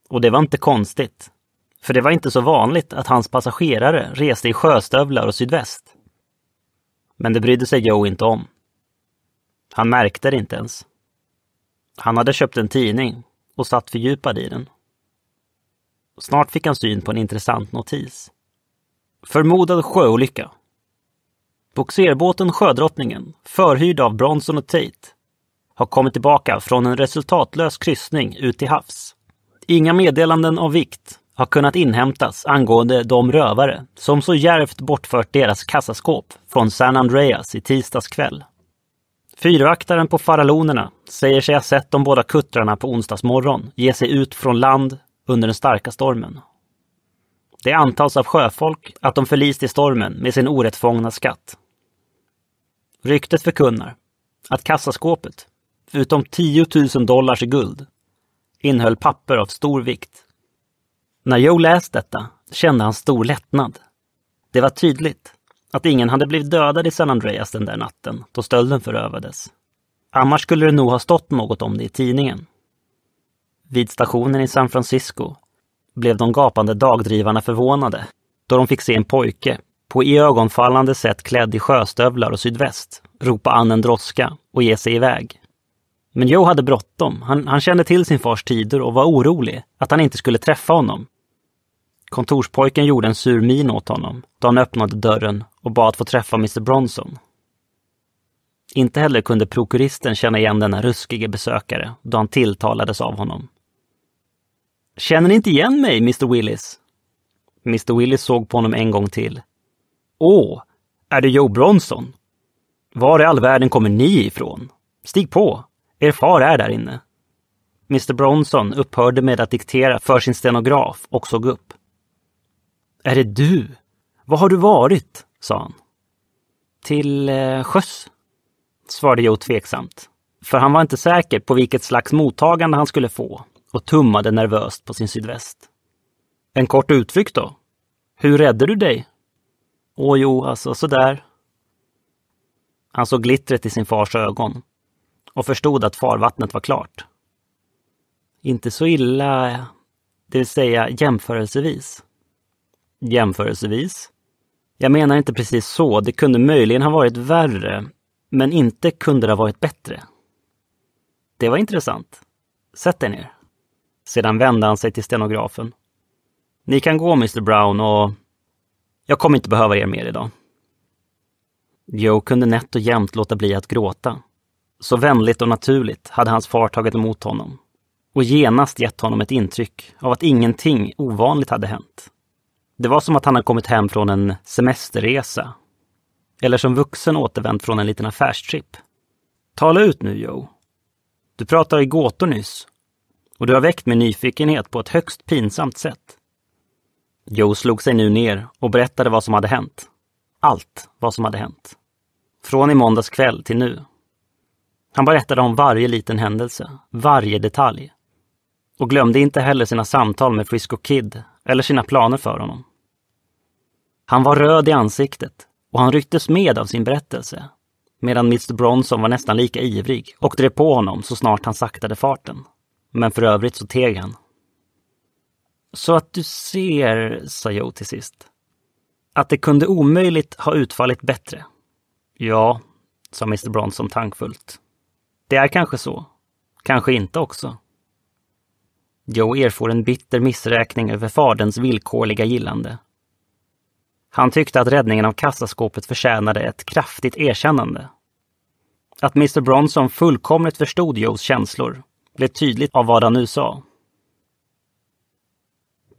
Och det var inte konstigt. För det var inte så vanligt att hans passagerare reste i sjöstövlar och sydväst. Men det brydde sig Joe inte om. Han märkte det inte ens. Han hade köpt en tidning och satt fördjupad i den. Snart fick han syn på en intressant notis. Förmodad sjöolycka. Boxerbåten Sjödrottningen, förhyrd av Bronson och Tate, har kommit tillbaka från en resultatlös kryssning ut till havs. Inga meddelanden av vikt har kunnat inhämtas angående de rövare som så järvt bortfört deras kassaskåp från San Andreas i tisdags kväll. Fyrvaktaren på faralonerna säger sig ha sett de båda kuttrarna på onsdagsmorgon ge sig ut från land under den starka stormen. Det antas av sjöfolk att de förliste i stormen med sin orättfångna skatt. Ryktet förkunnar att kassaskåpet, förutom 10 000 dollars i guld, innehöll papper av stor vikt. När Joe läst detta kände han stor lättnad. Det var tydligt att ingen hade blivit dödad i San Andreas den där natten, då stölden förövades. Annars skulle det nog ha stått något om det i tidningen. Vid stationen i San Francisco blev de gapande dagdrivarna förvånade då de fick se en pojke, på iögonfallande sätt klädd i sjöstövlar och sydväst, ropa an en droska och ge sig iväg. Men Joe hade bråttom. Han, han kände till sin fars tider och var orolig att han inte skulle träffa honom Kontorspojken gjorde en sur min åt honom då han öppnade dörren och bad att få träffa Mr Bronson. Inte heller kunde prokuristen känna igen denna ruskige besökare då han tilltalades av honom. Känner ni inte igen mig, Mr Willis? Mr Willis såg på honom en gång till. Åh, är det Joe Bronson? Var i all världen kommer ni ifrån? Stig på! Er far är där inne. Mr Bronson upphörde med att diktera för sin stenograf och såg upp. Är det du? Vad har du varit? sa han. Till eh, sjöss, svarade Joe tveksamt. För han var inte säker på vilket slags mottagande han skulle få och tummade nervöst på sin sydväst. En kort utflykt då? Hur räddade du dig? Åh jo, alltså sådär. Han såg glittret i sin fars ögon och förstod att farvattnet var klart. Inte så illa, det vill säga jämförelsevis jämförelsevis. Jag menar inte precis så, det kunde möjligen ha varit värre, men inte kunde det ha varit bättre. Det var intressant. Sätt dig ner. Sedan vände han sig till stenografen. Ni kan gå, Mr Brown, och jag kommer inte behöva er mer idag. Joe kunde nätt och jämnt låta bli att gråta. Så vänligt och naturligt hade hans far tagit emot honom och genast gett honom ett intryck av att ingenting ovanligt hade hänt. Det var som att han hade kommit hem från en semesterresa. Eller som vuxen återvänt från en liten affärstripp. Tala ut nu, Joe. Du pratade i gåtor nyss. Och du har väckt min nyfikenhet på ett högst pinsamt sätt. Joe slog sig nu ner och berättade vad som hade hänt. Allt vad som hade hänt. Från i måndags kväll till nu. Han berättade om varje liten händelse, varje detalj. Och glömde inte heller sina samtal med Frisco Kid eller sina planer för honom. Han var röd i ansiktet och han rycktes med av sin berättelse. Medan Mr Bronson var nästan lika ivrig och drev på honom så snart han saktade farten. Men för övrigt så teg han. Så att du ser, sa Joe till sist, att det kunde omöjligt ha utfallit bättre. Ja, sa Mr Bronson tankfullt. Det är kanske så. Kanske inte också. Joe erfor en bitter missräkning över faderns villkorliga gillande han tyckte att räddningen av kassaskåpet förtjänade ett kraftigt erkännande. Att Mr Bronson fullkomligt förstod Joes känslor blev tydligt av vad han nu sa.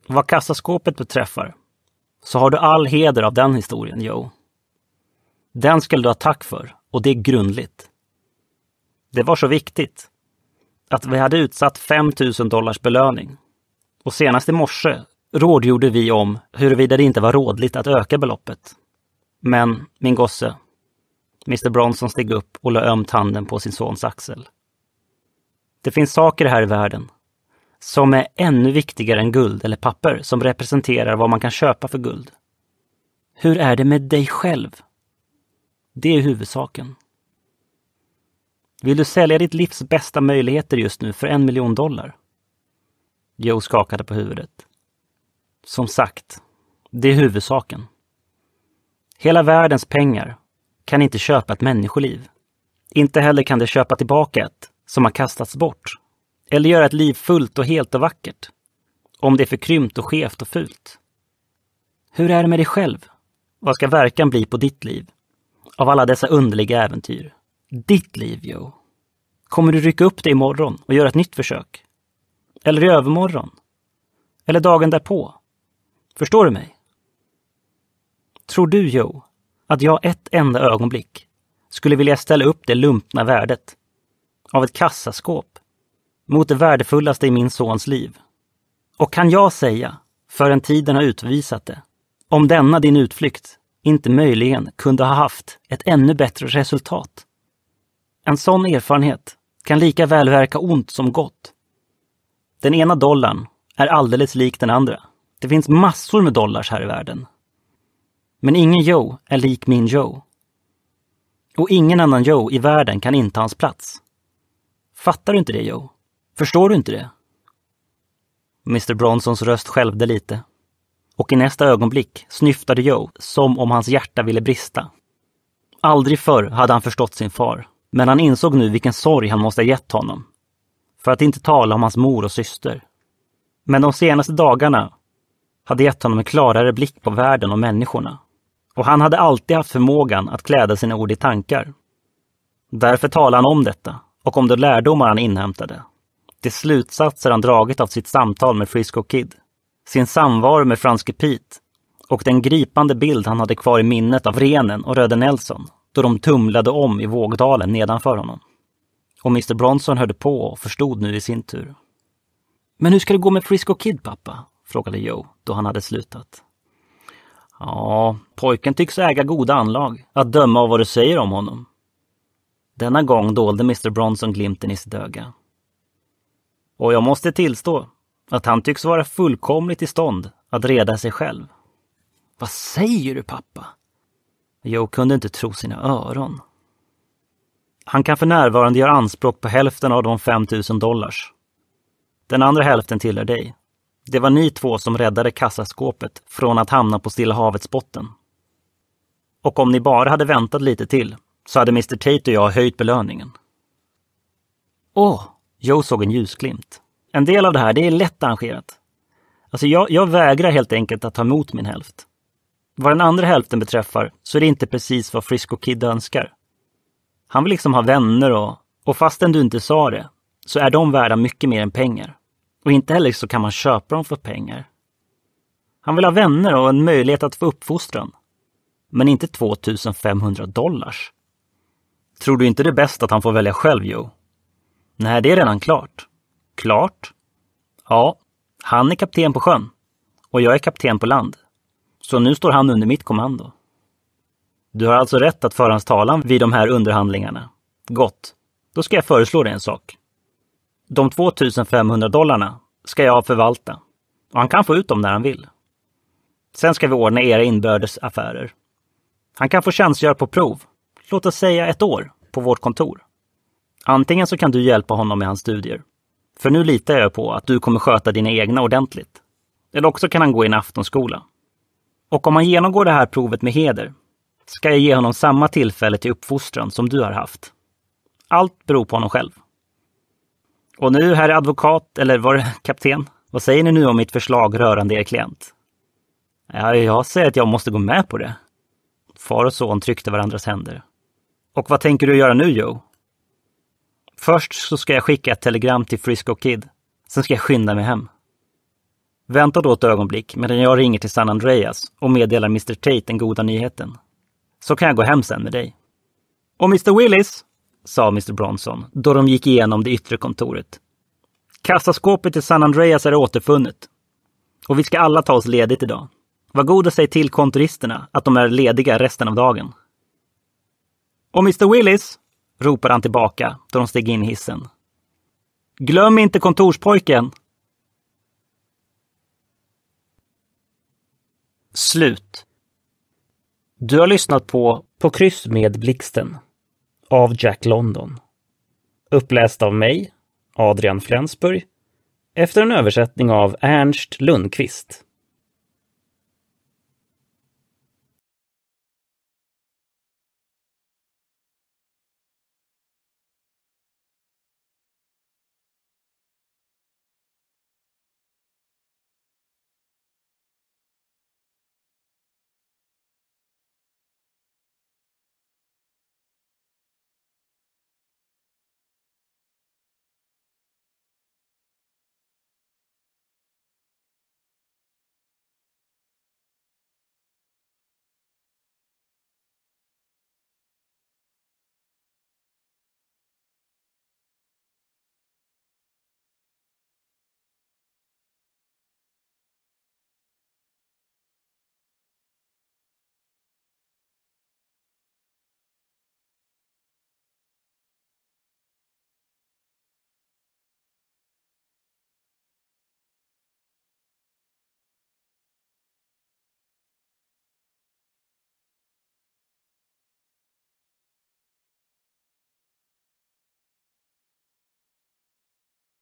Vad kassaskåpet beträffar så har du all heder av den historien, Joe. Den skulle du ha tack för, och det är grundligt. Det var så viktigt att vi hade utsatt 5 000 dollars belöning. Och senast i morse rådgjorde vi om huruvida det inte var rådligt att öka beloppet. Men, min gosse, Mr Bronson steg upp och la ömt handen på sin sons axel. Det finns saker här i världen som är ännu viktigare än guld eller papper som representerar vad man kan köpa för guld. Hur är det med dig själv? Det är huvudsaken. Vill du sälja ditt livs bästa möjligheter just nu för en miljon dollar? Joe skakade på huvudet. Som sagt, det är huvudsaken. Hela världens pengar kan inte köpa ett människoliv. Inte heller kan det köpa tillbaka ett som har kastats bort. Eller göra ett liv fullt och helt och vackert. Om det är för krympt och skevt och fult. Hur är det med dig själv? Vad ska verkan bli på ditt liv? Av alla dessa underliga äventyr. Ditt liv, Joe. Kommer du rycka upp dig imorgon och göra ett nytt försök? Eller i övermorgon? Eller dagen därpå? Förstår du mig? Tror du, Joe, att jag ett enda ögonblick skulle vilja ställa upp det lumpna värdet av ett kassaskåp mot det värdefullaste i min sons liv? Och kan jag säga, förrän tiden har utvisat det, om denna din utflykt inte möjligen kunde ha haft ett ännu bättre resultat? En sån erfarenhet kan lika väl verka ont som gott. Den ena dollarn är alldeles lik den andra. Det finns massor med dollars här i världen. Men ingen Joe är lik min Joe. Och ingen annan Joe i världen kan inta hans plats. Fattar du inte det Joe? Förstår du inte det? Mr Bronsons röst skälvde lite. Och i nästa ögonblick snyftade Joe som om hans hjärta ville brista. Aldrig förr hade han förstått sin far. Men han insåg nu vilken sorg han måste ha gett honom. För att inte tala om hans mor och syster. Men de senaste dagarna hade gett honom en klarare blick på världen och människorna. Och han hade alltid haft förmågan att kläda sina ord i tankar. Därför talade han om detta och om de lärdomar han inhämtade. De slutsatser han dragit av sitt samtal med Frisco Kid, sin samvaro med Franske Pete och den gripande bild han hade kvar i minnet av renen och Röde Nelson då de tumlade om i vågdalen nedanför honom. Och Mr Bronson hörde på och förstod nu i sin tur. Men hur ska det gå med Frisco Kid, pappa? frågade Joe då han hade slutat. Ja, pojken tycks äga goda anlag, att döma av vad du säger om honom. Denna gång dolde Mr Bronson glimten i sitt öga. Och jag måste tillstå att han tycks vara fullkomligt i stånd att reda sig själv. Vad säger du pappa? Joe kunde inte tro sina öron. Han kan för närvarande göra anspråk på hälften av de 5 000 dollars. Den andra hälften tillhör dig. Det var ni två som räddade kassaskåpet från att hamna på Stilla havets botten. Och om ni bara hade väntat lite till så hade Mr Tate och jag höjt belöningen. Åh, oh, Joe såg en ljusglimt. En del av det här, det är lätt arrangerat. Alltså jag, jag vägrar helt enkelt att ta emot min hälft. Vad den andra hälften beträffar så är det inte precis vad Frisco Kid önskar. Han vill liksom ha vänner och, och fastän du inte sa det, så är de värda mycket mer än pengar. Och inte heller så kan man köpa dem för pengar. Han vill ha vänner och en möjlighet att få uppfostran. Men inte 2500 dollars. Tror du inte det är bäst att han får välja själv, Joe? Nej, det är redan klart. Klart? Ja, han är kapten på sjön. Och jag är kapten på land. Så nu står han under mitt kommando. Du har alltså rätt att föra hans talan vid de här underhandlingarna. Gott. Då ska jag föreslå dig en sak. De 2500 dollarna ska jag förvalta och han kan få ut dem när han vill. Sen ska vi ordna era inbördes affärer. Han kan få tjänstgöra på prov, låt oss säga ett år, på vårt kontor. Antingen så kan du hjälpa honom med hans studier. För nu litar jag på att du kommer sköta dina egna ordentligt. Eller också kan han gå i en aftonskola. Och om han genomgår det här provet med heder ska jag ge honom samma tillfälle till uppfostran som du har haft. Allt beror på honom själv. Och nu, herr advokat, eller var det (laughs) kapten? Vad säger ni nu om mitt förslag rörande er klient? Ja, jag säger att jag måste gå med på det. Far och son tryckte varandras händer. Och vad tänker du göra nu, Joe? Först så ska jag skicka ett telegram till Frisco Kid. Sen ska jag skynda mig hem. Vänta då ett ögonblick medan jag ringer till San Andreas och meddelar Mr Tate den goda nyheten. Så kan jag gå hem sen med dig. Och Mr Willis, sa Mr Bronson då de gick igenom det yttre kontoret. Kassaskåpet i San Andreas är återfunnet. Och vi ska alla ta oss ledigt idag. Var god och säg till kontoristerna att de är lediga resten av dagen. Och Mr Willis, ropade han tillbaka då de steg in i hissen. Glöm inte kontorspojken! Slut. Du har lyssnat på På kryss med blixten av Jack London. Uppläst av mig, Adrian Flensburg, efter en översättning av Ernst Lundqvist.